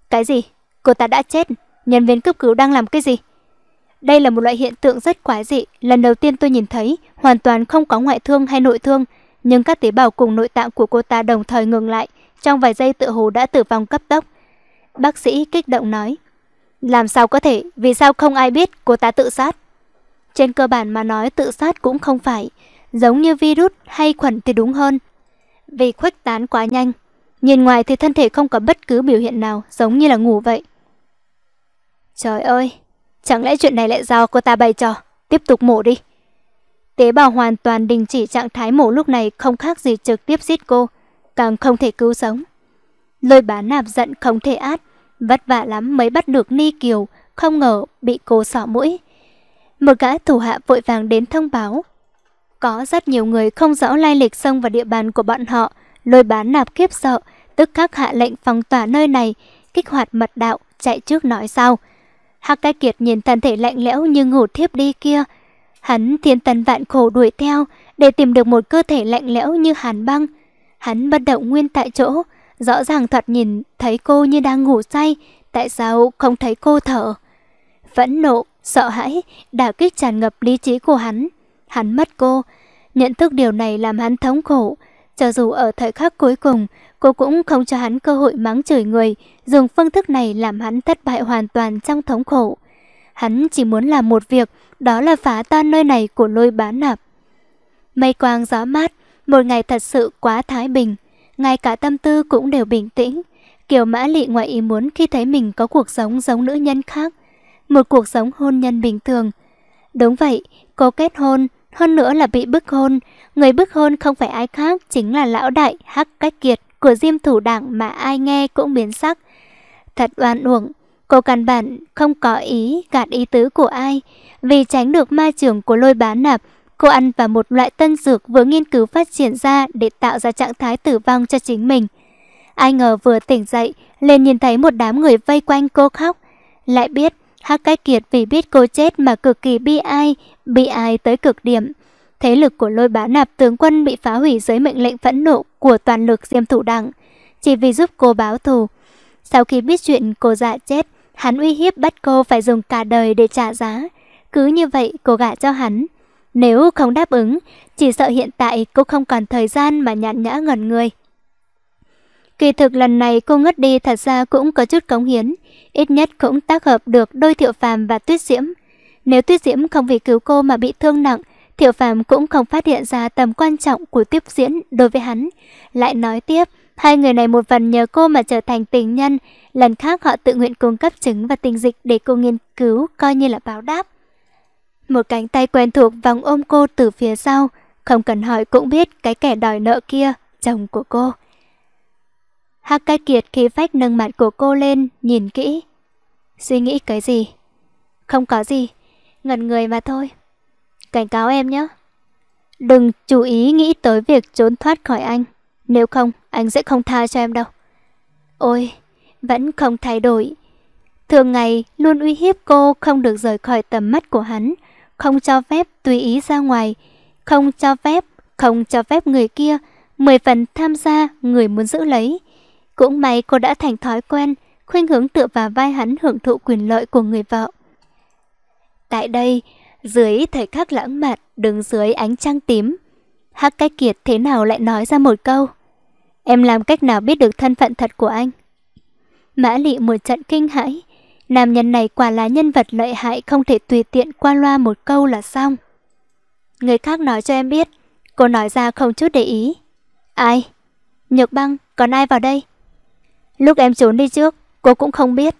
Cái gì? Cô ta đã chết, nhân viên cấp cứu đang làm cái gì? Đây là một loại hiện tượng rất quái dị, lần đầu tiên tôi nhìn thấy, hoàn toàn không có ngoại thương hay nội thương, nhưng các tế bào cùng nội tạng của cô ta đồng thời ngừng lại, trong vài giây tự hồ đã tử vong cấp tốc. Bác sĩ kích động nói. Làm sao có thể, vì sao không ai biết cô ta tự sát? Trên cơ bản mà nói tự sát cũng không phải, giống như virus hay khuẩn thì đúng hơn. Vì khuếch tán quá nhanh, nhìn ngoài thì thân thể không có bất cứ biểu hiện nào giống như là ngủ vậy. Trời ơi, chẳng lẽ chuyện này lại do cô ta bày trò, tiếp tục mổ đi. Tế bào hoàn toàn đình chỉ trạng thái mổ lúc này không khác gì trực tiếp giết cô, càng không thể cứu sống. Lôi bán nạp giận không thể át, Vất vả lắm mới bắt được Ni Kiều, không ngờ bị cô sọ mũi. Một gã thủ hạ vội vàng đến thông báo. Có rất nhiều người không rõ lai lịch xông vào địa bàn của bọn họ, lôi bán nạp kiếp sợ, tức các hạ lệnh phong tỏa nơi này, kích hoạt mật đạo, chạy trước nói sau. Hắc Ca Kiệt nhìn thân thể lạnh lẽo như ngủ thiếp đi kia. Hắn thiên tần vạn khổ đuổi theo để tìm được một cơ thể lạnh lẽo như hàn băng. Hắn bất động nguyên tại chỗ, Rõ ràng thoạt nhìn thấy cô như đang ngủ say, tại sao không thấy cô thở? Vẫn nộ, sợ hãi, đả kích tràn ngập lý trí của hắn. Hắn mất cô. Nhận thức điều này làm hắn thống khổ. Cho dù ở thời khắc cuối cùng, cô cũng không cho hắn cơ hội mắng chửi người, dùng phương thức này làm hắn thất bại hoàn toàn trong thống khổ. Hắn chỉ muốn làm một việc, đó là phá tan nơi này của lôi bá nạp. Mây quang gió mát, một ngày thật sự quá thái bình ngay cả tâm tư cũng đều bình tĩnh. Kiều Mã Lị ngoại ý muốn khi thấy mình có cuộc sống giống nữ nhân khác, một cuộc sống hôn nhân bình thường. Đúng vậy, cô kết hôn, hơn nữa là bị bức hôn. Người bức hôn không phải ai khác, chính là lão đại Hắc Cách Kiệt của Diêm Thủ Đảng mà ai nghe cũng biến sắc. Thật oan uổng, cô căn bản không có ý gạt ý tứ của ai. Vì tránh được ma trường của lôi bán nạp, Cô ăn vào một loại tân dược vừa nghiên cứu phát triển ra để tạo ra trạng thái tử vong cho chính mình. Ai ngờ vừa tỉnh dậy, lên nhìn thấy một đám người vây quanh cô khóc. Lại biết, Hắc Cách Kiệt vì biết cô chết mà cực kỳ bi ai, bi ai tới cực điểm. Thế lực của lôi bá nạp tướng quân bị phá hủy dưới mệnh lệnh phẫn nộ của toàn lực diêm thủ đảng, chỉ vì giúp cô báo thù. Sau khi biết chuyện cô dạ chết, hắn uy hiếp bắt cô phải dùng cả đời để trả giá. Cứ như vậy cô gả cho hắn. Nếu không đáp ứng, chỉ sợ hiện tại cô không còn thời gian mà nhạn nhã ngẩn người. Kỳ thực lần này cô ngất đi thật ra cũng có chút cống hiến, ít nhất cũng tác hợp được đôi thiệu phàm và tuyết diễm. Nếu tuyết diễm không vì cứu cô mà bị thương nặng, thiệu phàm cũng không phát hiện ra tầm quan trọng của tiếp diễn đối với hắn. Lại nói tiếp, hai người này một phần nhờ cô mà trở thành tình nhân, lần khác họ tự nguyện cung cấp chứng và tình dịch để cô nghiên cứu coi như là báo đáp. Một cánh tay quen thuộc vòng ôm cô từ phía sau, không cần hỏi cũng biết cái kẻ đòi nợ kia, chồng của cô. Hắc cai kiệt khí phách nâng mặt của cô lên, nhìn kỹ. Suy nghĩ cái gì? Không có gì, ngần người mà thôi. Cảnh cáo em nhé. Đừng chú ý nghĩ tới việc trốn thoát khỏi anh. Nếu không, anh sẽ không tha cho em đâu. Ôi, vẫn không thay đổi. Thường ngày, luôn uy hiếp cô không được rời khỏi tầm mắt của hắn không cho phép tùy ý ra ngoài, không cho phép, không cho phép người kia, mười phần tham gia người muốn giữ lấy. Cũng may cô đã thành thói quen, khuynh hướng tựa vào vai hắn hưởng thụ quyền lợi của người vợ. Tại đây, dưới thời khắc lãng mạn đứng dưới ánh trăng tím, Hắc Cách Kiệt thế nào lại nói ra một câu. Em làm cách nào biết được thân phận thật của anh? Mã Lị một trận kinh hãi, Nam nhân này quả là nhân vật lợi hại không thể tùy tiện qua loa một câu là xong. Người khác nói cho em biết, cô nói ra không chút để ý. Ai? Nhược băng, còn ai vào đây? Lúc em trốn đi trước, cô cũng không biết.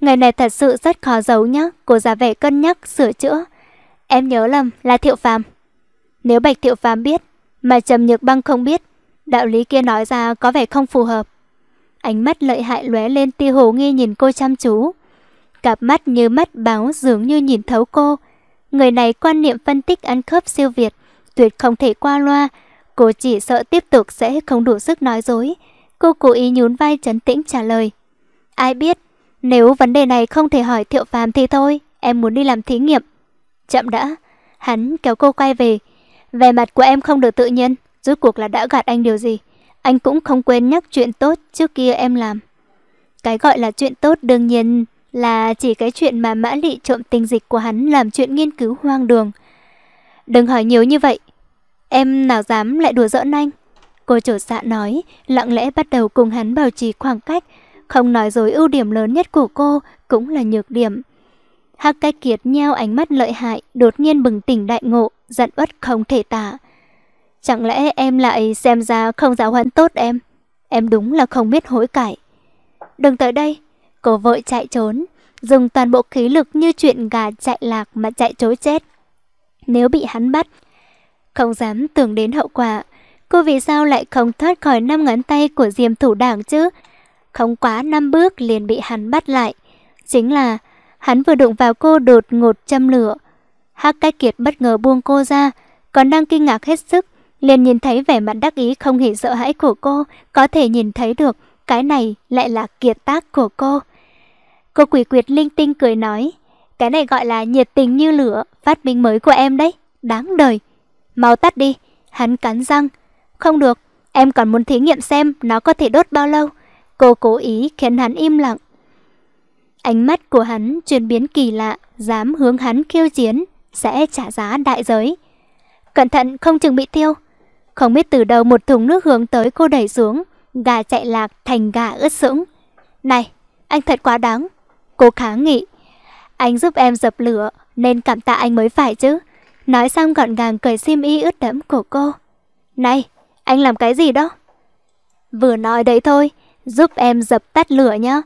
Ngày này thật sự rất khó giấu nhá, cô ra vẻ cân nhắc, sửa chữa. Em nhớ lầm là Thiệu Phàm. Nếu Bạch Thiệu Phàm biết, mà Trầm Nhược Băng không biết, đạo lý kia nói ra có vẻ không phù hợp. Ánh mắt lợi hại lóe lên tia hồ nghi nhìn cô chăm chú. Cặp mắt như mắt báo dường như nhìn thấu cô. Người này quan niệm phân tích ăn khớp siêu việt, tuyệt không thể qua loa. Cô chỉ sợ tiếp tục sẽ không đủ sức nói dối. Cô cố ý nhún vai trấn tĩnh trả lời. Ai biết, nếu vấn đề này không thể hỏi Thiệu Phàm thì thôi, em muốn đi làm thí nghiệm. Chậm đã, hắn kéo cô quay về. Về mặt của em không được tự nhiên, rốt cuộc là đã gạt anh điều gì. Anh cũng không quên nhắc chuyện tốt trước kia em làm. Cái gọi là chuyện tốt đương nhiên là chỉ cái chuyện mà Mã Lị trộm tình dịch của hắn làm chuyện nghiên cứu hoang đường. Đừng hỏi nhiều như vậy, em nào dám lại đùa giỡn anh. Cô chủ dạ nói, lặng lẽ bắt đầu cùng hắn bảo trì khoảng cách, không nói dối ưu điểm lớn nhất của cô cũng là nhược điểm. Hắc cách kiệt nheo ánh mắt lợi hại, đột nhiên bừng tỉnh đại ngộ, giận uất không thể tả. Chẳng lẽ em lại xem ra không giáo hắn tốt em? Em đúng là không biết hối cải. Đừng tới đây, cô vội chạy trốn, dùng toàn bộ khí lực như chuyện gà chạy lạc mà chạy trối chết. Nếu bị hắn bắt, không dám tưởng đến hậu quả, cô vì sao lại không thoát khỏi năm ngón tay của diêm thủ đảng chứ? Không quá năm bước liền bị hắn bắt lại. Chính là hắn vừa đụng vào cô đột ngột châm lửa. Hắc Cách Kiệt bất ngờ buông cô ra, còn đang kinh ngạc hết sức, liền nhìn thấy vẻ mặt đắc ý không hề sợ hãi của cô, có thể nhìn thấy được cái này lại là kiệt tác của cô. Cô quỷ quyệt linh tinh cười nói, cái này gọi là nhiệt tình như lửa, phát minh mới của em đấy, đáng đời. Mau tắt đi, hắn cắn răng. Không được, em còn muốn thí nghiệm xem nó có thể đốt bao lâu. Cô cố ý khiến hắn im lặng. Ánh mắt của hắn chuyển biến kỳ lạ, dám hướng hắn khiêu chiến, sẽ trả giá đại giới. Cẩn thận không chừng bị tiêu. Không biết từ đâu một thùng nước hướng tới cô đẩy xuống, gà chạy lạc thành gà ướt sũng. Này, anh thật quá đáng, Cô kháng nghị. Anh giúp em dập lửa nên cảm tạ anh mới phải chứ. Nói xong gọn gàng cởi sim y ướt đẫm của cô. Này, anh làm cái gì đó? Vừa nói đấy thôi, giúp em dập tắt lửa nhá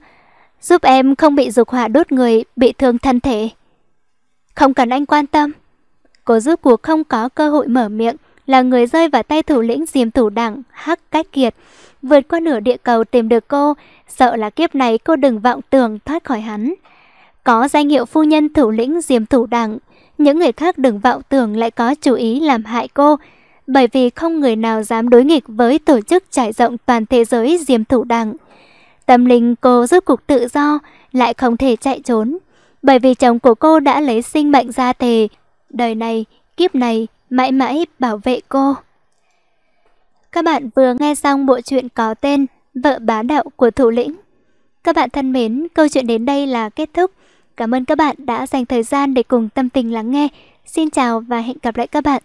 Giúp em không bị dục hỏa đốt người, bị thương thân thể. Không cần anh quan tâm. Cô giúp cuộc không có cơ hội mở miệng, là người rơi vào tay thủ lĩnh diêm thủ đảng Hắc Cách Kiệt. Vượt qua nửa địa cầu tìm được cô, sợ là kiếp này cô đừng vọng tưởng thoát khỏi hắn. Có danh hiệu phu nhân thủ lĩnh diêm thủ đảng, những người khác đừng vọng tưởng lại có chủ ý làm hại cô, bởi vì không người nào dám đối nghịch với tổ chức trải rộng toàn thế giới diêm thủ đảng. Tâm linh cô giúp cục tự do, lại không thể chạy trốn, bởi vì chồng của cô đã lấy sinh mệnh ra thề. Đời này, kiếp này, mãi mãi bảo vệ cô. Các bạn vừa nghe xong bộ truyện có tên Vợ bá đạo của thủ lĩnh. Các bạn thân mến, câu chuyện đến đây là kết thúc. Cảm ơn các bạn đã dành thời gian để cùng tâm tình lắng nghe. Xin chào và hẹn gặp lại các bạn.